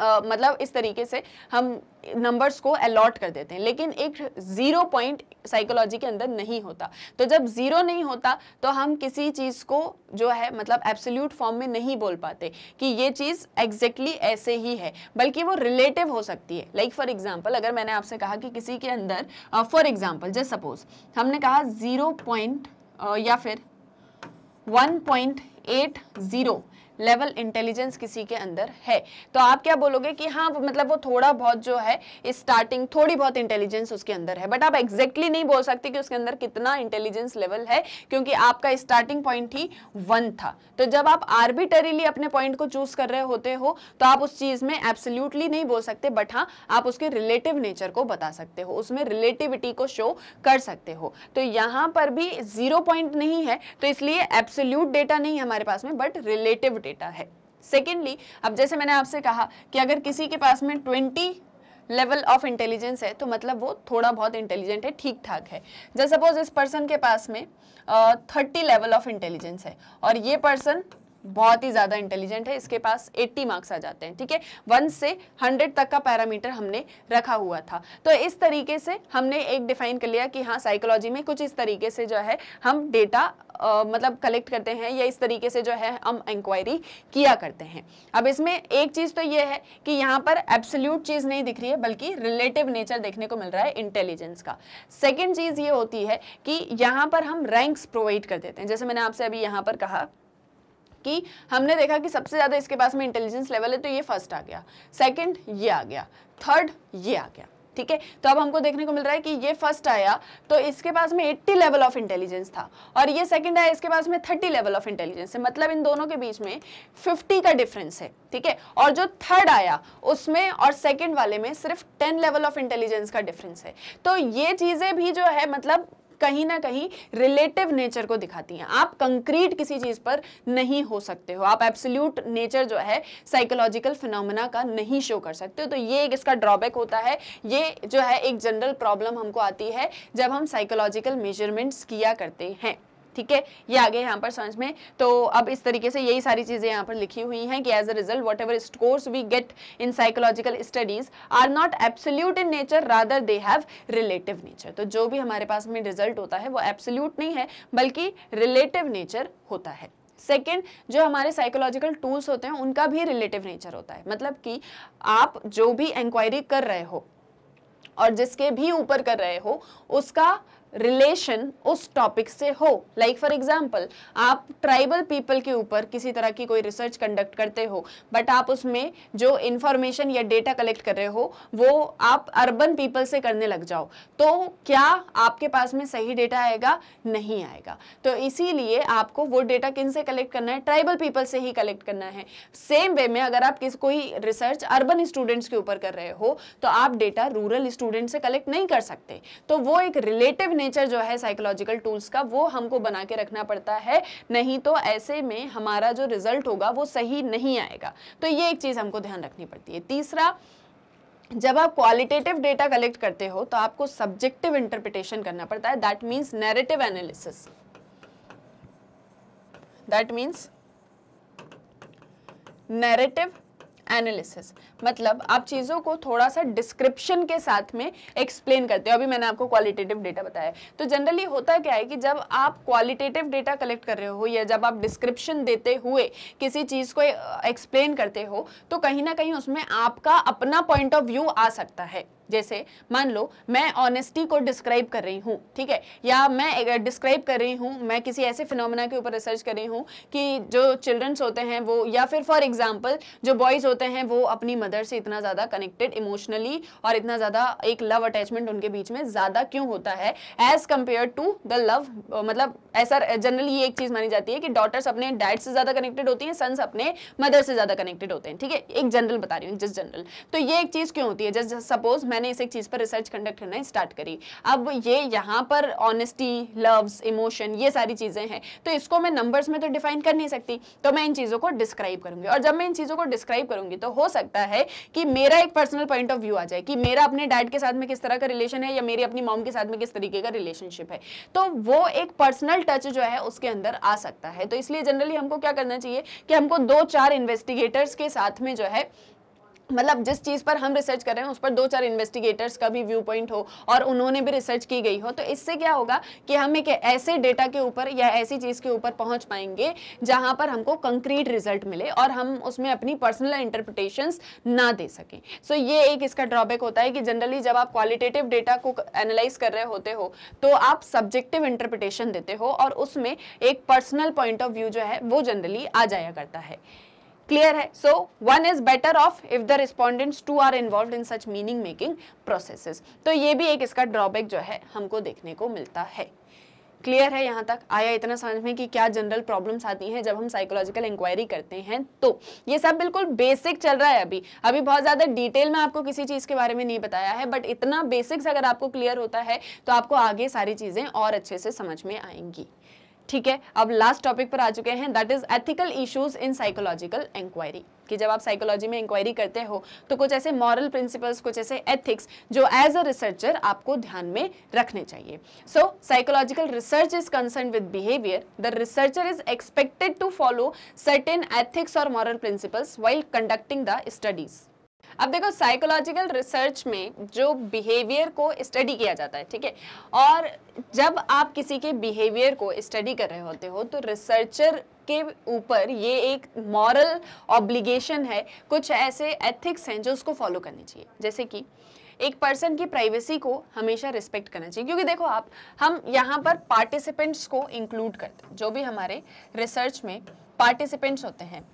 Speaker 1: आ, मतलब इस तरीके से हम नंबर्स को अलॉट कर देते हैं लेकिन एक ज़ीरो पॉइंट साइकोलॉजी के अंदर नहीं होता तो जब ज़ीरो नहीं होता तो हम किसी चीज़ को जो है मतलब एब्सोल्यूट फॉर्म में नहीं बोल पाते कि ये चीज़ एग्जैक्टली exactly ऐसे ही है बल्कि वो रिलेटिव हो सकती है लाइक फॉर एग्जाम्पल अगर मैंने आपसे कहा कि किसी के अंदर फॉर एग्जाम्पल जस्ट सपोज हमने कहा ज़ीरो पॉइंट या फिर one point eight zero level intelligence किसी के अंदर है तो आप क्या बोलोगे कि हाँ मतलब वो थोड़ा बहुत जो है स्टार्टिंग थोड़ी बहुत इंटेलिजेंस उसके अंदर है बट आप एग्जैक्टली नहीं बोल सकते कि उसके अंदर कितना इंटेलिजेंस लेवल है क्योंकि आपका स्टार्टिंग पॉइंट ही वन था तो जब आप आर्बिटरीली अपने पॉइंट को चूज कर रहे होते हो तो आप उस चीज में एब्सोल्यूटली नहीं बोल सकते बट हाँ आप उसके रिलेटिव नेचर को बता सकते हो उसमें रिलेटिविटी को शो कर सकते हो तो यहाँ पर भी जीरो पॉइंट नहीं है तो इसलिए एब्सोल्यूट डेटा नहीं है हमारे पास में बट रिलेटिव डेटा डेटा है सेकेंडली अब जैसे मैंने आपसे कहा कि अगर किसी के पास में ट्वेंटी लेवल ऑफ इंटेलिजेंस है तो मतलब वो थोड़ा बहुत इंटेलिजेंट है ठीक ठाक है जैसे सपोज इस पर्सन के पास में थर्टी लेवल ऑफ इंटेलिजेंस है और ये पर्सन बहुत ही ज़्यादा इंटेलिजेंट है इसके पास 80 मार्क्स आ जाते हैं ठीक है वन से 100 तक का पैरामीटर हमने रखा हुआ था तो इस तरीके से हमने एक डिफाइन कर लिया कि हाँ साइकोलॉजी में कुछ इस तरीके से जो है हम डेटा मतलब कलेक्ट करते हैं या इस तरीके से जो है हम इंक्वायरी किया करते हैं अब इसमें एक चीज़ तो यह है कि यहाँ पर एब्सोल्यूट चीज़ नहीं दिख रही है बल्कि रिलेटिव नेचर देखने को मिल रहा है इंटेलिजेंस का सेकेंड चीज़ ये होती है कि यहाँ पर हम रैंक्स प्रोवाइड कर देते हैं जैसे मैंने आपसे अभी यहाँ पर कहा कि हमने देखा कि सबसे ज़्यादा इसके पास में इंटेलिजेंस लेवल है तो ये फर्स्ट आ गया सेकंड ये आ गया थर्ड ये आ गया ठीक है तो अब हमको देखने को मिल रहा है कि ये फर्स्ट आया तो इसके पास में 80 लेवल ऑफ इंटेलिजेंस था और ये सेकंड आया इसके पास में 30 लेवल ऑफ इंटेलिजेंस है मतलब इन दोनों के बीच में 50 का डिफरेंस है ठीक है और जो थर्ड आया उसमें और सेकंड वाले में सिर्फ 10 लेवल ऑफ इंटेलिजेंस का डिफरेंस है तो ये चीज़ें भी जो है मतलब कहीं ना कहीं रिलेटिव नेचर को दिखाती हैं आप कंक्रीट किसी चीज पर नहीं हो सकते हो आप एब्सोल्यूट नेचर जो है साइकोलॉजिकल फिनोमिना का नहीं शो कर सकते हो तो ये एक इसका ड्रॉबैक होता है ये जो है एक जनरल प्रॉब्लम हमको आती है जब हम साइकोलॉजिकल मेजरमेंट्स किया करते हैं ठीक है ये आ गया यहाँ पर समझ में तो अब इस तरीके से यही सारी चीज़ें यहाँ पर लिखी हुई हैं कि as a result whatever scores we get in psychological studies are not absolute in nature rather they have relative nature तो जो भी हमारे पास में रिजल्ट होता है वो एब्सोल्यूट नहीं है बल्कि रिलेटिव नेचर होता है सेकेंड जो हमारे साइकोलॉजिकल टूल्स होते हैं उनका भी रिलेटिव नेचर होता है मतलब कि आप जो भी इंक्वायरी कर रहे हो और जिसके भी ऊपर कर रहे हो उसका रिलेशन उस टॉपिक से हो लाइक फॉर एग्जाम्पल आप ट्राइबल पीपल के ऊपर किसी तरह की कोई रिसर्च कंडक्ट करते हो बट आप उसमें जो इंफॉर्मेशन या डेटा कलेक्ट कर रहे हो वो आप अर्बन पीपल से करने लग जाओ तो क्या आपके पास में सही डेटा आएगा नहीं आएगा तो इसीलिए आपको वो डेटा किन से कलेक्ट करना है ट्राइबल पीपल से ही कलेक्ट करना है सेम वे में अगर आप किस कोई रिसर्च अर्बन स्टूडेंट्स के ऊपर कर रहे हो तो आप डेटा रूरल स्टूडेंट से कलेक्ट नहीं कर सकते तो वो एक रिलेटिव नेचर जो है साइकोलॉजिकल टूल्स का वो हमको बना के रखना पड़ता है नहीं तो ऐसे में हमारा जो रिजल्ट होगा वो सही नहीं आएगा तो ये एक चीज़ हमको ध्यान रखनी पड़ती है तीसरा जब आप क्वालिटेटिव डेटा कलेक्ट करते हो तो आपको सब्जेक्टिव इंटरप्रिटेशन करना पड़ता है that means narrative analysis that means narrative analysis मतलब आप चीज़ों को थोड़ा सा डिस्क्रिप्शन के साथ में एक्सप्लेन करते हो अभी मैंने आपको क्वालिटेटिव डेटा बताया तो जनरली होता क्या है कि जब आप क्वालिटेटिव डेटा कलेक्ट कर रहे हो या जब आप डिस्क्रिप्शन देते हुए किसी चीज़ को एक्सप्लेन करते हो तो कहीं ना कहीं उसमें आपका अपना पॉइंट ऑफ व्यू आ सकता है जैसे मान लो मैं ऑनेस्टी को डिस्क्राइब कर रही हूँ ठीक है या मैं डिस्क्राइब कर रही हूँ मैं किसी ऐसे फिनोमेना के ऊपर रिसर्च कर रही हूँ कि जो चिल्ड्रंस होते हैं वो या फिर फॉर एग्जाम्पल जो बॉयज़ होते हैं वो अपनी मदर से इतना ज़्यादा कनेक्टेड इमोशनली और इतना ज़्यादा एक लव अटैचमेंट उनके बीच में ज़्यादा क्यों होता है as compared to the love मतलब ऐसा जनरली ये एक चीज़ मानी जाती है कि डॉटर्स अपने डैड से ज़्यादा कनेक्टेड होती हैं सन्स अपने मदर से ज़्यादा कनेक्टेड होते हैं ठीक है एक जनरल बता रही हूँ जस्ट जनरल तो ये एक चीज़ क्यों होती है जस्ट सपोज मैंने इस एक चीज़ पर रिसर्च कंडक्ट करना स्टार्ट करी अब ये यहाँ पर ऑनेस्टी लव्स इमोशन ये सारी चीज़ें हैं तो इसको मैं नंबर्स में तो डिफाइन कर नहीं सकती तो मैं इन चीज़ों को डिस्क्राइब करूंगी और जब मैं इन चीज़ों को डिस्क्राइब करूंगी तो हो सकता है जाए कि मेरा एक पर्सनल पॉइंट ऑफ व्यू आ जाए कि मेरा अपने डैड के साथ में किस तरह का रिलेशन है या मेरी अपनी मॉम के साथ में किस तरीके का रिलेशनशिप है तो वो एक पर्सनल टच जो है उसके अंदर आ सकता है तो इसलिए जनरली हमको क्या करना चाहिए कि हमको दो चार इन्वेस्टिगेटर्स के साथ में जो है मतलब जिस चीज़ पर हम रिसर्च कर रहे हैं उस पर दो चार इन्वेस्टिगेटर्स का भी व्यू पॉइंट हो और उन्होंने भी रिसर्च की गई हो तो इससे क्या होगा कि हम एक ऐसे डेटा के ऊपर या ऐसी चीज़ के ऊपर पहुंच पाएंगे जहां पर हमको कंक्रीट रिजल्ट मिले और हम उसमें अपनी पर्सनल इंटरप्रिटेशंस ना दे सकें सो so, ये एक इसका ड्रॉबैक होता है कि जनरली जब आप क्वालिटेटिव डेटा को एनालाइज कर रहे होते हो तो आप सब्जेक्टिव इंटरप्रिटेशन देते हो और उसमें एक पर्सनल पॉइंट ऑफ व्यू जो है वो जनरली आ जाया करता है क्लियर है so one is better off if the respondents too are involve in such meaning making processes तो ये भी एक इसका ड्रॉबैक जो है हमको देखने को मिलता है क्लियर है यहाँ तक आया इतना समझ में कि क्या जनरल प्रॉब्लम्स आती हैं जब हम साइकोलॉजिकल इंक्वायरी करते हैं तो ये सब बिल्कुल बेसिक चल रहा है अभी अभी बहुत ज़्यादा डिटेल में आपको किसी चीज़ के बारे में नहीं बताया है बट इतना बेसिक्स अगर आपको क्लियर होता है तो आपको आगे सारी चीज़ें और अच्छे से समझ में आएंगी ठीक है अब लास्ट टॉपिक पर आ चुके हैं that is ethical issues in psychological inquiry कि जब आप साइकोलॉजी में इंक्वायरी करते हो तो कुछ ऐसे मॉरल प्रिंसिपल्स कुछ ऐसे एथिक्स जो एज अ रिसर्चर आपको ध्यान में रखने चाहिए so psychological research is concern with behaviour the researcher is expected to follow certain ethics और moral principles while conducting the studies अब देखो साइकोलॉजिकल रिसर्च में जो बिहेवियर को स्टडी किया जाता है ठीक है और जब आप किसी के बिहेवियर को स्टडी कर रहे होते हो तो रिसर्चर के ऊपर ये एक मॉरल ऑब्लिगेशन है कुछ ऐसे एथिक्स हैं जो उसको फॉलो करनी चाहिए जैसे कि एक पर्सन की प्राइवेसी को हमेशा रिस्पेक्ट करना चाहिए क्योंकि देखो आप हम यहाँ पर पार्टिसिपेंट्स को इंक्लूड करते जो भी हमारे रिसर्च में पार्टिसिपेंट्स होते हैं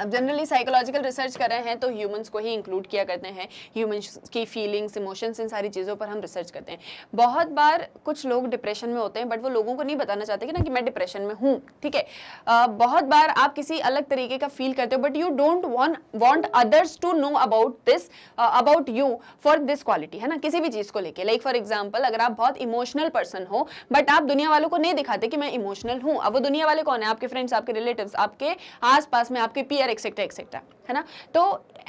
Speaker 1: अब जनरली साइकोलॉजिकल रिसर्च कर रहे हैं तो ह्यूमंस को ही इंक्लूड किया करते हैं ह्यूमंस की फीलिंग्स इमोशंस इन सारी चीज़ों पर हम रिसर्च करते हैं बहुत बार कुछ लोग डिप्रेशन में होते हैं बट वो लोगों को नहीं बताना चाहते कि ना कि मैं डिप्रेशन में हूँ ठीक है बहुत बार आप किसी अलग तरीके का फील करते हो but you don't want want others to know about this about you for this quality है ना किसी भी चीज़ को लेकर लाइक फॉर एग्जाम्पल अगर आप बहुत इमोशनल पर्सन हो बट आप दुनिया वालों को नहीं दिखाते कि मैं इमोशनल हूँ अब वो दुनिया वाले कौन है आपके फ्रेंड्स आपके रिलेटिव आपके आस में आपके पी ईयर एक्सेट्रा एक्सेट्रा है ना तो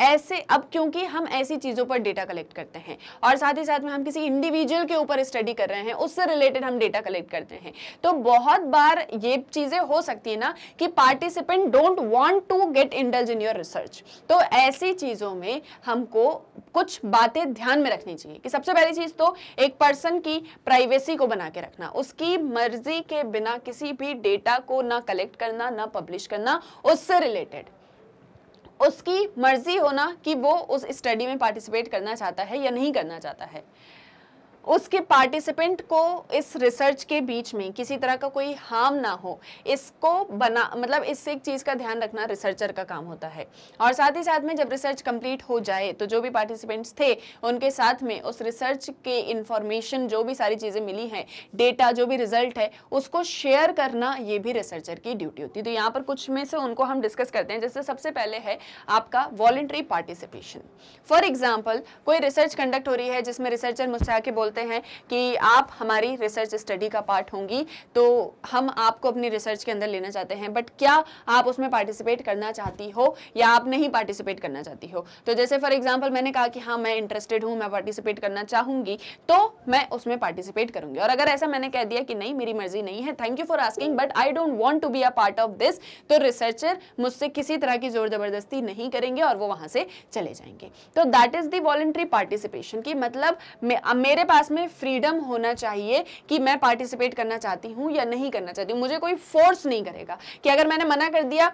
Speaker 1: ऐसे अब क्योंकि हम ऐसी चीज़ों पर डेटा कलेक्ट करते हैं और साथ ही साथ में हम किसी इंडिविजुअल के ऊपर स्टडी कर रहे हैं उससे रिलेटेड हम डेटा कलेक्ट करते हैं तो बहुत बार ये चीज़ें हो सकती है ना कि participant don't want to get indulge in your research तो ऐसी चीज़ों में हमको कुछ बातें ध्यान में रखनी चाहिए कि सबसे पहली चीज़ तो एक पर्सन की प्राइवेसी को बना के रखना उसकी मर्जी के बिना किसी भी डेटा को ना कलेक्ट करना ना पब्लिश करना उससे रिलेटेड उसकी मर्जी होना कि वो उस स्टडी में पार्टिसिपेट करना चाहता है या नहीं करना चाहता है उसके पार्टिसिपेंट को इस रिसर्च के बीच में किसी तरह का कोई हार्म ना हो इसको बना मतलब इससे एक चीज़ का ध्यान रखना रिसर्चर का काम होता है और साथ ही साथ में जब रिसर्च कंप्लीट हो जाए तो जो भी पार्टिसिपेंट्स थे उनके साथ में उस रिसर्च के इंफॉर्मेशन जो भी सारी चीज़ें मिली हैं डेटा जो भी रिजल्ट है उसको शेयर करना ये भी रिसर्चर की ड्यूटी होती है तो यहाँ पर कुछ में से उनको हम डिस्कस करते हैं जैसे सबसे पहले है आपका वॉलेंट्री पार्टिसिपेशन फॉर एग्जाम्पल कोई रिसर्च कंडक्ट हो रही है जिसमें रिसर्चर मुझसे आके बोलते बोलते हैं कि आप हमारी रिसर्च स्टडी का पार्ट होंगी तो हम आपको अपनी रिसर्च के अंदर लेना चाहते हैं बट क्या आप उसमें पार्टिसिपेट करना चाहती हो या आप नहीं पार्टिसिपेट करना चाहती हो तो जैसे फॉर एग्जाम्पल मैंने कहा कि हाँ मैं इंटरेस्टेड हूँ मैं पार्टिसिपेट करना चाहूँगी तो मैं उसमें पार्टिसिपेट करूँगी और अगर ऐसा मैंने कह दिया कि नहीं मेरी मर्जी नहीं है thank you for asking but I don't want to be a part of this तो रिसर्चर मुझसे किसी तरह की जोर जबरदस्ती नहीं करेंगे और वो वहां से चले जाएंगे तो that is the voluntary participation की मतलब मे, मेरे पास क्लास में फ्रीडम होना चाहिए कि मैं पार्टिसिपेट करना चाहती हूँ या नहीं करना चाहती मुझे कोई फोर्स नहीं करेगा कि अगर मैंने मना कर दिया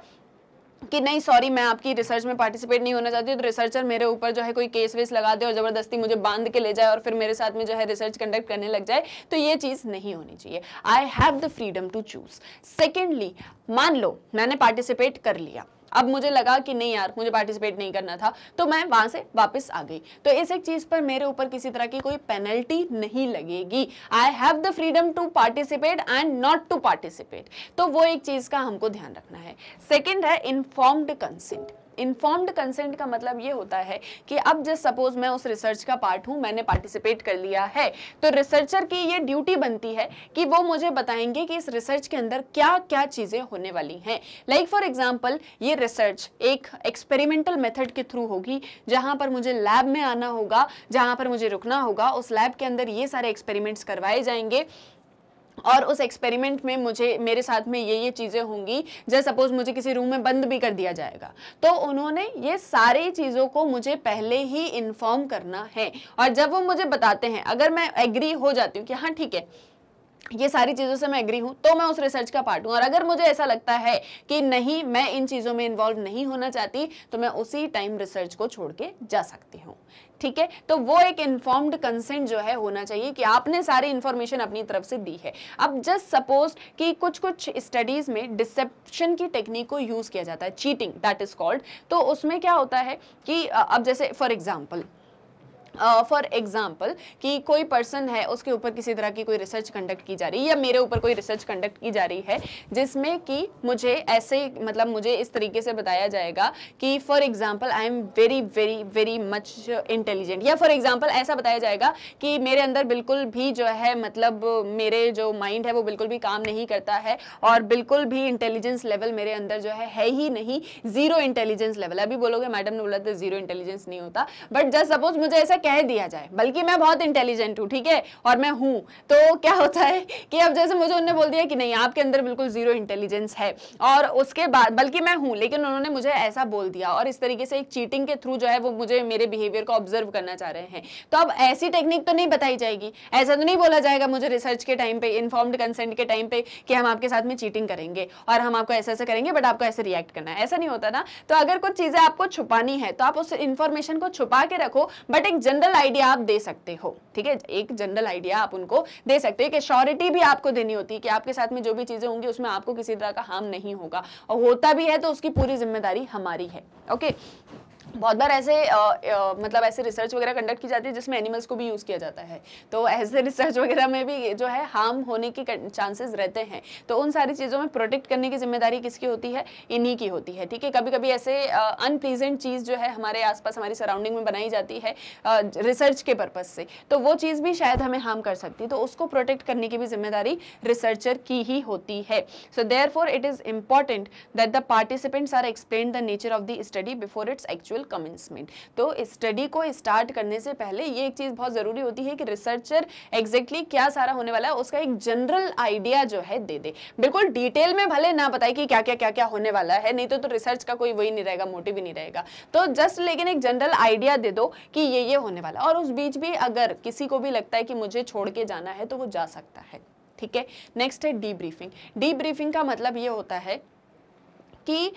Speaker 1: कि नहीं सॉरी मैं आपकी रिसर्च में पार्टिसिपेट नहीं होना चाहती तो रिसर्चर मेरे ऊपर जो है कोई केस वेस लगा दे और ज़बरदस्ती मुझे बांध के ले जाए और फिर मेरे साथ में जो है रिसर्च कंडक्ट करने लग जाए तो ये चीज़ नहीं होनी चाहिए I have the freedom to choose secondly मान लो मैंने पार्टिसिपेट कर लिया अब मुझे लगा कि नहीं यार मुझे पार्टिसिपेट नहीं करना था तो मैं वहां से वापस आ गई तो इस एक चीज़ पर मेरे ऊपर किसी तरह की कोई पेनल्टी नहीं लगेगी I have the freedom to participate and not to participate तो वो एक चीज़ का हमको ध्यान रखना है सेकेंड है इन्फॉर्म्ड कंसेंट इन्फॉर्म्ड कंसेंट का मतलब ये होता है कि अब जस्ट सपोज मैं उस रिसर्च का पार्ट हूँ मैंने पार्टिसिपेट कर लिया है तो रिसर्चर की ये ड्यूटी बनती है कि वो मुझे बताएंगे कि इस रिसर्च के अंदर क्या क्या चीज़ें होने वाली हैं लाइक फॉर एग्जाम्पल ये रिसर्च एक एक्सपेरिमेंटल मेथड के थ्रू होगी जहाँ पर मुझे लैब में आना होगा जहाँ पर मुझे रुकना होगा उस लैब के अंदर ये सारे एक्सपेरिमेंट्स करवाए जाएंगे और उस एक्सपेरिमेंट में मुझे मेरे साथ में ये ये चीज़ें होंगी जैसे सपोज मुझे किसी रूम में बंद भी कर दिया जाएगा तो उन्होंने ये सारी चीज़ों को मुझे पहले ही इन्फॉर्म करना है और जब वो मुझे बताते हैं अगर मैं एग्री हो जाती हूँ कि हाँ ठीक है ये सारी चीज़ों से मैं एग्री हूँ तो मैं उस रिसर्च का पार्ट हूँ और अगर मुझे ऐसा लगता है कि नहीं मैं इन चीज़ों में इन्वॉल्व नहीं होना चाहती तो मैं उसी टाइम रिसर्च को छोड़ के जा सकती हूँ ठीक है तो वो एक इन्फॉर्म्ड कंसेंट जो है होना चाहिए कि आपने सारी इन्फॉर्मेशन अपनी तरफ से दी है अब जस्ट सपोज कि कुछ कुछ स्टडीज़ में डिसेप्शन की टेक्निक को यूज़ किया जाता है चीटिंग दैट इज़ कॉल्ड तो उसमें क्या होता है कि अब जैसे for example for uh, example कि कोई पर्सन है उसके ऊपर किसी तरह की कोई रिसर्च कंडक्ट की जा रही है या मेरे ऊपर कोई रिसर्च कंडक्ट की जा रही है जिसमें कि मुझे ऐसे मतलब मुझे इस तरीके से बताया जाएगा कि for example I am very very very much intelligent या फॉर एग्जाम्पल ऐसा बताया जाएगा कि मेरे अंदर बिल्कुल भी जो है मतलब मेरे जो माइंड है वो बिल्कुल भी काम नहीं करता है और बिल्कुल भी इंटेलिजेंस लेवल मेरे अंदर जो है है ही नहीं जीरो इंटेलिजेंस लेवल अभी बोलोगे मैडम ने बोला था जीरो इंटेलिजेंस नहीं होता बट जस्ट सपोज मुझे ऐसा कह दिया जाए बल्कि मैं बहुत इंटेलिजेंट हूँ ठीक है और मैं हूँ तो क्या होता है कि अब जैसे मुझे उन्होंने बोल दिया कि नहीं आपके अंदर बिल्कुल जीरो इंटेलिजेंस है और उसके बाद बल्कि मैं हूँ लेकिन उन्होंने मुझे ऐसा बोल दिया और इस तरीके से एक चीटिंग के थ्रू जो है वो मुझे मेरे बिहेवियर को ऑब्जर्व करना चाह रहे हैं तो अब ऐसी टेक्निक तो नहीं बताई जाएगी ऐसा तो नहीं बोला जाएगा मुझे रिसर्च के टाइम पे इन्फॉर्म्ड कंसेंट के टाइम पे कि हम आपके साथ में चीटिंग करेंगे और हम आपको ऐसे ऐसे करेंगे बट आपको ऐसे रिएक्ट करना है ऐसा नहीं होता ना तो अगर कुछ चीज़ें आपको छुपानी है तो आप उस इन्फॉर्मेशन को छुपा के रखो बट एक जनरल आइडिया आप दे सकते हो ठीक है एक जनरल आइडिया आप उनको दे सकते हो श्योरिटी भी आपको देनी होती है कि आपके साथ में जो भी चीज़ें होंगी उसमें आपको किसी तरह का हार्म नहीं होगा और होता भी है तो उसकी पूरी जिम्मेदारी हमारी है ओके बहुत बार ऐसे आ, आ, मतलब ऐसे रिसर्च वगैरह कंडक्ट की जाती है जिसमें एनिमल्स को भी यूज़ किया जाता है तो ऐसे रिसर्च वगैरह में भी जो है हार्म होने के चांसेस रहते हैं तो उन सारी चीज़ों में प्रोटेक्ट करने की जिम्मेदारी किसकी होती है इन्हीं की होती है ठीक है कभी कभी ऐसे अनप्लीजेंट चीज़ जो है हमारे आसपास हमारी सराउंडिंग में बनाई जाती है आ, रिसर्च के पर्पज़ से तो वो चीज़ भी शायद हमें हार्म कर सकती है तो उसको प्रोटेक्ट करने की भी जिम्मेदारी रिसर्चर की ही होती है so there it is important that the participants are explain the nature of the study before its actual gradual commencement तो स्टडी को स्टार्ट करने से पहले ये एक चीज़ बहुत ज़रूरी होती है कि रिसर्चर एग्जैक्टली exactly क्या सारा होने वाला है उसका एक जनरल आइडिया जो है दे दे बिल्कुल डिटेल में भले ना बताए कि क्या क्या क्या क्या होने वाला है नहीं तो, तो रिसर्च का कोई वही नहीं रहेगा मोटिव ही नहीं रहेगा तो जस्ट लेकिन एक जनरल आइडिया दे दो कि ये ये होने वाला और उस बीच भी अगर किसी को भी लगता है कि मुझे छोड़ के जाना है तो वो जा सकता है ठीक है नेक्स्ट है डी ब्रीफिंग डी ब्रीफिंग का मतलब ये होता है कि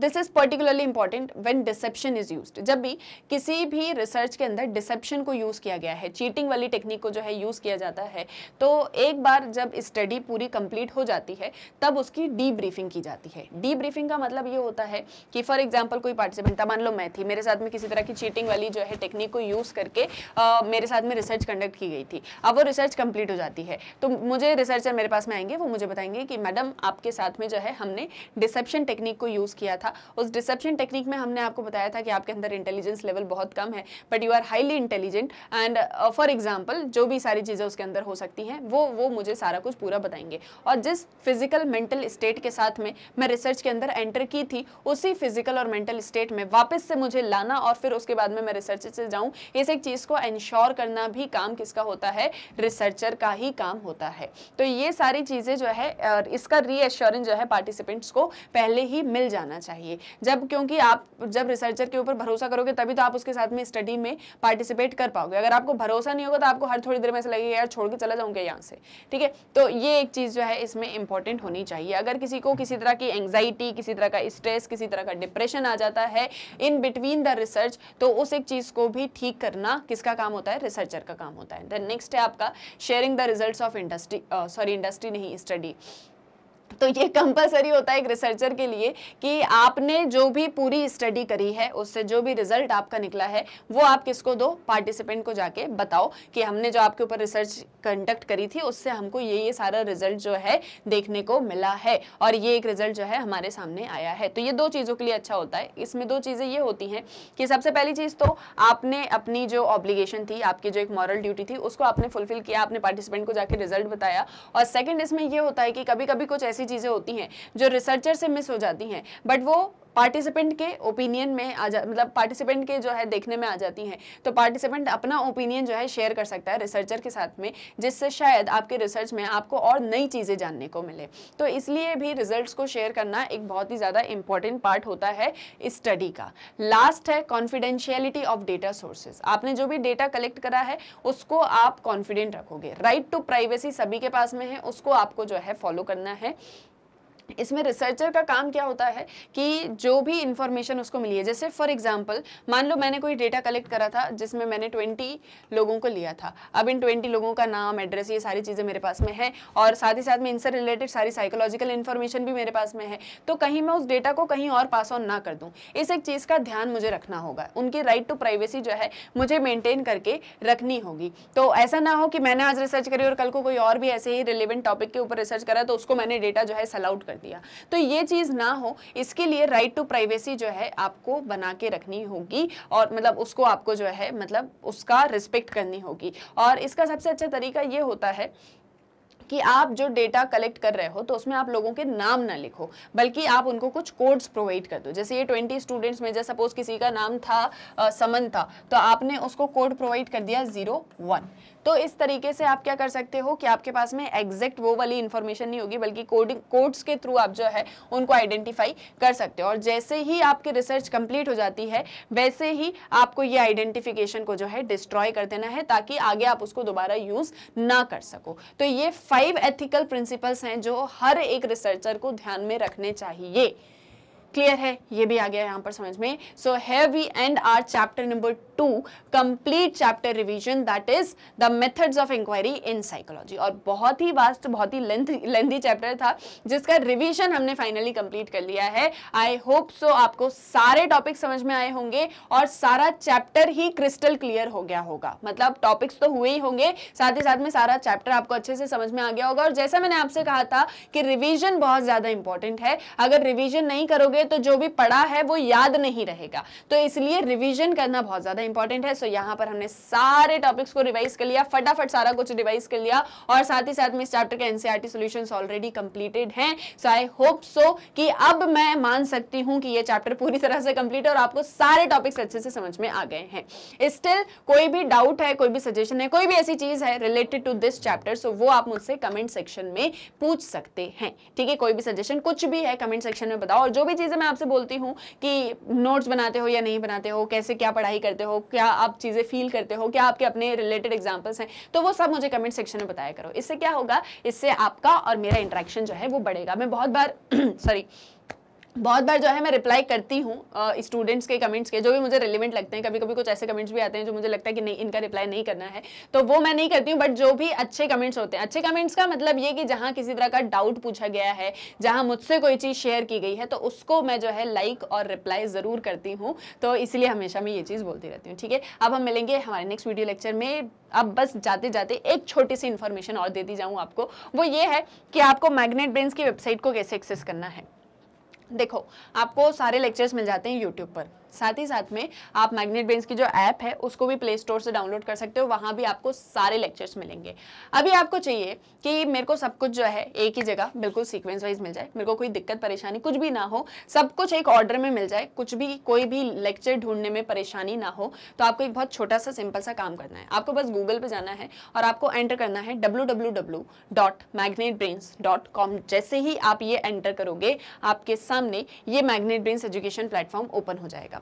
Speaker 1: this is particularly important when deception is used जब भी किसी भी रिसर्च के अंदर डिसेप्शन को यूज़ किया गया है चीटिंग वाली टेक्निक को जो है यूज़ किया जाता है तो एक बार जब स्टडी पूरी कंप्लीट हो जाती है तब उसकी डी ब्रीफिंग की जाती है डी ब्रीफिंग का मतलब ये होता है कि फॉर एग्जाम्पल कोई पार्टिसिपेंट मान लो मैं थी मेरे साथ में किसी तरह की चीटिंग वाली जो है टेक्निक को यूज़ करके आ, मेरे साथ में रिसर्च कंडक्ट की गई थी अब वो रिसर्च कंप्लीट हो जाती है तो मुझे रिसर्चर मेरे पास में आएंगे वो मुझे बताएंगे कि मैडम आपके साथ में जो है हमने डिसेप्शन डिसेप्शन टेक्निक को यूज़ किया था उस डिसेप्शन टेक्निक में हमने आपको बताया था कि आपके अंदर इंटेलिजेंस लेवल बहुत कम है but you are highly intelligent and for example जो भी सारी चीज़ें उसके अंदर हो सकती हैं वो वो मुझे सारा कुछ पूरा बताएंगे और जिस फिजिकल मेंटल स्टेट के साथ में मैं रिसर्च के अंदर एंटर की थी उसी फिजिकल और मेंटल स्टेट में वापस से मुझे लाना और फिर उसके बाद में मैं रिसर्च से जाऊँ इस एक चीज़ को इंश्योर करना भी काम किसका होता है रिसर्चर का ही काम होता है तो ये सारी चीज़ें जो है इसका रीएश्योरेंस जो है पार्टिसिपेंट्स को पहले ही मिल जाना चाहिए जब क्योंकि आप जब रिसर्चर के ऊपर भरोसा करोगे तभी तो आप उसके साथ में स्टडी में पार्टिसिपेट कर पाओगे अगर आपको भरोसा नहीं होगा तो आपको हर थोड़ी देर में ऐसा लगेगा यार छोड़ के चला जाऊंगे यहाँ से ठीक है तो ये एक चीज़ जो है इसमें इंपॉर्टेंट होनी चाहिए अगर किसी को किसी तरह की एंगजाइटी किसी तरह का स्ट्रेस किसी तरह का डिप्रेशन आ जाता है इन बिटवीन द रिसर्च तो उस एक चीज़ को भी ठीक करना किसका काम होता है रिसर्चर का काम होता है देन नेक्स्ट है आपका sharing the result of industry sorry industry नहीं स्टडी तो ये कंपलसरी होता है एक रिसर्चर के लिए कि आपने जो भी पूरी स्टडी करी है उससे जो भी रिजल्ट आपका निकला है वो आप किसको दो पार्टिसिपेंट को जाके बताओ कि हमने जो आपके ऊपर रिसर्च कंडक्ट करी थी उससे हमको ये ये सारा रिजल्ट जो है देखने को मिला है और ये एक रिजल्ट जो है हमारे सामने आया है तो ये दो चीज़ों के लिए अच्छा होता है इसमें दो चीज़ें ये होती हैं कि सबसे पहली चीज़ तो आपने अपनी जो ऑब्लीगेशन थी आपकी जो एक मॉरल ड्यूटी थी उसको आपने फुलफिल किया आपने पार्टिसिपेंट को जाके रिजल्ट बताया और सेकेंड इसमें यह होता है कि कभी कभी कुछ ऐसी चीज़ें होती हैं जो रिसर्चर से मिस हो जाती हैं बट वो पार्टिसिपेंट के ओपिनियन में आ जा मतलब पार्टिसिपेंट के जो है देखने में आ जाती हैं तो पार्टिसिपेंट अपना ओपिनियन जो है शेयर कर सकता है रिसर्चर के साथ में जिससे शायद आपके रिसर्च में आपको और नई चीज़ें जानने को मिले तो इसलिए भी रिजल्ट को शेयर करना एक बहुत ही ज़्यादा इंपॉर्टेंट पार्ट होता है स्टडी का लास्ट है कॉन्फिडेंशियलिटी ऑफ डेटा सोर्सेज आपने जो भी डेटा कलेक्ट करा है उसको आप कॉन्फिडेंट रखोगे राइट टू प्राइवेसी सभी के पास में है उसको आपको जो है फॉलो करना है इसमें रिसर्चर का काम क्या होता है कि जो भी इंफॉर्मेशन उसको मिली है जैसे फॉर एग्जांपल मान लो मैंने कोई डेटा कलेक्ट करा था जिसमें मैंने 20 लोगों को लिया था अब इन 20 लोगों का नाम एड्रेस ये सारी चीज़ें मेरे पास में है और साथ ही साथ में इनसे रिलेटेड सारी साइकोलॉजिकल इन्फॉर्मेशन भी मेरे पास में है तो कहीं मैं उस डेटा को कहीं और पास ऑन ना कर दूँ इस एक चीज़ का ध्यान मुझे रखना होगा उनकी राइट टू प्राइवेसी जो है मुझे मेनटेन करके रखनी होगी तो ऐसा ना हो कि मैंने आज रिसर्च करी और कल को कोई और भी ऐसे ही रिलेवेंट टॉपिक के ऊपर रिसर्च करा तो उसको मैंने डेटा जो है सलाउट कर कर दिया तो ये चीज़ ना हो इसके लिए राइट टू प्राइवेसी जो है आपको बना के रखनी होगी और मतलब उसको आपको जो है मतलब उसका रिस्पेक्ट करनी होगी और इसका सबसे अच्छा तरीका ये होता है कि आप जो डेटा कलेक्ट कर रहे हो तो उसमें आप लोगों के नाम ना लिखो बल्कि आप उनको कुछ कोड्स प्रोवाइड कर दो जैसे ये ट्वेंटी स्टूडेंट्स में जैसे सपोज किसी का नाम था समन था तो आपने उसको कोड प्रोवाइड कर दिया जीरो वन तो इस तरीके से आप क्या कर सकते हो कि आपके पास में एग्जैक्ट वो वाली इन्फॉर्मेशन नहीं होगी बल्कि कोडिंग कोड्स के थ्रू आप जो है उनको आइडेंटिफाई कर सकते हो और जैसे ही आपकी रिसर्च कंप्लीट हो जाती है वैसे ही आपको ये आइडेंटिफिकेशन को जो है डिस्ट्रॉय कर देना है ताकि आगे आप उसको दोबारा यूज ना कर सको तो ये फाइव एथिकल प्रिंसिपल्स हैं जो हर एक रिसर्चर को ध्यान में रखने चाहिए क्लियर है ये भी आ गया यहाँ पर समझ में so have we and are chapter number two complete chapter revision that is the methods of inquiry in psychology और बहुत ही वास्ट बहुत ही लेंथी चैप्टर था जिसका रिवीजन हमने फाइनली कंप्लीट कर लिया है आई होप सो आपको सारे टॉपिक समझ में आए होंगे और सारा चैप्टर ही क्रिस्टल क्लियर हो गया होगा मतलब टॉपिक्स तो हुए ही होंगे साथ ही साथ में सारा चैप्टर आपको अच्छे से समझ में आ गया होगा और जैसा मैंने आपसे कहा था कि रिविजन बहुत ज़्यादा इंपॉर्टेंट है अगर रिविजन नहीं करोगे करेंगे तो जो भी पढ़ा है वो याद नहीं रहेगा तो इसलिए रिविजन करना बहुत ज़्यादा इंपॉर्टेंट है सो so, यहाँ पर हमने सारे टॉपिक्स को रिवाइज कर लिया फटाफट सारा कुछ रिवाइज कर लिया और साथ ही साथ में इस चैप्टर के एनसीआरटी सोल्यूशन ऑलरेडी कंप्लीटेड है सो आई होप सो कि अब मैं मान सकती हूँ कि ये चैप्टर पूरी तरह से कंप्लीट और आपको सारे टॉपिक्स अच्छे से समझ में आ गए हैं स्टिल कोई भी डाउट है कोई भी सजेशन है कोई भी ऐसी चीज़ है related to this chapter so वो आप मुझसे कमेंट सेक्शन में पूछ सकते हैं ठीक है कोई भी सजेशन कुछ भी है कमेंट सेक्शन में बताओ और जो भी चीज़ जैसे मैं आपसे बोलती हूँ कि नोट्स बनाते हो या नहीं बनाते हो कैसे क्या पढ़ाई करते हो क्या आप चीज़ें फील करते हो क्या आपके अपने रिलेटेड एग्जाम्पल्स हैं तो वो सब मुझे कमेंट सेक्शन में बताया करो इससे क्या होगा इससे आपका और मेरा इंट्रैक्शन जो है वो बढ़ेगा मैं बहुत बार सॉरी (clears throat) बहुत बार जो है मैं रिप्लाई करती हूँ स्टूडेंट्स के कमेंट्स के जो भी मुझे रिलेवेंट लगते हैं कभी कभी कुछ ऐसे कमेंट्स भी आते हैं जो मुझे लगता है कि नहीं इनका रिप्लाई नहीं करना है तो वो मैं नहीं करती हूँ बट जो भी अच्छे कमेंट्स होते हैं अच्छे कमेंट्स का मतलब ये कि जहाँ किसी तरह का डाउट पूछा गया है जहाँ मुझसे कोई चीज़ शेयर की गई है तो उसको मैं जो है लाइक और रिप्लाई ज़रूर करती हूँ तो इसलिए हमेशा मैं ये चीज़ बोलती रहती हूँ ठीक है अब हम मिलेंगे हमारे नेक्स्ट वीडियो लेक्चर में अब बस जाते जाते एक छोटी सी इन्फॉर्मेशन और देती जाऊँ आपको वो ये है कि आपको मैग्नेट ब्रेन्स की वेबसाइट को कैसे एक्सेस करना है देखो आपको सारे लेक्चर्स मिल जाते हैं यूट्यूब पर साथ ही साथ में आप मैग्नेट बेंस की जो ऐप है उसको भी प्ले स्टोर से डाउनलोड कर सकते हो वहाँ भी आपको सारे लेक्चर्स मिलेंगे अभी आपको चाहिए कि मेरे को सब कुछ जो है एक ही जगह बिल्कुल सीक्वेंस वाइज मिल जाए मेरे को कोई दिक्कत परेशानी कुछ भी ना हो सब कुछ एक ऑर्डर में मिल जाए कुछ भी कोई भी लेक्चर ढूंढने में परेशानी ना हो तो आपको एक बहुत छोटा सा सिंपल सा काम करना है आपको बस गूगल पर जाना है और आपको एंटर करना है डब्ल्यू जैसे ही आप ये एंटर करोगे आपके सामने ये magnet brains education platform open हो जाएगा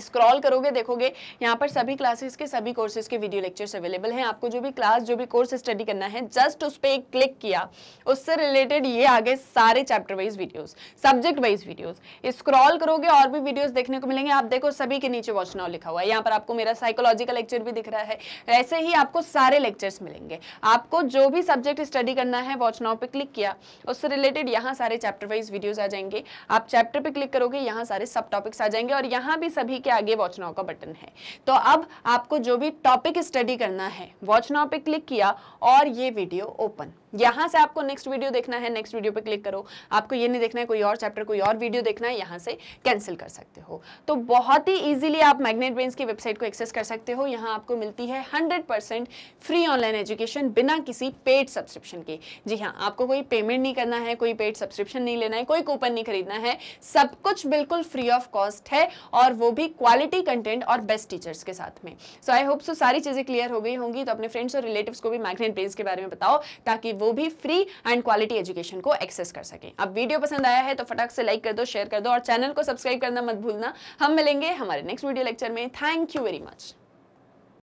Speaker 1: स्क्रॉल करोगे देखोगे यहाँ पर सभी क्लासेस के सभी कोर्सेज के वीडियो लेक्चर्स अवेलेबल हैं आपको जो भी क्लास जो भी कोर्स स्टडी करना है जस्ट उस पर एक क्लिक किया उससे रिलेटेड ये आगे सारे chapter wise videos subject wise videos scroll करोगे और भी वीडियोस देखने को मिलेंगे आप देखो सभी के नीचे वॉच नाउ लिखा हुआ है यहाँ पर आपको मेरा साइकोलॉजी का लेक्चर भी दिख रहा है ऐसे ही आपको सारे लेक्चर्स मिलेंगे आपको जो भी सब्जेक्ट स्टडी करना है वॉच नाउ पर क्लिक किया उससे रिलेटेड यहाँ सारे चैप्टर वाइज वीडियोज आ जाएंगे आप चैप्टर पर क्लिक करोगे यहाँ सारे सब टॉपिक्स आ जाएंगे और यहाँ भी सभी सभी के आगे वॉच नाउ का बटन है तो अब आपको जो भी टॉपिक स्टडी करना है वॉच नाउ पे क्लिक किया और ये वीडियो ओपन यहां से आपको नेक्स्ट वीडियो देखना है नेक्स्ट वीडियो पर क्लिक करो आपको ये नहीं देखना है कोई और चैप्टर कोई और वीडियो देखना है यहां से कैंसिल कर सकते हो तो बहुत ही इजिली आप मैग्नेट ब्रेन की वेबसाइट को एक्सेस कर सकते हो यहां आपको मिलती है हंड्रेड फ्री ऑनलाइन एजुकेशन बिना किसी पेड सब्सक्रिप्शन के जी हाँ आपको कोई पेमेंट नहीं करना है कोई पेड सब्सक्रिप्शन नहीं लेना है कोई कूपन नहीं खरीदना है सब कुछ बिल्कुल फ्री ऑफ कॉस्ट है और वो भी क्वालिटी कंटेंट और बेस्ट टीचर्स के साथ में सो आई होप सो सारी चीज़ें क्लियर हो गई होंगी तो अपने फ्रेंड्स और रिलेटिव्स को भी मैग्नेट ब्रेन के बारे में बताओ ताकि वो वो भी फ्री एंड क्वालिटी एजुकेशन को एक्सेस कर सके अब वीडियो पसंद आया है तो फटाक से लाइक कर दो शेयर कर दो और चैनल को सब्सक्राइब करना मत भूलना हम मिलेंगे हमारे नेक्स्ट वीडियो लेक्चर में थैंक यू वेरी मच